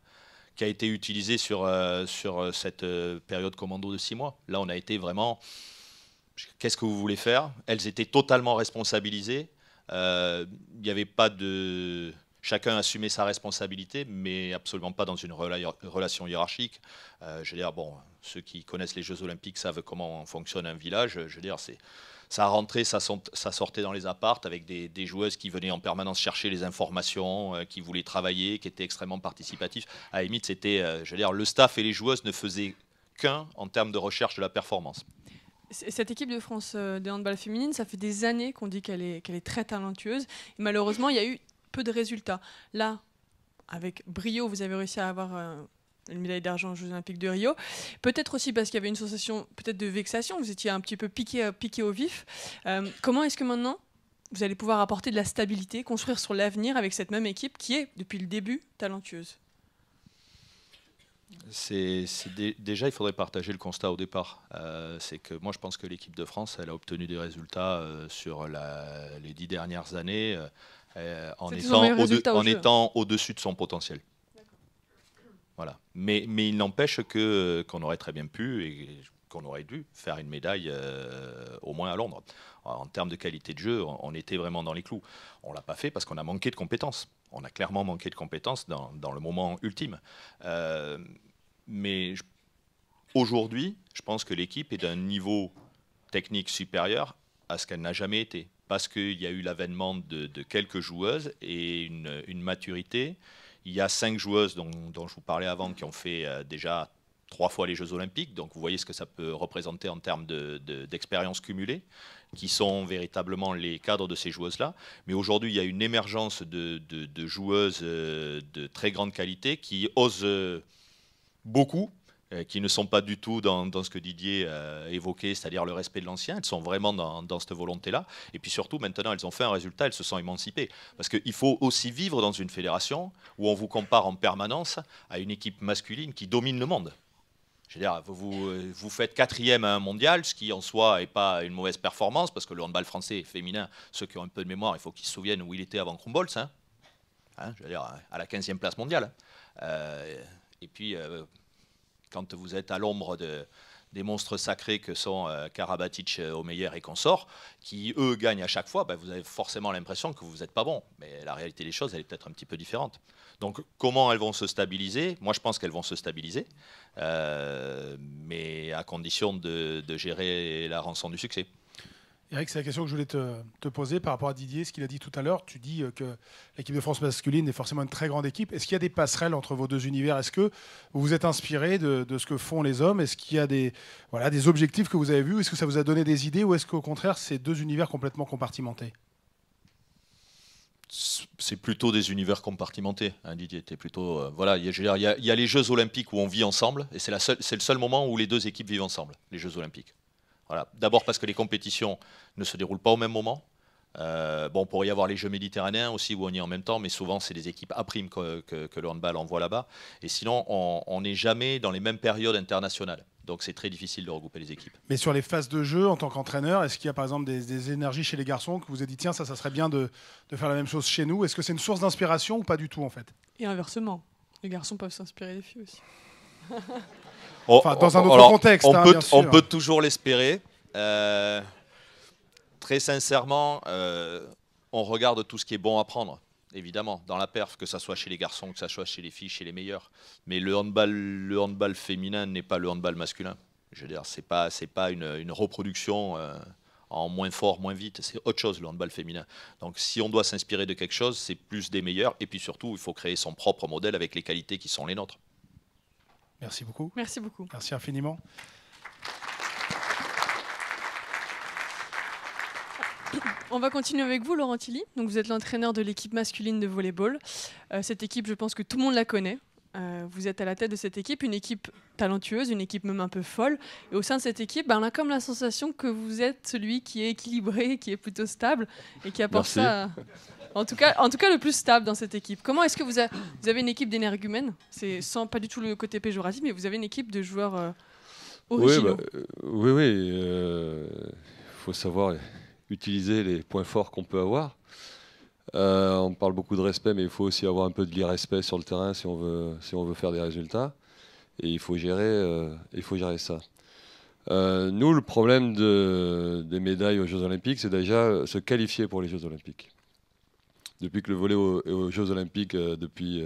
qui a été utilisé sur, euh, euh, cette euh, période commando de six mois. Là, on a été vraiment. Qu'est-ce que vous voulez faire Elles étaient totalement responsabilisées. Il n'y avait pas de chacun assumait sa responsabilité, mais absolument pas dans une relation hiérarchique. Euh, je veux dire, bon, ceux qui connaissent les Jeux Olympiques savent comment fonctionne un village. Je veux dire, c'est ça rentrait, ça, sortait dans les appartes avec des, joueuses qui venaient en permanence chercher les informations, euh, qui voulaient travailler, qui étaient extrêmement participatifs. À la c'était, euh, je veux dire, le staff et les joueuses ne faisaient qu'un en termes de recherche de la performance. Cette équipe de France de handball féminine, ça fait des années qu'on dit qu'elle est, est très talentueuse. malheureusement, il y a eu peu de résultats. Là, avec brio, vous avez réussi à avoir euh, une médaille d'argent aux Jeux Olympiques de Rio. Peut-être aussi parce qu'il y avait une sensation peut-être de vexation, vous étiez un petit peu piqué, euh, au vif. Euh, comment est-ce que maintenant vous allez pouvoir apporter de la stabilité, construire sur l'avenir avec cette même équipe qui est, depuis le début, talentueuse c'est, déjà, il faudrait partager le constat au départ. c'est que moi, je pense que l'équipe de France, elle a obtenu des résultats sur la, les dix dernières années. Euh, en, étant au dessus de son potentiel. Voilà. Mais, mais il n'empêche que qu'on aurait très bien pu et qu'on aurait dû faire une médaille euh, au moins à Londres. En termes de qualité de jeu, on, était vraiment dans les clous. On l'a pas fait parce qu'on a manqué de compétences. On a clairement manqué de compétences dans, le moment ultime. Euh, mais aujourd'hui, je pense que l'équipe est d'un niveau technique supérieur à ce qu'elle n'a jamais été parce qu'il y a eu l'avènement de, quelques joueuses et une, maturité. Il y a cinq joueuses dont, je vous parlais avant qui ont fait euh, déjà trois fois les Jeux Olympiques, donc vous voyez ce que ça peut représenter en termes d'expérience de, cumulée, qui sont véritablement les cadres de ces joueuses-là. Mais aujourd'hui, il y a une émergence de, de, joueuses euh, de très grande qualité qui osent beaucoup euh, qui ne sont pas du tout dans, ce que Didier euh, évoquait, c'est-à-dire le respect de l'ancien. Elles sont vraiment dans, cette volonté-là. Et puis surtout, maintenant, elles ont fait un résultat, elles se sont émancipées. Parce qu'il faut aussi vivre dans une fédération où on vous compare en permanence à une équipe masculine qui domine le monde. Je veux dire, vous, vous euh, faites quatrième à un mondial, ce qui en soi n'est pas une mauvaise performance, parce que le handball français féminin, ceux qui ont un peu de mémoire, il faut qu'ils se souviennent où il était avant Krumbolz. Hein. hein je veux dire, à la 15e place mondiale. et puis, quand vous êtes à l'ombre des monstres sacrés que sont euh, Karabatic, euh, Omeyer et consorts, qui eux gagnent à chaque fois, bah, vous avez forcément l'impression que vous n'êtes pas bon. Mais la réalité des choses, elle est peut-être un petit peu différente. Donc comment elles vont se stabiliser Moi, je pense qu'elles vont se stabiliser, euh, mais à condition de gérer la rançon du succès. Eric, c'est la question que je voulais te, poser par rapport à Didier, ce qu'il a dit tout à l'heure. Tu dis euh, que l'équipe de France masculine est forcément une très grande équipe. Est-ce qu'il y a des passerelles entre vos deux univers Est-ce que vous vous êtes inspiré de, ce que font les hommes Est-ce qu'il y a des, voilà, des objectifs que vous avez vus Est-ce que ça vous a donné des idées Ou est-ce qu'au contraire, c'est deux univers complètement compartimentés c'est plutôt des univers compartimentés. Hein, Didier, plutôt euh, voilà. Il y, a les Jeux Olympiques où on vit ensemble, et c'est le seul moment où les deux équipes vivent ensemble, les Jeux Olympiques. Voilà. D'abord parce que les compétitions ne se déroulent pas au même moment. Euh, bon, pourrait y avoir les Jeux méditerranéens aussi où on y est en même temps, mais souvent c'est des équipes à prime que, le handball envoie là-bas. Et sinon, on n'est jamais dans les mêmes périodes internationales. Donc c'est très difficile de regrouper les équipes. Mais sur les phases de jeu, en tant qu'entraîneur, est-ce qu'il y a par exemple des, énergies chez les garçons que vous avez dit tiens, ça, ça serait bien de, de faire la même chose chez nous Est-ce que c'est une source d'inspiration ou pas du tout en fait Et inversement, les garçons peuvent s'inspirer des filles aussi. dans un autre contexte. On, hein, peut, on peut toujours l'espérer. Euh, très sincèrement, euh, on regarde tout ce qui est bon à prendre, évidemment, dans la perf, que ce soit chez les garçons, que ça soit chez les filles, chez les meilleurs. Mais le handball, le féminin n'est pas le handball masculin. Je veux dire, c'est pas, c'est pas une, reproduction. Euh, en moins fort, moins vite, c'est autre chose le handball féminin. Donc si on doit s'inspirer de quelque chose, c'est plus des meilleurs. Et puis surtout, il faut créer son propre modèle avec les qualités qui sont les nôtres. Merci beaucoup. Merci beaucoup. Merci infiniment. On va continuer avec vous, Laurent Tilly. Donc, vous êtes l'entraîneur de l'équipe masculine de volleyball. Euh, cette équipe, je pense que tout le monde la connaît. Euh, vous êtes à la tête de cette équipe, une équipe talentueuse, une équipe même un peu folle. Et au sein de cette équipe, ben, on a comme la sensation que vous êtes celui qui est équilibré, qui est plutôt stable et qui apporte ça. À... En tout, cas, en tout cas, le plus stable dans cette équipe. Comment est-ce que vous, avez une équipe d'énergumènes C'est sans pas du tout le côté péjoratif, mais vous avez une équipe de joueurs euh, originaux. Bah, euh, oui, oui. Il euh, faut savoir utiliser les points forts qu'on peut avoir. on parle beaucoup de respect, mais il faut aussi avoir un peu de l'irrespect sur le terrain si on, veut, si on veut faire des résultats. Et il faut gérer, il faut gérer ça. nous, le problème de, des médailles aux Jeux Olympiques, c'est déjà se qualifier pour les Jeux Olympiques depuis que le volet est aux Jeux Olympiques, euh, depuis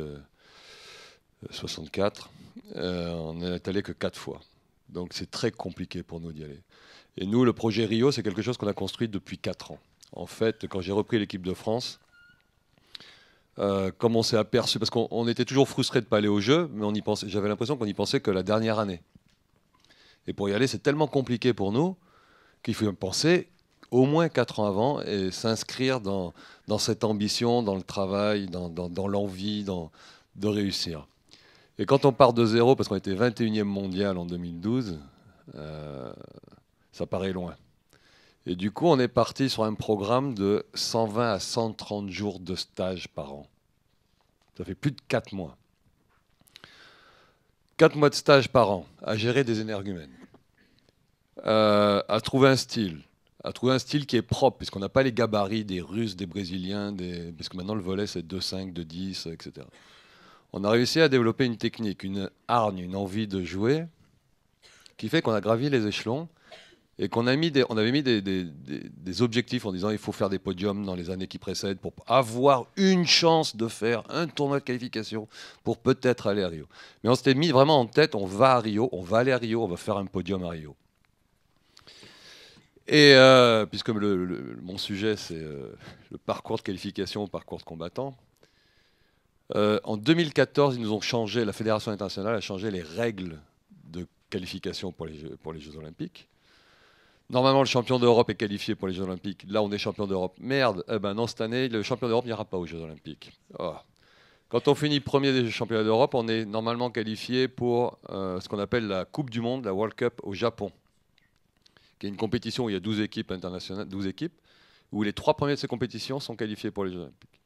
64, euh, euh, on est allé que quatre fois. Donc c'est très compliqué pour nous d'y aller. Et nous, le projet Rio, c'est quelque chose qu'on a construit depuis quatre ans. En fait, quand j'ai repris l'équipe de France, euh, comme on s'est aperçu, parce qu'on était toujours frustré de ne pas aller aux Jeux, mais on y j'avais l'impression qu'on y pensait que la dernière année. Et pour y aller, c'est tellement compliqué pour nous qu'il faut y penser au moins quatre ans avant et s'inscrire dans, cette ambition, dans le travail, dans, dans, dans l'envie de réussir. Et quand on part de zéro, parce qu'on était 21e mondial en 2012, euh, ça paraît loin. Et du coup, on est parti sur un programme de 120 à 130 jours de stage par an. Ça fait plus de 4 mois. 4 mois de stage par an à gérer des énergumènes, euh, à trouver un style, à trouver un style qui est propre, puisqu'on n'a pas les gabarits des Russes, des Brésiliens, des... parce que maintenant le volet c'est 2-5, 2-10, etc. On a réussi à développer une technique, une hargne, une envie de jouer, qui fait qu'on a gravi les échelons et qu'on a mis des, on avait mis des, objectifs en disant il faut faire des podiums dans les années qui précèdent pour avoir une chance de faire un tournoi de qualification pour peut-être aller à Rio. Mais on s'était mis vraiment en tête, on va à Rio, on va aller à Rio, on va faire un podium à Rio. Et euh, puisque mon sujet, c'est euh, le parcours de qualification, parcours de combattant, euh, en 2014, ils nous ont changé, la Fédération internationale a changé les règles de qualification pour les, Jeux, olympiques. Normalement, le champion d'Europe est qualifié pour les Jeux olympiques. Là, on est champion d'Europe. Merde, eh ben, non, cette année, le champion d'Europe n'ira pas aux Jeux olympiques. Oh. Quand on finit premier des championnats d'Europe, on est normalement qualifié pour ce qu'on appelle la Coupe du Monde, la World Cup au Japon y a une compétition où il y a 12 équipes internationales, 12 équipes, où les trois premiers de ces compétitions sont qualifiés pour les Jeux Olympiques.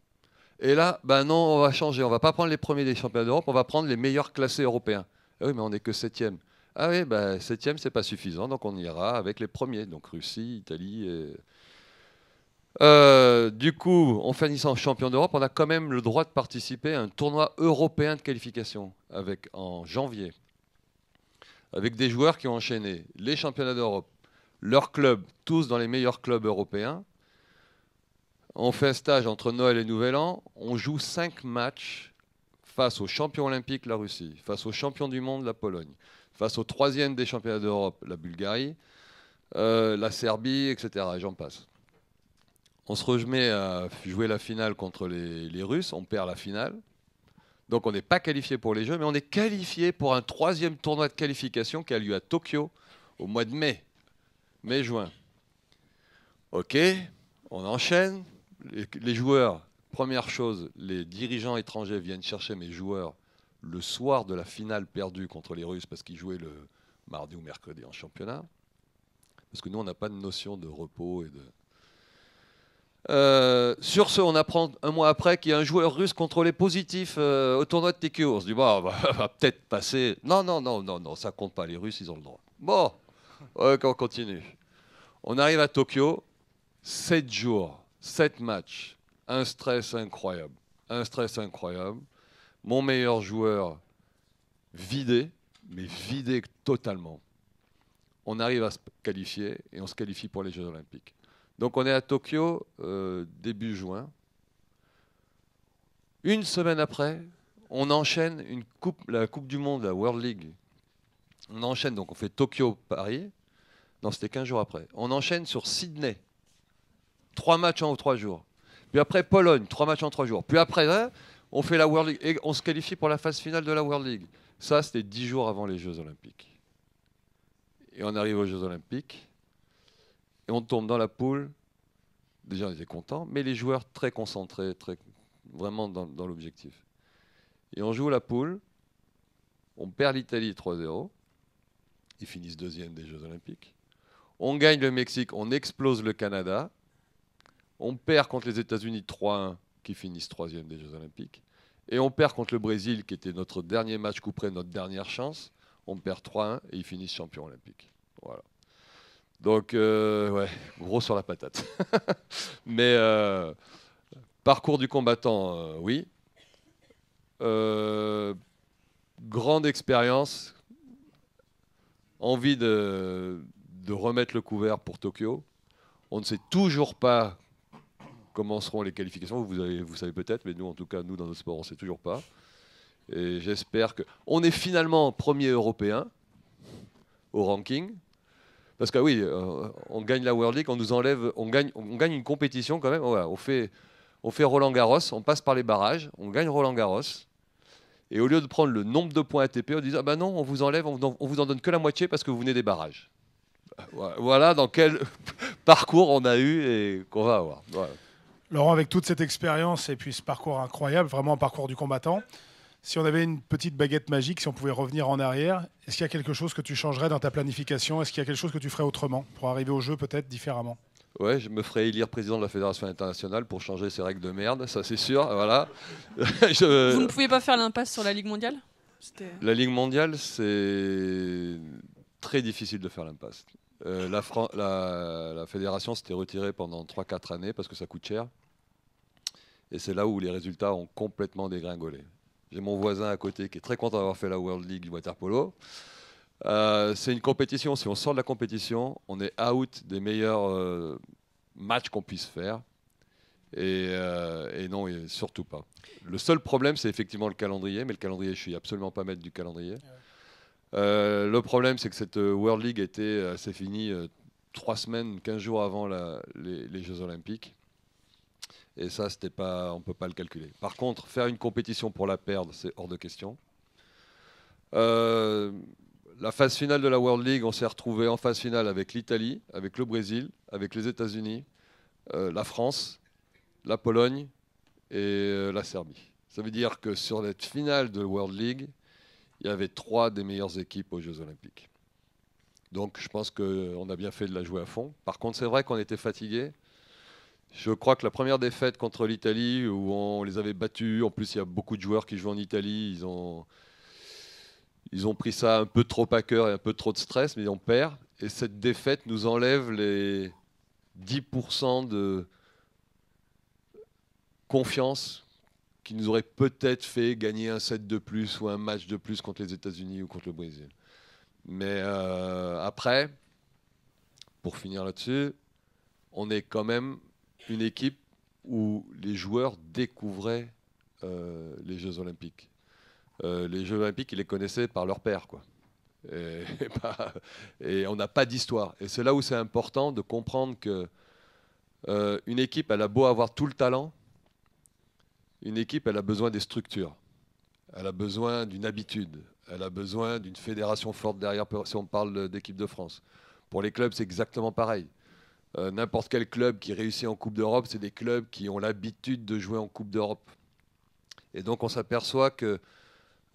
Et là, ben non, on va changer. On ne va pas prendre les premiers des championnats d'Europe, on va prendre les meilleurs classés européens. Ah oui, mais on n'est que septième. Ah oui, ben septième, c'est pas suffisant, donc on ira avec les premiers, donc Russie, Italie. Euh, du coup, en finissant champion d'Europe, on a quand même le droit de participer à un tournoi européen de qualification avec, en janvier, avec des joueurs qui ont enchaîné les championnats d'Europe, leurs clubs, tous dans les meilleurs clubs européens. On fait un stage entre Noël et Nouvel An. On joue cinq matchs face aux champions olympiques, la Russie, face aux champions du monde, la Pologne, face aux troisièmes des championnats d'Europe, la Bulgarie, euh, la Serbie, etc. j'en passe. On se remet à jouer la finale contre les Russes. On perd la finale. Donc on n'est pas qualifié pour les Jeux, mais on est qualifié pour un troisième tournoi de qualification qui a lieu à Tokyo au mois de mai mai-juin. OK, on enchaîne. Les joueurs, première chose, les dirigeants étrangers viennent chercher mes joueurs le soir de la finale perdue contre les Russes parce qu'ils jouaient le mardi ou mercredi en championnat. Parce que nous, on n'a pas de notion de repos et de. Euh, sur ce, on apprend un mois après qu'il y a un joueur russe contrôlé positif euh, au tournoi de TKO. On se dit, bon, va peut-être passer. Non, non, non, non, non, ça compte pas. Les Russes, ils ont le droit. Bon, euh, qu'on on continue. On arrive à Tokyo, sept jours, sept matchs, un stress incroyable, un stress incroyable. Mon meilleur joueur vidé, mais vidé totalement. On arrive à se qualifier et on se qualifie pour les Jeux Olympiques. Donc on est à Tokyo euh, début juin. Une semaine après, on enchaîne la Coupe du Monde, la World League. On enchaîne, donc on fait Tokyo-Paris. Non, c'était 15 jours après. On enchaîne sur Sydney. Trois matchs en trois jours. Puis après Pologne, trois matchs en trois jours. Puis après, hein, on fait la World League et on se qualifie pour la phase finale de la World League. Ça, c'était dix jours avant les Jeux Olympiques. Et on arrive aux Jeux Olympiques et on tombe dans la poule. Déjà, on était contents, mais les joueurs très concentrés, très, vraiment dans, dans l'objectif. Et on joue la poule. On perd l'Italie 3-0. Ils finissent deuxième des Jeux Olympiques. On gagne le Mexique, on explose le Canada. On perd contre les États-Unis 3-1, qui finissent troisième des Jeux Olympiques. Et on perd contre le Brésil, qui était notre dernier match coupé, notre dernière chance. On perd 3-1 et ils finissent champion olympique. Voilà. Donc, euh, ouais, gros sur la patate. Mais euh, parcours du combattant, euh, oui. grande expérience. Envie de, de remettre le couvert pour Tokyo. On ne sait toujours pas comment seront les qualifications. Vous, avez, vous savez peut-être, mais nous, en tout cas, nous, dans notre sport, on ne sait toujours pas. Et j'espère que. On est finalement premier européen au ranking. Parce que oui, euh, on gagne la World League, on nous enlève, on gagne, une compétition quand même. on fait, Roland Garros, on passe par les barrages, on gagne Roland Garros. Et au lieu de prendre le nombre de points ATP, on dit ah ben non, on vous enlève, on, on vous en donne que la moitié parce que vous venez des barrages. Voilà dans quel parcours on a eu et qu'on va avoir. Laurent, avec toute cette expérience et puis ce parcours incroyable, vraiment un parcours du combattant, si on avait une petite baguette magique, si on pouvait revenir en arrière, est-ce qu'il y a quelque chose que tu changerais dans ta planification Est-ce qu'il y a quelque chose que tu ferais autrement pour arriver au jeu peut-être différemment Ouais, je me ferais élire président de la Fédération internationale pour changer ces règles de merde, ça c'est sûr. Voilà. Vous ne pouvez pas faire l'impasse sur la Ligue mondiale La Ligue mondiale, c'est très difficile de faire l'impasse. Euh, la, fédération s'était retirée pendant 3-4 années parce que ça coûte cher. Et c'est là où les résultats ont complètement dégringolé. J'ai mon voisin à côté qui est très content d'avoir fait la World League du water polo. Euh, c'est une compétition, si on sort de la compétition, on est out des meilleurs euh, matchs qu'on puisse faire. Et, et, non, et surtout pas. Le seul problème, c'est effectivement le calendrier, mais le calendrier, je suis absolument pas maître du calendrier. Euh, le problème, c'est que cette euh, World League était euh, assez finie trois semaines, quinze jours avant les, Jeux Olympiques. Et ça, pas, on ne peut pas le calculer. Par contre, faire une compétition pour la perdre, c'est hors de question. la phase finale de la World League, on s'est retrouvé en phase finale avec l'Italie, avec le Brésil, avec les États-Unis, la France, la Pologne et la Serbie. Ça veut dire que sur cette finale de World League, il y avait trois des meilleures équipes aux Jeux Olympiques. Donc je pense qu'on a bien fait de la jouer à fond. Par contre, c'est vrai qu'on était fatigué. Je crois que la première défaite contre l'Italie, où on les avait battus, en plus il y a beaucoup de joueurs qui jouent en Italie, ils ont, ils ont pris ça un peu trop à cœur et un peu trop de stress, mais on perd. Et cette défaite nous enlève les 10% de confiance qui nous aurait peut-être fait gagner un set de plus ou un match de plus contre les États-Unis ou contre le Brésil. Mais euh, après, pour finir là-dessus, on est quand même une équipe où les joueurs découvraient euh, les Jeux Olympiques. Euh, les Jeux Olympiques, ils les connaissaient par leur père, quoi. Et, on n'a pas d'histoire. Et c'est là où c'est important de comprendre que une équipe, elle a beau avoir tout le talent, une équipe, elle a besoin des structures, elle a besoin d'une habitude, elle a besoin d'une fédération forte derrière, si on parle d'équipe de France. Pour les clubs, c'est exactement pareil. Euh, n'importe quel club qui réussit en Coupe d'Europe, c'est des clubs qui ont l'habitude de jouer en Coupe d'Europe. Et donc on s'aperçoit que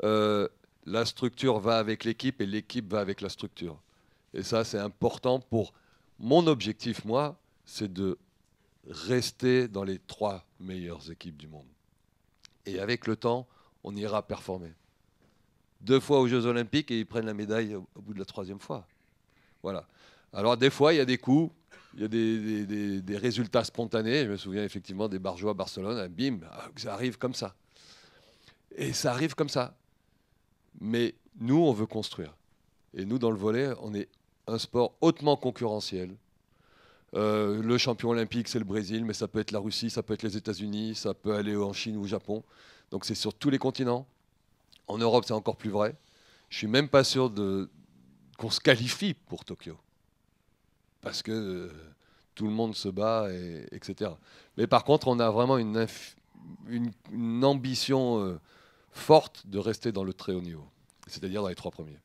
euh, la structure va avec l'équipe et l'équipe va avec la structure. Et ça, c'est important pour mon objectif, moi, c'est de rester dans les trois meilleures équipes du monde. Et avec le temps, on ira performer. Deux fois aux Jeux Olympiques et ils prennent la médaille au bout de la troisième fois. Voilà. Alors des fois, il y a des coups, il y a des, résultats spontanés. Je me souviens effectivement des Barjois à Barcelone, hein, bim, ah, ça arrive comme ça. Et ça arrive comme ça. Mais nous, on veut construire. Et nous, dans le volet, on est un sport hautement concurrentiel, euh, le champion olympique, c'est le Brésil, mais ça peut être la Russie, ça peut être les États-Unis, ça peut aller en Chine ou au Japon. Donc c'est sur tous les continents. En Europe, c'est encore plus vrai. Je suis même pas sûr de, qu'on se qualifie pour Tokyo. Parce que euh, tout le monde se bat, etc. Mais par contre, on a vraiment une, ambition euh, forte de rester dans le très haut niveau, c'est-à-dire dans les trois premiers.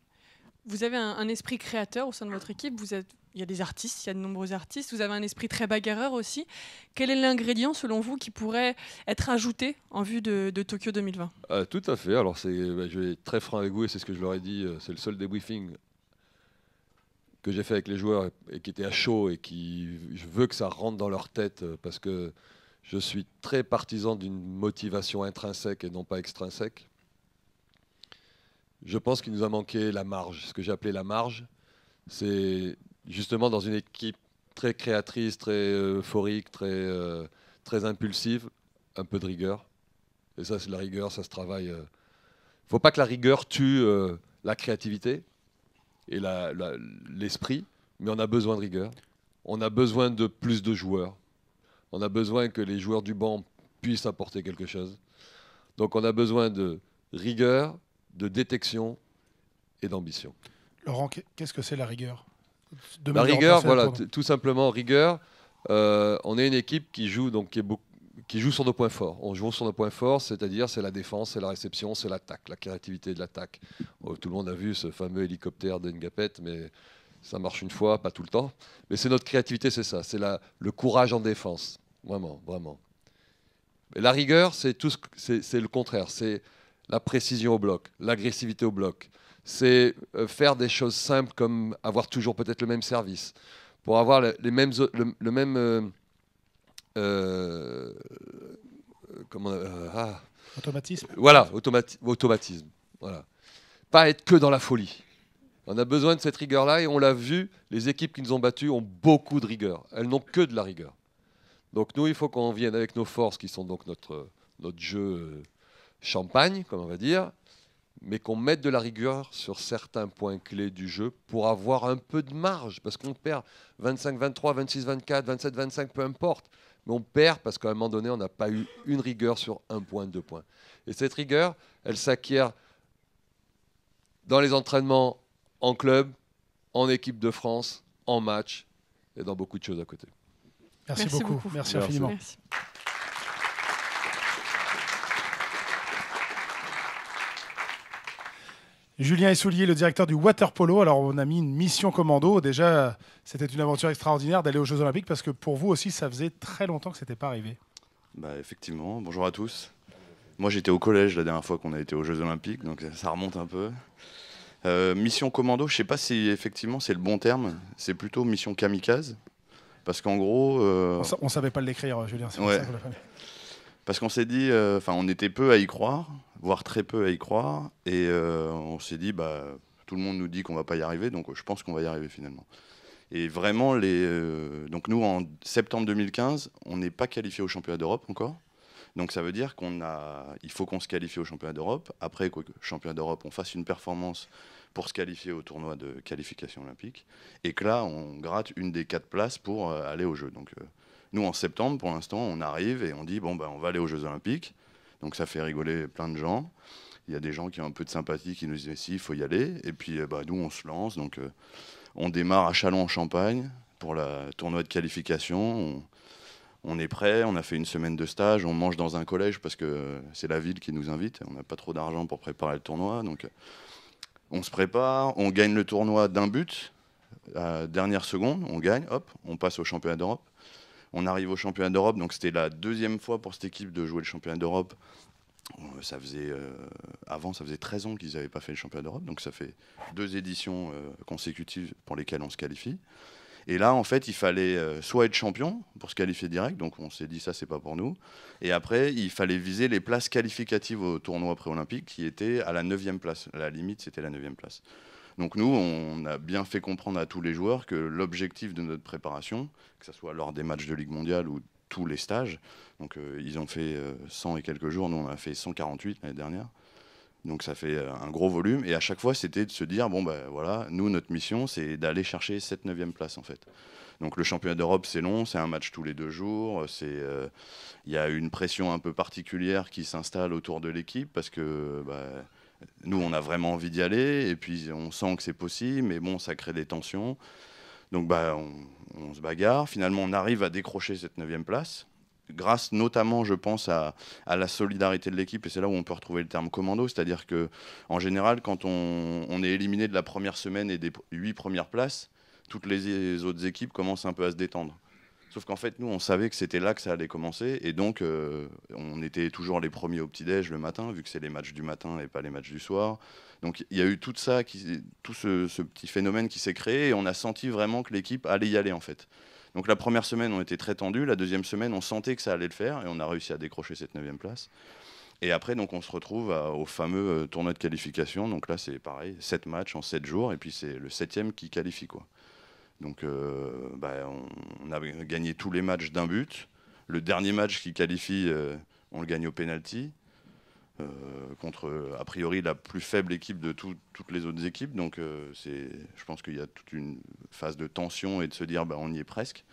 Vous avez un, un, esprit créateur au sein de votre équipe. Vous êtes il y a des artistes, il y a de nombreux artistes. Vous avez un esprit très bagarreur aussi. Quel est l'ingrédient, selon vous, qui pourrait être ajouté en vue de, Tokyo 2020 euh, Tout à fait. Alors, c'est, bah, je vais être très franc avec vous, et c'est ce que je leur ai dit. Euh, c'est le seul débriefing que j'ai fait avec les joueurs et qui était à chaud et qui je veux que ça rentre dans leur tête euh, parce que je suis très partisan d'une motivation intrinsèque et non pas extrinsèque. Je pense qu'il nous a manqué la marge, ce que j'ai appelé la marge. C'est justement dans une équipe très créatrice, très euh, euphorique, très, euh, très impulsive, un peu de rigueur. Et ça, c'est la rigueur, ça se travaille. Il euh. faut pas que la rigueur tue la créativité et l'esprit, mais on a besoin de rigueur. On a besoin de plus de joueurs. On a besoin que les joueurs du banc puissent apporter quelque chose. Donc on a besoin de rigueur, de détection et d'ambition. Laurent, qu'est-ce que c'est la rigueur la rigueur, voilà, tout simplement rigueur. Euh, on est une équipe qui joue donc qui, joue sur nos points forts. On joue sur nos points forts, c'est-à-dire c'est la défense, c'est la réception, c'est l'attaque, la créativité de l'attaque. Oh, tout le monde a vu ce fameux hélicoptère d'Engapet, mais ça marche une fois, pas tout le temps. Mais c'est notre créativité, c'est ça, c'est le courage en défense, vraiment, vraiment. Mais la rigueur, c'est tout, c'est le contraire, c'est la précision au bloc, l'agressivité au bloc c'est euh, faire des choses simples comme avoir toujours peut-être le même service, pour avoir les mêmes, le, même... Euh, euh, comment, ah. Automatisme. Voilà, automatisme. Voilà. Pas être que dans la folie. On a besoin de cette rigueur-là et on l'a vu, les équipes qui nous ont battues ont beaucoup de rigueur. Elles n'ont que de la rigueur. Donc nous, il faut qu'on vienne avec nos forces qui sont donc notre, notre jeu champagne, comme on va dire, mais qu'on mette de la rigueur sur certains points clés du jeu pour avoir un peu de marge, parce qu'on perd 25, 23, 26, 24, 27, 25, peu importe. Mais on perd parce qu'à un moment donné, on n'a pas eu une rigueur sur un point, deux points. Et cette rigueur, elle s'acquiert dans les entraînements, en club, en équipe de France, en match et dans beaucoup de choses à côté. Merci, beaucoup. Merci, infiniment. Julien Essoulier, le directeur du water polo. Alors, on a mis une mission commando. Déjà, c'était une aventure extraordinaire d'aller aux Jeux Olympiques parce que pour vous aussi, ça faisait très longtemps que c'était n'était pas arrivé. Bah, effectivement. Bonjour à tous. Moi, j'étais au collège la dernière fois qu'on a été aux Jeux Olympiques, donc ça remonte un peu. Euh, mission commando, je ne sais pas si effectivement c'est le bon terme. C'est plutôt mission kamikaze. Parce qu'en gros. Euh, on ne savait pas le décrire, Julien. Ouais. Parce qu'on s'est dit, euh, enfin, on était peu à y croire voire très peu à y croire. Et euh, on s'est dit, bah, tout le monde nous dit qu'on va pas y arriver, donc je pense qu'on va y arriver finalement. Et vraiment, les, euh, donc nous, en septembre 2015, on n'est pas qualifié au championnat d'Europe encore. Donc ça veut dire qu'on a, il faut qu'on se qualifie au championnat d'Europe. Après, quoi que championnat d'Europe, on fasse une performance pour se qualifier au tournoi de qualification olympique. Et que là, on gratte une des quatre places pour euh, aller aux Jeux. Donc nous, en septembre, pour l'instant, on arrive et on dit, bon, ben, on va aller aux Jeux olympiques. Donc ça fait rigoler plein de gens. Il y a des gens qui ont un peu de sympathie qui nous disent eh, si, il faut y aller. Et puis eh, bah, nous, on se lance. Donc euh, on démarre à Chalon-en-Champagne pour le tournoi de qualification. On, est prêt, on a fait une semaine de stage, on mange dans un collège parce que c'est la ville qui nous invite. On n'a pas trop d'argent pour préparer le tournoi. Donc euh, on se prépare, on gagne le tournoi d'un but. À dernière seconde, on gagne, hop, on passe au championnat d'Europe. On arrive au championnat d'Europe, donc c'était la deuxième fois pour cette équipe de jouer le championnat d'Europe. Euh, ça faisait euh, avant, ça faisait 13 ans qu'ils n'avaient pas fait le championnat d'Europe, donc ça fait deux éditions euh, consécutives pour lesquelles on se qualifie. Et là, en fait, il fallait soit être champion pour se qualifier direct, donc on s'est dit ça, c'est pas pour nous. Et après, il fallait viser les places qualificatives au tournoi pré-olympique qui était à la 9 place. La limite, c'était la 9 place. Donc nous, on a bien fait comprendre à tous les joueurs que l'objectif de notre préparation, que ce soit lors des matchs de Ligue mondiale ou tous les stages, donc euh, ils ont fait 100 euh, et quelques jours, nous on a fait 148 l'année dernière, donc ça fait euh, un gros volume. Et à chaque fois, c'était de se dire, bon ben voilà, nous, notre mission, c'est d'aller chercher cette neuvième place en fait. Donc le championnat d'Europe, c'est long, c'est un match tous les deux jours, il y a une pression un peu particulière qui s'installe autour de l'équipe parce que... Bah, nous, on a vraiment envie d'y aller, et puis on sent que c'est possible, mais bon, ça crée des tensions. Donc bah, on, se bagarre. Finalement, on arrive à décrocher cette neuvième place, grâce notamment, je pense, à, la solidarité de l'équipe. Et c'est là où on peut retrouver le terme commando, c'est-à-dire que en général, quand on, est éliminé de la première semaine et des huit premières places, toutes les autres équipes commencent un peu à se détendre. Sauf qu'en fait, nous, on savait que c'était là que ça allait commencer. Et donc, euh, on était toujours les premiers au petit-déj le matin, vu que c'est les matchs du matin et pas les matchs du soir. Donc, il y a eu tout ça, tout ce, petit phénomène qui s'est créé. Et on a senti vraiment que l'équipe allait y aller, en fait. Donc, la première semaine, on était très tendus. La deuxième semaine, on sentait que ça allait le faire. Et on a réussi à décrocher cette neuvième place. Et après, donc, on se retrouve au fameux euh, tournoi de qualification. Donc là, c'est pareil, sept matchs en sept jours. Et puis, c'est le septième qui qualifie, quoi. Donc euh, bah, on, a gagné tous les matchs d'un but. Le dernier match qui qualifie, euh, on le gagne au pénalty euh, contre a priori la plus faible équipe de toutes les autres équipes. Donc je pense qu'il y a toute une phase de tension et de se dire bah, on y est presque.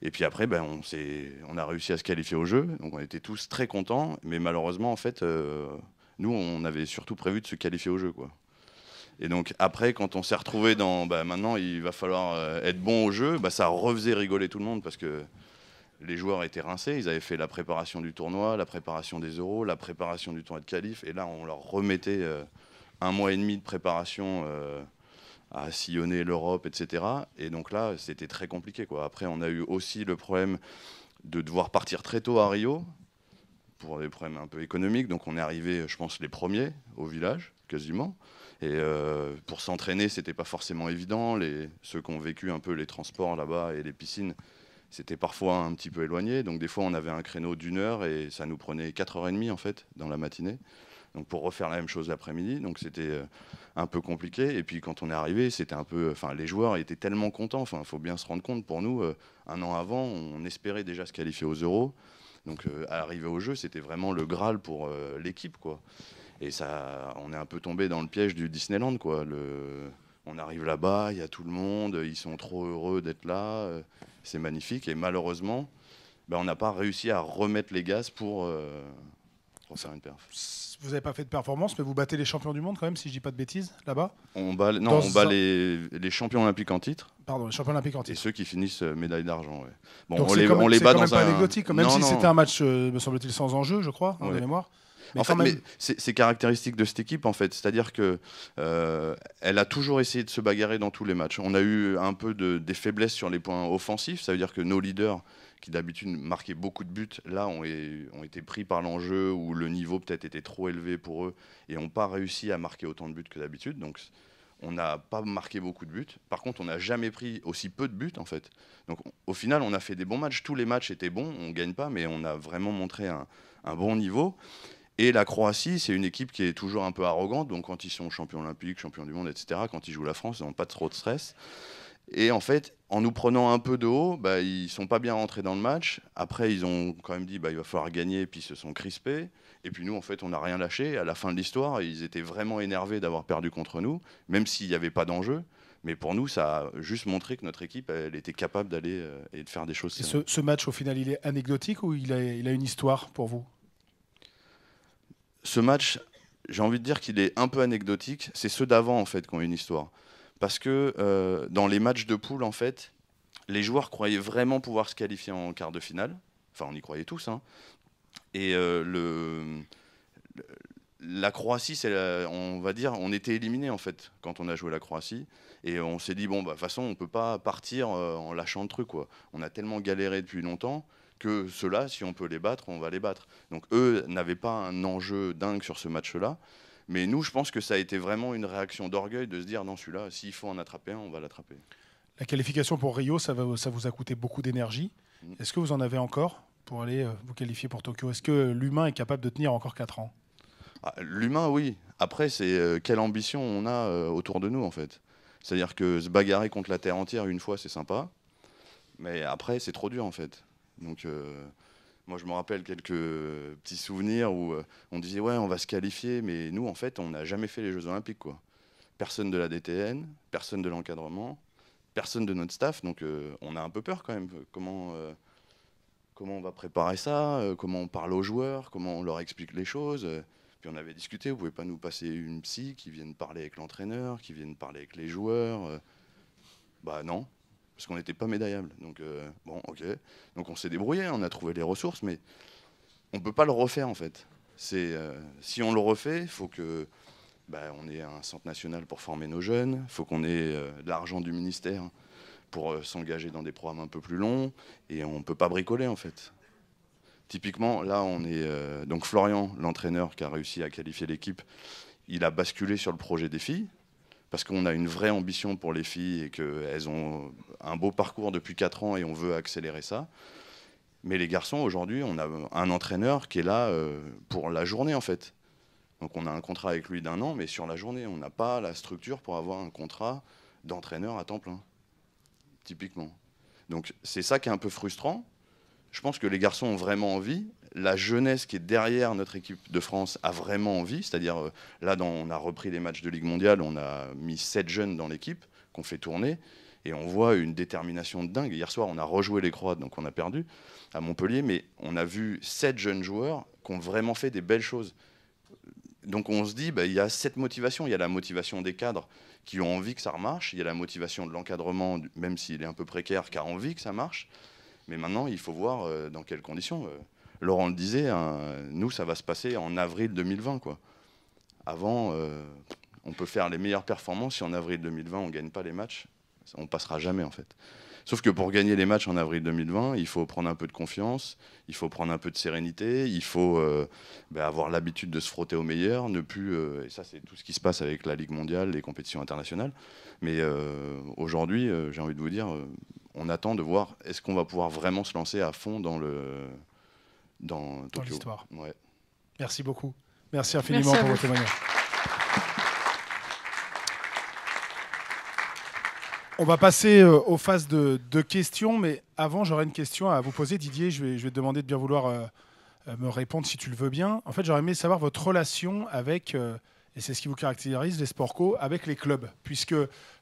Et puis après, bah, on, a réussi à se qualifier au jeu. Donc on était tous très contents. Mais malheureusement, en fait, nous, on avait surtout prévu de se qualifier au jeu. Quoi. Et donc après, quand on s'est retrouvé dans, bah, maintenant il va falloir euh, être bon au jeu, bah, ça refaisait rigoler tout le monde parce que les joueurs étaient rincés, ils avaient fait la préparation du tournoi, la préparation des euros, la préparation du tournoi de qualif, et là on leur remettait euh, un mois et demi de préparation euh, à sillonner l'Europe, etc. Et donc là c'était très compliqué. Après on a eu aussi le problème de devoir partir très tôt à Rio pour des problèmes un peu économiques, donc on est arrivé, je pense, les premiers au village, quasiment. Et euh, pour s'entraîner, c'était pas forcément évident. Les, ceux qui ont vécu un peu les transports là-bas et les piscines, c'était parfois un petit peu éloigné. Donc des fois, on avait un créneau d'une heure et ça nous prenait 4h30 en fait dans la matinée. Donc pour refaire la même chose l'après-midi, donc c'était euh, un peu compliqué. Et puis quand on est arrivé, c'était un peu, les joueurs étaient tellement contents. Il faut bien se rendre compte. Pour nous, euh, un an avant, on espérait déjà se qualifier aux Euros. Donc arriver au jeu, c'était vraiment le graal pour l'équipe, quoi. Et ça, on est un peu tombé dans le piège du Disneyland, quoi. Le, on arrive là-bas, il y a tout le monde, ils sont trop heureux d'être là, euh, c'est magnifique. Et malheureusement, ben, on n'a pas réussi à remettre les gaz pour, euh, une perf. Vous n'avez pas fait de performance, mais vous battez les champions du monde quand même, si je dis pas de bêtises, là-bas on bat, Non, on bat les, champions olympiques en titre. Pardon, les champions olympiques en titre. Et ceux qui finissent euh, médaille d'argent. Bon, on les, même, on les bat quand même un... pas anecdotique, même si c'était un match, me semble-t-il, sans enjeu, je crois, hein, mémoire c'est caractéristique de cette équipe, en fait. C'est-à-dire que euh, elle a toujours essayé de se bagarrer dans tous les matchs. On a eu un peu de, des faiblesses sur les points offensifs. Ça veut dire que nos leaders, qui d'habitude marquaient beaucoup de buts, là ont, été pris par l'enjeu ou le niveau peut-être était trop élevé pour eux et n'ont pas réussi à marquer autant de buts que d'habitude. Donc on n'a pas marqué beaucoup de buts. Par contre, on n'a jamais pris aussi peu de buts, en fait. Donc, au final, on a fait des bons matchs. Tous les matchs étaient bons. On ne gagne pas, mais on a vraiment montré un, un bon niveau. Et la Croatie, c'est une équipe qui est toujours un peu arrogante. Donc, quand ils sont champions olympiques, champions du monde, etc., quand ils jouent la France, ils n'ont pas trop de stress. Et en fait, en nous prenant un peu de haut, bah, ils ne sont pas bien rentrés dans le match. Après, ils ont quand même dit bah, il va falloir gagner, puis ils se sont crispés. Et puis nous, en fait, on n'a rien lâché. À la fin de l'histoire, ils étaient vraiment énervés d'avoir perdu contre nous, même s'il n'y avait pas d'enjeu. Mais pour nous, ça a juste montré que notre équipe, elle était capable d'aller euh, et de faire des choses. ce, match, au final, il est anecdotique ou il a une histoire pour vous ce match, j'ai envie de dire qu'il est un peu anecdotique. C'est ceux d'avant, en fait, qui ont une histoire. Parce que euh, dans les matchs de poule, en fait, les joueurs croyaient vraiment pouvoir se qualifier en quart de finale. Enfin, on y croyait tous. Hein. Et euh, la Croatie, on va dire, on était éliminé en fait quand on a joué la Croatie. Et on s'est dit, bon, bah, de toute façon, on ne peut pas partir euh, en lâchant le truc. On a tellement galéré depuis longtemps que ceux-là, si on peut les battre, on va les battre. Donc eux n'avaient pas un enjeu dingue sur ce match-là. Mais nous, je pense que ça a été vraiment une réaction d'orgueil de se dire non, celui-là, s'il faut en attraper un, on va l'attraper. La qualification pour Rio, ça, vous a coûté beaucoup d'énergie. Mm. Est-ce que vous en avez encore pour aller euh, vous qualifier pour Tokyo Est-ce que l'humain est capable de tenir encore 4 ans ah, L'humain, oui. Après, c'est euh, quelle ambition on a euh, autour de nous, en fait. C'est-à-dire que se bagarrer contre la Terre entière une fois, c'est sympa. Mais après, c'est trop dur, en fait. Donc, euh, moi, je me rappelle quelques petits souvenirs où euh, on disait, ouais, on va se qualifier, mais nous, en fait, on n'a jamais fait les Jeux Olympiques, quoi. Personne de la DTN, personne de l'encadrement, personne de notre staff, donc euh, on a un peu peur quand même. Comment on va préparer ça, comment on parle aux joueurs, comment on leur explique les choses. Puis on avait discuté, vous pouvez pas nous passer une psy qui vienne parler avec l'entraîneur, qui vienne parler avec les joueurs. bah non, parce qu'on n'était pas médaillable. Donc, euh, bon, ok. Donc, on s'est débrouillé, on a trouvé les ressources, mais on ne peut pas le refaire, en fait. Euh, si on le refait, il faut que bah, on ait un centre national pour former nos jeunes, il faut qu'on ait euh, de l'argent du ministère pour s'engager dans des programmes un peu plus longs, et on ne peut pas bricoler, en fait. Typiquement, là, on est. donc, Florian, l'entraîneur qui a réussi à qualifier l'équipe, il a basculé sur le projet des filles parce qu'on a une vraie ambition pour les filles et qu'elles ont un beau parcours depuis 4 ans et on veut accélérer ça. Mais les garçons, aujourd'hui, on a un entraîneur qui est là euh, pour la journée, en fait. Donc on a un contrat avec lui d'un an, mais sur la journée, on n'a pas la structure pour avoir un contrat d'entraîneur à temps plein, typiquement. Donc c'est ça qui est un peu frustrant, je pense que les garçons ont vraiment envie. La jeunesse qui est derrière notre équipe de France a vraiment envie. C'est-à-dire, euh, là, dans, on a repris les matchs de Ligue mondiale, on a mis sept jeunes dans l'équipe qu'on fait tourner. Et on voit une détermination de dingue. Hier soir, on a rejoué les Croates, donc on a perdu à Montpellier, mais on a vu sept jeunes joueurs qui ont vraiment fait des belles choses. Donc on se dit, bah, il y a cette motivation. Il y a la motivation des cadres qui ont envie que ça marche. Il y a la motivation de l'encadrement, même s'il est un peu précaire, qui a envie que ça marche. Mais maintenant, il faut voir euh, dans quelles conditions. Euh. Laurent le disait, hein, nous, ça va se passer en avril 2020. Quoi. Avant, euh, on peut faire les meilleures performances. Si en avril 2020, on ne gagne pas les matchs, on passera jamais, en fait. Sauf que pour gagner les matchs en avril 2020, il faut prendre un peu de confiance, il faut prendre un peu de sérénité, il faut euh, bah, avoir l'habitude de se frotter au meilleur, ne plus. Euh, et ça, c'est tout ce qui se passe avec la Ligue mondiale, les compétitions internationales. Mais euh, aujourd'hui, j'ai envie de vous dire, on attend de voir est-ce qu'on va pouvoir vraiment se lancer à fond dans le dans, dans l'histoire. Merci beaucoup. Merci infiniment pour vos témoignages. On va passer euh, aux phases de, questions, mais avant, j'aurais une question à vous poser, Didier. Je vais, te demander de bien vouloir euh, euh, me répondre si tu le veux bien. En fait, j'aurais aimé savoir votre relation avec, et c'est ce qui vous caractérise, les sports co, avec les clubs, puisque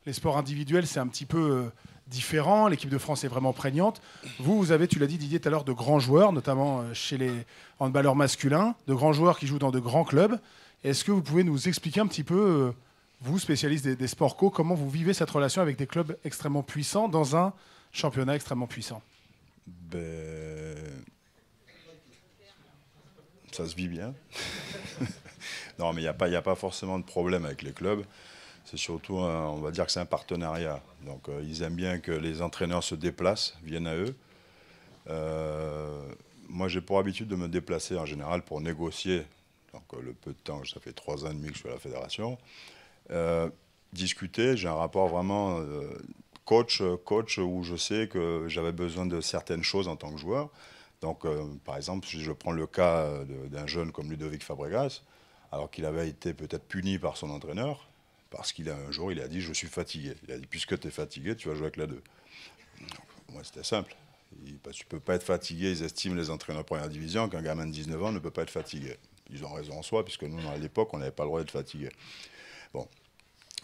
les sports individuels, c'est un petit peu différent. L'équipe de France est vraiment prégnante. Vous, vous avez, tu l'as dit, Didier, tout à l'heure, de grands joueurs, notamment chez les handballeurs masculins, de grands joueurs qui jouent dans de grands clubs. Est-ce que vous pouvez nous expliquer un petit peu vous, spécialiste des, sports co, comment vous vivez cette relation avec des clubs extrêmement puissants dans un championnat extrêmement puissant ben, Ça se vit bien. non, mais il n'y a, pas, a pas forcément de problème avec les clubs. C'est surtout, on va dire que c'est un partenariat. Donc, euh, ils aiment bien que les entraîneurs se déplacent, viennent à eux. Euh, moi, j'ai pour habitude de me déplacer en général pour négocier. Donc, euh, le peu de temps, ça fait trois ans et demi que je suis à la fédération. Euh, discuter. J'ai un rapport vraiment euh, coach, coach où je sais que j'avais besoin de certaines choses en tant que joueur. Donc, euh, par exemple, si je prends le cas d'un jeune comme Ludovic Fabregas, alors qu'il avait été peut-être puni par son entraîneur, parce qu'il a un jour, il a dit, je suis fatigué. Il a dit, puisque tu es fatigué, tu vas jouer avec la 2. Moi, c'était simple. tu ne peux pas être fatigué, ils estiment les entraîneurs de première division qu'un gamin de 19 ans ne peut pas être fatigué. Ils ont raison en soi, puisque nous, à l'époque, on n'avait pas le droit d'être fatigué.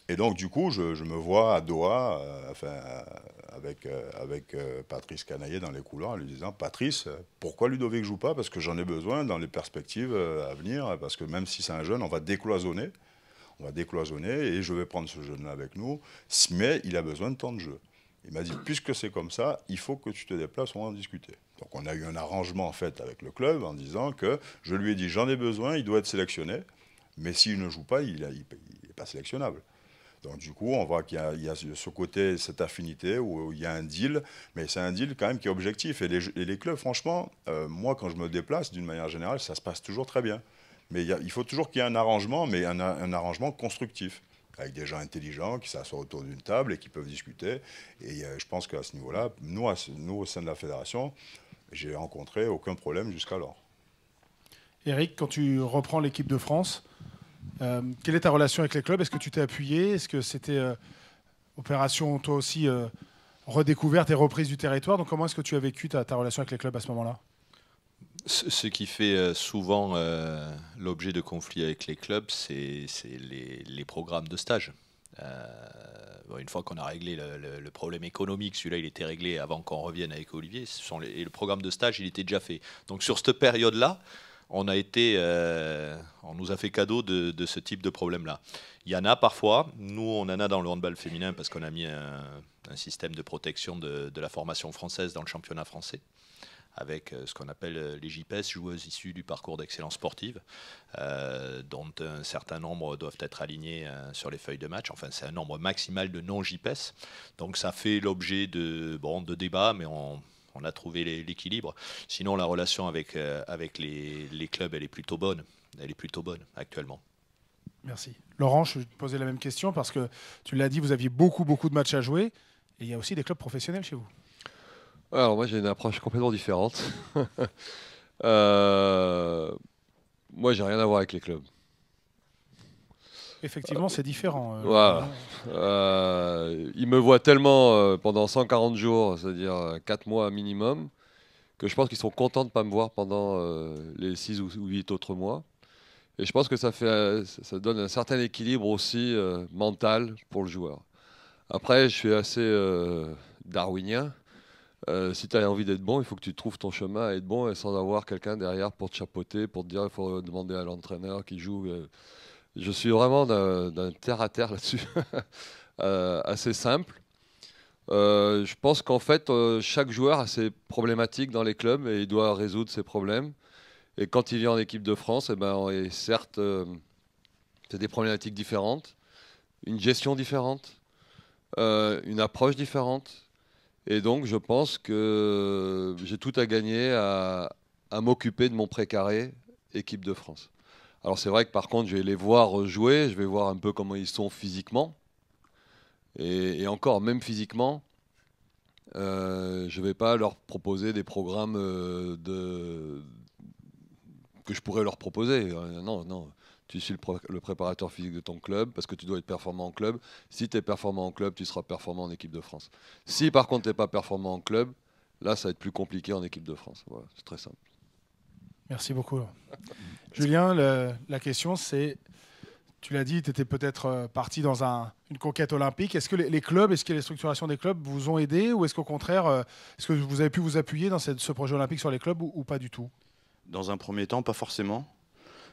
Et donc, du coup, je, me vois à Doha, euh, euh, avec, euh, Patrice Canaillet dans les couloirs, en lui disant Patrice, pourquoi Ludovic joue pas Parce que j'en ai besoin dans les perspectives à venir, parce que même si c'est un jeune, on va décloisonner. On va décloisonner et je vais prendre ce jeune-là avec nous, mais il a besoin de temps de jeu. Il m'a dit puisque c'est comme ça, il faut que tu te déplaces, on va en discuter. Donc, on a eu un arrangement en fait avec le club en disant que je lui ai dit j'en ai besoin, il doit être sélectionné, mais s'il ne joue pas, il, a, il pas sélectionnable. Donc du coup, on voit qu'il y, a ce côté, cette affinité où il y a un deal, mais c'est un deal quand même qui est objectif. Et les, clubs, franchement, euh, moi quand je me déplace, d'une manière générale, ça se passe toujours très bien. Mais il, faut toujours qu'il y ait un arrangement, mais un, un, arrangement constructif, avec des gens intelligents qui s'assoient autour d'une table et qui peuvent discuter. Et euh, je pense qu'à ce niveau-là, nous, nous, au sein de la fédération, j'ai rencontré aucun problème jusqu'alors. Eric, quand tu reprends l'équipe de France, euh, quelle est ta relation avec les clubs Est-ce que tu t'es appuyé Est-ce que c'était euh, opération, toi aussi, euh, redécouverte et reprise du territoire Donc comment est-ce que tu as vécu ta, relation avec les clubs à ce moment-là ce qui fait souvent l'objet de conflits avec les clubs, c'est les, programmes de stage. une fois qu'on a réglé le, problème économique, celui-là il était réglé avant qu'on revienne avec Olivier, ce sont les, et le programme de stage il était déjà fait. Donc sur cette période-là, on a été, euh, on nous a fait cadeau de, ce type de problème-là. Il y en a parfois. Nous, on en a dans le handball féminin parce qu'on a mis un, système de protection de, la formation française dans le championnat français avec euh, ce qu'on appelle euh, les JPS, joueuses issues du parcours d'excellence sportive, dont un certain nombre doivent être alignés sur les feuilles de match. Enfin, c'est un nombre maximal de non-JPS. Donc ça fait l'objet de, bon, de débats, mais on, on a trouvé l'équilibre. Sinon, la relation avec, euh, avec les, clubs, elle est plutôt bonne. Elle est plutôt bonne actuellement. Merci. Laurent, je vais te poser la même question parce que tu l'as dit, vous aviez beaucoup, beaucoup de matchs à jouer. Et il y a aussi des clubs professionnels chez vous. Alors moi j'ai une approche complètement différente. Euh, moi j'ai rien à voir avec les clubs. Effectivement, c'est différent. Euh, euh, il me voit tellement euh, pendant 140 jours, c'est-à-dire 4 euh, mois minimum, que je pense qu'ils sont contents de ne pas me voir pendant les 6 ou 8 autres mois. Et je pense que ça, fait, ça donne un certain équilibre aussi mental pour le joueur. Après, je suis assez darwinien. si tu as envie d'être bon, il faut que tu trouves ton chemin à être bon et sans avoir quelqu'un derrière pour te chapeauter, pour te dire il faut demander à l'entraîneur qui joue. Je suis vraiment d'un terre à terre là-dessus, euh, assez simple. Euh, je pense qu'en fait, euh, chaque joueur a ses problématiques dans les clubs et il doit résoudre ses problèmes. Et quand il vient en équipe de France, eh ben, certes, c'est des problématiques différentes, une gestion différente, une approche différente. Et donc, je pense que j'ai tout à gagner à m'occuper de mon précaré équipe de France. Alors c'est vrai que par contre, je vais les voir jouer, je vais voir un peu comment ils sont physiquement. Et, encore, même physiquement, euh, je ne vais pas leur proposer des programmes euh, de... que je pourrais leur proposer. Euh, non, non. Tu suis le, le, préparateur physique de ton club parce que tu dois être performant en club. Si tu es performant en club, tu seras performant en équipe de France. Si par contre tu n'es pas performant en club, là ça va être plus compliqué en équipe de France. Voilà, c'est très simple. Merci beaucoup. Julien, la question c'est, tu l'as dit, tu étais peut-être euh, parti dans une conquête olympique. Est-ce que les, clubs, est-ce que les structurations des clubs vous ont aidé ou est-ce qu'au contraire, euh, est-ce que vous avez pu vous appuyer dans ce projet olympique sur les clubs ou pas du tout Dans un premier temps, pas forcément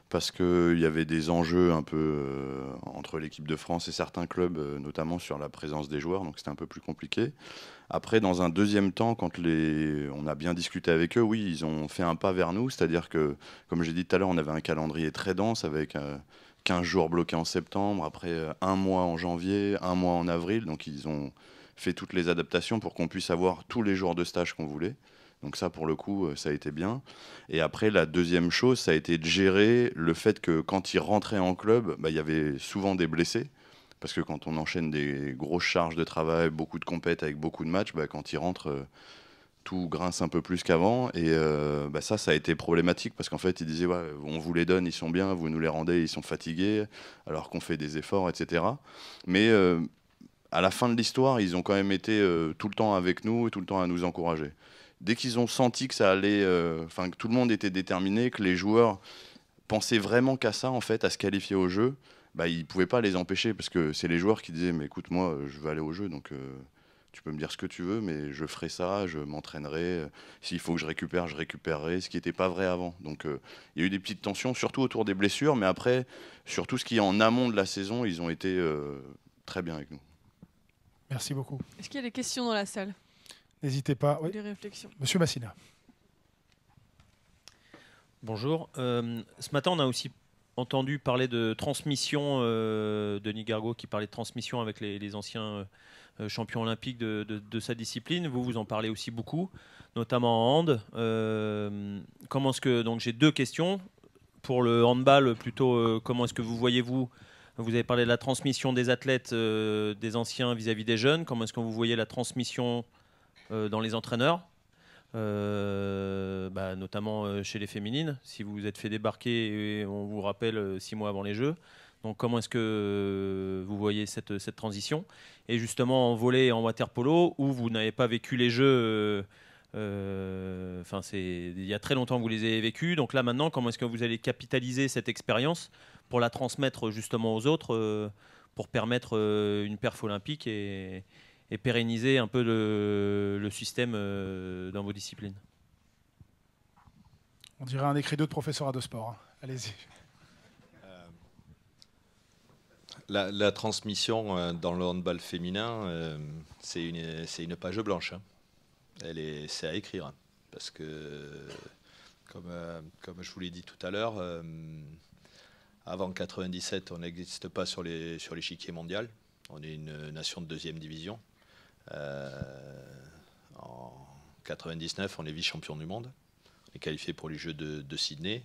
parce qu'il y avait des enjeux un peu euh, entre l'équipe de France et certains clubs, euh, notamment sur la présence des joueurs, donc c'était un peu plus compliqué. Après, dans un deuxième temps, quand on a bien discuté avec eux, oui, ils ont fait un pas vers nous, c'est-à-dire que, comme j'ai dit tout à l'heure, on avait un calendrier très dense avec 15 euh, jours bloqués en septembre, après un mois en janvier, un mois en avril, donc ils ont fait toutes les adaptations pour qu'on puisse avoir tous les jours de stage qu'on voulait. Donc ça, pour le coup, euh, ça a été bien. Et après, la deuxième chose, ça a été de gérer le fait que quand ils rentraient en club, bah, il y avait souvent des blessés. Parce que quand on enchaîne des grosses charges de travail, beaucoup de compètes avec beaucoup de matchs, bah, quand ils rentrent, euh, tout grince un peu plus qu'avant. Et euh, bah, ça, ça a été problématique parce qu'en fait, ils disaient on vous les donne, ils sont bien, vous nous les rendez, ils sont fatigués, alors qu'on fait des efforts, etc. Mais à la fin de l'histoire, ils ont quand même été tout le temps avec nous et tout le temps à nous encourager dès qu'ils ont senti que ça allait, euh, enfin que tout le monde était déterminé, que les joueurs pensaient vraiment qu'à ça en fait, à se qualifier au jeu, bah ils pouvaient pas les empêcher parce que c'est les joueurs qui disaient mais écoute moi je veux aller au jeu donc euh, tu peux me dire ce que tu veux mais je ferai ça, je m'entraînerai, euh, s'il faut que je récupère, je récupérerai, ce qui n'était pas vrai avant. Donc il y a eu des petites tensions surtout autour des blessures mais après sur tout ce qui est en amont de la saison, ils ont été très bien avec nous. Merci beaucoup. Est-ce qu'il y a des questions dans la salle N'hésitez pas. Oui. Monsieur Massina. Bonjour. Euh, ce matin, on a aussi entendu parler de transmission. Euh, Denis Gargo qui parlait de transmission avec les, anciens euh, champions olympiques de, sa discipline. Vous, vous en parlez aussi beaucoup, notamment en hand. comment est-ce que. Donc, j'ai deux questions. Pour le handball, plutôt, comment est-ce que vous voyez-vous vous avez parlé de la transmission des athlètes, des anciens vis à -vis des jeunes. Comment est-ce que vous voyez la transmission euh, dans les entraîneurs. Euh, bah, notamment euh, chez les féminines, si vous vous êtes fait débarquer, et on vous rappelle six mois avant les Jeux. Donc comment est-ce que vous voyez cette, cette transition Et justement en volet et en water polo, où vous n'avez pas vécu les Jeux, enfin c'est il y a très longtemps que vous les avez vécus. Donc là maintenant, comment est-ce que vous allez capitaliser cette expérience pour la transmettre justement aux autres, pour permettre une perf olympique et et pérenniser un peu le, système euh, dans vos disciplines On dirait un écrit de professeur à de sport. Hein. Allez-y. Euh, la, transmission euh, dans le handball féminin, c'est une, page blanche. Hein. Elle est, c'est à écrire. Hein, parce que, comme, je vous l'ai dit tout à l'heure, avant 97, on n'existe pas sur les sur l'échiquier mondial. On est une nation de deuxième division. Euh, en 99, on est vice-champion du monde. On est qualifié pour les Jeux de, Sydney.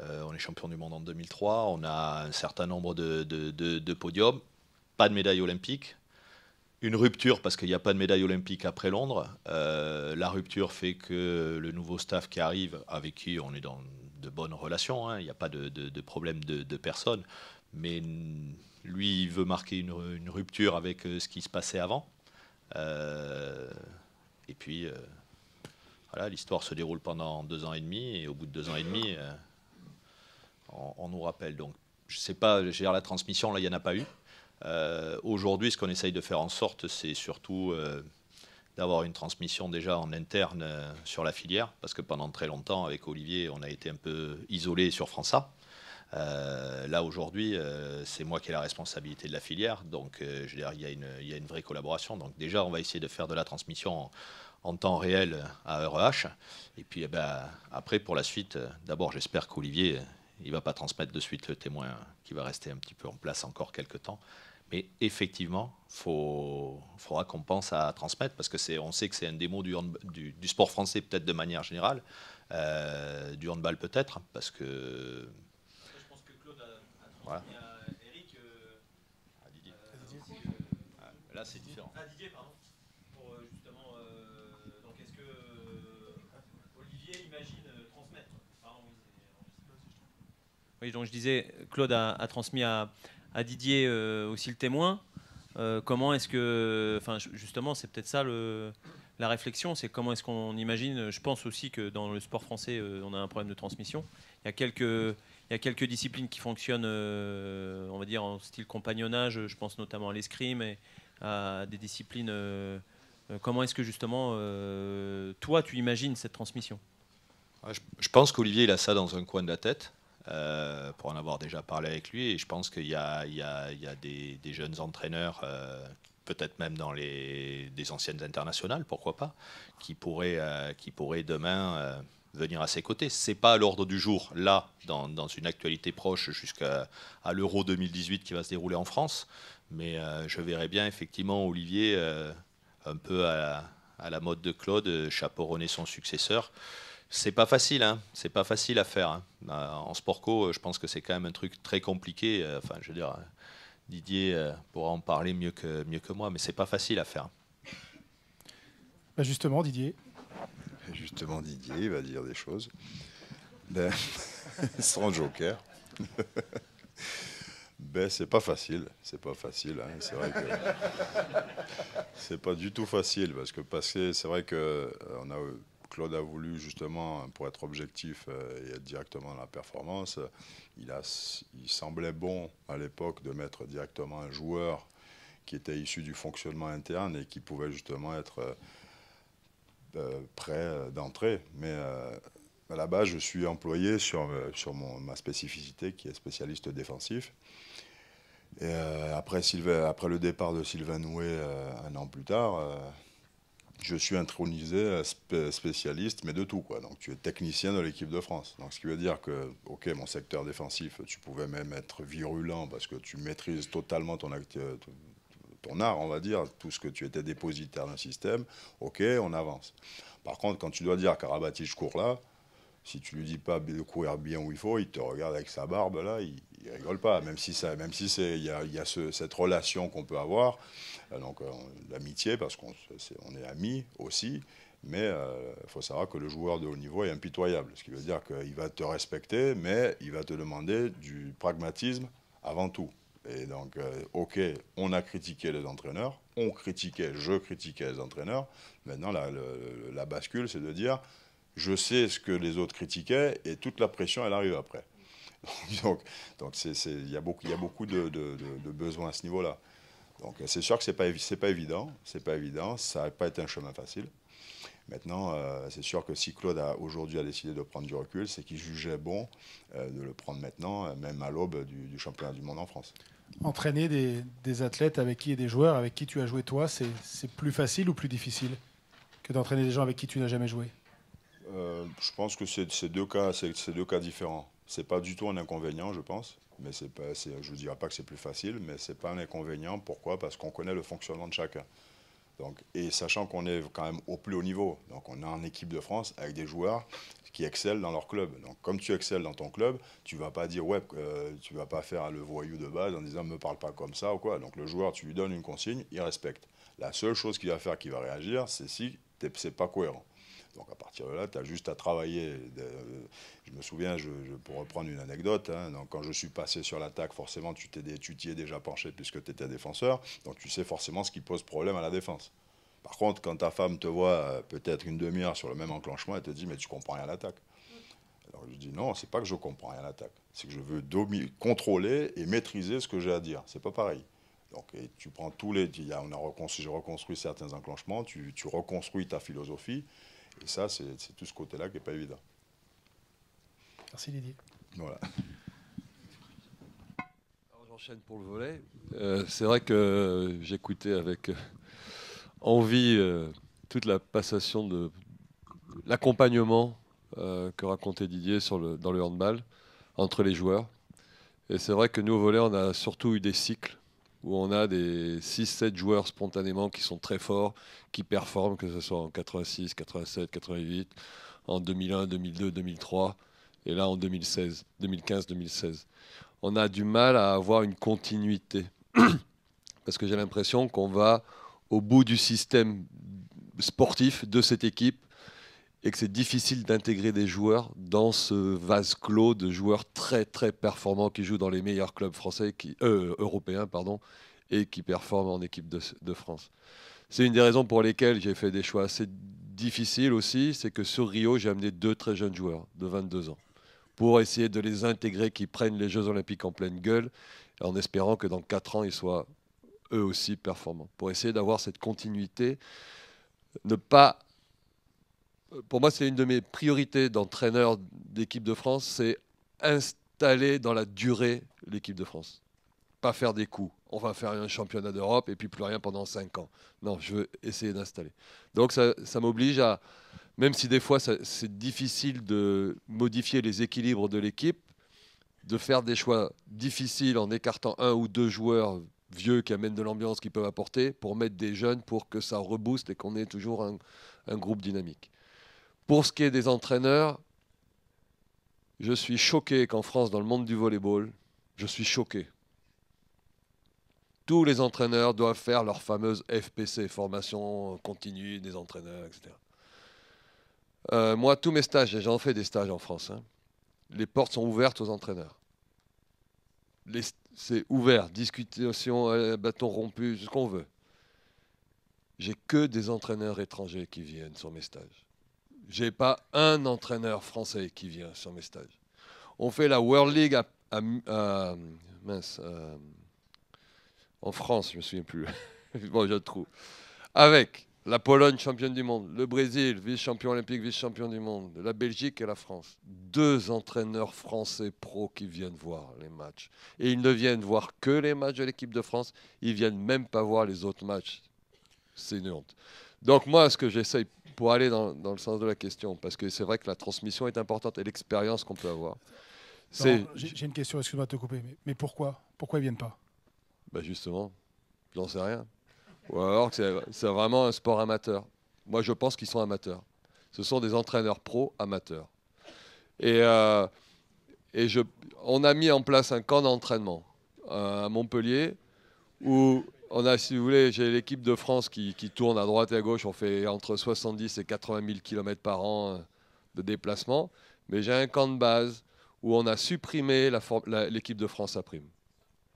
Euh, on est champion du monde en 2003. On a un certain nombre de, podiums. Pas de médaille olympique. Une rupture parce qu'il n'y a pas de médaille olympique après Londres. Euh, la rupture fait que le nouveau staff qui arrive, avec qui on est dans de bonnes relations, hein, il n'y a pas de, problème de, personne, mais lui, il veut marquer une rupture avec ce qui se passait avant. Euh, et puis, euh, voilà, l'histoire se déroule pendant deux ans et demi, et au bout de deux ans et demi, euh, on, nous rappelle. Donc, je sais pas, la transmission, là, il n'y en a pas eu. Aujourd'hui, ce qu'on essaye de faire en sorte, c'est surtout d'avoir une transmission déjà en interne sur la filière, parce que pendant très longtemps, avec Olivier, on a été un peu isolé sur França. Euh, là aujourd'hui, euh, c'est moi qui ai la responsabilité de la filière, donc euh, je il y, a une, il y, une, vraie collaboration. Donc déjà, on va essayer de faire de la transmission en, temps réel à REH. Et puis eh ben, après, pour la suite, d'abord, j'espère qu'Olivier, il va pas transmettre de suite le témoin qui va rester un petit peu en place encore quelques temps. Mais effectivement, il faudra qu'on pense à transmettre, parce qu'on sait que c'est un démo du sport français, peut-être de manière générale, du handball peut-être, parce que Eric, Didier. là c'est différent. Ah, Didier, pardon. Pour euh, justement, euh, donc est-ce que euh, Olivier imagine transmettre oui, donc je disais, Claude a, transmis à, Didier aussi le témoin. comment est-ce que, enfin justement, c'est peut-être ça la réflexion, c'est comment est-ce qu'on imagine. Je pense aussi que dans le sport français, on a un problème de transmission. Il y a quelques il y a quelques disciplines qui fonctionnent, euh, on va dire, en style compagnonnage. Je pense notamment à l'escrime et à des disciplines. Euh, euh, comment est-ce que justement, toi, tu imagines cette transmission ah, je, pense qu'Olivier, il a ça dans un coin de la tête. pour en avoir déjà parlé avec lui. Et je pense qu'il y, a, des, jeunes entraîneurs, peut-être même dans les, des anciennes internationales, pourquoi pas, qui qui pourraient demain venir à ses côtés. Ce n'est pas à l'ordre du jour, là, dans, une actualité proche jusqu'à l'Euro 2018 qui va se dérouler en France, mais euh, je verrai bien effectivement Olivier, euh, un peu à, la mode de Claude, euh, chaperonner son successeur. C'est pas facile, hein. c'est pas facile à faire. Hein. Bah, en sport co, je pense que c'est quand même un truc très compliqué. Enfin, je veux dire, Didier pourra en parler mieux que, mieux que moi, mais c'est pas facile à faire. Bah, justement, Didier justement Didier va dire des choses. Ben, sans joker. ben, c'est pas facile, c'est pas facile. Hein. C'est vrai que c'est pas du tout facile parce que c'est vrai que euh, on a, Claude a voulu justement, pour être objectif euh, et être directement dans la performance, il, a, il semblait bon à l'époque de mettre directement un joueur qui était issu du fonctionnement interne et qui pouvait justement être euh, euh, prêt euh, d'entrée. Mais à euh, la base je suis employé sur, sur ma spécificité qui est spécialiste défensif. Et après, après le départ de Sylvain Noué un an plus tard, je suis intronisé spécialiste, mais de tout. Quoi. Donc tu es technicien de l'équipe de France. Donc, ce qui veut dire que, ok, mon secteur défensif, tu pouvais même être virulent parce que tu maîtrises totalement ton, ton art, on va dire, tout ce que tu étais dépositaire d'un système, ok, on avance. Par contre, quand tu dois dire Karabati, je cours là, si tu lui dis pas de courir bien où il faut, il te regarde avec sa barbe là, il, ne rigole pas, même si ça, même si c'est, il y a, cette relation qu'on peut avoir, euh, donc euh, l'amitié parce qu'on est, est amis aussi, mais il euh, faut savoir que le joueur de haut niveau est impitoyable, ce qui veut dire qu'il va te respecter, mais il va te demander du pragmatisme avant tout. Et donc, euh, ok, on a critiqué les entraîneurs, on critiquait, je critiquais les entraîneurs. Maintenant, la, bascule, c'est de dire, je sais ce que les autres critiquaient et toute la pression, elle arrive après. Donc, il y a beaucoup, y a beaucoup de, besoins à ce niveau-là. Donc, c'est sûr que ce n'est pas, pas évident, c'est pas évident, ça n'a pas été un chemin facile. Maintenant, euh, c'est sûr que si Claude aujourd'hui a décidé de prendre du recul, c'est qu'il jugeait bon euh, de le prendre maintenant, euh, même à l'aube du, championnat du monde en France. Entraîner des, athlètes avec qui et des joueurs avec qui tu as joué toi, c'est plus facile ou plus difficile que d'entraîner des gens avec qui tu n'as jamais joué Je pense que c'est deux cas, c'est deux cas différents. C'est pas du tout un inconvénient, je pense mais c'est pas, je ne vous dirai pas que c'est plus facile, mais ce n'est pas un inconvénient. Pourquoi Parce qu'on connaît le fonctionnement de chacun et sachant qu'on est quand même au plus haut niveau, donc on a en équipe de France avec des joueurs qui excellent dans leur club. Donc comme tu excelles dans ton club, tu vas pas dire ouais, euh, tu vas pas faire le voyou de base en disant me parle pas comme ça ou quoi. Donc le joueur, tu lui donnes une consigne, il respecte. La seule chose qu'il va faire, qu'il va réagir, c'est si c'est pas cohérent. Donc à partir de là, tu as juste à travailler. Euh, je me souviens, pour reprendre une anecdote, hein, quand je suis passé sur l'attaque, forcément, tu t'y es déjà penché puisque tu étais défenseur. Donc tu sais forcément ce qui pose problème à la défense. Par contre, quand ta femme te voit euh, peut-être une demi-heure sur le même enclenchement, elle te dit Mais tu comprends rien à l'attaque. Alors je dis Non, c'est pas que je comprends rien à l'attaque. C'est que je veux contrôler et maîtriser ce que j'ai à dire. C'est pas pareil. Donc, tu prends tous les. On a reconstruit, j'ai reconstruit certains enclenchements, tu, reconstruis ta philosophie. Et ça, c'est tout ce côté-là qui n'est pas évident. Merci Didier. Voilà. J'enchaîne pour le volet. Euh, c'est vrai que j'écoutais avec euh, envie euh, toute la passation de l'accompagnement que racontait Didier dans le handball entre les joueurs. Et c'est vrai que nous, au volet, on a surtout eu des cycles où on a des 6-7 joueurs spontanément qui sont très forts, qui performent, que ce soit en 86, 87, 88, en 2001, 2002, 2003, et là en 2016, 2015, 2016. On a du mal à avoir une continuité, parce que j'ai l'impression qu'on va au bout du système sportif de cette équipe et que c'est difficile d'intégrer des joueurs dans ce vase clos de joueurs très très performants qui jouent dans les meilleurs clubs français, qui, euh, européens pardon, et qui performent en équipe de, France. C'est une des raisons pour lesquelles j'ai fait des choix assez difficiles aussi, c'est que sur Rio, j'ai amené deux très jeunes joueurs de 22 ans pour essayer de les intégrer, qui prennent les Jeux Olympiques en pleine gueule, en espérant que dans 4 ans, ils soient eux aussi performants, pour essayer d'avoir cette continuité, ne pas pour moi, c'est une de mes priorités d'entraîneur d'équipe de France, c'est installer dans la durée l'équipe de France. Pas faire des coups. On va faire un championnat d'Europe et puis plus rien pendant 5 ans. Non, je veux essayer d'installer. Donc ça, ça m'oblige à, même si des fois c'est difficile de modifier les équilibres de l'équipe, de faire des choix difficiles en écartant un ou deux joueurs vieux qui amènent de l'ambiance qu'ils peuvent apporter pour mettre des jeunes pour que ça rebooste et qu'on ait toujours un groupe dynamique. Pour ce qui est des entraîneurs, je suis choqué qu'en France, dans le monde du volleyball, je suis choqué. Tous les entraîneurs doivent faire leur fameuse FPC, formation continue des entraîneurs, etc. Euh, moi, tous mes stages, j'en fais des stages en France, hein, les portes sont ouvertes aux entraîneurs. C'est ouvert, discussion, euh, bâton rompu, ce qu'on veut. J'ai que des entraîneurs étrangers qui viennent sur mes stages. J'ai pas un entraîneur français qui vient sur mes stages. On fait la World League euh, en France, je me souviens plus. bon, je trouve. Avec la Pologne championne du monde, le Brésil vice-champion olympique, vice-champion du monde, la Belgique et la France. Deux entraîneurs français pros qui viennent voir les matchs. Et ils ne viennent voir que les matchs de l'équipe de France, ils viennent même pas voir les autres matchs. C'est une honte. Donc moi, ce que j'essaye pour aller dans, le sens de la question, parce que c'est vrai que la transmission est importante et l'expérience qu'on peut avoir. J'ai une question, excuse-moi de te couper, mais, pourquoi Pourquoi ils viennent pas bah Justement, j'en sais rien. Ou alors que c'est vraiment un sport amateur. Moi, je pense qu'ils sont amateurs. Ce sont des entraîneurs pro amateurs. Et, euh, et je, on a mis en place un camp d'entraînement euh, à Montpellier où on a, si vous voulez, j'ai l'équipe de France qui, tourne à droite et à gauche. On fait entre 70 et 80 000 km par an euh, de déplacement. Mais j'ai un camp de base où on a supprimé l'équipe de France à prime.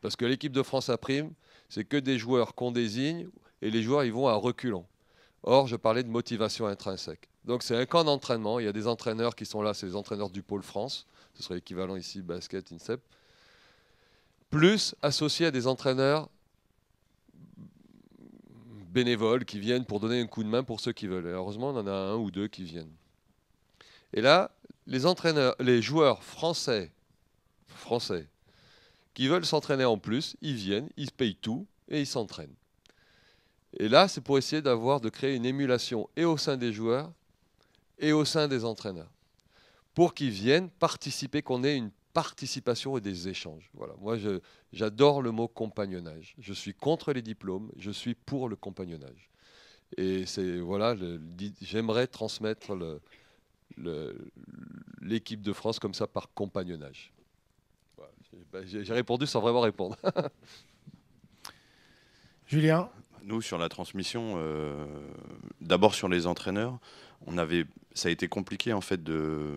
Parce que l'équipe de France à prime, c'est que des joueurs qu'on désigne et les joueurs, ils vont à reculons. Or, je parlais de motivation intrinsèque. Donc, c'est un camp d'entraînement. Il y a des entraîneurs qui sont là, c'est les entraîneurs du pôle France. Ce serait l'équivalent ici basket, INSEP. Plus associé à des entraîneurs bénévoles qui viennent pour donner un coup de main pour ceux qui veulent. Et heureusement, on en a un ou deux qui viennent. Et là, les entraîneurs, les joueurs français, français, qui veulent s'entraîner en plus, ils viennent, ils payent tout et ils s'entraînent. Et là, c'est pour essayer d'avoir, de créer une émulation et au sein des joueurs et au sein des entraîneurs, pour qu'ils viennent participer, qu'on ait une participation et des échanges. Voilà. Moi, j'adore le mot compagnonnage. Je suis contre les diplômes, je suis pour le compagnonnage. Et c'est voilà, j'aimerais transmettre l'équipe de France comme ça par compagnonnage. J'ai répondu sans vraiment répondre. Julien Nous, sur la transmission, euh, d'abord sur les entraîneurs, on avait, ça a été compliqué en fait de,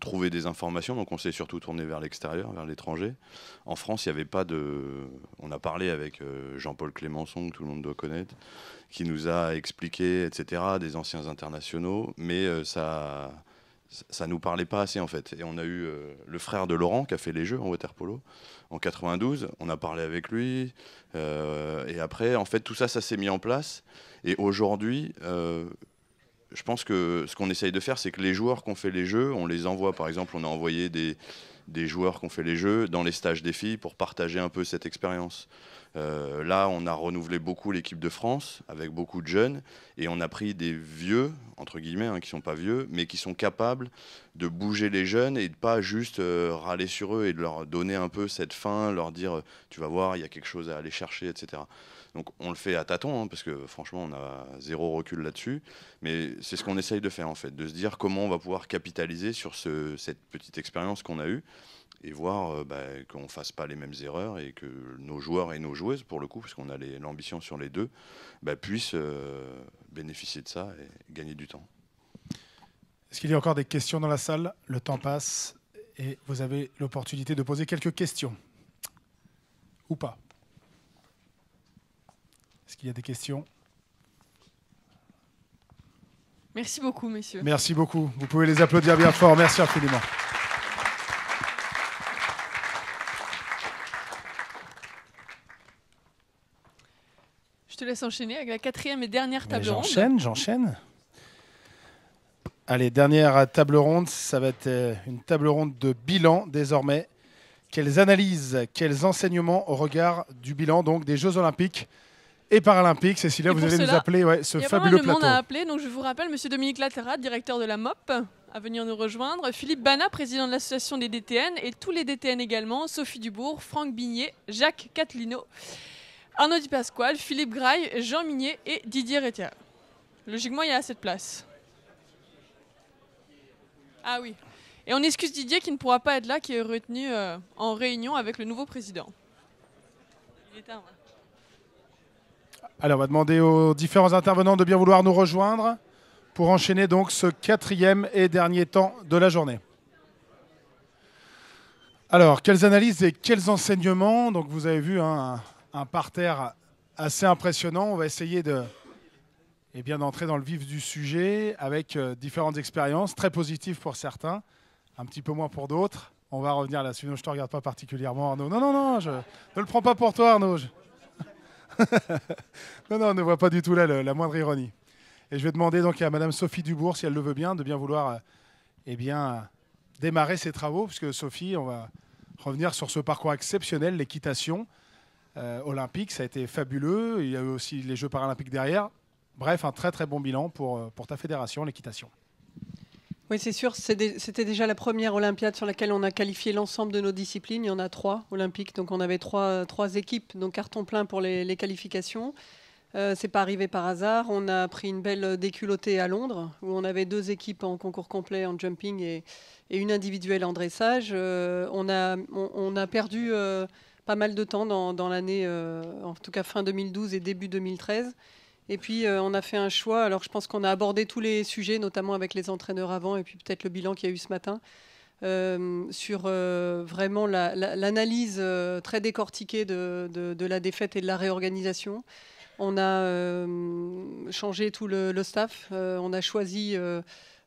trouver des informations, donc on s'est surtout tourné vers l'extérieur, vers l'étranger. En France, il n'y avait pas de. On a parlé avec euh, Jean-Paul Clémenceau, que tout le monde doit connaître, qui nous a expliqué, etc., des anciens internationaux, mais euh, ça ça nous parlait pas assez en fait. Et on a eu euh, le frère de Laurent qui a fait les Jeux en Waterpolo en 92. On a parlé avec lui. et après, en fait, tout ça, ça s'est mis en place. Et aujourd'hui, je pense que ce qu'on essaye de faire, c'est que les joueurs qu'on fait les jeux, on les envoie. Par exemple, on a envoyé des, des joueurs qu'on fait les jeux dans les stages des filles pour partager un peu cette expérience. Euh, là, on a renouvelé beaucoup l'équipe de France avec beaucoup de jeunes et on a pris des vieux, entre guillemets, hein, qui sont pas vieux, mais qui sont capables de bouger les jeunes et de pas juste euh, râler sur eux et de leur donner un peu cette fin, leur dire euh, tu vas voir, il y a quelque chose à aller chercher, etc. Donc on le fait à tâtons, hein, parce que franchement, on a zéro recul là-dessus. Mais c'est ce qu'on essaye de faire, en fait, de se dire comment on va pouvoir capitaliser sur cette petite expérience qu'on a eue et voir euh, bah, qu'on ne fasse pas les mêmes erreurs et que nos joueurs et nos joueuses, pour le coup, parce qu'on a l'ambition sur les deux, bah, puissent euh, bénéficier de ça et gagner du temps. Est-ce qu'il y a encore des questions dans la salle Le temps passe et vous avez l'opportunité de poser quelques questions. Ou pas est-ce qu'il y a des questions Merci beaucoup, messieurs. Merci beaucoup. Vous pouvez les applaudir bien fort. Merci infiniment. Je te laisse enchaîner avec la quatrième et dernière table ronde. J'enchaîne, j'enchaîne. Allez, dernière table ronde. Ça va être euh, une table ronde de bilan désormais. Quelles analyses, quels enseignements au regard du bilan donc des Jeux Olympiques et paralympique. Cécilia, vous allez nous appeler ouais, ce fabuleux plateau. Il monde à appeler. Donc, je vous rappelle, Monsieur Dominique Latera, directeur de la MOP, à venir nous rejoindre. Philippe Bana, président de l'association des DTN, et tous les DTN également. Sophie Dubourg, Franck Bignet, Jacques Catlino, Arnaud Di Philippe Graille, Jean Minier et Didier Rétière. Logiquement, il y a assez de place. Ah oui. Et on excuse Didier qui ne pourra pas être là, qui est retenu euh, en réunion avec le nouveau président. Il est hein. Alors on va demander aux différents intervenants de bien vouloir nous rejoindre pour enchaîner donc ce quatrième et dernier temps de la journée. Alors, quelles analyses et quels enseignements Donc, vous avez vu hein, un, parterre assez impressionnant. On va essayer de, eh bien, d'entrer dans le vif du sujet avec euh, différentes expériences, très positives pour certains, un petit peu moins pour d'autres. On va revenir là-dessus. je ne te regarde pas particulièrement, Arnaud. Non, non, non, je ne le prends pas pour toi, Arnaud. non, non, on ne voit pas du tout la moindre ironie. Et je vais demander donc à Madame Sophie Dubourg, si elle le veut bien, de bien vouloir euh, eh bien, euh, démarrer ses travaux, puisque Sophie, on va revenir sur ce parcours exceptionnel, l'équitation euh, olympique, ça a été fabuleux. Il y a eu aussi les Jeux paralympiques derrière. Bref, un très très bon bilan pour, pour ta fédération, l'équitation. Oui, c'est sûr. C'était déjà la première Olympiade sur laquelle on a qualifié l'ensemble de nos disciplines. Il y en a trois olympiques, donc on avait trois, équipes, donc carton plein pour les, qualifications. Euh, c'est pas arrivé par hasard. On a pris une belle déculottée à Londres, où on avait deux équipes en concours complet en jumping et, une individuelle en dressage. Euh, on, a, on, perdu euh, pas mal de temps dans l'année, euh, en tout cas fin 2012 et début 2013. Et puis, euh, on a fait un choix. Alors, je pense qu'on a abordé tous les sujets, notamment avec les entraîneurs avant, et puis peut-être le bilan qu'il y a eu ce matin, euh, sur euh, vraiment l'analyse très décortiquée de, la défaite et de la réorganisation. On a changé tout le, le staff. on a choisi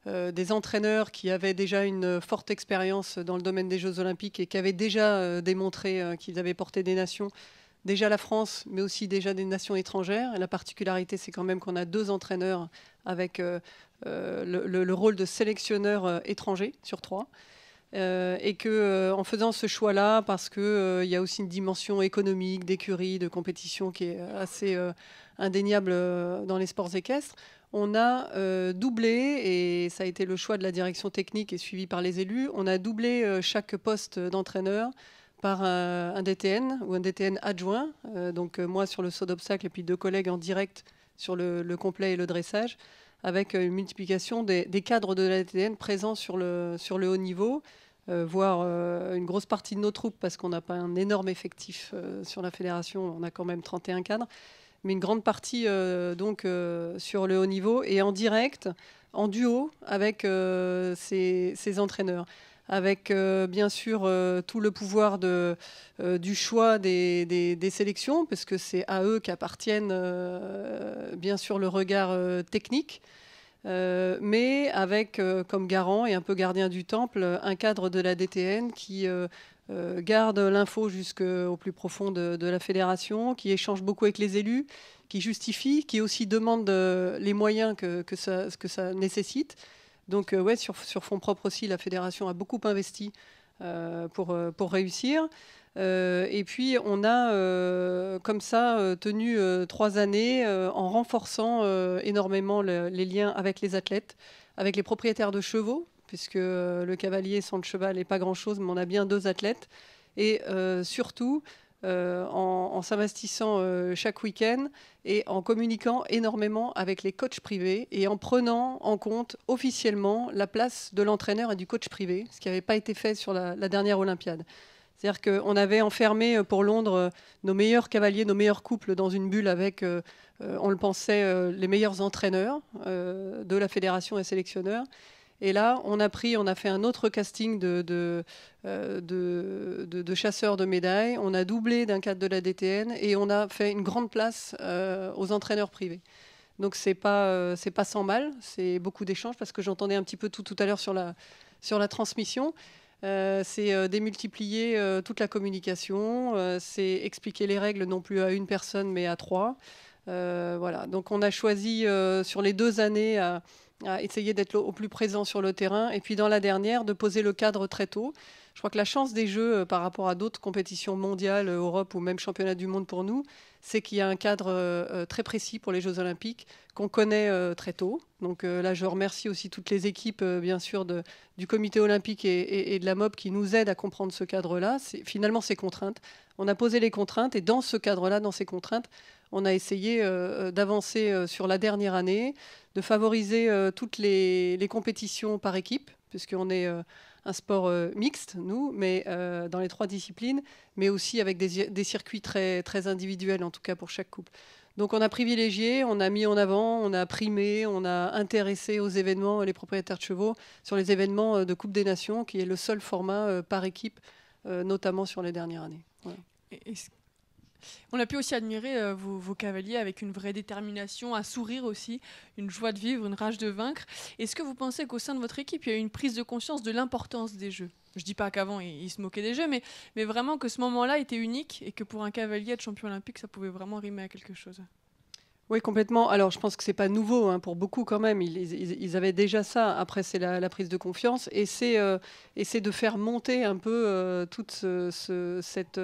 des entraîneurs qui avaient déjà une forte expérience dans le domaine des Jeux Olympiques et qui avaient déjà démontré qu'ils avaient porté des nations déjà la France, mais aussi déjà des nations étrangères. Et la particularité, c'est quand même qu'on a deux entraîneurs avec euh, euh, le, rôle de sélectionneur euh, étranger sur trois. et que en faisant ce choix-là, parce qu'il y a aussi une dimension économique, d'écurie, de compétition qui est assez indéniable dans les sports équestres, on a doublé, et ça a été le choix de la direction technique et suivi par les élus, on a doublé chaque poste d'entraîneur par euh, un DTN ou un DTN adjoint, euh, donc euh, moi sur le saut d'obstacle et puis deux collègues en direct sur le, complet et le dressage, avec une multiplication des, cadres de la DTN présents sur le, sur le haut niveau, voire une grosse partie de nos troupes, parce qu'on n'a pas un énorme effectif sur la fédération, on a quand même 31 cadres, mais une grande partie donc sur le haut niveau et en direct, en duo avec ces entraîneurs avec euh, bien sûr euh, tout le pouvoir euh, du choix des, sélections, parce que c'est à eux qu'appartiennent bien sûr le regard technique. mais avec comme garant et un peu gardien du temple un cadre de la DTN qui garde l'info jusqu'au plus profond de, la fédération, qui échange beaucoup avec les élus, qui justifie, qui aussi demande les moyens que, que, que ça, nécessite. Donc euh, ouais, sur, sur fonds propres aussi, la fédération a beaucoup investi euh, pour, euh, pour réussir. et puis on a comme ça tenu trois années en renforçant énormément les liens avec les athlètes, avec les propriétaires de chevaux, puisque le cavalier sans le cheval n'est pas grand-chose, mais on a bien deux athlètes. Et surtout euh, en, s'investissant euh, chaque week-end et en communiquant énormément avec les coachs privés et en prenant en compte officiellement la place de l'entraîneur et du coach privé, ce qui n'avait pas été fait sur la, dernière Olympiade. C'est-à-dire qu'on avait enfermé euh, pour Londres nos meilleurs cavaliers, nos meilleurs couples dans une bulle avec, on le pensait, les meilleurs entraîneurs de la fédération et sélectionneurs. Et là, on a pris, on a fait un autre casting de, de, euh, chasseurs de médailles. On a doublé d'un cadre de la DTN et on a fait une grande place euh, aux entraîneurs privés. Donc c'est pas euh, c'est pas sans mal, c'est beaucoup d'échanges parce que j'entendais un petit peu tout tout à l'heure sur la sur la transmission. c'est démultiplier toute la communication, c'est expliquer les règles non plus à une personne mais à trois. voilà, donc on a choisi sur les deux années à, à essayer d'être au plus présent sur le terrain. Et puis dans la dernière, de poser le cadre très tôt. Je crois que la chance des Jeux euh, par rapport à d'autres compétitions mondiales, euh, Europe ou même championnat du monde pour nous, c'est qu'il y a un cadre euh, très précis pour les Jeux olympiques qu'on connaît très tôt. Donc là, je remercie aussi toutes les équipes, bien sûr, du comité olympique et, de la MOB qui nous aident à comprendre ce cadre-là. Finalement, ces contraintes. On a posé les contraintes et dans ce cadre-là, dans ces contraintes, on a essayé euh, euh, d'avancer euh, sur la dernière année, de favoriser toutes les, compétitions par équipe, puisqu'on est un sport mixte, nous, mais dans les trois disciplines, mais aussi avec des, circuits très, très individuels, en tout cas pour chaque Coupe. Donc on a privilégié, on a mis en avant, on a primé, on a intéressé aux événements les propriétaires de chevaux sur les événements de Coupe des Nations, qui est le seul format par équipe, notamment sur les dernières années. On a pu aussi admirer euh, vos, cavaliers avec une vraie détermination, un sourire aussi, une joie de vivre, une rage de vaincre. Est-ce que vous pensez qu'au sein de votre équipe, il y a eu une prise de conscience de l'importance des jeux Je dis pas qu'avant, ils, se moquaient des jeux, mais, vraiment que ce moment-là était unique et que pour un cavalier de champion olympique, ça pouvait vraiment rimer à quelque chose. Oui, complètement. Alors, je pense que c'est pas nouveau hein, pour beaucoup quand même. Ils, avaient déjà ça. Après, c'est la, prise de confiance euh, et c'est de faire monter un peu euh, toute cette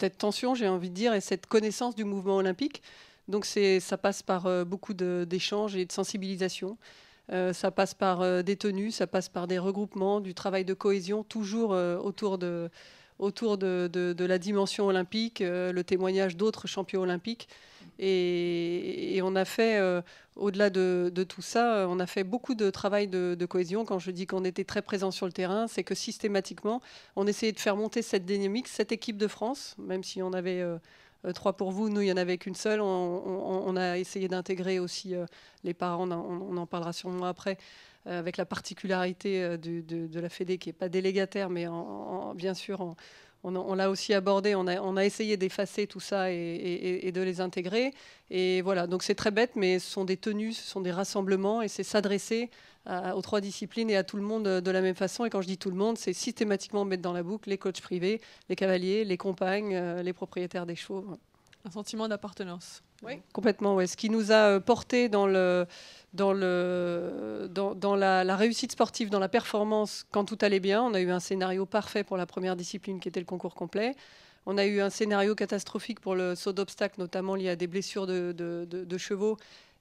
cette tension, j'ai envie de dire, et cette connaissance du mouvement olympique. Donc ça passe par euh, beaucoup d'échanges et de sensibilisation. Euh, ça passe par euh, des tenues, ça passe par des regroupements, du travail de cohésion, toujours autour, de, autour de, la dimension olympique, le témoignage d'autres champions olympiques. Et, on a fait, euh, au-delà de, tout ça, euh, on a fait beaucoup de travail de, cohésion. Quand je dis qu'on était très présent sur le terrain, c'est que systématiquement, on essayait de faire monter cette dynamique, cette équipe de France, même si on avait... Euh, trois pour vous, nous, il n'y en avait qu'une seule. On, a essayé d'intégrer aussi les parents, on, en parlera sûrement après, avec la particularité de, la Fédé qui n'est pas délégataire, mais en, bien sûr en, on, l'a aussi abordé, on a, essayé d'effacer tout ça et, et, de les intégrer. Et voilà, donc c'est très bête, mais ce sont des tenues, ce sont des rassemblements, et c'est s'adresser aux trois disciplines et à tout le monde de la même façon. Et quand je dis tout le monde, c'est systématiquement mettre dans la boucle les coachs privés, les cavaliers, les compagnes, euh, les propriétaires des chevaux. Un sentiment d'appartenance. Oui, complètement. Ouais. Ce qui nous a euh, porté dans, le, dans, le, dans, dans la, réussite sportive, dans la performance, quand tout allait bien. On a eu un scénario parfait pour la première discipline qui était le concours complet. On a eu un scénario catastrophique pour le saut d'obstacle, notamment lié à des blessures de, de, de, chevaux.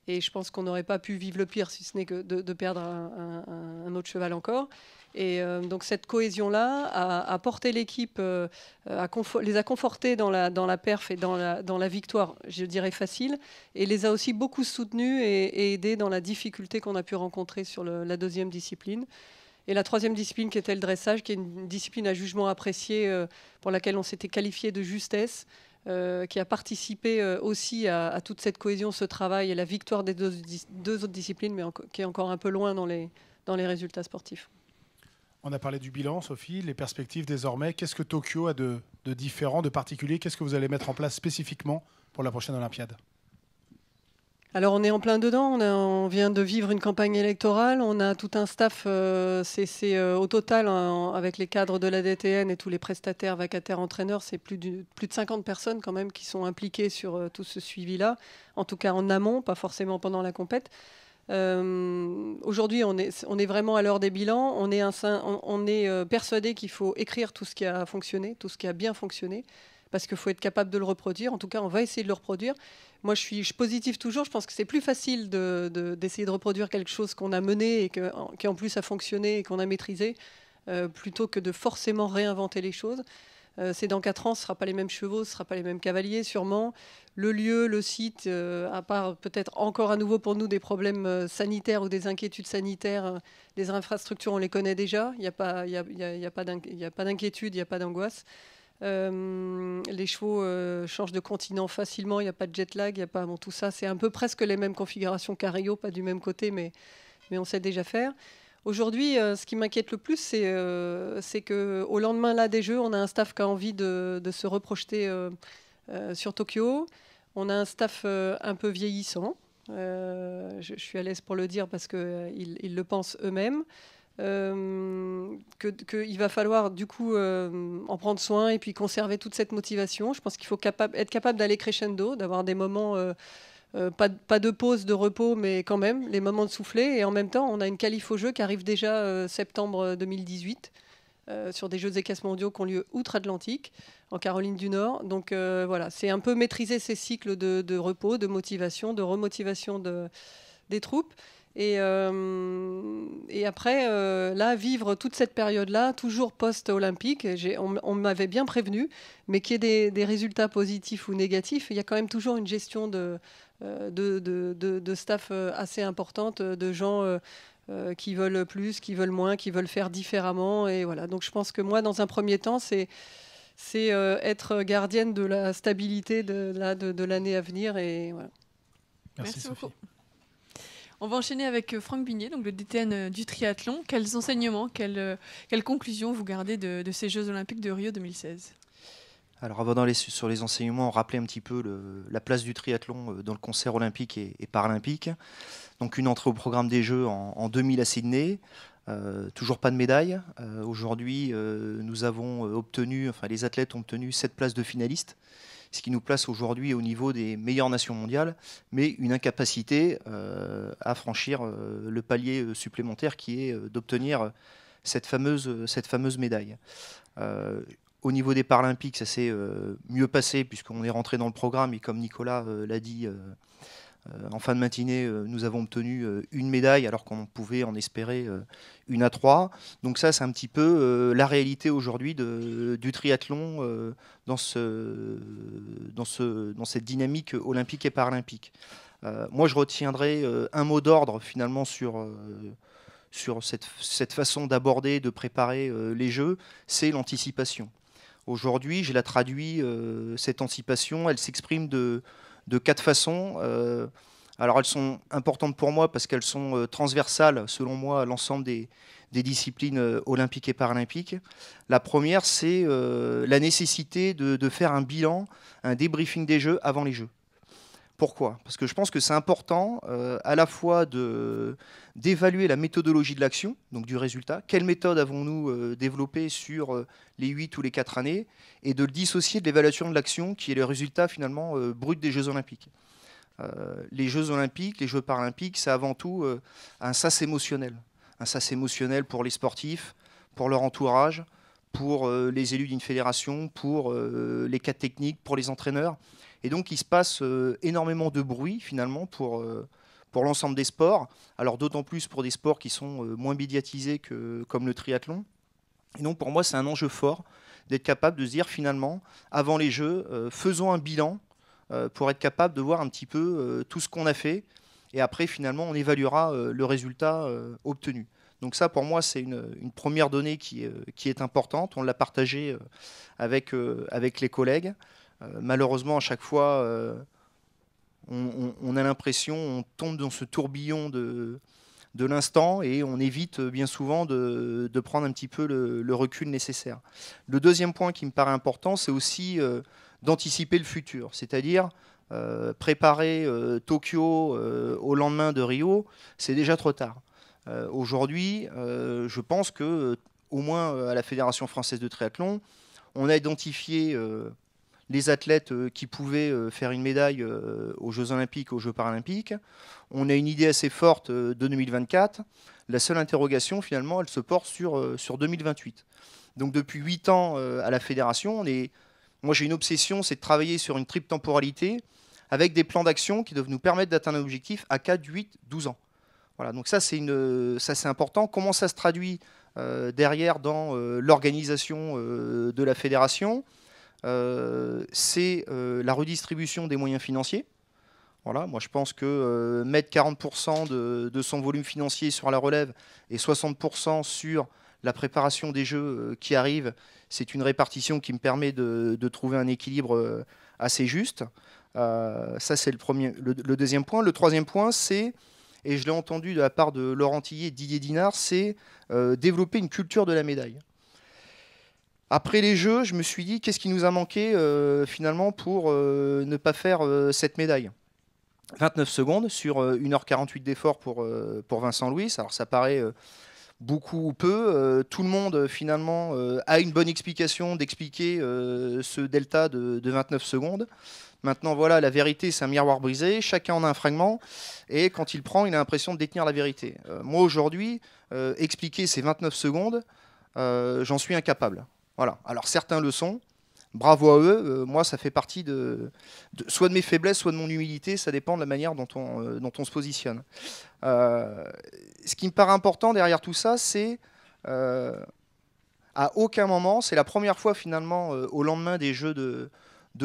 Et je pense qu'on n'aurait pas pu vivre le pire, si ce n'est que de, perdre un, un autre cheval encore. Et euh, donc cette cohésion-là a, porté l'équipe, euh, les a confortés dans la, perf et dans la, victoire, je dirais facile, et les a aussi beaucoup soutenus et, aidés dans la difficulté qu'on a pu rencontrer sur la deuxième discipline. Et la troisième discipline qui était le dressage, qui est une discipline à jugement apprécié euh, pour laquelle on s'était qualifié de justesse. qui a participé aussi à, toute cette cohésion, ce travail et la victoire des deux, autres disciplines, mais qui est encore un peu loin dans dans les résultats sportifs. On a parlé du bilan, Sophie, les perspectives désormais. Qu'est-ce que Tokyo a de, différent, de particulier Qu'est-ce que vous allez mettre en place spécifiquement pour la prochaine Olympiade alors on est en plein dedans, on, vient de vivre une campagne électorale, on a tout un staff, euh, c'est euh, au total avec les cadres de la DTN et tous les prestataires, vacataires, entraîneurs, c'est plus, plus, de 50 personnes quand même qui sont impliquées sur euh, tout ce suivi-là, en tout cas en amont, pas forcément pendant la compète. Euh, aujourd'hui, on est, on est, vraiment à l'heure des bilans. On est, on, est euh, persuadé qu'il faut écrire tout ce qui a fonctionné, tout ce qui a bien fonctionné, parce qu'il faut être capable de le reproduire. En tout cas, on va essayer de le reproduire. Moi, je suis, positive toujours. Je pense que c'est plus facile d'essayer de, reproduire quelque chose qu'on a mené et qui en plus a fonctionné et qu'on a maîtrisé, euh, plutôt que de forcément réinventer les choses. Euh, c'est dans 4 ans, ce ne sera pas les mêmes chevaux, ce ne sera pas les mêmes cavaliers, sûrement. Le lieu, le site, euh, à part peut-être encore à nouveau pour nous des problèmes euh, sanitaires ou des inquiétudes sanitaires, les infrastructures, on les connaît déjà. Il n'y a pas, d'inquiétude, il n'y a pas d'angoisse. les chevaux changent de continent facilement, il n'y a pas de jet lag, il n'y a pas tout ça. C'est un peu presque les mêmes configurations Cario, pas du même côté, mais on sait déjà faire. Aujourd'hui, euh, ce qui m'inquiète le plus, c'est qu'au euh, que au lendemain là, des Jeux, on a un staff qui a envie de, se reprojeter euh, sur Tokyo. On a un staff un peu vieillissant. Je, suis à l'aise pour le dire parce qu'ils le pensent eux-mêmes. Euh, qu'il va falloir du coup en prendre soin et puis conserver toute cette motivation. Je pense qu'il faut être capable d'aller crescendo, d'avoir des moments euh, pas, de pause, de repos, mais quand même, les moments de souffler. Et en même temps, on a une qualif au jeu qui arrive déjà euh, septembre 2018 euh, sur des Jeux des caisses mondiaux qui ont lieu outre-Atlantique, en Caroline du Nord. Donc voilà, c'est un peu maîtriser ces cycles de, repos, de motivation, de remotivation de, des troupes. Et, après, là, vivre toute cette période-là, toujours post-olympique, on, on m'avait bien prévenu, mais qu'il y ait des, résultats positifs ou négatifs, il y a quand même toujours une gestion de, euh, de, de, staff euh, assez importante, euh, de gens qui veulent plus, qui veulent moins, qui veulent faire différemment. Et voilà. Donc je pense que moi, dans un premier temps, c'est c'est être gardienne de la stabilité de, de l'année à venir. Et voilà. Merci, beaucoup. On va enchaîner avec Franck Bignet, donc le DTN du triathlon. Quels enseignements, quelles, conclusions vous gardez de, de, ces Jeux olympiques de Rio 2016 alors avant d'aller sur les enseignements, on un petit peu la place du triathlon euh, dans le concert olympique et, paralympique. Donc une entrée au programme des Jeux en, 2000 à Sydney. Euh, toujours pas de médaille. Euh, aujourd'hui, nous avons obtenu, enfin les athlètes ont obtenu sept places de finalistes, ce qui nous place aujourd'hui au niveau des meilleures nations mondiales, mais une incapacité à franchir le palier supplémentaire qui est d'obtenir cette fameuse, cette fameuse médaille. Au niveau des Paralympiques, ça s'est euh, mieux passé puisqu'on est rentré dans le programme et comme Nicolas euh, l'a dit euh, en fin de matinée, nous avons obtenu une médaille alors qu'on pouvait en espérer une à trois. Donc ça, c'est un petit peu la réalité aujourd'hui du triathlon dans, cette dynamique olympique et paralympique. moi, je retiendrai un mot d'ordre finalement sur, sur cette façon d'aborder, de préparer les Jeux, c'est l'anticipation. Aujourd'hui, je la traduit, euh, cette anticipation, elle s'exprime de, quatre façons. Euh, alors elles sont importantes pour moi parce qu'elles sont euh, transversales, selon moi, à l'ensemble des, disciplines olympiques et paralympiques. La première, c'est la nécessité de, de, faire un bilan, un débriefing des Jeux avant les Jeux. Pourquoi Parce que je pense que c'est important euh, à la fois d'évaluer la méthodologie de l'action, donc du résultat, quelle méthode avons-nous euh, développée sur euh, les 8 ou les 4 années, et de le dissocier de l'évaluation de l'action qui est le résultat finalement brut des Jeux olympiques. les Jeux olympiques, les Jeux paralympiques, c'est avant tout un sas émotionnel. Un sas émotionnel pour les sportifs, pour leur entourage, pour les élus d'une fédération, pour les cadres techniques, pour les entraîneurs. Et donc, il se passe euh, énormément de bruit, finalement, euh, pour, l'ensemble des sports. Alors, d'autant plus pour des sports qui sont euh, moins médiatisés que, comme le triathlon. Et donc, pour moi, c'est un enjeu fort d'être capable de se dire, finalement, avant les Jeux, faisons un bilan pour être capable de voir un petit peu tout ce qu'on a fait. Et après, finalement, on évaluera le résultat obtenu. Donc ça, pour moi, c'est une, première donnée qui, est importante. On l'a partagée avec, avec les collègues. Euh, malheureusement, à chaque fois, euh, on, a l'impression, on tombe dans ce tourbillon de, de l'instant et on évite euh, bien souvent de, prendre un petit peu le, recul nécessaire. Le deuxième point qui me paraît important, c'est aussi d'anticiper le futur, c'est-à-dire préparer Tokyo au lendemain de Rio, c'est déjà trop tard. Aujourd'hui, je pense que, au moins à la Fédération française de triathlon, on a identifié les athlètes euh, qui pouvaient euh, faire une médaille euh, aux Jeux Olympiques, aux Jeux Paralympiques. On a une idée assez forte de 2024. La seule interrogation, finalement, elle se porte sur, sur 2028. Donc depuis 8 ans à la fédération, moi j'ai une obsession, c'est de travailler sur une triple temporalité avec des plans d'action qui doivent nous permettre d'atteindre un objectif à 4, 8, 12 ans. Voilà, donc ça c'est important. Comment ça se traduit derrière dans l'organisation de la fédération euh, c'est euh, la redistribution des moyens financiers. Voilà, moi je pense que euh, mettre 40% de, son volume financier sur la relève et 60% sur la préparation des jeux qui arrivent, c'est une répartition qui me permet de, trouver un équilibre assez juste. ça c'est le, deuxième point. Le troisième point c'est, et je l'ai entendu de la part de Laurent Tillier et Didier Dinard, c'est développer une culture de la médaille. Après les Jeux, je me suis dit, qu'est-ce qui nous a manqué euh, finalement pour euh, ne pas faire euh, cette médaille 29 secondes sur 1h48 d'effort pour, pour Vincent Louis. Alors ça paraît beaucoup ou peu. tout le monde, finalement, a une bonne explication d'expliquer ce delta de, de, 29 secondes. Maintenant, voilà, la vérité, c'est un miroir brisé. Chacun en a un fragment. Et quand il prend, il a l'impression de détenir la vérité. moi, aujourd'hui, expliquer ces 29 secondes, j'en suis incapable. Voilà. Alors certains le sont. Bravo à eux. Euh, moi, ça fait partie de, soit de mes faiblesses, soit de mon humilité. Ça dépend de la manière dont on, euh, se positionne. Euh, ce qui me paraît important derrière tout ça, c'est à aucun moment, c'est la première fois finalement au lendemain des Jeux de,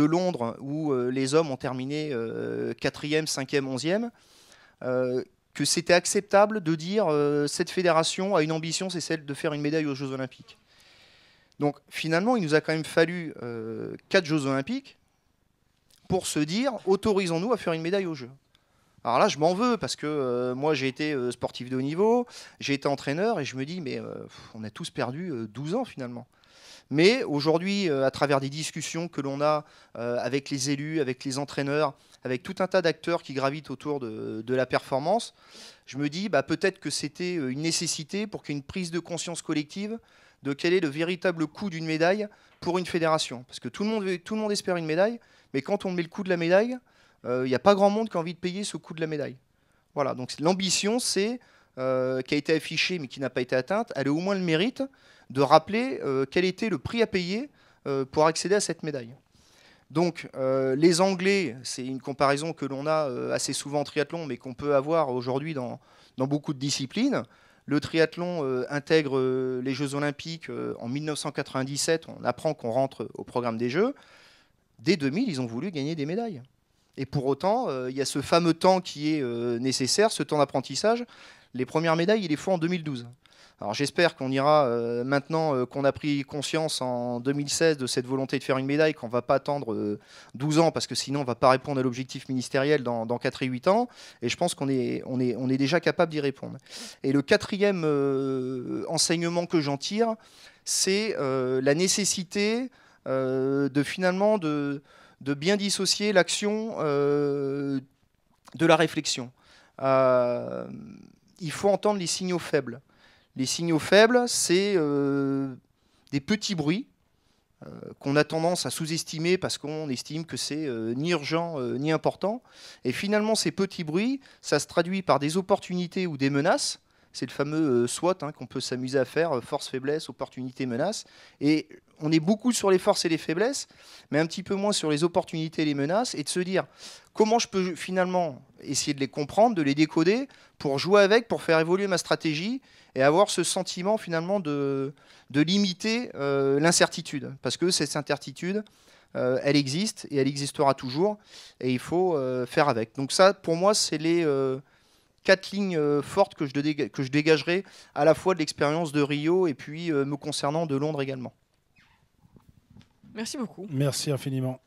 Londres où les hommes ont terminé quatrième, cinquième, onzième que c'était acceptable de dire cette fédération a une ambition, c'est celle de faire une médaille aux Jeux Olympiques. Donc finalement, il nous a quand même fallu euh, quatre Jeux olympiques pour se dire, autorisons-nous à faire une médaille aux Jeux. Alors là, je m'en veux parce que euh, moi, j'ai été euh, sportif de haut niveau, j'ai été entraîneur et je me dis, mais on a tous perdu 12 ans finalement. Mais aujourd'hui, à travers des discussions que l'on a avec les élus, avec les entraîneurs, avec tout un tas d'acteurs qui gravitent autour de, la performance, je me dis, bah, peut-être que c'était une nécessité pour qu'une prise de conscience collective de quel est le véritable coût d'une médaille pour une fédération. Parce que tout le, monde, tout le monde espère une médaille, mais quand on met le coût de la médaille, euh, il n'y a pas grand monde qui a envie de payer ce coût de la médaille. Voilà, donc l'ambition, c'est, euh, qui a été affichée mais qui n'a pas été atteinte, elle a au moins le mérite de rappeler euh, quel était le prix à payer pour accéder à cette médaille. Donc les Anglais, c'est une comparaison que l'on a assez souvent en triathlon, mais qu'on peut avoir aujourd'hui dans beaucoup de disciplines. Le triathlon euh, intègre euh, les Jeux Olympiques euh, en 1997. On apprend qu'on rentre au programme des Jeux. Dès 2000, ils ont voulu gagner des médailles. Et pour autant, il y a ce fameux temps qui est nécessaire, ce temps d'apprentissage. Les premières médailles, il les faut en 2012. Alors j'espère qu'on ira euh, maintenant euh, qu'on a pris conscience en 2016 de cette volonté de faire une médaille, qu'on ne va pas attendre 12 euh, ans parce que sinon on ne va pas répondre à l'objectif ministériel dans, 4 et 8 ans. Et je pense qu'on est, on est, on est déjà capable d'y répondre. Et le quatrième enseignement que j'en tire, c'est la nécessité de finalement de bien dissocier l'action de la réflexion. il faut entendre les signaux faibles. Les signaux faibles, c'est euh, des petits bruits euh, qu'on a tendance à sous-estimer parce qu'on estime que c'est euh, ni urgent ni important. Et finalement, ces petits bruits, ça se traduit par des opportunités ou des menaces. C'est le fameux SWOT hein, qu'on peut s'amuser à faire, force, faiblesse, opportunité, menace. Et on est beaucoup sur les forces et les faiblesses, mais un petit peu moins sur les opportunités et les menaces, et de se dire comment je peux finalement essayer de les comprendre, de les décoder, pour jouer avec, pour faire évoluer ma stratégie et avoir ce sentiment finalement de, de limiter euh, l'incertitude. Parce que cette incertitude, euh, elle existe et elle existera toujours et il faut euh, faire avec. Donc ça, pour moi, c'est les quatre lignes fortes que je, que je, dégagerai à la fois de l'expérience de Rio et puis me concernant de Londres également. Merci beaucoup. Merci infiniment.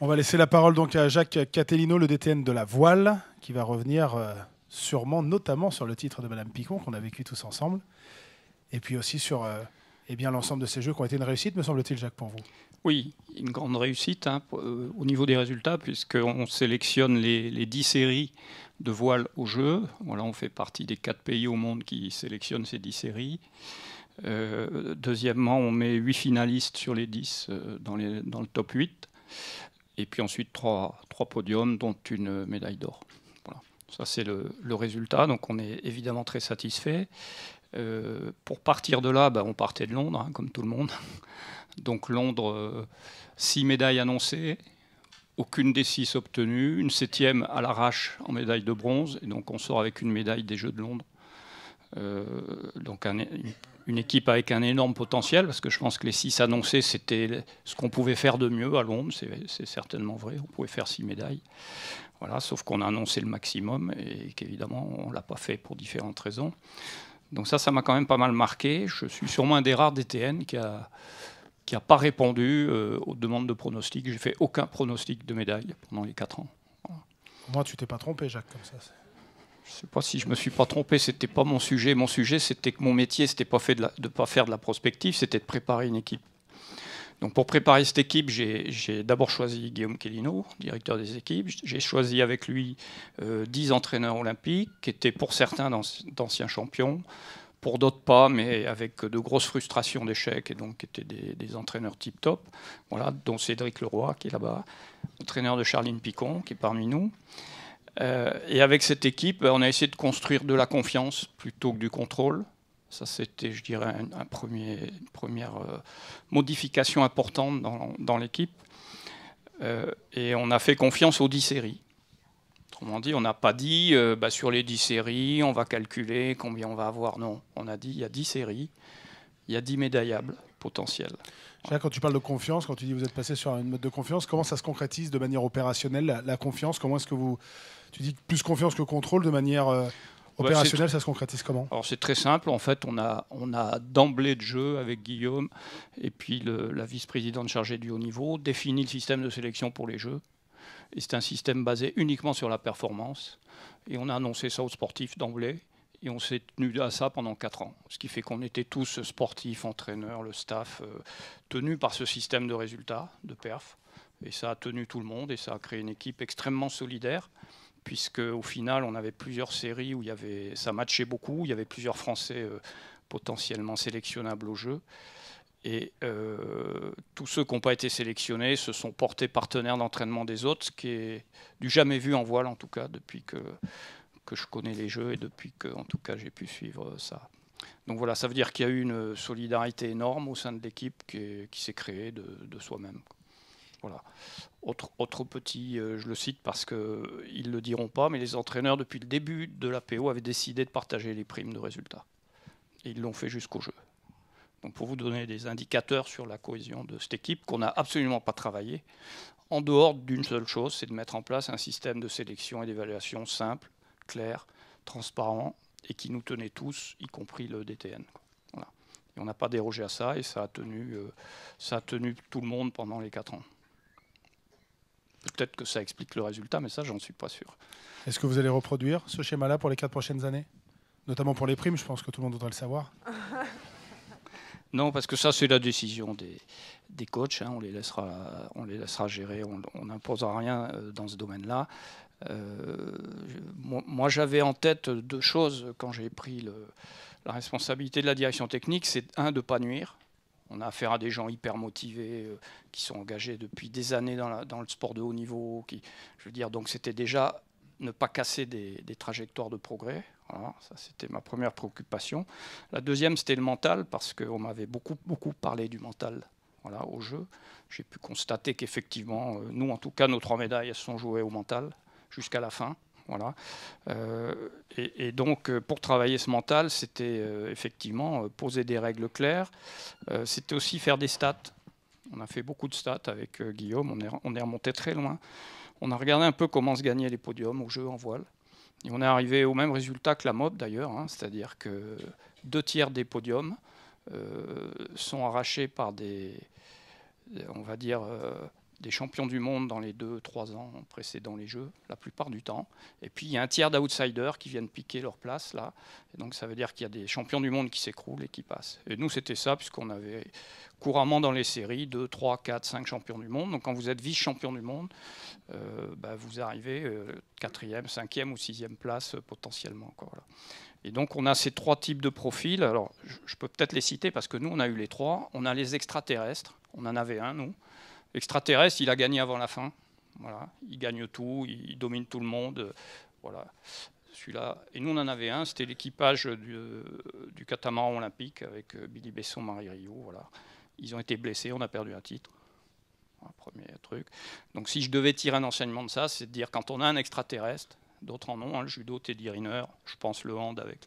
On va laisser la parole donc à Jacques Catellino, le DTN de la voile, qui va revenir euh, sûrement notamment sur le titre de Madame Picon qu'on a vécu tous ensemble, et puis aussi sur euh, eh bien l'ensemble de ces jeux qui ont été une réussite, me semble-t-il, Jacques, pour vous. Oui, une grande réussite hein, euh, au niveau des résultats, puisqu'on sélectionne les, dix 10 séries de voile au jeu. Voilà, on fait partie des quatre pays au monde qui sélectionnent ces 10 séries. deuxièmement, on met huit finalistes sur les 10 dans, dans le top 8 et puis ensuite trois, trois podiums, dont une médaille d'or. Voilà. Ça, c'est le, résultat. Donc, on est évidemment très satisfait. Euh, pour partir de là, ben, on partait de Londres, hein, comme tout le monde. Donc, Londres, euh, six médailles annoncées, aucune des six obtenues, une septième à l'arrache en médaille de bronze, et donc on sort avec une médaille des Jeux de Londres. Euh, donc un, une équipe avec un énorme potentiel, parce que je pense que les six annoncés, c'était ce qu'on pouvait faire de mieux à Londres, c'est certainement vrai, on pouvait faire six médailles. Voilà, sauf qu'on a annoncé le maximum et qu'évidemment, on ne l'a pas fait pour différentes raisons. Donc ça, ça m'a quand même pas mal marqué. Je suis sûrement un des rares DTN qui a qui n'a pas répondu euh, aux demandes de pronostic. J'ai fait aucun pronostic de médaille pendant les quatre ans. Moi, tu t'es pas trompé, Jacques, comme ça. Je ne sais pas si je me suis pas trompé, c'était pas mon sujet. Mon sujet, c'était que mon métier, c'était pas de, ne pas faire de la prospective, c'était de préparer une équipe. Donc pour préparer cette équipe, j'ai d'abord choisi Guillaume Quellino, directeur des équipes. J'ai choisi avec lui 10 euh, entraîneurs olympiques, qui étaient pour certains d'anciens champions, pour d'autres pas, mais avec de grosses frustrations d'échecs, et donc qui étaient des, des entraîneurs tip-top, voilà, dont Cédric Leroy, qui est là-bas, entraîneur de Charline Picon, qui est parmi nous. Euh, et avec cette équipe, on a essayé de construire de la confiance plutôt que du contrôle. Ça, c'était, je dirais, un, premier, une première euh, modification importante dans, l'équipe. Euh, et on a fait confiance aux 10 séries. Autrement dit, on n'a pas dit bah, sur les 10 séries, on va calculer combien on va avoir. Non, on a dit il y a 10 séries, il y a 10 médaillables potentiels. Quand tu parles de confiance, quand tu dis vous êtes passé sur un mode de confiance, comment ça se concrétise de manière opérationnelle la, la confiance Comment est-ce que vous, tu dis plus confiance que contrôle de manière euh, opérationnelle, ça se concrétise comment Alors c'est très simple, en fait on a, d'emblée de jeu avec Guillaume et puis la vice-présidente chargée du haut niveau définit le système de sélection pour les jeux. Et c'est un système basé uniquement sur la performance. Et on a annoncé ça aux sportifs d'emblée. Et on s'est tenu à ça pendant 4 ans. Ce qui fait qu'on était tous sportifs, entraîneurs, le staff, euh, tenus par ce système de résultats, de perf. Et ça a tenu tout le monde et ça a créé une équipe extrêmement solidaire puisque au final, on avait plusieurs séries où il y avait, ça matchait beaucoup, il y avait plusieurs Français euh, potentiellement sélectionnables au jeu. Et euh, tous ceux qui n'ont pas été sélectionnés se sont portés partenaires d'entraînement des autres, ce qui est du jamais vu en voile, en tout cas, depuis que, que je connais les jeux et depuis que, en tout cas, j'ai pu suivre ça. Donc voilà, ça veut dire qu'il y a eu une solidarité énorme au sein de l'équipe qui, s'est créée de soi-même. Voilà. Autre, autre petit, euh, je le cite parce qu'ils euh, ne le diront pas, mais les entraîneurs, depuis le début de l'APO, avaient décidé de partager les primes de résultats. Et ils l'ont fait jusqu'au jeu. Donc pour vous donner des indicateurs sur la cohésion de cette équipe, qu'on n'a absolument pas travaillé, en dehors d'une seule chose, c'est de mettre en place un système de sélection et d'évaluation simple, clair, transparent, et qui nous tenait tous, y compris le DTN. Voilà. on n'a pas dérogé à ça, et ça a tenu, euh, ça a tenu tout le monde pendant les quatre ans. Peut-être que ça explique le résultat, mais ça, j'en suis pas sûr. Est-ce que vous allez reproduire ce schéma-là pour les quatre prochaines années Notamment pour les primes, je pense que tout le monde voudrait le savoir. non, parce que ça, c'est la décision des, des coachs. Hein. on, les laissera, on les laissera gérer. On n'imposera rien euh, dans ce domaine-là. Euh, moi, j'avais en tête deux choses quand j'ai pris la responsabilité de la direction technique. C'est un, de ne pas nuire on a affaire à des gens hyper motivés, euh, qui sont engagés depuis des années dans, le sport de haut niveau. Qui, je veux dire, donc c'était déjà ne pas casser des, trajectoires de progrès. ça c'était ma première préoccupation. La deuxième, c'était le mental, parce qu'on m'avait beaucoup, beaucoup parlé du mental voilà, au jeu. J'ai pu constater qu'effectivement, euh, nous en tout cas, nos trois médailles elles sont jouées au mental jusqu'à la fin. Voilà. Euh, et, donc, euh, pour travailler ce mental, c'était euh, effectivement poser des règles claires. c'était aussi faire des stats. On a fait beaucoup de stats avec Guillaume. On est, remonté très loin. On a regardé un peu comment se gagner les podiums au jeu en voile. Et on est arrivé au même résultat que la mob d'ailleurs, hein. c'est-à-dire que deux tiers des podiums sont arrachés par des, on va dire, des champions du monde dans les deux trois ans précédant les Jeux, la plupart du temps. Et puis il y a un tiers d'outsiders qui viennent piquer leur place là. donc ça veut dire qu'il y a des champions du monde qui s'écroulent et qui passent. Et nous c'était ça puisqu'on avait couramment dans les séries 2, 3, 4, 5 champions du monde. Donc quand vous êtes vice-champion du monde, euh, bah, vous arrivez euh, quatrième, cinquième ou sixième place euh, potentiellement. encore Et donc on a ces trois types de profils. Alors je, je peux peut-être les citer parce que nous on a eu les trois. On a les extraterrestres. On en avait un, nous. Extraterrestre, il a gagné avant la fin. Voilà. Il gagne tout, il domine tout le monde. Voilà. Celui-là. Et nous, on en avait un, c'était l'équipage du, euh, catamaran olympique avec euh, Billy Besson, Marie Rio. Voilà. Ils ont été blessés, on a perdu un titre. Un premier truc. Donc, si je devais tirer un enseignement de ça, c'est de dire quand on a un extraterrestre, d'autres en ont, hein, le judo, Teddy Riner, je pense le hand avec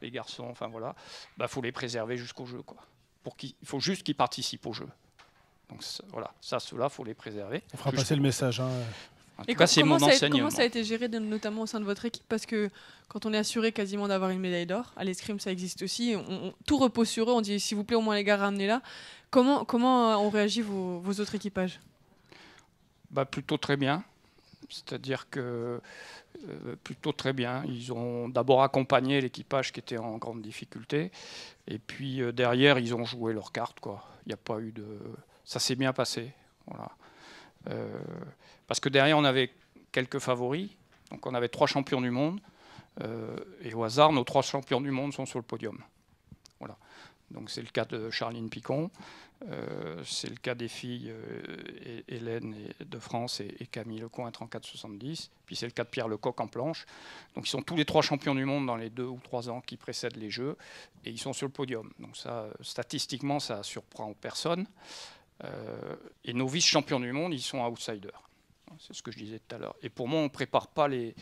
les, garçons, enfin voilà, il bah, faut les préserver jusqu'au jeu. Quoi. Pour il faut juste qu'ils participent au jeu. Donc voilà, ça, cela, faut les préserver. On fera passer le message. Hein. et cas, mon Comment ça a été géré, notamment au sein de votre équipe Parce que quand on est assuré quasiment d'avoir une médaille d'or, à l'escrime, ça existe aussi. On, tout repose sur eux. On dit, s'il vous plaît, au moins les gars, ramenez-la. Comment, comment euh, ont réagi vos, autres équipages bah, Plutôt très bien. C'est-à-dire que euh, plutôt très bien. Ils ont d'abord accompagné l'équipage qui était en grande difficulté. Et puis euh, derrière, ils ont joué leur carte. Il n'y a pas eu de ça s'est bien passé. Euh, parce que derrière, on avait quelques favoris. Donc on avait trois champions du monde. Euh, et au hasard, nos trois champions du monde sont sur le podium. Voilà. Donc c'est le cas de Charline Picon, euh, c'est le cas des filles Hélène de France et, et Camille Lecointre en 470, puis c'est le cas de Pierre Lecoq en planche. Donc ils sont tous les trois champions du monde dans les deux ou trois ans qui précèdent les Jeux, et ils sont sur le podium. Donc ça, statistiquement, ça surprend personne. Euh, et nos vice-champions du monde, ils sont outsiders. C'est ce que je disais tout à l'heure. Et pour moi, on ne prépare pas les...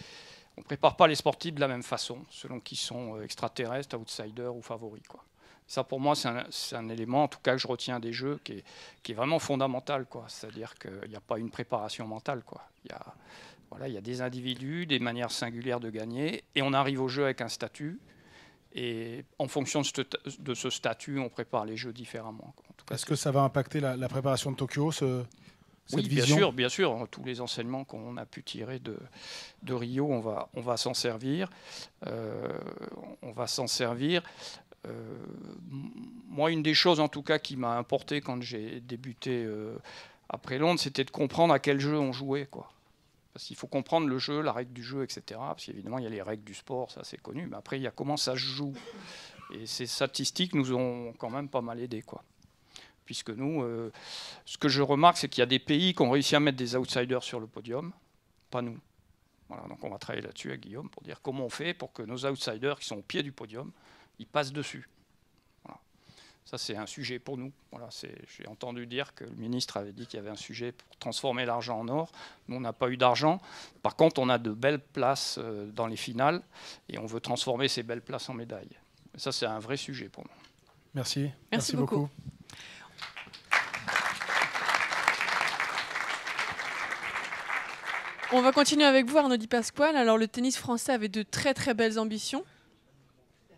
On prépare pas les sportifs de la même façon, selon qu'ils sont euh, extraterrestres, outsiders ou favoris. Quoi. Ça, pour moi, c'est un, élément, en tout cas, que je retiens des jeux, qui est, vraiment fondamental. C'est-à-dire qu'il n'y a pas une préparation mentale. Il, y il y a des individus, des manières singulières de gagner, et on arrive au jeu avec un statut et en fonction de ce, statut, on prépare les jeux différemment. Est-ce que ça va impacter la, préparation de Tokyo ce, cette Oui, vision bien sûr, bien sûr. Tous les enseignements qu'on a pu tirer de, Rio, on va, on va s'en servir. Euh, on va s'en servir. Euh, moi, une des choses en tout cas qui m'a importé quand j'ai débuté euh, après Londres, c'était de comprendre à quel jeu on jouait. Quoi. Parce qu'il faut comprendre le jeu, la règle du jeu, etc. Parce qu'évidemment, il y a les règles du sport, ça c'est connu. Mais après, il y a comment ça se joue. Et ces statistiques nous ont quand même pas mal aidés. Quoi. Puisque nous, euh, ce que je remarque, c'est qu'il y a des pays qui ont réussi à mettre des outsiders sur le podium, pas nous. Voilà, donc on va travailler là-dessus avec Guillaume pour dire comment on fait pour que nos outsiders qui sont au pied du podium, ils passent dessus. Ça, c'est un sujet pour nous. J'ai entendu dire que le ministre avait dit qu'il y avait un sujet pour transformer l'argent en or. Nous, on n'a pas eu d'argent. Par contre, on a de belles places euh, dans les finales et on veut transformer ces belles places en médailles. ça, c'est un vrai sujet pour nous. Merci. Merci, beaucoup. On va continuer avec vous, Arnaud Di Pasquale. Alors, le tennis français avait de très très belles ambitions.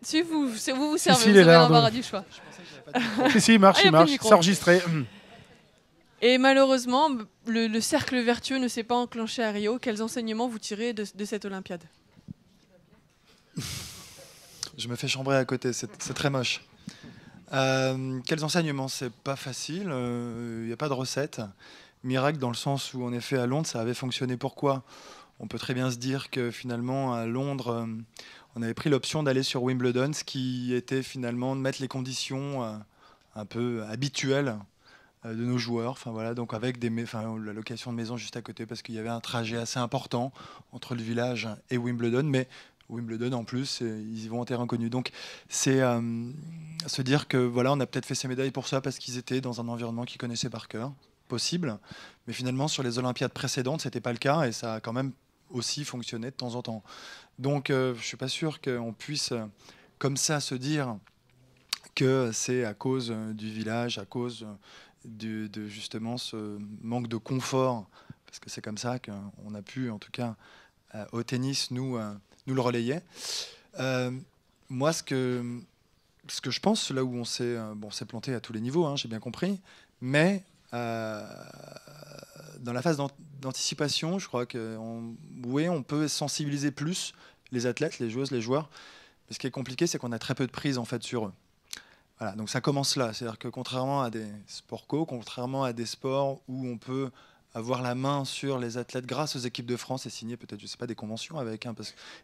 Si vous vous, servez, du choix. si, si, il marche, bah ah, il marche, c'est enregistré. Et malheureusement, le, cercle vertueux ne s'est pas enclenché à Rio. Quels enseignements vous tirez de, cette Olympiade Je me fais chambrer à côté, c'est très moche. Euh, quels enseignements C'est pas facile, il euh, n'y a pas de recette. Miracle dans le sens où, en effet, à Londres, ça avait fonctionné. Pourquoi On peut très bien se dire que finalement, à Londres, euh, on avait pris l'option d'aller sur Wimbledon, ce qui était finalement de mettre les conditions euh, un peu habituelles euh, de nos joueurs. Enfin voilà, donc avec des, la location de maison juste à côté parce qu'il y avait un trajet assez important entre le village et Wimbledon, mais Wimbledon en plus, ils y vont en terrain connu. Donc c'est à euh, se dire que voilà, on a peut-être fait ces médailles pour ça parce qu'ils étaient dans un environnement qu'ils connaissaient par cœur, possible. Mais finalement sur les Olympiades précédentes, c'était pas le cas et ça a quand même aussi fonctionné de temps en temps. Donc euh, je ne suis pas sûr qu'on puisse euh, comme ça se dire que c'est à cause euh, du village, à cause de justement ce manque de confort, parce que c'est comme ça qu'on a pu, en tout cas, au tennis, nous, nous le relayer. moi, ce que, ce que je pense, là où on s'est bon, planté à tous les niveaux, hein, j'ai bien compris, mais dans la phase d'anticipation. Je crois que oui, on peut sensibiliser plus les athlètes, les joueuses, les joueurs. Mais ce qui est compliqué, c'est qu'on a très peu de prise en fait sur eux. Voilà, donc ça commence là. C'est-à-dire que contrairement à des sports co, contrairement à des sports où on peut avoir la main sur les athlètes grâce aux équipes de France et signer peut-être, je sais pas, des conventions avec hein,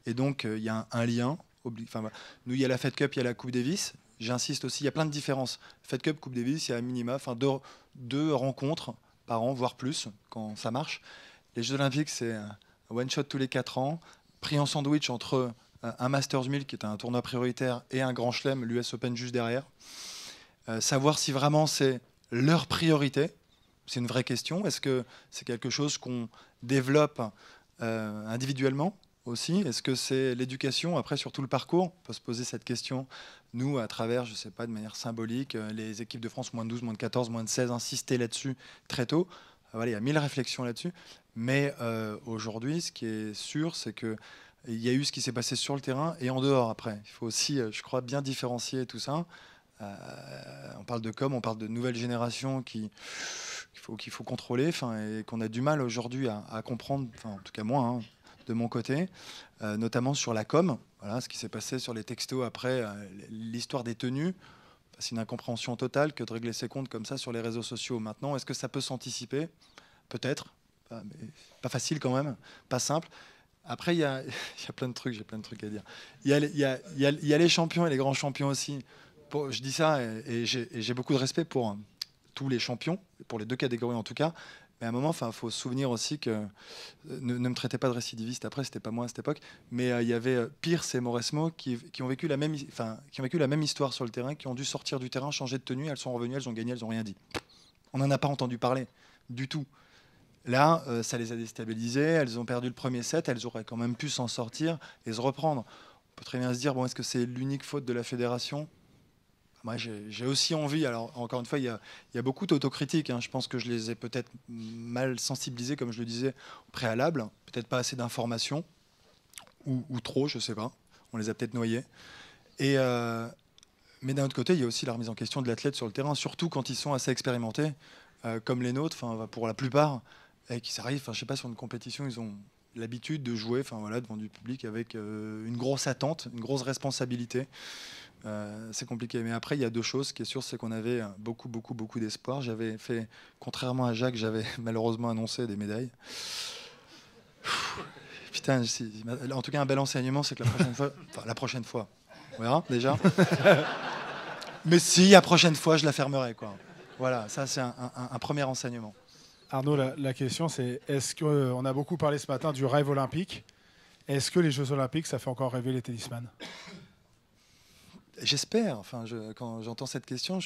Et donc, euh, il y a un, lien. Enfin, Nous, il y a la Fed Cup, il y a la Coupe Davis. J'insiste aussi, il y a plein de différences. Fed Cup, Coupe Davis, il y a un minima, enfin, deux, deux rencontres par an, voire plus, quand ça marche. Les Jeux Olympiques, c'est un one-shot tous les quatre ans, pris en sandwich entre euh, un Masters 1000, qui est un tournoi prioritaire, et un Grand Chelem, l'US Open juste derrière. Euh, savoir si vraiment c'est leur priorité, c'est une vraie question. Est-ce que c'est quelque chose qu'on développe euh, individuellement aussi Est-ce que c'est l'éducation, après sur tout le parcours On peut se poser cette question, nous, à travers, je ne sais pas, de manière symbolique, euh, les équipes de France moins de 12, moins de 14, moins de 16, insister là-dessus très tôt. Euh, voilà, il y a mille réflexions là-dessus. Mais euh, aujourd'hui, ce qui est sûr, c'est que il y a eu ce qui s'est passé sur le terrain et en dehors après. Il faut aussi, je crois, bien différencier tout ça. on parle de com, on parle de nouvelle génération qui qu'il faut, faut contrôler, et qu'on a du mal aujourd'hui à, comprendre, en tout cas moi, hein, de mon côté, euh, notamment sur la com. Voilà, ce qui s'est passé sur les textos après, euh, l'histoire des tenues. C'est une incompréhension totale que de régler ses comptes comme ça sur les réseaux sociaux. Maintenant, est-ce que ça peut s'anticiper Peut-être. Pas, pas facile quand même, pas simple. Après, il y, y, a plein de trucs, j'ai plein de trucs à dire. Il y, a, les champions et les grands champions aussi. Pour, je dis ça et, et j'ai beaucoup de respect pour hein, tous les champions, pour les deux catégories en tout cas. Mais à un moment, il faut se souvenir aussi que euh, ne, me traitez pas de récidiviste. Après, c'était pas moi à cette époque. Mais euh, il y avait euh, Pierce et Mauresmo qui, ont vécu la même, qui ont vécu la même histoire sur le terrain, qui ont dû sortir du terrain, changer de tenue. Elles sont revenues, elles ont gagné, elles n'ont rien dit. On n'en a pas entendu parler du tout. Là, ça les a déstabilisées, elles ont perdu le premier set, elles auraient quand même pu s'en sortir et se reprendre. On peut très bien se dire, bon, est-ce que c'est l'unique faute de la fédération moi, j'ai aussi envie, alors encore une fois, il y a, beaucoup d'autocritiques. Hein. Je pense que je les ai peut-être mal sensibilisés, comme je le disais, au préalable. Peut-être pas assez d'informations, ou, trop, je ne sais pas. On les a peut-être noyés. Euh, mais d'un autre côté, il y a aussi la remise en question de l'athlète sur le terrain, surtout quand ils sont assez expérimentés, euh, comme les nôtres, pour la plupart, et qui s'arrivent, je ne sais pas, sur une compétition, ils ont l'habitude de jouer voilà, devant du public avec euh, une grosse attente, une grosse responsabilité. Euh, c'est compliqué. Mais après, il y a deux choses. Ce qui est sûr, c'est qu'on avait beaucoup, beaucoup, beaucoup d'espoir. J'avais fait, contrairement à Jacques, j'avais malheureusement annoncé des médailles. Putain, en tout cas, un bel enseignement, c'est que la prochaine fois, enfin, la prochaine fois, on verra déjà. Mais si, la prochaine fois, je la fermerai, quoi. Voilà, ça, c'est un, premier enseignement. Arnaud, la, question, c'est est-ce qu'on euh, a beaucoup parlé ce matin du rêve olympique Est-ce que les Jeux olympiques, ça fait encore rêver les tennismans J'espère. Enfin, quand j'entends cette question,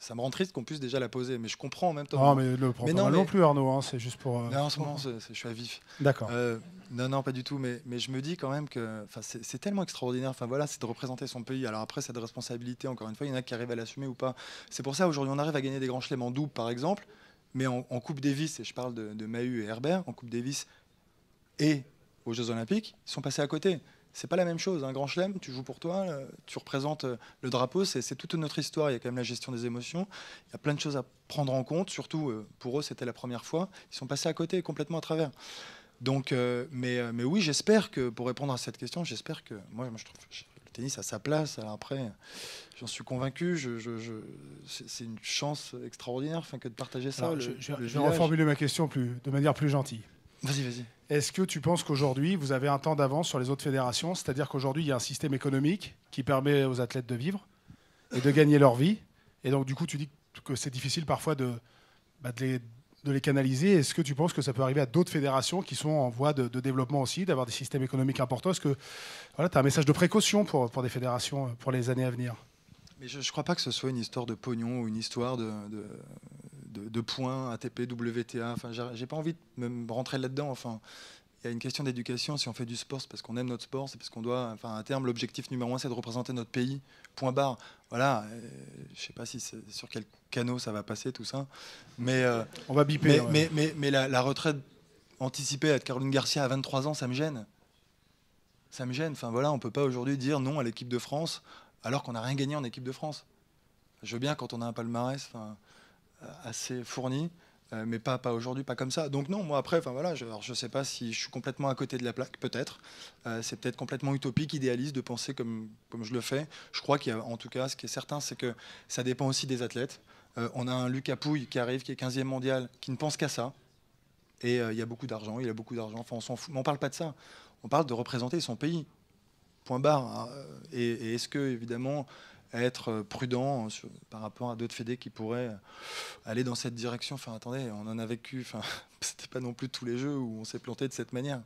ça me rend triste qu'on puisse déjà la poser, mais je comprends en même temps. Non, mais le problème non, plus, Arnaud. Hein, c'est juste pour. Non, euh, en ce moment, je suis à vif. D'accord. Euh, non, non, pas du tout. Mais, mais je me dis quand même que, c'est tellement extraordinaire. Enfin voilà, c'est de représenter son pays. Alors après, cette responsabilité, encore une fois, il y en a qui arrivent à l'assumer ou pas. C'est pour ça aujourd'hui, on arrive à gagner des grands chelems en double, par exemple, mais en, Coupe Davis. Et je parle de, de et Herbert en Coupe Davis et aux Jeux Olympiques, ils sont passés à côté c'est pas la même chose. Un grand chelem, tu joues pour toi, euh, tu représentes euh, le drapeau, c'est toute notre histoire. Il y a quand même la gestion des émotions. Il y a plein de choses à prendre en compte. Surtout euh, pour eux, c'était la première fois. Ils sont passés à côté, complètement à travers. Donc, mais, mais oui, j'espère que, pour répondre à cette question, j'espère que moi, je trouve le tennis a sa place. Alors après, j'en suis convaincu. Je, c'est une chance extraordinaire, que de partager ça. je, vais reformuler ma question plus, de manière plus gentille. Vas-y, vas-y. Est-ce que tu penses qu'aujourd'hui, vous avez un temps d'avance sur les autres fédérations C'est-à-dire qu'aujourd'hui, il y a un système économique qui permet aux athlètes de vivre et de gagner leur vie. Et donc, du coup, tu dis que c'est difficile parfois de, bah, de, les, canaliser. Est-ce que tu penses que ça peut arriver à d'autres fédérations qui sont en voie de, développement aussi, d'avoir des systèmes économiques importants Est-ce que voilà, tu as un message de précaution pour, pour des fédérations pour les années à venir mais je ne crois pas que ce soit une histoire de pognon ou une histoire de, de, points, ATP, WTA. Enfin, j'ai pas envie de me rentrer là-dedans. Enfin, il y a une question d'éducation. Si on fait du sport, c'est parce qu'on aime notre sport, c'est parce qu'on doit. Enfin, à terme, l'objectif numéro un, c'est de représenter notre pays. Point barre. Voilà. Euh, je sais pas si sur quel canot ça va passer tout ça, mais euh, on va biper. Mais, mais, mais, la, retraite anticipée à Caroline Garcia à 23 ans, ça me gêne. Ça me gêne. Enfin voilà, on peut pas aujourd'hui dire non à l'équipe de France alors qu'on n'a rien gagné en équipe de France. Je veux bien quand on a un palmarès. Euh, assez fourni, euh, mais pas, pas aujourd'hui, pas comme ça. Donc non, moi après, enfin voilà, je ne sais pas si je suis complètement à côté de la plaque, peut-être. Euh, c'est peut-être complètement utopique, idéaliste de penser comme, comme je le fais. Je crois qu'en tout cas, ce qui est certain, c'est que ça dépend aussi des athlètes. on a un Lucas Pouille qui arrive, qui est 15e mondial, qui ne pense qu'à ça. Et il y a beaucoup d'argent, il a beaucoup d'argent. on s'en fout, on parle pas de ça. On parle de représenter son pays point barre. Hein. Et, est-ce que, évidemment, être euh, prudent hein, par rapport à d'autres fédés qui pourraient euh, aller dans cette direction. Enfin, attendez, on en a vécu. Enfin, c'était pas non plus tous les jeux où on s'est planté de cette manière.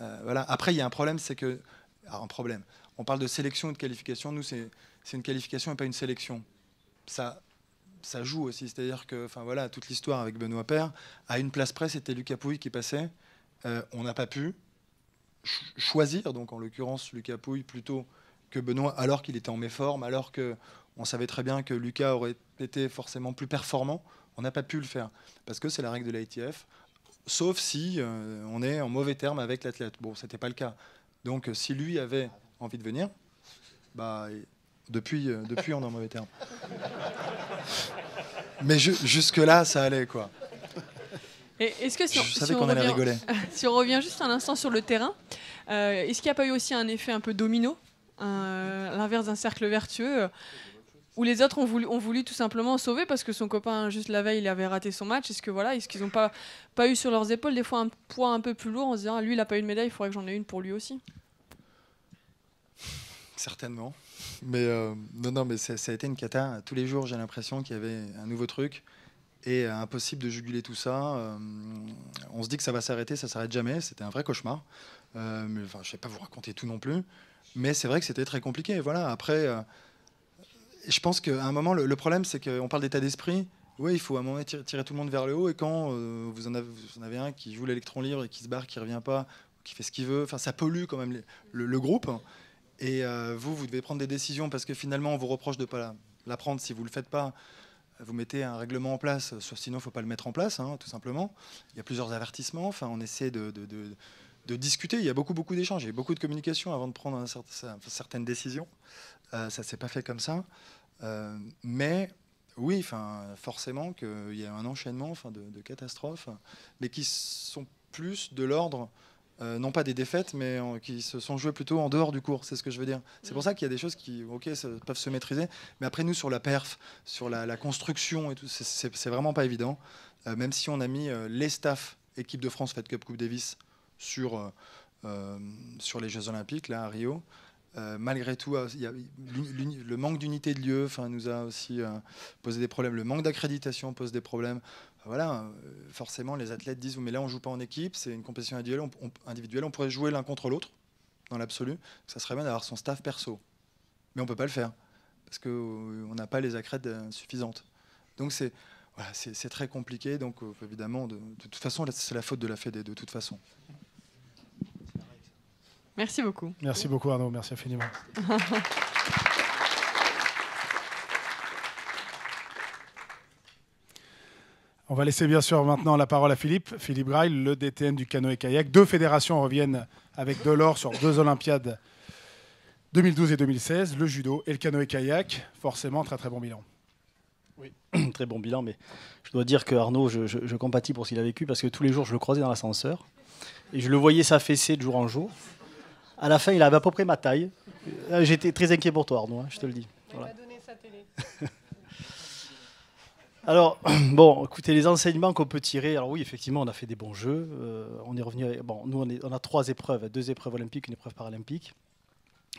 Euh, voilà. Après, il y a un problème, c'est que ah, un problème. On parle de sélection et de qualification. Nous, c'est une qualification et pas une sélection. Ça, ça joue aussi. C'est-à-dire que, enfin voilà, toute l'histoire avec Benoît Père, à une place près, c'était Lucas Pouille qui passait. on n'a pas pu choisir, donc en l'occurrence Lucas Pouille plutôt Benoît, alors qu'il était en méforme, alors qu'on savait très bien que Lucas aurait été forcément plus performant, on n'a pas pu le faire. Parce que c'est la règle de l'ITF, sauf si euh, on est en mauvais terme avec l'athlète. Bon, ce n'était pas le cas. Donc si lui avait envie de venir, bah, depuis, euh, depuis on est en mauvais terme. Mais jusque-là, ça allait, quoi. Est-ce que si on, si, on revient, juste un instant sur le terrain, euh, est-ce qu'il n'y a pas eu aussi un effet un peu domino l'inverse d'un cercle vertueux où les autres ont voulu, tout simplement sauver parce que son copain, juste la veille, il avait raté son match. Est-ce que voilà, est-ce qu'ils n'ont pas, pas eu sur leurs épaules des fois un poids un peu plus lourd en se disant, ah, lui, il n'a pas eu de médaille, il faudrait que j'en ai une pour lui aussi Certainement. Mais euh, non, non, mais ça, a été une cata. Tous les jours, j'ai l'impression qu'il y avait un nouveau truc et euh, impossible de juguler tout ça. Euh, on se dit que ça va s'arrêter, ça s'arrête jamais. C'était un vrai cauchemar. mais je ne vais pas vous raconter tout non plus. Mais c'est vrai que c'était très compliqué. Voilà. Après, euh, je pense qu'à un moment, le, problème, c'est qu'on parle d'état d'esprit. Oui, il faut à un moment tirer, tout le monde vers le haut. Et quand euh, vous, en avez, un qui joue l'électron libre et qui se barre, qui revient pas, qui fait ce qu'il veut, enfin, ça pollue quand même le, groupe. Et euh, vous, vous devez prendre des décisions parce que finalement, on vous reproche de ne pas la, prendre si vous ne le faites pas. Vous mettez un règlement en place, sinon il ne faut pas le mettre en place, hein, tout simplement. Il y a plusieurs avertissements. Enfin, on essaie de de discuter. Il y a beaucoup, beaucoup d'échanges, il y a beaucoup de communication avant de prendre certaines décisions. Euh, ça ne s'est pas fait comme ça. Euh, mais oui, enfin, forcément qu'il y a un enchaînement de, catastrophes, mais qui sont plus de l'ordre, euh, non pas des défaites, mais qui se sont jouées plutôt en dehors du cours, c'est ce que je veux dire. C'est pour mm. ça qu'il y a des choses qui, ok, peuvent se maîtriser, mais après nous, sur la perf, sur la, construction et tout, c'est vraiment pas évident, même si on a mis les staffs équipe de France Fed Cup Coupe Davis euh, euh, sur, les Jeux Olympiques, là, à Rio. Euh, malgré tout, le manque d'unité de lieu nous a aussi posé des problèmes. Le manque d'accréditation pose des problèmes. Voilà, forcément, les athlètes disent Mais là, on ne joue pas en équipe, c'est une compétition individuelle on, pourrait jouer l'un contre l'autre, dans l'absolu. Ça serait bien d'avoir son staff perso. Mais on ne peut pas le faire, parce qu'on n'a pas les accrètes suffisantes. Donc, c'est. très compliqué, donc évidemment, de, de toute façon, c'est la faute de la Fédé, de toute façon. Merci beaucoup. Merci beaucoup Arnaud, merci infiniment. On va laisser bien sûr maintenant la parole à Philippe, Philippe Grail, le DTN du canoë-kayak. Deux fédérations reviennent avec de l'or sur deux Olympiades 2012 et 2016, le judo et le canoë-kayak. Forcément, très très bon bilan. Oui, très bon bilan, mais je dois dire que Arnaud, je, je compatis pour ce qu'il a vécu parce que tous les jours, je le croisais dans l'ascenseur et je le voyais s'affaisser de jour en jour. À la fin, il avait à peu près ma taille. Euh, j'étais très inquiet pour toi, Arnaud, hein, je te le dis. Alors, bon, écoutez, les enseignements qu'on peut tirer. Alors oui, effectivement, on a fait des bons jeux. Euh, on est revenu. Bon, nous, on, a trois épreuves, deux épreuves olympiques, une épreuve paralympique.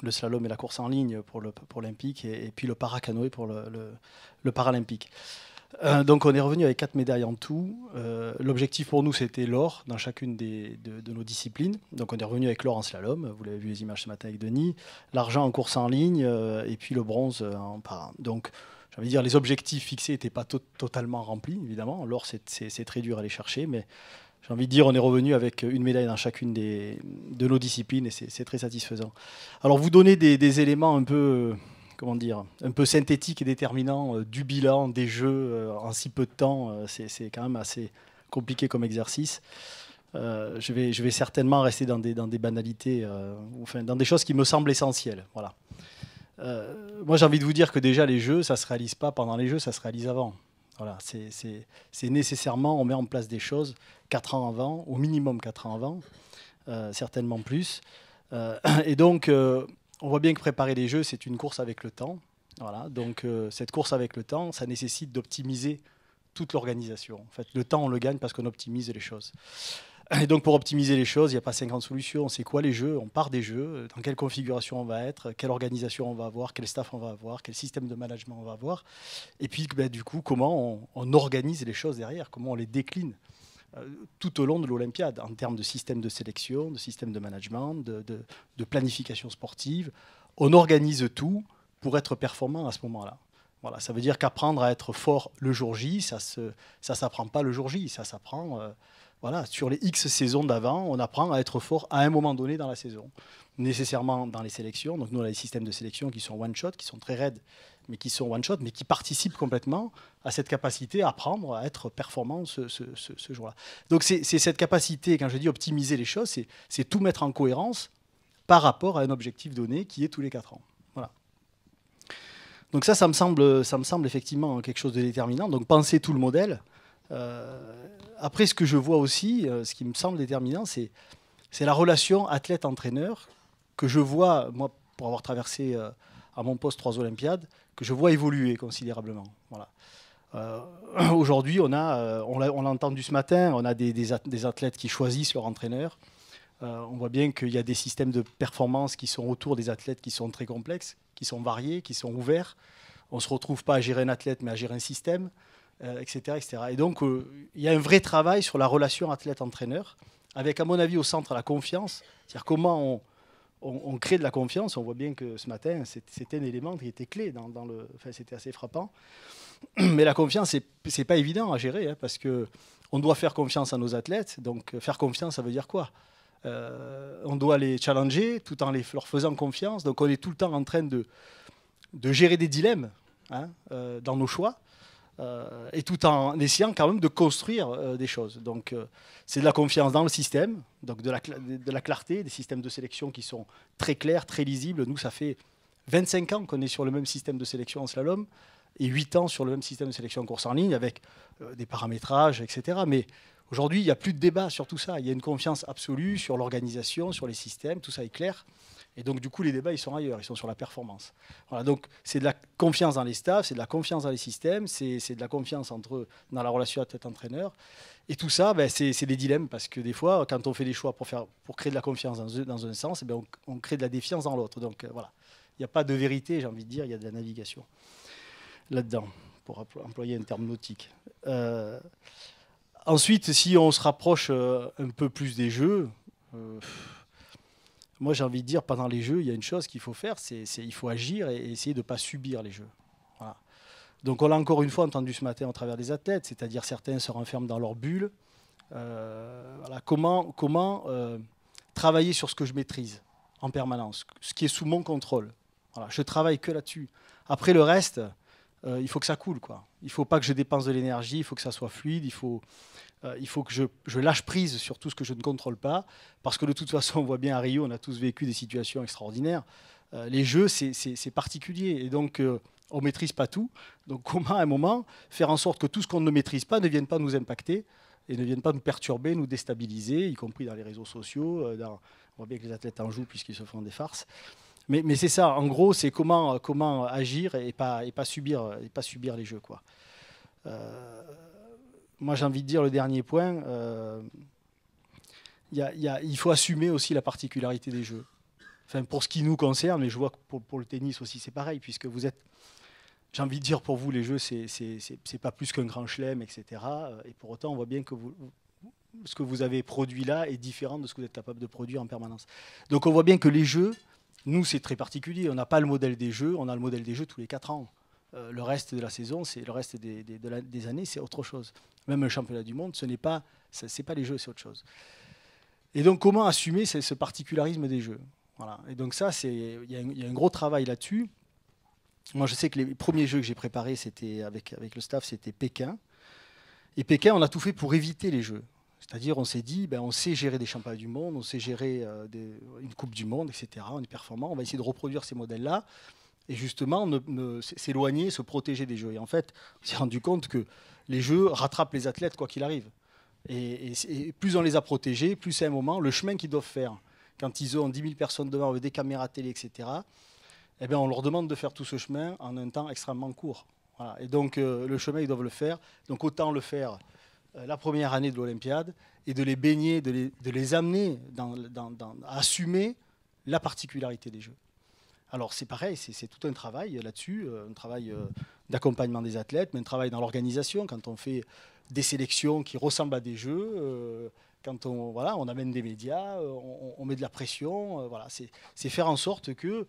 Le slalom et la course en ligne pour l'olympique, et, puis le paracanoë pour le paralympique. Euh, donc on est revenu avec quatre médailles en tout. Euh, l'objectif pour nous c'était l'or dans chacune des, de, nos disciplines. Donc on est revenu avec l'or en slalom, vous l'avez vu les images ce matin avec Denis, l'argent en course en ligne euh, et puis le bronze en parrain. Donc j'ai envie de dire les objectifs fixés n'étaient pas totalement remplis évidemment. L'or c'est très dur à aller chercher, mais j'ai envie de dire, on est revenu avec une médaille dans chacune des, de nos disciplines et c'est très satisfaisant. Alors, vous donnez des éléments un peu comment dire, un peu synthétique et déterminant euh, du bilan des jeux euh, en si peu de temps, euh, c'est quand même assez compliqué comme exercice. je, vais, certainement rester dans des, banalités, dans des choses qui me semblent essentielles. Voilà. moi, j'ai envie de vous dire que déjà, les jeux, ça ne se réalise pas pendant les jeux, ça se réalise avant. Voilà, c'est nécessairement, on met en place des choses 4 ans avant, au minimum 4 ans avant, certainement plus. et donc, on voit bien que préparer les jeux, c'est une course avec le temps. Voilà, donc euh, cette course avec le temps, ça nécessite d'optimiser toute l'organisation. En fait, le temps, on le gagne parce qu'on optimise les choses. Et donc pour optimiser les choses, il n'y a pas 50 solutions. On sait quoi les jeux On part des jeux. Dans quelle configuration on va être Quelle organisation on va avoir Quel staff on va avoir Quel système de management on va avoir Et puis bah, du coup, comment on, organise les choses derrière Comment on les décline euh, tout au long de l'Olympiade, en termes de système de sélection, de système de management, de, planification sportive. On organise tout pour être performant à ce moment-là. Voilà, ça veut dire qu'apprendre à être fort le jour J, ça ne ça s'apprend pas le jour J, ça s'apprend euh, voilà, sur les X saisons d'avant, on apprend à être fort à un moment donné dans la saison. Nécessairement dans les sélections, donc nous on a des systèmes de sélection qui sont one-shot, qui sont très raides mais qui sont one-shot, mais qui participent complètement à cette capacité à apprendre, à être performant ce, ce, ce, jour-là. Donc c'est cette capacité, quand je dis optimiser les choses, c'est tout mettre en cohérence par rapport à un objectif donné qui est tous les 4 ans. Voilà. Donc ça, ça me semble, ça me semble effectivement quelque chose de déterminant. Donc penser tout le modèle. Euh, après, ce que je vois aussi, euh, ce qui me semble déterminant, c'est la relation athlète-entraîneur que je vois, moi, pour avoir traversé... Euh, à mon poste 3 Olympiades, que je vois évoluer considérablement. Voilà. Euh, aujourd'hui, on a, euh, on l'a entendu ce matin, on a des, athlètes qui choisissent leur entraîneur. Euh, on voit bien qu'il y a des systèmes de performance qui sont autour des athlètes qui sont très complexes, qui sont variés, qui sont ouverts. On ne se retrouve pas à gérer un athlète, mais à gérer un système, etc., etc. Et donc, il y a un vrai travail sur la relation athlète-entraîneur, avec, à mon avis, au centre la confiance, c'est-à-dire comment on, on, crée de la confiance. On voit bien que ce matin, c'était un élément qui était clé. Dans, le, enfin, c'était assez frappant. Mais la confiance, c'est, n'est pas évident à gérer hein, parce qu'on doit faire confiance à nos athlètes. Donc, euh, faire confiance, ça veut dire quoi euh, On doit les challenger tout en les, leur faisant confiance. Donc, on est tout le temps en train de, gérer des dilemmes hein, euh, dans nos choix. Euh, et tout en essayant quand même de construire euh, des choses. Donc euh, c'est de la confiance dans le système, donc de la, de la clarté, des systèmes de sélection qui sont très clairs, très lisibles. Nous, ça fait 25 ans qu'on est sur le même système de sélection en slalom et 8 ans sur le même système de sélection en course en ligne avec des paramétrages, etc. Mais aujourd'hui, il n'y a plus de débat sur tout ça. Il y a une confiance absolue sur l'organisation, sur les systèmes, tout ça est clair. Et donc, du coup, les débats, ils sont ailleurs, ils sont sur la performance. Voilà, donc c'est de la confiance dans les staffs, c'est de la confiance dans les systèmes, c'est de la confiance entre, dans la relation à tête entraîneur. Et tout ça, ben, c'est des dilemmes, parce que des fois, quand on fait des choix pour, faire, pour créer de la confiance dans, un sens, eh ben, on, crée de la défiance dans l'autre. Donc euh, voilà, il n'y a pas de vérité, j'ai envie de dire, il y a de la navigation là-dedans, pour employer un terme nautique. Euh, ensuite, si on se rapproche euh, un peu plus des jeux, moi j'ai envie de dire, pendant les jeux, il y a une chose qu'il faut faire, c'est il faut agir et essayer de ne pas subir les jeux. Donc on l'a encore une fois entendu ce matin au travers des athlètes, c'est-à-dire certains se renferment dans leur bulle. Euh, voilà, comment comment euh, travailler sur ce que je maîtrise en permanence, ce qui est sous mon contrôle. Voilà, je travaille que là-dessus. Après le reste, euh, il faut que ça coule. Quoi. Il ne faut pas que je dépense de l'énergie, il faut que ça soit fluide, il faut, euh, il faut que je, lâche prise sur tout ce que je ne contrôle pas, parce que de toute façon, on voit bien à Rio, on a tous vécu des situations extraordinaires. Euh, les jeux, c'est particulier, et donc on ne maîtrise pas tout. Donc comment, à un moment, faire en sorte que tout ce qu'on ne maîtrise pas ne vienne pas nous impacter et ne vienne pas nous perturber, nous déstabiliser, y compris dans les réseaux sociaux, on voit bien que les athlètes en jouent puisqu'ils se font des farces. Mais, c'est ça, en gros, c'est comment, euh, comment agir et pas, et pas, subir, et pas subir les jeux. Quoi. Euh, moi, j'ai envie de dire le dernier point. Euh, il faut assumer aussi la particularité des jeux. Enfin, pour ce qui nous concerne, mais je vois que pour, le tennis aussi, c'est pareil, puisque vous êtes, j'ai envie de dire, pour vous, les jeux, c'est pas plus qu'un grand chelem, etc. Et pour autant, on voit bien que vous, ce que vous avez produit là est différent de ce que vous êtes capable de produire en permanence. Donc, on voit bien que les jeux, nous, c'est très particulier. On n'a pas le modèle des jeux, on a le modèle des jeux tous les quatre ans. Euh, le reste de la saison, c'est le reste des, années, c'est autre chose. Même un championnat du monde, ce n'est pas, c'est pas les jeux, c'est autre chose. Et donc, comment assumer ce, particularisme des jeux voilà. Et donc ça, il y, a un gros travail là-dessus. Moi, je sais que les premiers jeux que j'ai préparés, c'était avec, avec le staff, c'était Pékin. Et Pékin, on a tout fait pour éviter les jeux. C'est-à-dire, on s'est dit, ben, on sait gérer des championnats du monde, on sait gérer euh, une Coupe du Monde, etc. On est performant, on va essayer de reproduire ces modèles-là et justement s'éloigner, se protéger des jeux. Et en fait, on s'est rendu compte que les jeux rattrapent les athlètes quoi qu'il arrive. Et, plus on les a protégés, plus c'est un moment, le chemin qu'ils doivent faire. Quand ils ont 10 000 personnes devant avec des caméras télé, etc., eh bien, on leur demande de faire tout ce chemin en un temps extrêmement court. Et donc, euh, le chemin, ils doivent le faire. Donc, autant le faire euh, la première année de l'Olympiade et de les baigner, de les, amener dans, à assumer la particularité des Jeux. Alors c'est pareil, c'est tout un travail là-dessus, euh, un travail euh, d'accompagnement des athlètes, mais un travail dans l'organisation, quand on fait des sélections qui ressemblent à des jeux, quand on, voilà, on amène des médias, on, met de la pression, voilà, c'est faire en sorte que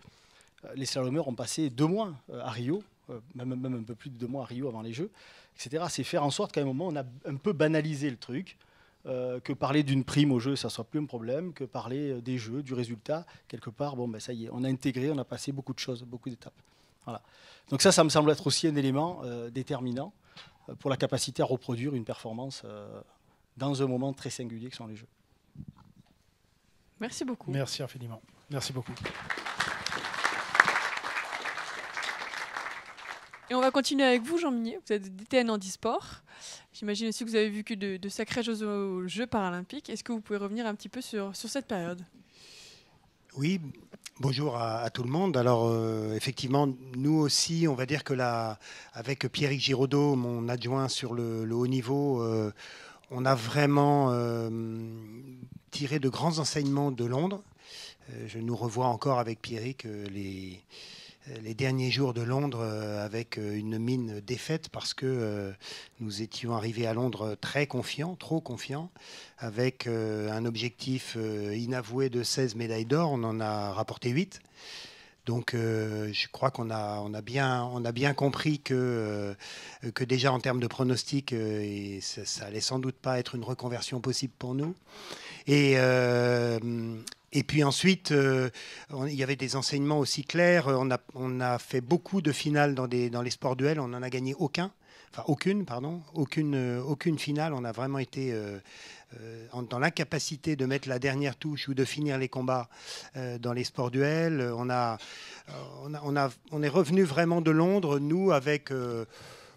les slalomeurs ont passé deux mois à Rio, euh, même, un peu plus de deux mois à Rio avant les Jeux, etc. C'est faire en sorte qu'à un moment, on a un peu banalisé le truc, euh, que parler d'une prime au jeu, ça ne soit plus un problème, que parler euh, des jeux, du résultat, quelque part, bon, ben, ça y est, on a intégré, on a passé beaucoup de choses, beaucoup d'étapes. Voilà. Donc ça, ça me semble être aussi un élément déterminant pour la capacité à reproduire une performance dans un moment très singulier que sont les jeux. Merci beaucoup. Merci infiniment. Merci beaucoup. Et on va continuer avec vous, Jean Minier. Vous êtes DTN e-sport. J'imagine aussi que vous avez vécu de, de sacrés jeux, jeux paralympiques. Est-ce que vous pouvez revenir un petit peu sur, sur cette période Oui, bonjour à, tout le monde. Alors, euh, effectivement, nous aussi, on va dire que là, avec Pierrick Giraudot, mon adjoint sur le, haut niveau, euh, on a vraiment euh, tiré de grands enseignements de Londres. je nous revois encore avec Pierrick les les derniers jours de Londres euh, avec euh, une mine défaite parce que euh, nous étions arrivés à Londres très confiants, trop confiants, avec un objectif inavoué de 16 médailles d'or. On en a rapporté 8. Donc je crois qu'on a, bien, compris que, déjà en termes de pronostics ça, n'allait allait sans doute pas être une reconversion possible pour nous. Et, et puis ensuite, euh, il y avait des enseignements aussi clairs. On a, fait beaucoup de finales dans, les sports duels. On n'en a gagné aucun. Enfin, aucune, pardon. Aucune, euh, aucune finale. On a vraiment été euh, dans l'incapacité de mettre la dernière touche ou de finir les combats dans les sports duels. on, a, on, on est revenu vraiment de Londres, nous, avec...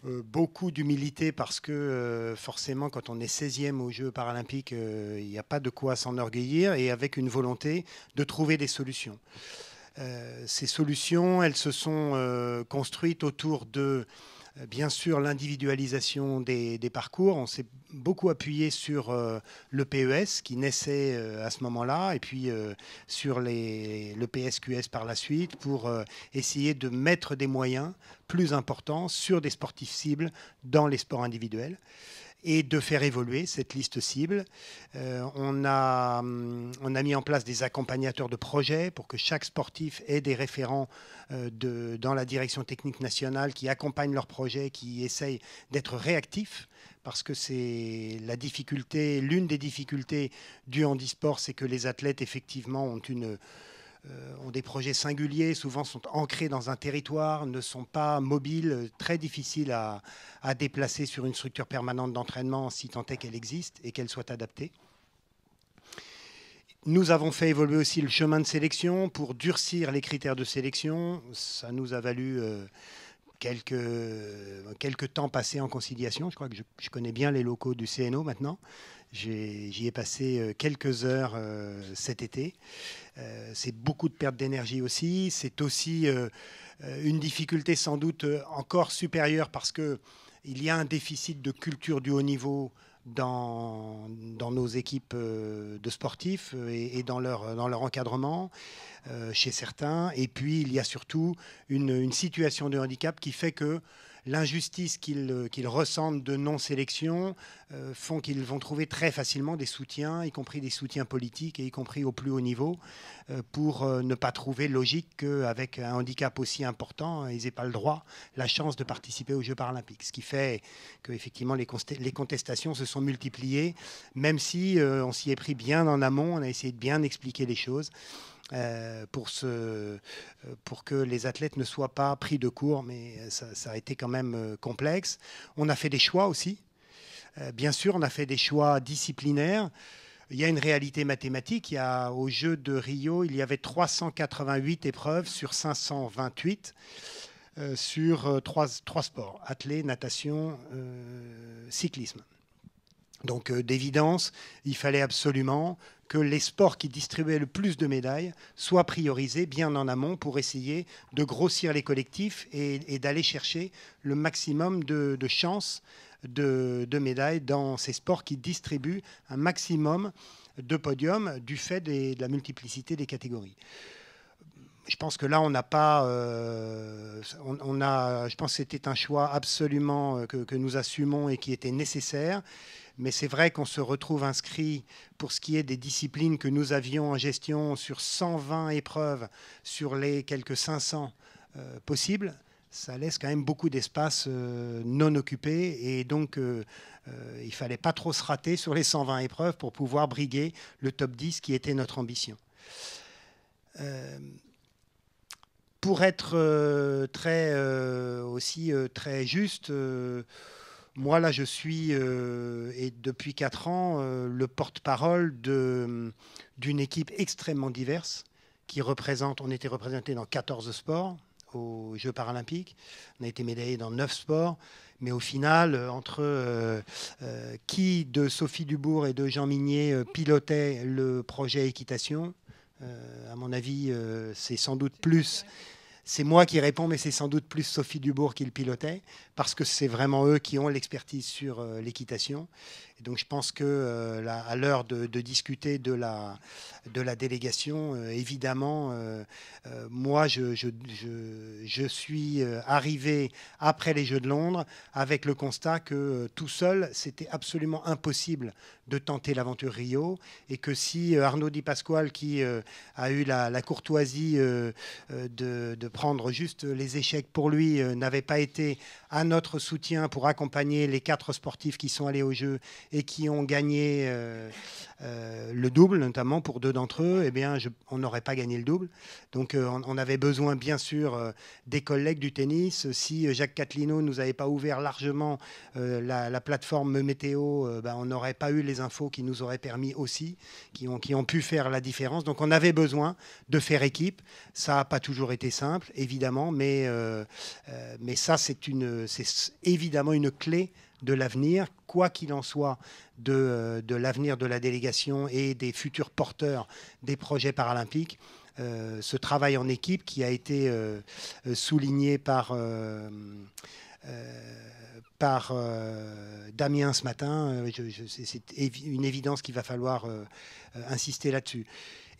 Euh, beaucoup d'humilité parce que euh, forcément, quand on est 16e aux Jeux paralympiques, euh, il n'y a pas de quoi s'enorgueillir et avec une volonté de trouver des solutions. ces solutions, elles se sont construites autour de bien sûr l'individualisation des, parcours. On s'est beaucoup appuyé sur euh, le PES qui naissait euh, à ce moment-là et puis euh, sur le PSQS par la suite pour essayer de mettre des moyens plus importants sur des sportifs cibles dans les sports individuels et de faire évoluer cette liste cible. Euh, on, a, hum, on a mis en place des accompagnateurs de projets pour que chaque sportif ait des référents euh, de, dans la direction technique nationale qui accompagnent leur projet, qui essayent d'être réactifs parce que c'est la difficulté, l'une des difficultés du handisport, c'est que les athlètes, effectivement, ont une, euh, ont des projets singuliers, souvent sont ancrés dans un territoire, ne sont pas mobiles, euh, très difficiles à, déplacer sur une structure permanente d'entraînement, si tant est qu'elle existe et qu'elle soit adaptée. Nous avons fait évoluer aussi le chemin de sélection pour durcir les critères de sélection. Ça nous a valu euh, quelques, temps passés en conciliation. Je crois que je connais bien les locaux du CNO maintenant. J'y ai, passé euh, quelques heures euh, cet été. Euh, c'est beaucoup de perte d'énergie aussi. C'est aussi une difficulté sans doute encore supérieure parce que il y a un déficit de culture du haut niveau dans, nos équipes de sportifs et, dans, leur, encadrement chez certains. Et puis il y a surtout une situation de handicap qui fait que l'injustice euh, qu'ils ressentent de non-sélection euh, font qu'ils vont trouver très facilement des soutiens, y compris des soutiens politiques et y compris au plus haut niveau, euh, pour ne pas trouver logique qu'avec un handicap aussi important, ils n'aient pas le droit, la chance de participer aux Jeux paralympiques. Ce qui fait que les contestations se sont multipliées, même si on s'y est pris bien en amont, on a essayé de bien expliquer les choses. Euh, pour, ce, euh, pour que les athlètes ne soient pas pris de court, mais euh, ça, a été quand même complexe. On a fait des choix aussi. bien sûr, on a fait des choix disciplinaires. Il y a une réalité mathématique. Il y a, au jeu de Rio, il y avait 388 épreuves sur 528 sur trois, trois, sports, athlétisme, natation, cyclisme. Donc d'évidence, il fallait absolument que les sports qui distribuaient le plus de médailles soient priorisés bien en amont pour essayer de grossir les collectifs et, d'aller chercher le maximum de, chances de, médailles dans ces sports qui distribuent un maximum de podiums du fait de la multiplicité des catégories je pense que là, on n'a pas. Euh, on, a, je pense c'était un choix absolument euh, que, nous assumons et qui était nécessaire mais c'est vrai qu'on se retrouve inscrit pour ce qui est des disciplines que nous avions en gestion sur 120 épreuves sur les quelques 500 euh, possibles. Ça laisse quand même beaucoup d'espace euh, non occupé et donc il euh, il fallait pas trop se rater sur les 120 épreuves pour pouvoir briguer le top 10 qui était notre ambition. pour être très aussi très juste, moi, là, je suis, euh, et depuis 4 ans, euh, le porte-parole d'une équipe extrêmement diverse qui représente, on était représenté dans 14 sports aux Jeux paralympiques, on a été médaillé dans 9 sports, mais au final, euh, entre qui de Sophie Dubourg et de Jean Minier pilotait le projet équitation, à mon avis, c'est sans doute plus c'est moi qui réponds, mais c'est sans doute plus Sophie Dubourg qui le pilotait, parce que c'est vraiment eux qui ont l'expertise sur euh, l'équitation donc je pense que euh, à l'heure de, discuter de la, délégation, euh, évidemment, euh, moi je, suis arrivé après les Jeux de Londres avec le constat que tout seul, c'était absolument impossible de tenter l'aventure Rio et que si Arnaud Di Pasquale, qui a eu la, courtoisie de, de, prendre juste les échecs pour lui, n'avait pas été à notre soutien pour accompagner les quatre sportifs qui sont allés au jeu et qui ont gagné euh, euh, le double, notamment pour deux d'entre eux, eh bien, on n'aurait pas gagné le double. Donc, euh, on, avait besoin, bien sûr, euh, des collègues du tennis. Si Jacques Catlino nous avait pas ouvert largement la, plateforme météo, bah, on n'aurait pas eu les infos qui nous auraient permis aussi, qui ont, qui ont pu faire la différence. Donc, on avait besoin de faire équipe. Ça n'a pas toujours été simple, évidemment, mais, mais ça, c'est évidemment une clé de l'avenir, quoi qu'il en soit, euh, de, l'avenir de la délégation et des futurs porteurs des projets paralympiques. Euh, ce travail en équipe qui a été euh, souligné par, par Damien ce matin, c'est une évidence qu'il va falloir insister là-dessus.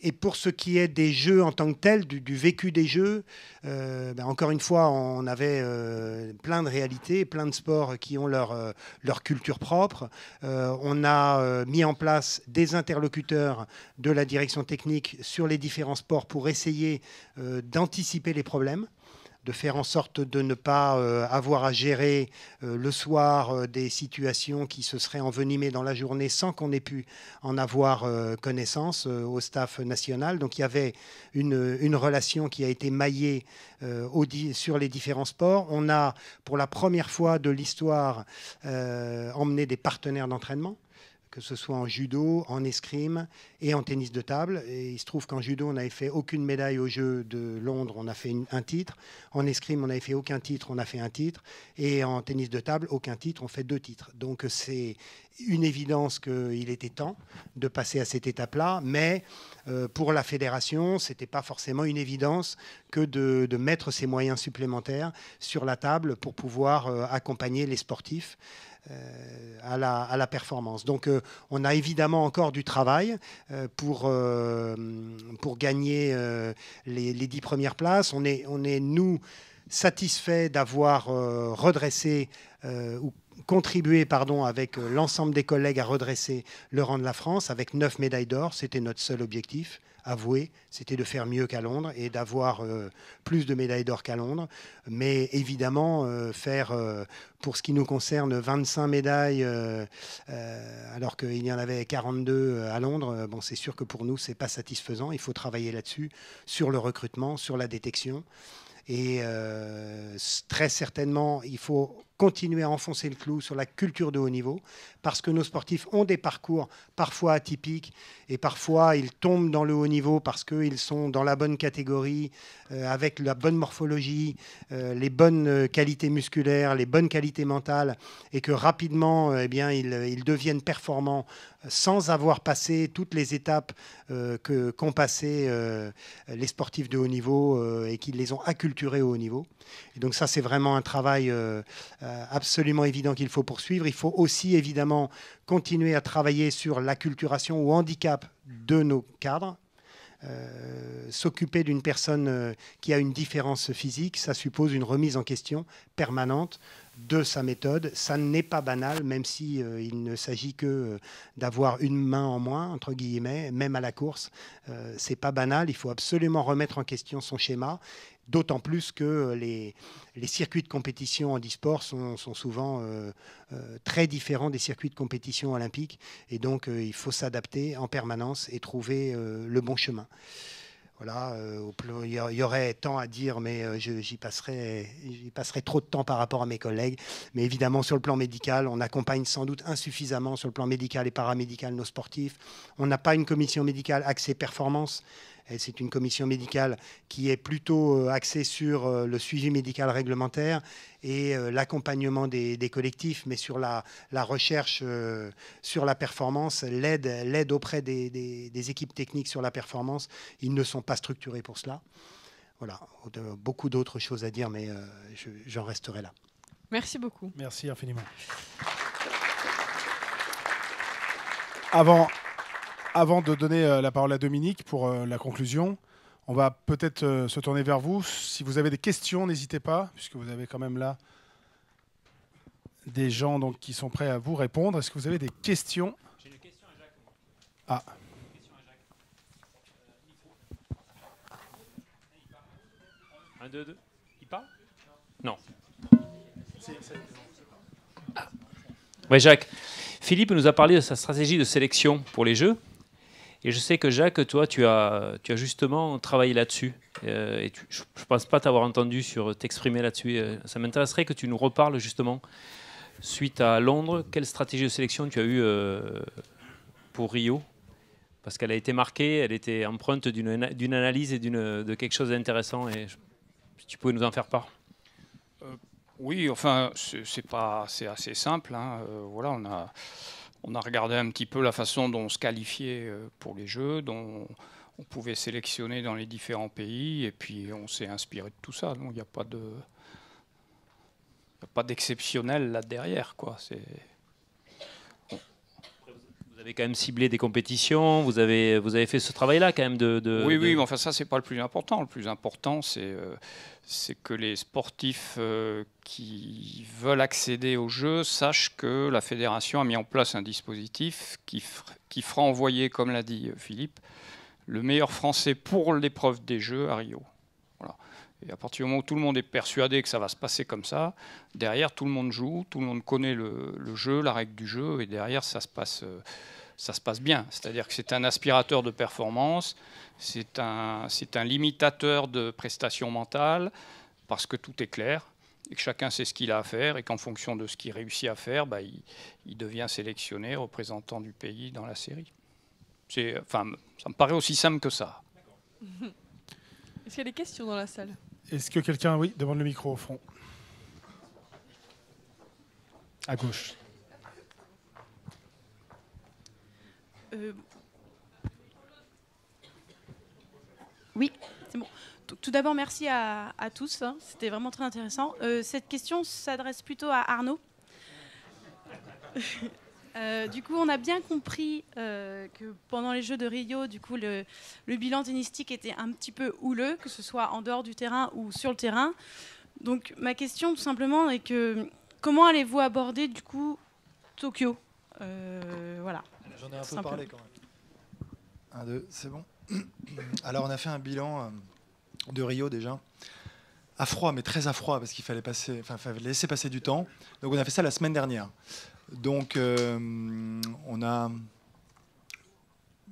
Et pour ce qui est des jeux en tant que tels, du, vécu des jeux, euh, ben encore une fois, on avait euh, plein de réalités, plein de sports qui ont leur, euh, leur culture propre. on a mis en place des interlocuteurs de la direction technique sur les différents sports pour essayer d'anticiper les problèmes de faire en sorte de ne pas euh, avoir à gérer euh, le soir euh, des situations qui se seraient envenimées dans la journée sans qu'on ait pu en avoir connaissance au staff national. Donc il y avait une, relation qui a été maillée sur les différents sports. On a, pour la première fois de l'histoire, emmené des partenaires d'entraînement que ce soit en judo, en escrime et en tennis de table. Et il se trouve qu'en judo, on n'avait fait aucune médaille aux Jeux de Londres, on a fait un titre. En escrime, on n'avait fait aucun titre, on a fait un titre. Et en tennis de table, aucun titre, on fait deux titres. Donc c'est une évidence qu'il était temps de passer à cette étape-là. Mais euh, pour la fédération, ce n'était pas forcément une évidence que de, mettre ces moyens supplémentaires sur la table pour pouvoir euh, accompagner les sportifs. Euh, à la, performance. Donc euh, on a évidemment encore du travail euh, pour, pour gagner les, les dix premières places. On est, on est nous, satisfaits d'avoir redressé ou contribué pardon, avec l'ensemble des collègues à redresser le rang de la France avec neuf médailles d'or. C'était notre seul objectif avouer, c'était de faire mieux qu'à Londres et d'avoir euh, plus de médailles d'or qu'à Londres. Mais évidemment, euh, faire, euh, pour ce qui nous concerne, 25 médailles, alors qu'il y en avait 42 à Londres, bon, c'est sûr que pour nous, c'est pas satisfaisant. Il faut travailler là-dessus, sur le recrutement, sur la détection. Et très certainement, il faut continuer à enfoncer le clou sur la culture de haut niveau, parce que nos sportifs ont des parcours parfois atypiques, et parfois ils tombent dans le haut niveau parce qu'ils sont dans la bonne catégorie, euh, avec la bonne morphologie, euh, les bonnes euh, qualités musculaires, les bonnes qualités mentales, et que rapidement, eh bien, ils, deviennent performants sans avoir passé toutes les étapes que, qu'ont passées les sportifs de haut niveau et qui les ont acculturés au haut niveau. donc ça, c'est vraiment un travail euh, absolument évident qu'il faut poursuivre. Il faut aussi évidemment continuer à travailler sur l'acculturation ou handicap de nos cadres. Euh, s'occuper d'une personne euh, qui a une différence physique, ça suppose une remise en question permanente de sa méthode. Ça n'est pas banal, même si il ne s'agit que d'avoir une main en moins entre guillemets, même à la course. c'est pas banal. Il faut absolument remettre en question son schéma D'autant plus que les, circuits de compétition en e-sport sont, souvent euh, euh, très différents des circuits de compétition olympiques. Et donc, euh, il faut s'adapter en permanence et trouver le bon chemin. Voilà, il y aurait tant à dire, mais j'y passerai, passerai, trop de temps par rapport à mes collègues. Mais évidemment, sur le plan médical, on accompagne sans doute insuffisamment sur le plan médical et paramédical nos sportifs. On n'a pas une commission médicale axée performance c'est une commission médicale qui est plutôt euh, axée sur euh, le suivi médical réglementaire et euh, l'accompagnement des, collectifs, mais sur la, recherche, sur la performance, l'aide auprès des, équipes techniques sur la performance. Ils ne sont pas structurés pour cela. Voilà, beaucoup d'autres choses à dire, mais j'en resterai là. Merci beaucoup. Merci infiniment. Avant, avant de donner euh, la parole à Dominique pour euh, la conclusion, on va peut-être euh, se tourner vers vous. Si vous avez des questions, n'hésitez pas, puisque vous avez quand même là des gens donc, qui sont prêts à vous répondre. Est-ce que vous avez des questions J'ai une question à Jacques. Ah. une question à Jacques. Un, deux, deux. Il parle Non. Oui, Jacques. Philippe nous a parlé de sa stratégie de sélection pour les Jeux. Et je sais que Jacques, toi, tu as, tu as justement travaillé là-dessus. Euh, et je ne pense pas t'avoir entendu sur euh, t'exprimer là-dessus. Euh, ça m'intéresserait que tu nous reparles justement, suite à Londres, quelle stratégie de sélection tu as eue pour Rio Parce qu'elle a été marquée, elle était empreinte d'une analyse et de quelque chose d'intéressant. Et tu pouvais nous en faire part Oui, enfin, c'est assez simple. Hein. voilà, on a on a regardé un petit peu la façon dont on se qualifiait euh, pour les jeux, dont on pouvait sélectionner dans les différents pays, et puis on s'est inspiré de tout ça. il n'y a pas de, pas d'exceptionnel là derrière, quoi. C'est quand même ciblé des compétitions, vous avez, vous avez fait ce travail-là quand même de... oui, oui, mais enfin ça, c'est pas le plus important. Le plus important, c'est euh, que les sportifs euh, qui veulent accéder au jeu sachent que la fédération a mis en place un dispositif qui, qui fera envoyer, comme l'a dit euh, Philippe, le meilleur français pour l'épreuve des jeux à Rio. Voilà. Et à partir du moment où tout le monde est persuadé que ça va se passer comme ça, derrière, tout le monde joue, tout le monde connaît le, jeu, la règle du jeu, et derrière, ça se passe ça se passe bien. C'est-à-dire que c'est un aspirateur de performance, c'est un, limitateur de prestations mentales, parce que tout est clair et que chacun sait ce qu'il a à faire et qu'en fonction de ce qu'il réussit à faire, bah, il, devient sélectionné représentant du pays dans la série. Enfin, ça me paraît aussi simple que ça. Est-ce qu'il y a des questions dans la salle Est-ce que quelqu'un, oui, demande le micro au front. À gauche. Euh, oui, c'est bon. Tout d'abord, merci à, tous. Hein. C'était vraiment très intéressant. Euh, cette question s'adresse plutôt à Arnaud. Euh, du coup, on a bien compris que pendant les Jeux de Rio, du coup, le, bilan ténistique était un petit peu houleux, que ce soit en dehors du terrain ou sur le terrain. Donc, ma question, tout simplement, est que comment allez-vous aborder du coup Tokyo Voilà. J'en ai un peu parlé quand même. Un, deux, c'est bon. Alors on a fait un bilan euh, de Rio déjà. À froid, mais très à froid, parce qu'il fallait, passer, enfin, laisser passer du temps. Donc on a fait ça la semaine dernière. Donc euh, on a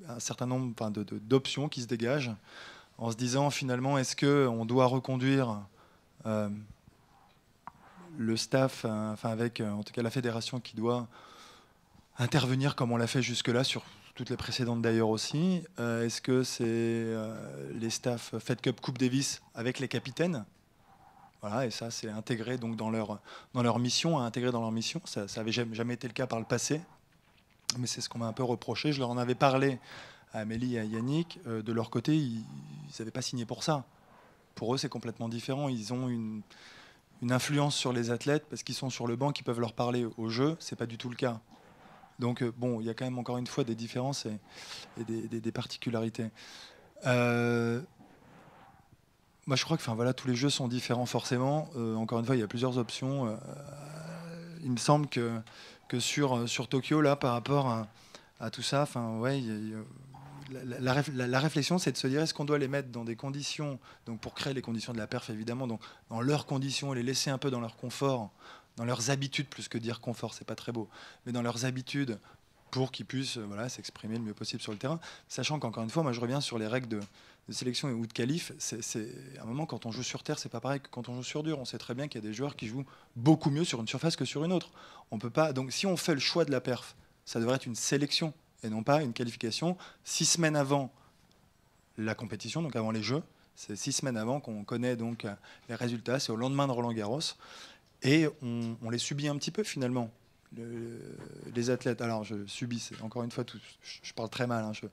un certain nombre enfin, d'options qui se dégagent en se disant finalement est-ce qu'on doit reconduire euh, le staff, enfin avec en tout cas la fédération qui doit intervenir comme on l'a fait jusque-là sur toutes les précédentes d'ailleurs aussi. Euh, est-ce que c'est euh, les staffs Fed Cup Coupe Davis avec les capitaines voilà, et ça, c'est intégré donc dans leur, dans leur mission, à intégrer dans leur mission. Ça n'avait jamais été le cas par le passé, mais c'est ce qu'on m'a un peu reproché. Je leur en avais parlé à Amélie et à Yannick. Euh, de leur côté, ils n'avaient pas signé pour ça. Pour eux, c'est complètement différent. Ils ont une, influence sur les athlètes parce qu'ils sont sur le banc, qui peuvent leur parler au jeu. C'est pas du tout le cas. Donc, euh, bon, il y a quand même encore une fois des différences et, des, particularités. Euh, moi, je crois que voilà, tous les jeux sont différents forcément. Euh, encore une fois, il y a plusieurs options. il me semble que, que sur, sur Tokyo, là, par rapport à, tout ça, enfin, ouais, la, réflexion, c'est de se dire est-ce qu'on doit les mettre dans des conditions, donc pour créer les conditions de la perf évidemment, donc dans leurs conditions les laisser un peu dans leur confort dans leurs habitudes, plus que dire confort, c'est pas très beau, mais dans leurs habitudes pour qu'ils puissent voilà, s'exprimer le mieux possible sur le terrain. Sachant qu'encore une fois, moi je reviens sur les règles de, sélection et ou de qualif. C'est, à un moment quand on joue sur terre, c'est pas pareil que quand on joue sur dur. On sait très bien qu'il y a des joueurs qui jouent beaucoup mieux sur une surface que sur une autre. On peut pas. Donc si on fait le choix de la perf, ça devrait être une sélection et non pas une qualification. Six semaines avant la compétition, donc avant les Jeux, c'est six semaines avant qu'on connaît donc les résultats. C'est au lendemain de Roland Garros. Et on, les subit un petit peu finalement, les athlètes. Alors je subis, encore une fois, je, parle très mal, il hein, ne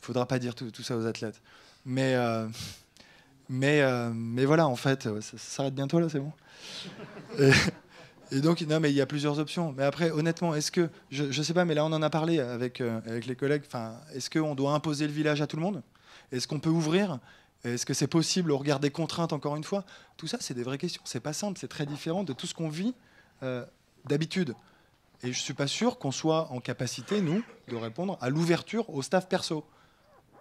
faudra pas dire tout, ça aux athlètes. Mais, euh, euh, mais, voilà, en fait, ça, s'arrête bientôt là, c'est bon. Et, donc, non, mais il y a plusieurs options. Mais après, honnêtement, est-ce que, je ne sais pas, mais là on en a parlé avec, euh, avec les collègues, est-ce qu'on doit imposer le village à tout le monde Est-ce qu'on peut ouvrir est-ce que c'est possible au regard des contraintes, encore une fois Tout ça, c'est des vraies questions. C'est pas simple, c'est très différent de tout ce qu'on vit euh, d'habitude. Et je ne suis pas sûr qu'on soit en capacité, nous, de répondre à l'ouverture au staff perso.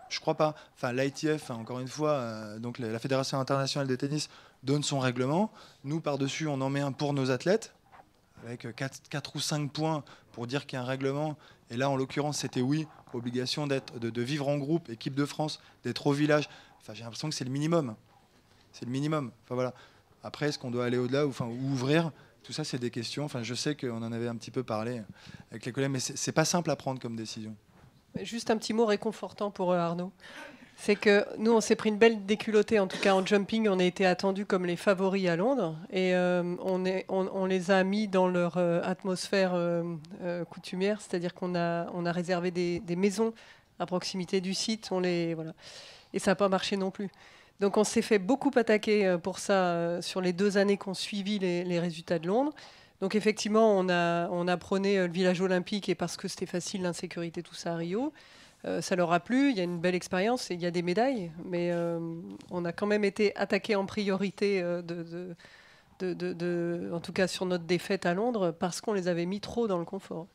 Je crois pas. Enfin, l'ITF, hein, encore une fois, euh, donc la Fédération internationale de tennis donne son règlement. Nous, par-dessus, on en met un pour nos athlètes, avec 4, ou 5 points pour dire qu'il y a un règlement. Et là, en l'occurrence, c'était oui, obligation de, vivre en groupe, équipe de France, d'être au village j'ai l'impression que c'est le minimum. C'est le minimum. Enfin, voilà. Après, est-ce qu'on doit aller au-delà ou, enfin, ouvrir Tout ça, c'est des questions. Enfin, je sais qu'on en avait un petit peu parlé avec les collègues, mais c'est pas simple à prendre comme décision. Juste un petit mot réconfortant pour euh, Arnaud. C'est que nous, on s'est pris une belle déculottée, en tout cas en jumping. On a été attendus comme les favoris à Londres. Et euh, on, est, on, les a mis dans leur euh, atmosphère coutumière, c'est-à-dire qu'on a, on a réservé des, des, maisons à proximité du site. On les, voilà et ça n'a pas marché non plus. Donc on s'est fait beaucoup attaquer euh, pour ça euh, sur les deux années qu'on suivit les, les, résultats de Londres. Donc effectivement, on, a, on apprenait euh, le village olympique et parce que c'était facile l'insécurité, tout ça à Rio. ça leur a plu, il y a une belle expérience et il y a des médailles, mais on a quand même été attaqué en priorité, de, en tout cas sur notre défaite à Londres, parce qu'on les avait mis trop dans le confort.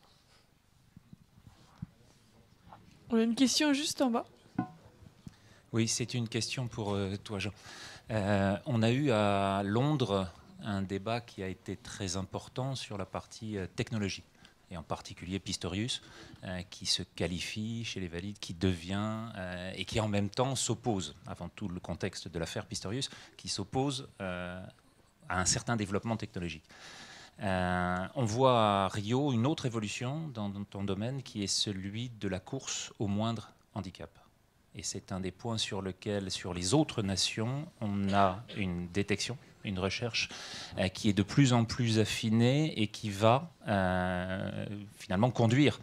On a une question juste en bas. Oui, c'est une question pour euh, toi, Jean. Euh, on a eu à Londres un débat qui a été très important sur la partie euh, technologie, et en particulier Pistorius, qui se qualifie chez les valides, qui devient, et qui en même temps s'oppose, avant tout le contexte de l'affaire Pistorius, qui s'oppose à un certain développement technologique. on voit à Rio une autre évolution dans, ton domaine qui est celui de la course au moindre handicap. Et c'est un des points sur lequel, sur les autres nations, on a une détection, une recherche euh, qui est de plus en plus affinée et qui va euh, finalement conduire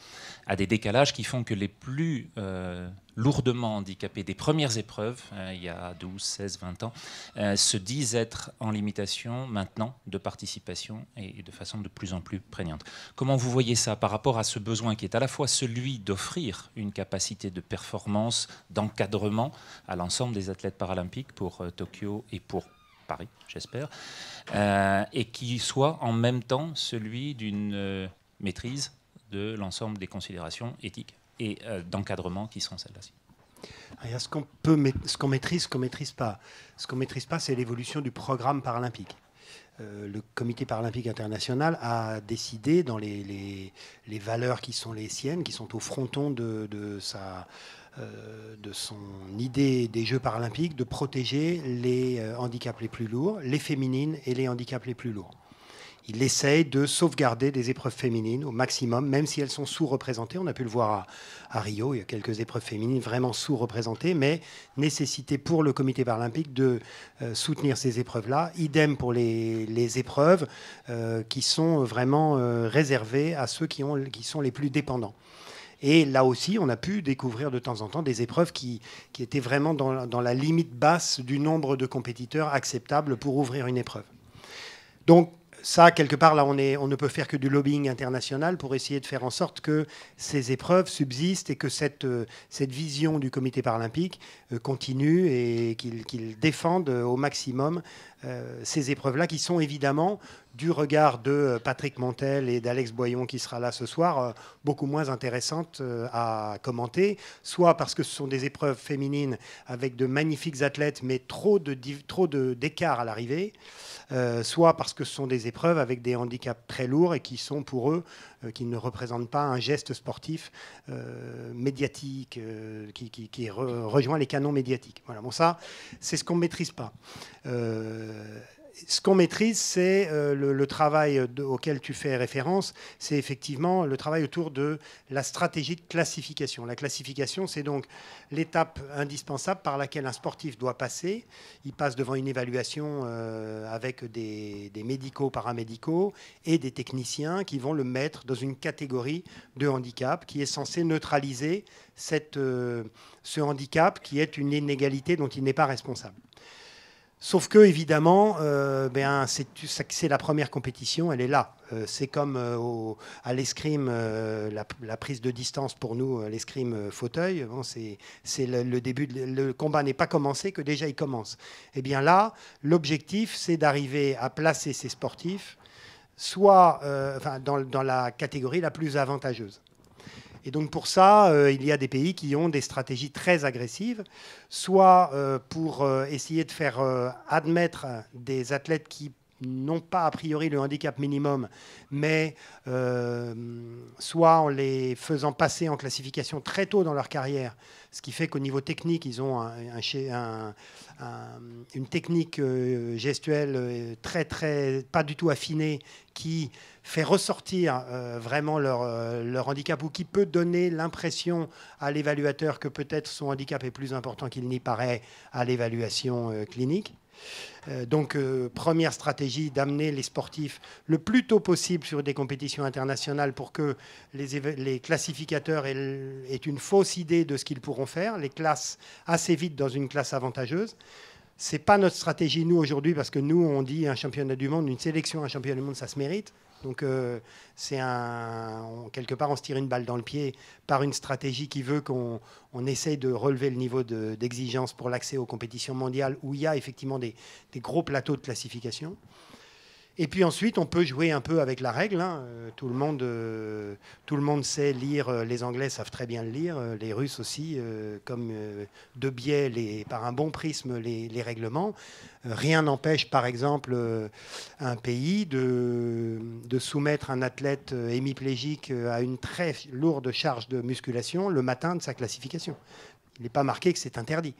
à des décalages qui font que les plus euh, lourdement handicapés des premières épreuves, hein, il y a 12, 16, 20 ans, euh, se disent être en limitation maintenant de participation et de façon de plus en plus prégnante. Comment vous voyez ça par rapport à ce besoin qui est à la fois celui d'offrir une capacité de performance, d'encadrement à l'ensemble des athlètes paralympiques pour euh, Tokyo et pour Paris, j'espère, euh, et qui soit en même temps celui d'une maîtrise de l'ensemble des considérations éthiques et euh, d'encadrement qui sont celles-ci. Ah, ce qu'on peut, maîtrise, ce qu'on maîtrise pas. Ce qu'on maîtrise pas, c'est l'évolution du programme paralympique. Euh, le Comité paralympique international a décidé, dans les, valeurs qui sont les siennes, qui sont au fronton de, sa, euh, de son idée des Jeux paralympiques, de protéger les handicaps les plus lourds, les féminines et les handicaps les plus lourds il essaye de sauvegarder des épreuves féminines au maximum, même si elles sont sous-représentées. On a pu le voir à, Rio, il y a quelques épreuves féminines vraiment sous-représentées, mais nécessité pour le comité paralympique de euh, soutenir ces épreuves-là. Idem pour les, épreuves euh, qui sont vraiment euh, réservées à ceux qui, ont, qui sont les plus dépendants. Et là aussi, on a pu découvrir de temps en temps des épreuves qui, étaient vraiment dans, dans la limite basse du nombre de compétiteurs acceptables pour ouvrir une épreuve. Donc ça, quelque part, là, on, est, on ne peut faire que du lobbying international pour essayer de faire en sorte que ces épreuves subsistent et que cette, euh, vision du comité paralympique euh, continue et qu'il défende euh, au maximum euh, ces épreuves-là, qui sont évidemment, du regard de euh, Patrick Montel et d'Alex Boyon, qui sera là ce soir, euh, beaucoup moins intéressantes à commenter, soit parce que ce sont des épreuves féminines avec de magnifiques athlètes, mais trop trop à l'arrivée, soit parce que ce sont des épreuves avec des handicaps très lourds et qui sont pour eux euh, qui ne représente pas un geste sportif euh, médiatique, euh, qui, rejoint les canons médiatiques. Voilà, bon ça, c'est ce qu'on ne maîtrise pas ce qu'on maîtrise, c'est euh, le, travail euh, auquel tu fais référence, c'est effectivement le travail autour de la stratégie de classification. La classification, c'est donc l'étape indispensable par laquelle un sportif doit passer. Il passe devant une évaluation euh, avec des, médicaux, paramédicaux et des techniciens qui vont le mettre dans une catégorie de handicap qui est censée neutraliser cette, ce handicap qui est une inégalité dont il n'est pas responsable. Sauf que, évidemment, euh, ben, c'est la première compétition, elle est là. Euh, c'est comme euh, à l'escrime, la, prise de distance pour nous, l'escrime fauteuil. c'est le, début, le combat n'est pas commencé, que déjà il commence. Et eh bien là, l'objectif, c'est d'arriver à placer ces sportifs soit dans la catégorie la plus avantageuse. Et donc pour ça, euh, il y a des pays qui ont des stratégies très agressives, soit euh, pour euh, essayer de faire admettre des athlètes qui n'ont pas a priori le handicap minimum, mais soit en les faisant passer en classification très tôt dans leur carrière, ce qui fait qu'au niveau technique, ils ont une technique gestuelle très, très, pas du tout affinée qui fait ressortir euh, vraiment leur, euh, leur, handicap ou qui peut donner l'impression à l'évaluateur que peut-être son handicap est plus important qu'il n'y paraît à l'évaluation euh, clinique. Donc, première stratégie d'amener les sportifs le plus tôt possible sur des compétitions internationales pour que les, les classificateurs aient, une fausse idée de ce qu'ils pourront faire, les classes assez vite dans une classe avantageuse Ce n'est pas notre stratégie, nous, aujourd'hui, parce que nous, on dit un championnat du monde, une sélection, un championnat du monde, ça se mérite. Donc euh, c'est un, quelque part on se tire une balle dans le pied par une stratégie qui veut qu'on on essaye de relever le niveau d'exigence pour l'accès aux compétitions mondiales où il y a effectivement des gros plateaux de classification. Et puis ensuite, on peut jouer un peu avec la règle. Hein. Euh, euh, tout, le monde, sait lire. Euh, les Anglais savent très bien le lire. Les Russes aussi, comme de biais, par un bon prisme, les, règlements. Rien n'empêche, par exemple, un pays de, de, soumettre un athlète hémiplégique à une très lourde charge de musculation le matin de sa classification. Il n'est pas marqué que c'est interdit.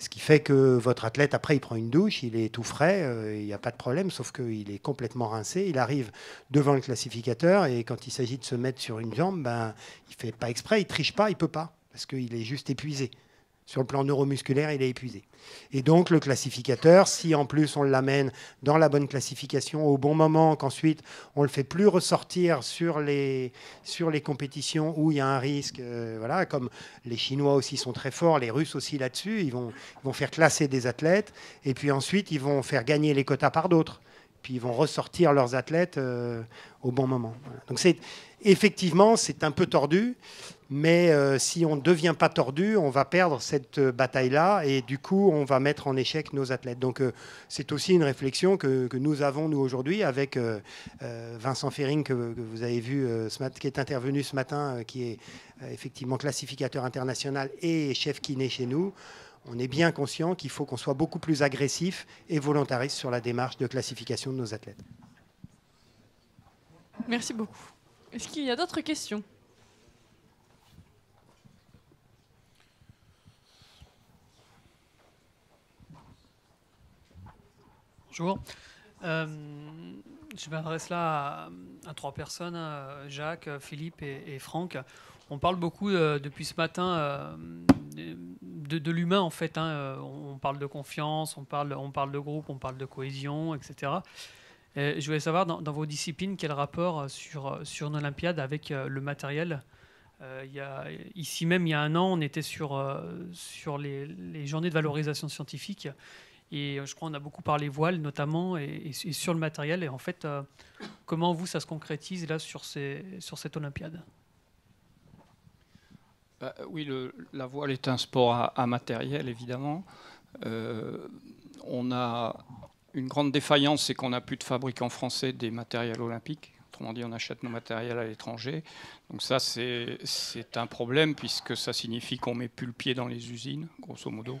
Ce qui fait que votre athlète, après, il prend une douche, il est tout frais, euh, il n'y a pas de problème, sauf qu'il est complètement rincé. Il arrive devant le classificateur et quand il s'agit de se mettre sur une jambe, ben, il ne fait pas exprès, il triche pas, il peut pas, parce qu'il est juste épuisé. Sur le plan neuromusculaire, il est épuisé. Et donc le classificateur, si en plus on l'amène dans la bonne classification au bon moment, qu'ensuite on le fait plus ressortir sur les, sur les compétitions où il y a un risque, euh, voilà, comme les Chinois aussi sont très forts, les Russes aussi là-dessus, ils vont, vont faire classer des athlètes, et puis ensuite ils vont faire gagner les quotas par d'autres puis ils vont ressortir leurs athlètes euh, au bon moment. Donc c'est effectivement c'est un peu tordu, mais euh, si on ne devient pas tordu, on va perdre cette euh, bataille-là et du coup, on va mettre en échec nos athlètes. Donc, euh, c'est aussi une réflexion que, nous avons, nous, aujourd'hui, avec Vincent Ferring, que, vous avez vu, qui est intervenu ce matin, qui est effectivement classificateur international et chef kiné chez nous. On est bien conscient qu'il faut qu'on soit beaucoup plus agressif et volontariste sur la démarche de classification de nos athlètes. Merci beaucoup. Est-ce qu'il y a d'autres questions bonjour. Euh, je m'adresse là à, trois personnes, euh, Jacques, Philippe et, Franck. On parle beaucoup euh, depuis ce matin de, l'humain en fait. Hein. On parle de confiance, on parle, on parle de groupe, on parle de cohésion, etc. je voulais savoir dans, vos disciplines quel rapport sur, sur une Olympiade avec le matériel. ici même, il y a un an, on était sur, sur les, les journées de valorisation scientifique et euh, je crois qu'on a beaucoup parlé voile notamment et, sur le matériel. Et en fait, euh, comment vous, ça se concrétise là sur, ces, sur cette Olympiade bah, euh, Oui, la voile est un sport à, matériel, évidemment. on a une grande défaillance, c'est qu'on n'a plus de fabricants français des matériels olympiques. Autrement dit, on achète nos matériels à l'étranger. Donc ça, c'est un problème puisque ça signifie qu'on met plus le pied dans les usines, grosso modo.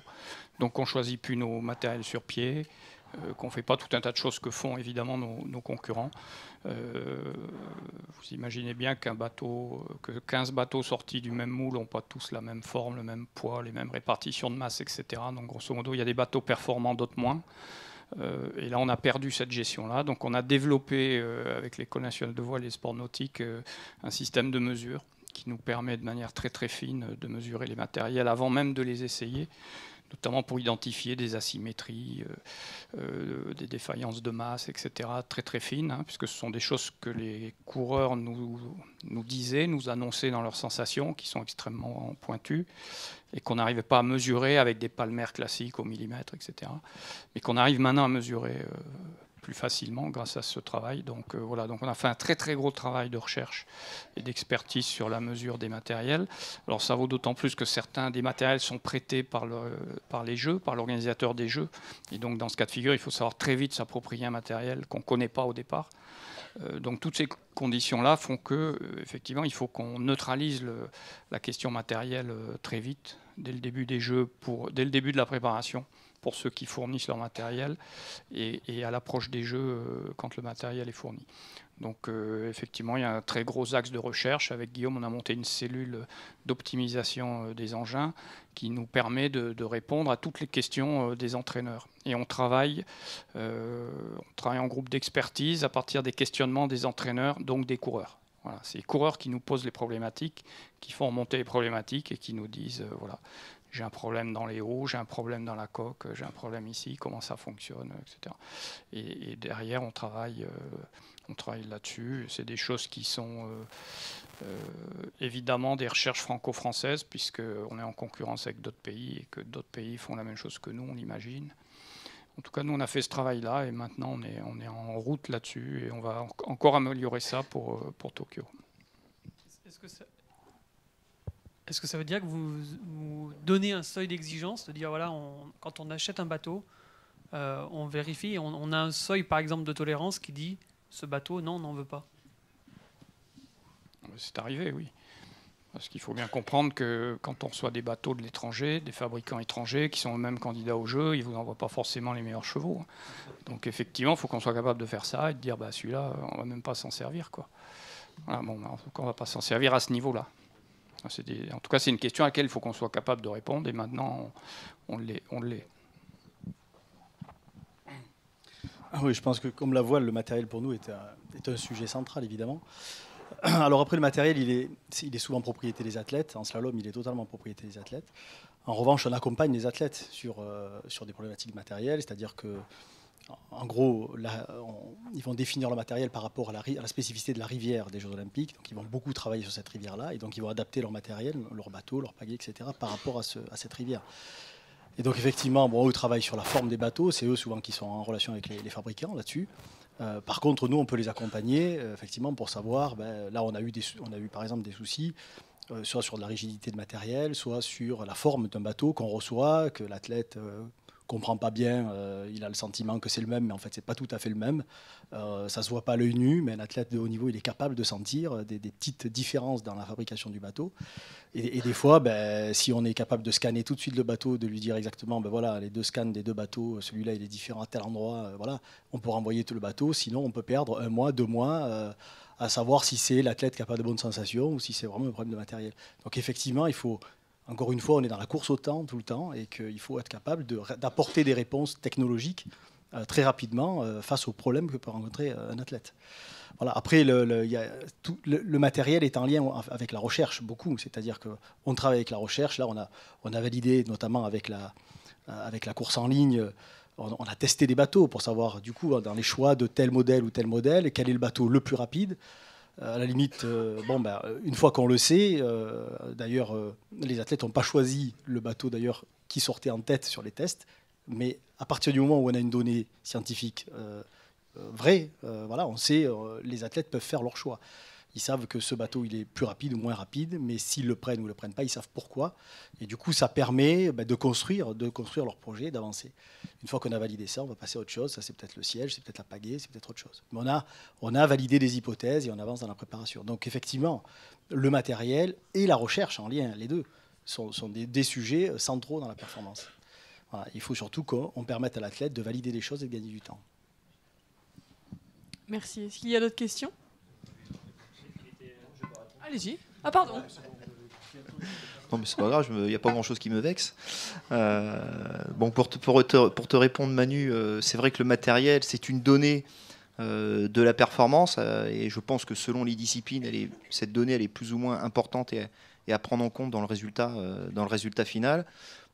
Donc on choisit plus nos matériels sur pied, euh, qu'on ne fait pas tout un tas de choses que font évidemment nos, concurrents. Euh, vous imaginez bien qu'un bateau, euh, que 15 bateaux sortis du même moule n'ont pas tous la même forme, le même poids, les mêmes répartitions de masse, etc. Donc grosso modo, il y a des bateaux performants, d'autres moins. et là, on a perdu cette gestion-là. Donc on a développé avec l'École nationale de voile et les sports nautiques un système de mesure qui nous permet de manière très très fine de mesurer les matériels avant même de les essayer notamment pour identifier des asymétries, euh, euh, des défaillances de masse, etc., très très fines, hein, puisque ce sont des choses que les coureurs nous, nous disaient, nous annonçaient dans leurs sensations, qui sont extrêmement pointues, et qu'on n'arrivait pas à mesurer avec des palmaires classiques au millimètre, etc., mais qu'on arrive maintenant à mesurer. Euh, plus facilement grâce à ce travail. Donc euh, voilà, donc on a fait un très très gros travail de recherche et d'expertise sur la mesure des matériels. Alors ça vaut d'autant plus que certains des matériels sont prêtés par, le, par les jeux, par l'organisateur des jeux. Et donc dans ce cas de figure, il faut savoir très vite s'approprier un matériel qu'on ne connaît pas au départ. Euh, donc toutes ces conditions-là font que euh, effectivement il faut qu'on neutralise la question matérielle très vite dès le début des jeux, pour, dès le début de la préparation pour ceux qui fournissent leur matériel et, à l'approche des jeux euh, quand le matériel est fourni. Donc euh, effectivement, il y a un très gros axe de recherche. Avec Guillaume, on a monté une cellule d'optimisation euh, des engins qui nous permet de, répondre à toutes les questions des entraîneurs. Et on travaille, on travaille en groupe d'expertise à partir des questionnements des entraîneurs, donc des coureurs. Voilà, c'est les coureurs qui nous posent les problématiques, qui font monter les problématiques et qui nous disent, voilà, j'ai un problème dans les hauts, j'ai un problème dans la coque, j'ai un problème ici, comment ça fonctionne, etc. Et, derrière, on travaille, euh, on travaille là-dessus. C'est des choses qui sont euh, euh, évidemment des recherches franco-françaises, puisqu'on est en concurrence avec d'autres pays et que d'autres pays font la même chose que nous, on imagine En tout cas, nous, on a fait ce travail-là et maintenant, on est, on est en route là-dessus et on va encore améliorer ça pour, pour Tokyo. Est-ce que ça, est-ce que ça veut dire que vous, donnez un seuil d'exigence, de dire voilà, quand on achète un bateau, euh, on vérifie, on, a un seuil par exemple de tolérance qui dit ce bateau, non, on n'en veut pas C'est arrivé, oui. Parce qu'il faut bien comprendre que quand on reçoit des bateaux de l'étranger, des fabricants étrangers qui sont eux-mêmes candidats au jeu, ils ne vous envoient pas forcément les meilleurs chevaux. Hein. Donc effectivement, il faut qu'on soit capable de faire ça et de dire bah, celui-là, on ne va même pas s'en servir. Quoi. bon, en tout cas, on ne va pas s'en servir à ce niveau-là. Ah, en tout cas, c'est une question à laquelle il faut qu'on soit capable de répondre, et maintenant, on, on l'est. Ah oui, je pense que comme la voile, le matériel pour nous est un, sujet central, évidemment. Alors après, le matériel, il est, est, souvent propriété des athlètes. En slalom, il est totalement propriété des athlètes. En revanche, on accompagne les athlètes sur, euh, sur des problématiques matérielles, c'est-à-dire que en gros, ils vont définir le matériel par rapport à la, spécificité de la rivière des Jeux Olympiques. Donc, ils vont beaucoup travailler sur cette rivière-là. Et donc, ils vont adapter leur matériel, leur bateau, leur pagaie, etc., par rapport à, cette rivière. Et donc, effectivement, bon, eux travaillent sur la forme des bateaux. C'est eux souvent qui sont en relation avec les, fabricants là-dessus. Euh, par contre, nous, on peut les accompagner, euh, effectivement, pour savoir. Ben, là, on a, eu on a eu, par exemple, des soucis euh, soit sur de la rigidité de matériel, soit sur la forme d'un bateau qu'on reçoit, que l'athlète comprend pas bien. Euh, il a le sentiment que c'est le même, mais en fait, c'est pas tout à fait le même. Euh, ça se voit pas à l'œil nu, mais un athlète de haut niveau, il est capable de sentir euh, des, petites différences dans la fabrication du bateau. Et, des fois, ben, si on est capable de scanner tout de suite le bateau, de lui dire exactement, ben voilà, les deux scans des deux bateaux, celui-là, il est différent à tel endroit, voilà, on peut renvoyer tout le bateau. Sinon, on peut perdre un mois, deux mois à savoir si c'est l'athlète qui n'a pas de bonnes sensations ou si c'est vraiment un problème de matériel. Donc effectivement, il faut encore une fois, on est dans la course au temps tout le temps et qu'il faut être capable d'apporter des réponses technologiques euh, très rapidement euh, face aux problèmes que peut rencontrer euh, un athlète. Voilà. Après, le, matériel est en lien avec la recherche beaucoup, c'est-à-dire qu'on travaille avec la recherche. Là, on a, on a validé notamment avec la, avec la course en ligne on, a testé des bateaux pour savoir, du coup, dans les choix de tel modèle ou tel modèle, quel est le bateau le plus rapide. Euh, à la limite, euh, bon, ben, une fois qu'on le sait, euh, d'ailleurs, les athlètes n'ont pas choisi le bateau d'ailleurs qui sortait en tête sur les tests, mais à partir du moment où on a une donnée scientifique vraie, voilà, on sait, les athlètes peuvent faire leur choix. Ils savent que ce bateau, il est plus rapide ou moins rapide, mais s'ils le prennent ou ne le prennent pas, ils savent pourquoi. Et du coup, ça permet bah, de construire, de construire leur projet, d'avancer. Une fois qu'on a validé ça, on va passer à autre chose. Ça, c'est peut-être le siège, c'est peut-être la pagaie, c'est peut-être autre chose. Mais on a, on a validé des hypothèses et on avance dans la préparation. Donc, effectivement, le matériel et la recherche en lien, les deux, sont, des, sujets euh, centraux dans la performance. il faut surtout qu'on permette à l'athlète de valider les choses et de gagner du temps. Merci. Est-ce qu'il y a d'autres questions Allez-y. Ah, pardon. Non, mais c'est pas grave, il n'y a pas grand-chose qui me vexe. Euh, bon, pour te, pour, te, répondre, Manu, euh, c'est vrai que le matériel, c'est une donnée euh, de la performance, et je pense que selon les disciplines, cette donnée, elle est plus ou moins importante et, à prendre en compte dans le résultat, dans le résultat final.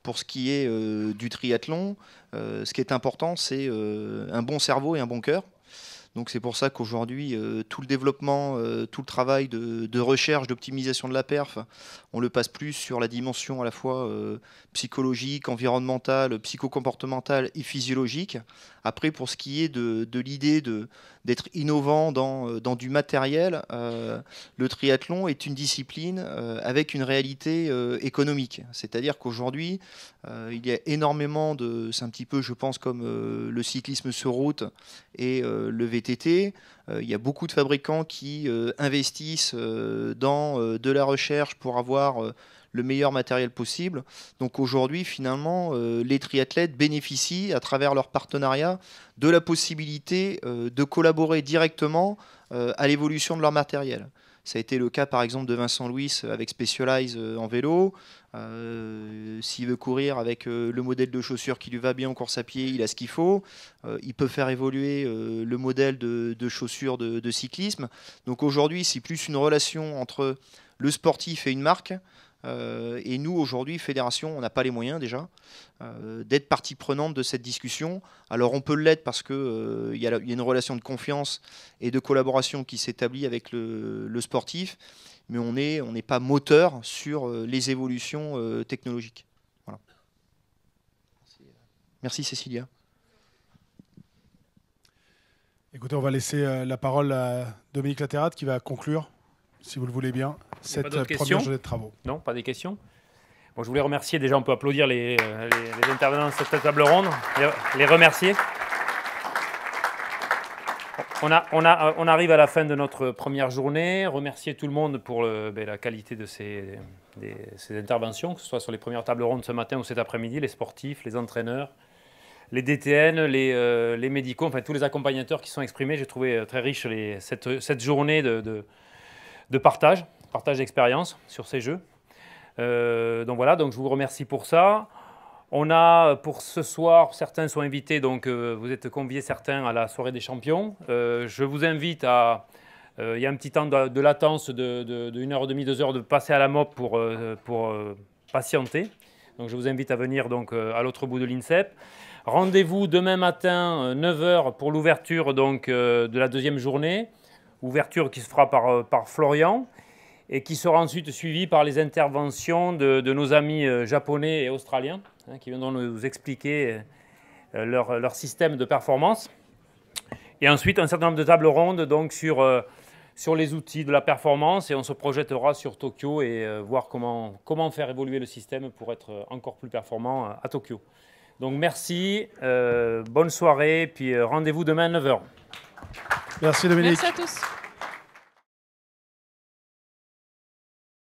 Pour ce qui est du triathlon, ce qui est important, c'est un bon cerveau et un bon cœur. Donc c'est pour ça qu'aujourd'hui, euh, tout le développement, euh, tout le travail de, recherche, d'optimisation de la perf, on le passe plus sur la dimension à la fois euh, psychologique, environnementale, psychocomportementale et physiologique, après, pour ce qui est de, de l'idée d'être innovant dans, euh, du matériel, euh, le triathlon est une discipline euh, avec une réalité économique. C'est-à-dire qu'aujourd'hui, il y a énormément de... C'est un petit peu, je pense, comme le cyclisme sur route et le VTT. il y a beaucoup de fabricants qui investissent dans de la recherche pour avoir le meilleur matériel possible. Donc aujourd'hui, finalement, euh, les triathlètes bénéficient, à travers leur partenariat, de la possibilité euh, de collaborer directement euh, à l'évolution de leur matériel. Ça a été le cas par exemple de Vincent Louis avec Specialized en vélo. S'il veut courir avec le modèle de chaussure qui lui va bien en course à pied, il a ce qu'il faut. il peut faire évoluer le modèle de, chaussures de, de, cyclisme. Donc aujourd'hui, c'est plus une relation entre le sportif et une marque euh, et nous, aujourd'hui, fédération, on n'a pas les moyens déjà euh, d'être partie prenante de cette discussion. Alors on peut l'être parce qu'il euh, y, a une relation de confiance et de collaboration qui s'établit avec le, sportif, mais on n'est on est pas moteur sur les évolutions technologiques. Merci Cécilia. Écoutez, on va laisser la parole à Dominique Laterade qui va conclure si vous le voulez bien, cette première journée de travaux. Non, pas des questions bon, Je voulais remercier, déjà on peut applaudir les, euh, intervenants de cette table ronde, les, remercier. On, a, on, a, euh, on, arrive à la fin de notre première journée. Remercier tout le monde pour le, ben, la qualité de ces, interventions, que ce soit sur les premières tables rondes ce matin ou cet après-midi, les sportifs, les entraîneurs, les DTN, les, euh, les médicaux, enfin tous les accompagnateurs qui sont exprimés. J'ai trouvé très riche les, cette, cette, journée de de partage, partage d'expérience sur ces jeux. Euh, donc voilà, donc je vous remercie pour ça. On a pour ce soir, certains sont invités, donc euh, vous êtes conviés certains à la soirée des champions. Euh, je vous invite à, il y a un petit temps de, latence de, heure et demie, deux heures de passer à la MOP pour, patienter. Donc je vous invite à venir donc à l'autre bout de l'INSEP. Rendez-vous demain matin 9h pour l'ouverture donc de la deuxième journée ouverture qui se fera euh, par, Florian et qui sera ensuite suivie par les interventions de, nos amis euh, japonais et australiens hein, qui viendront nous expliquer euh, leur, système de performance. Et ensuite, un certain nombre de tables rondes donc, sur, sur les outils de la performance et on se projettera sur Tokyo et voir comment, comment faire évoluer le système pour être encore plus performant à Tokyo. Donc merci, bonne soirée, puis rendez-vous demain à 9h. Merci Dominique. Merci à tous.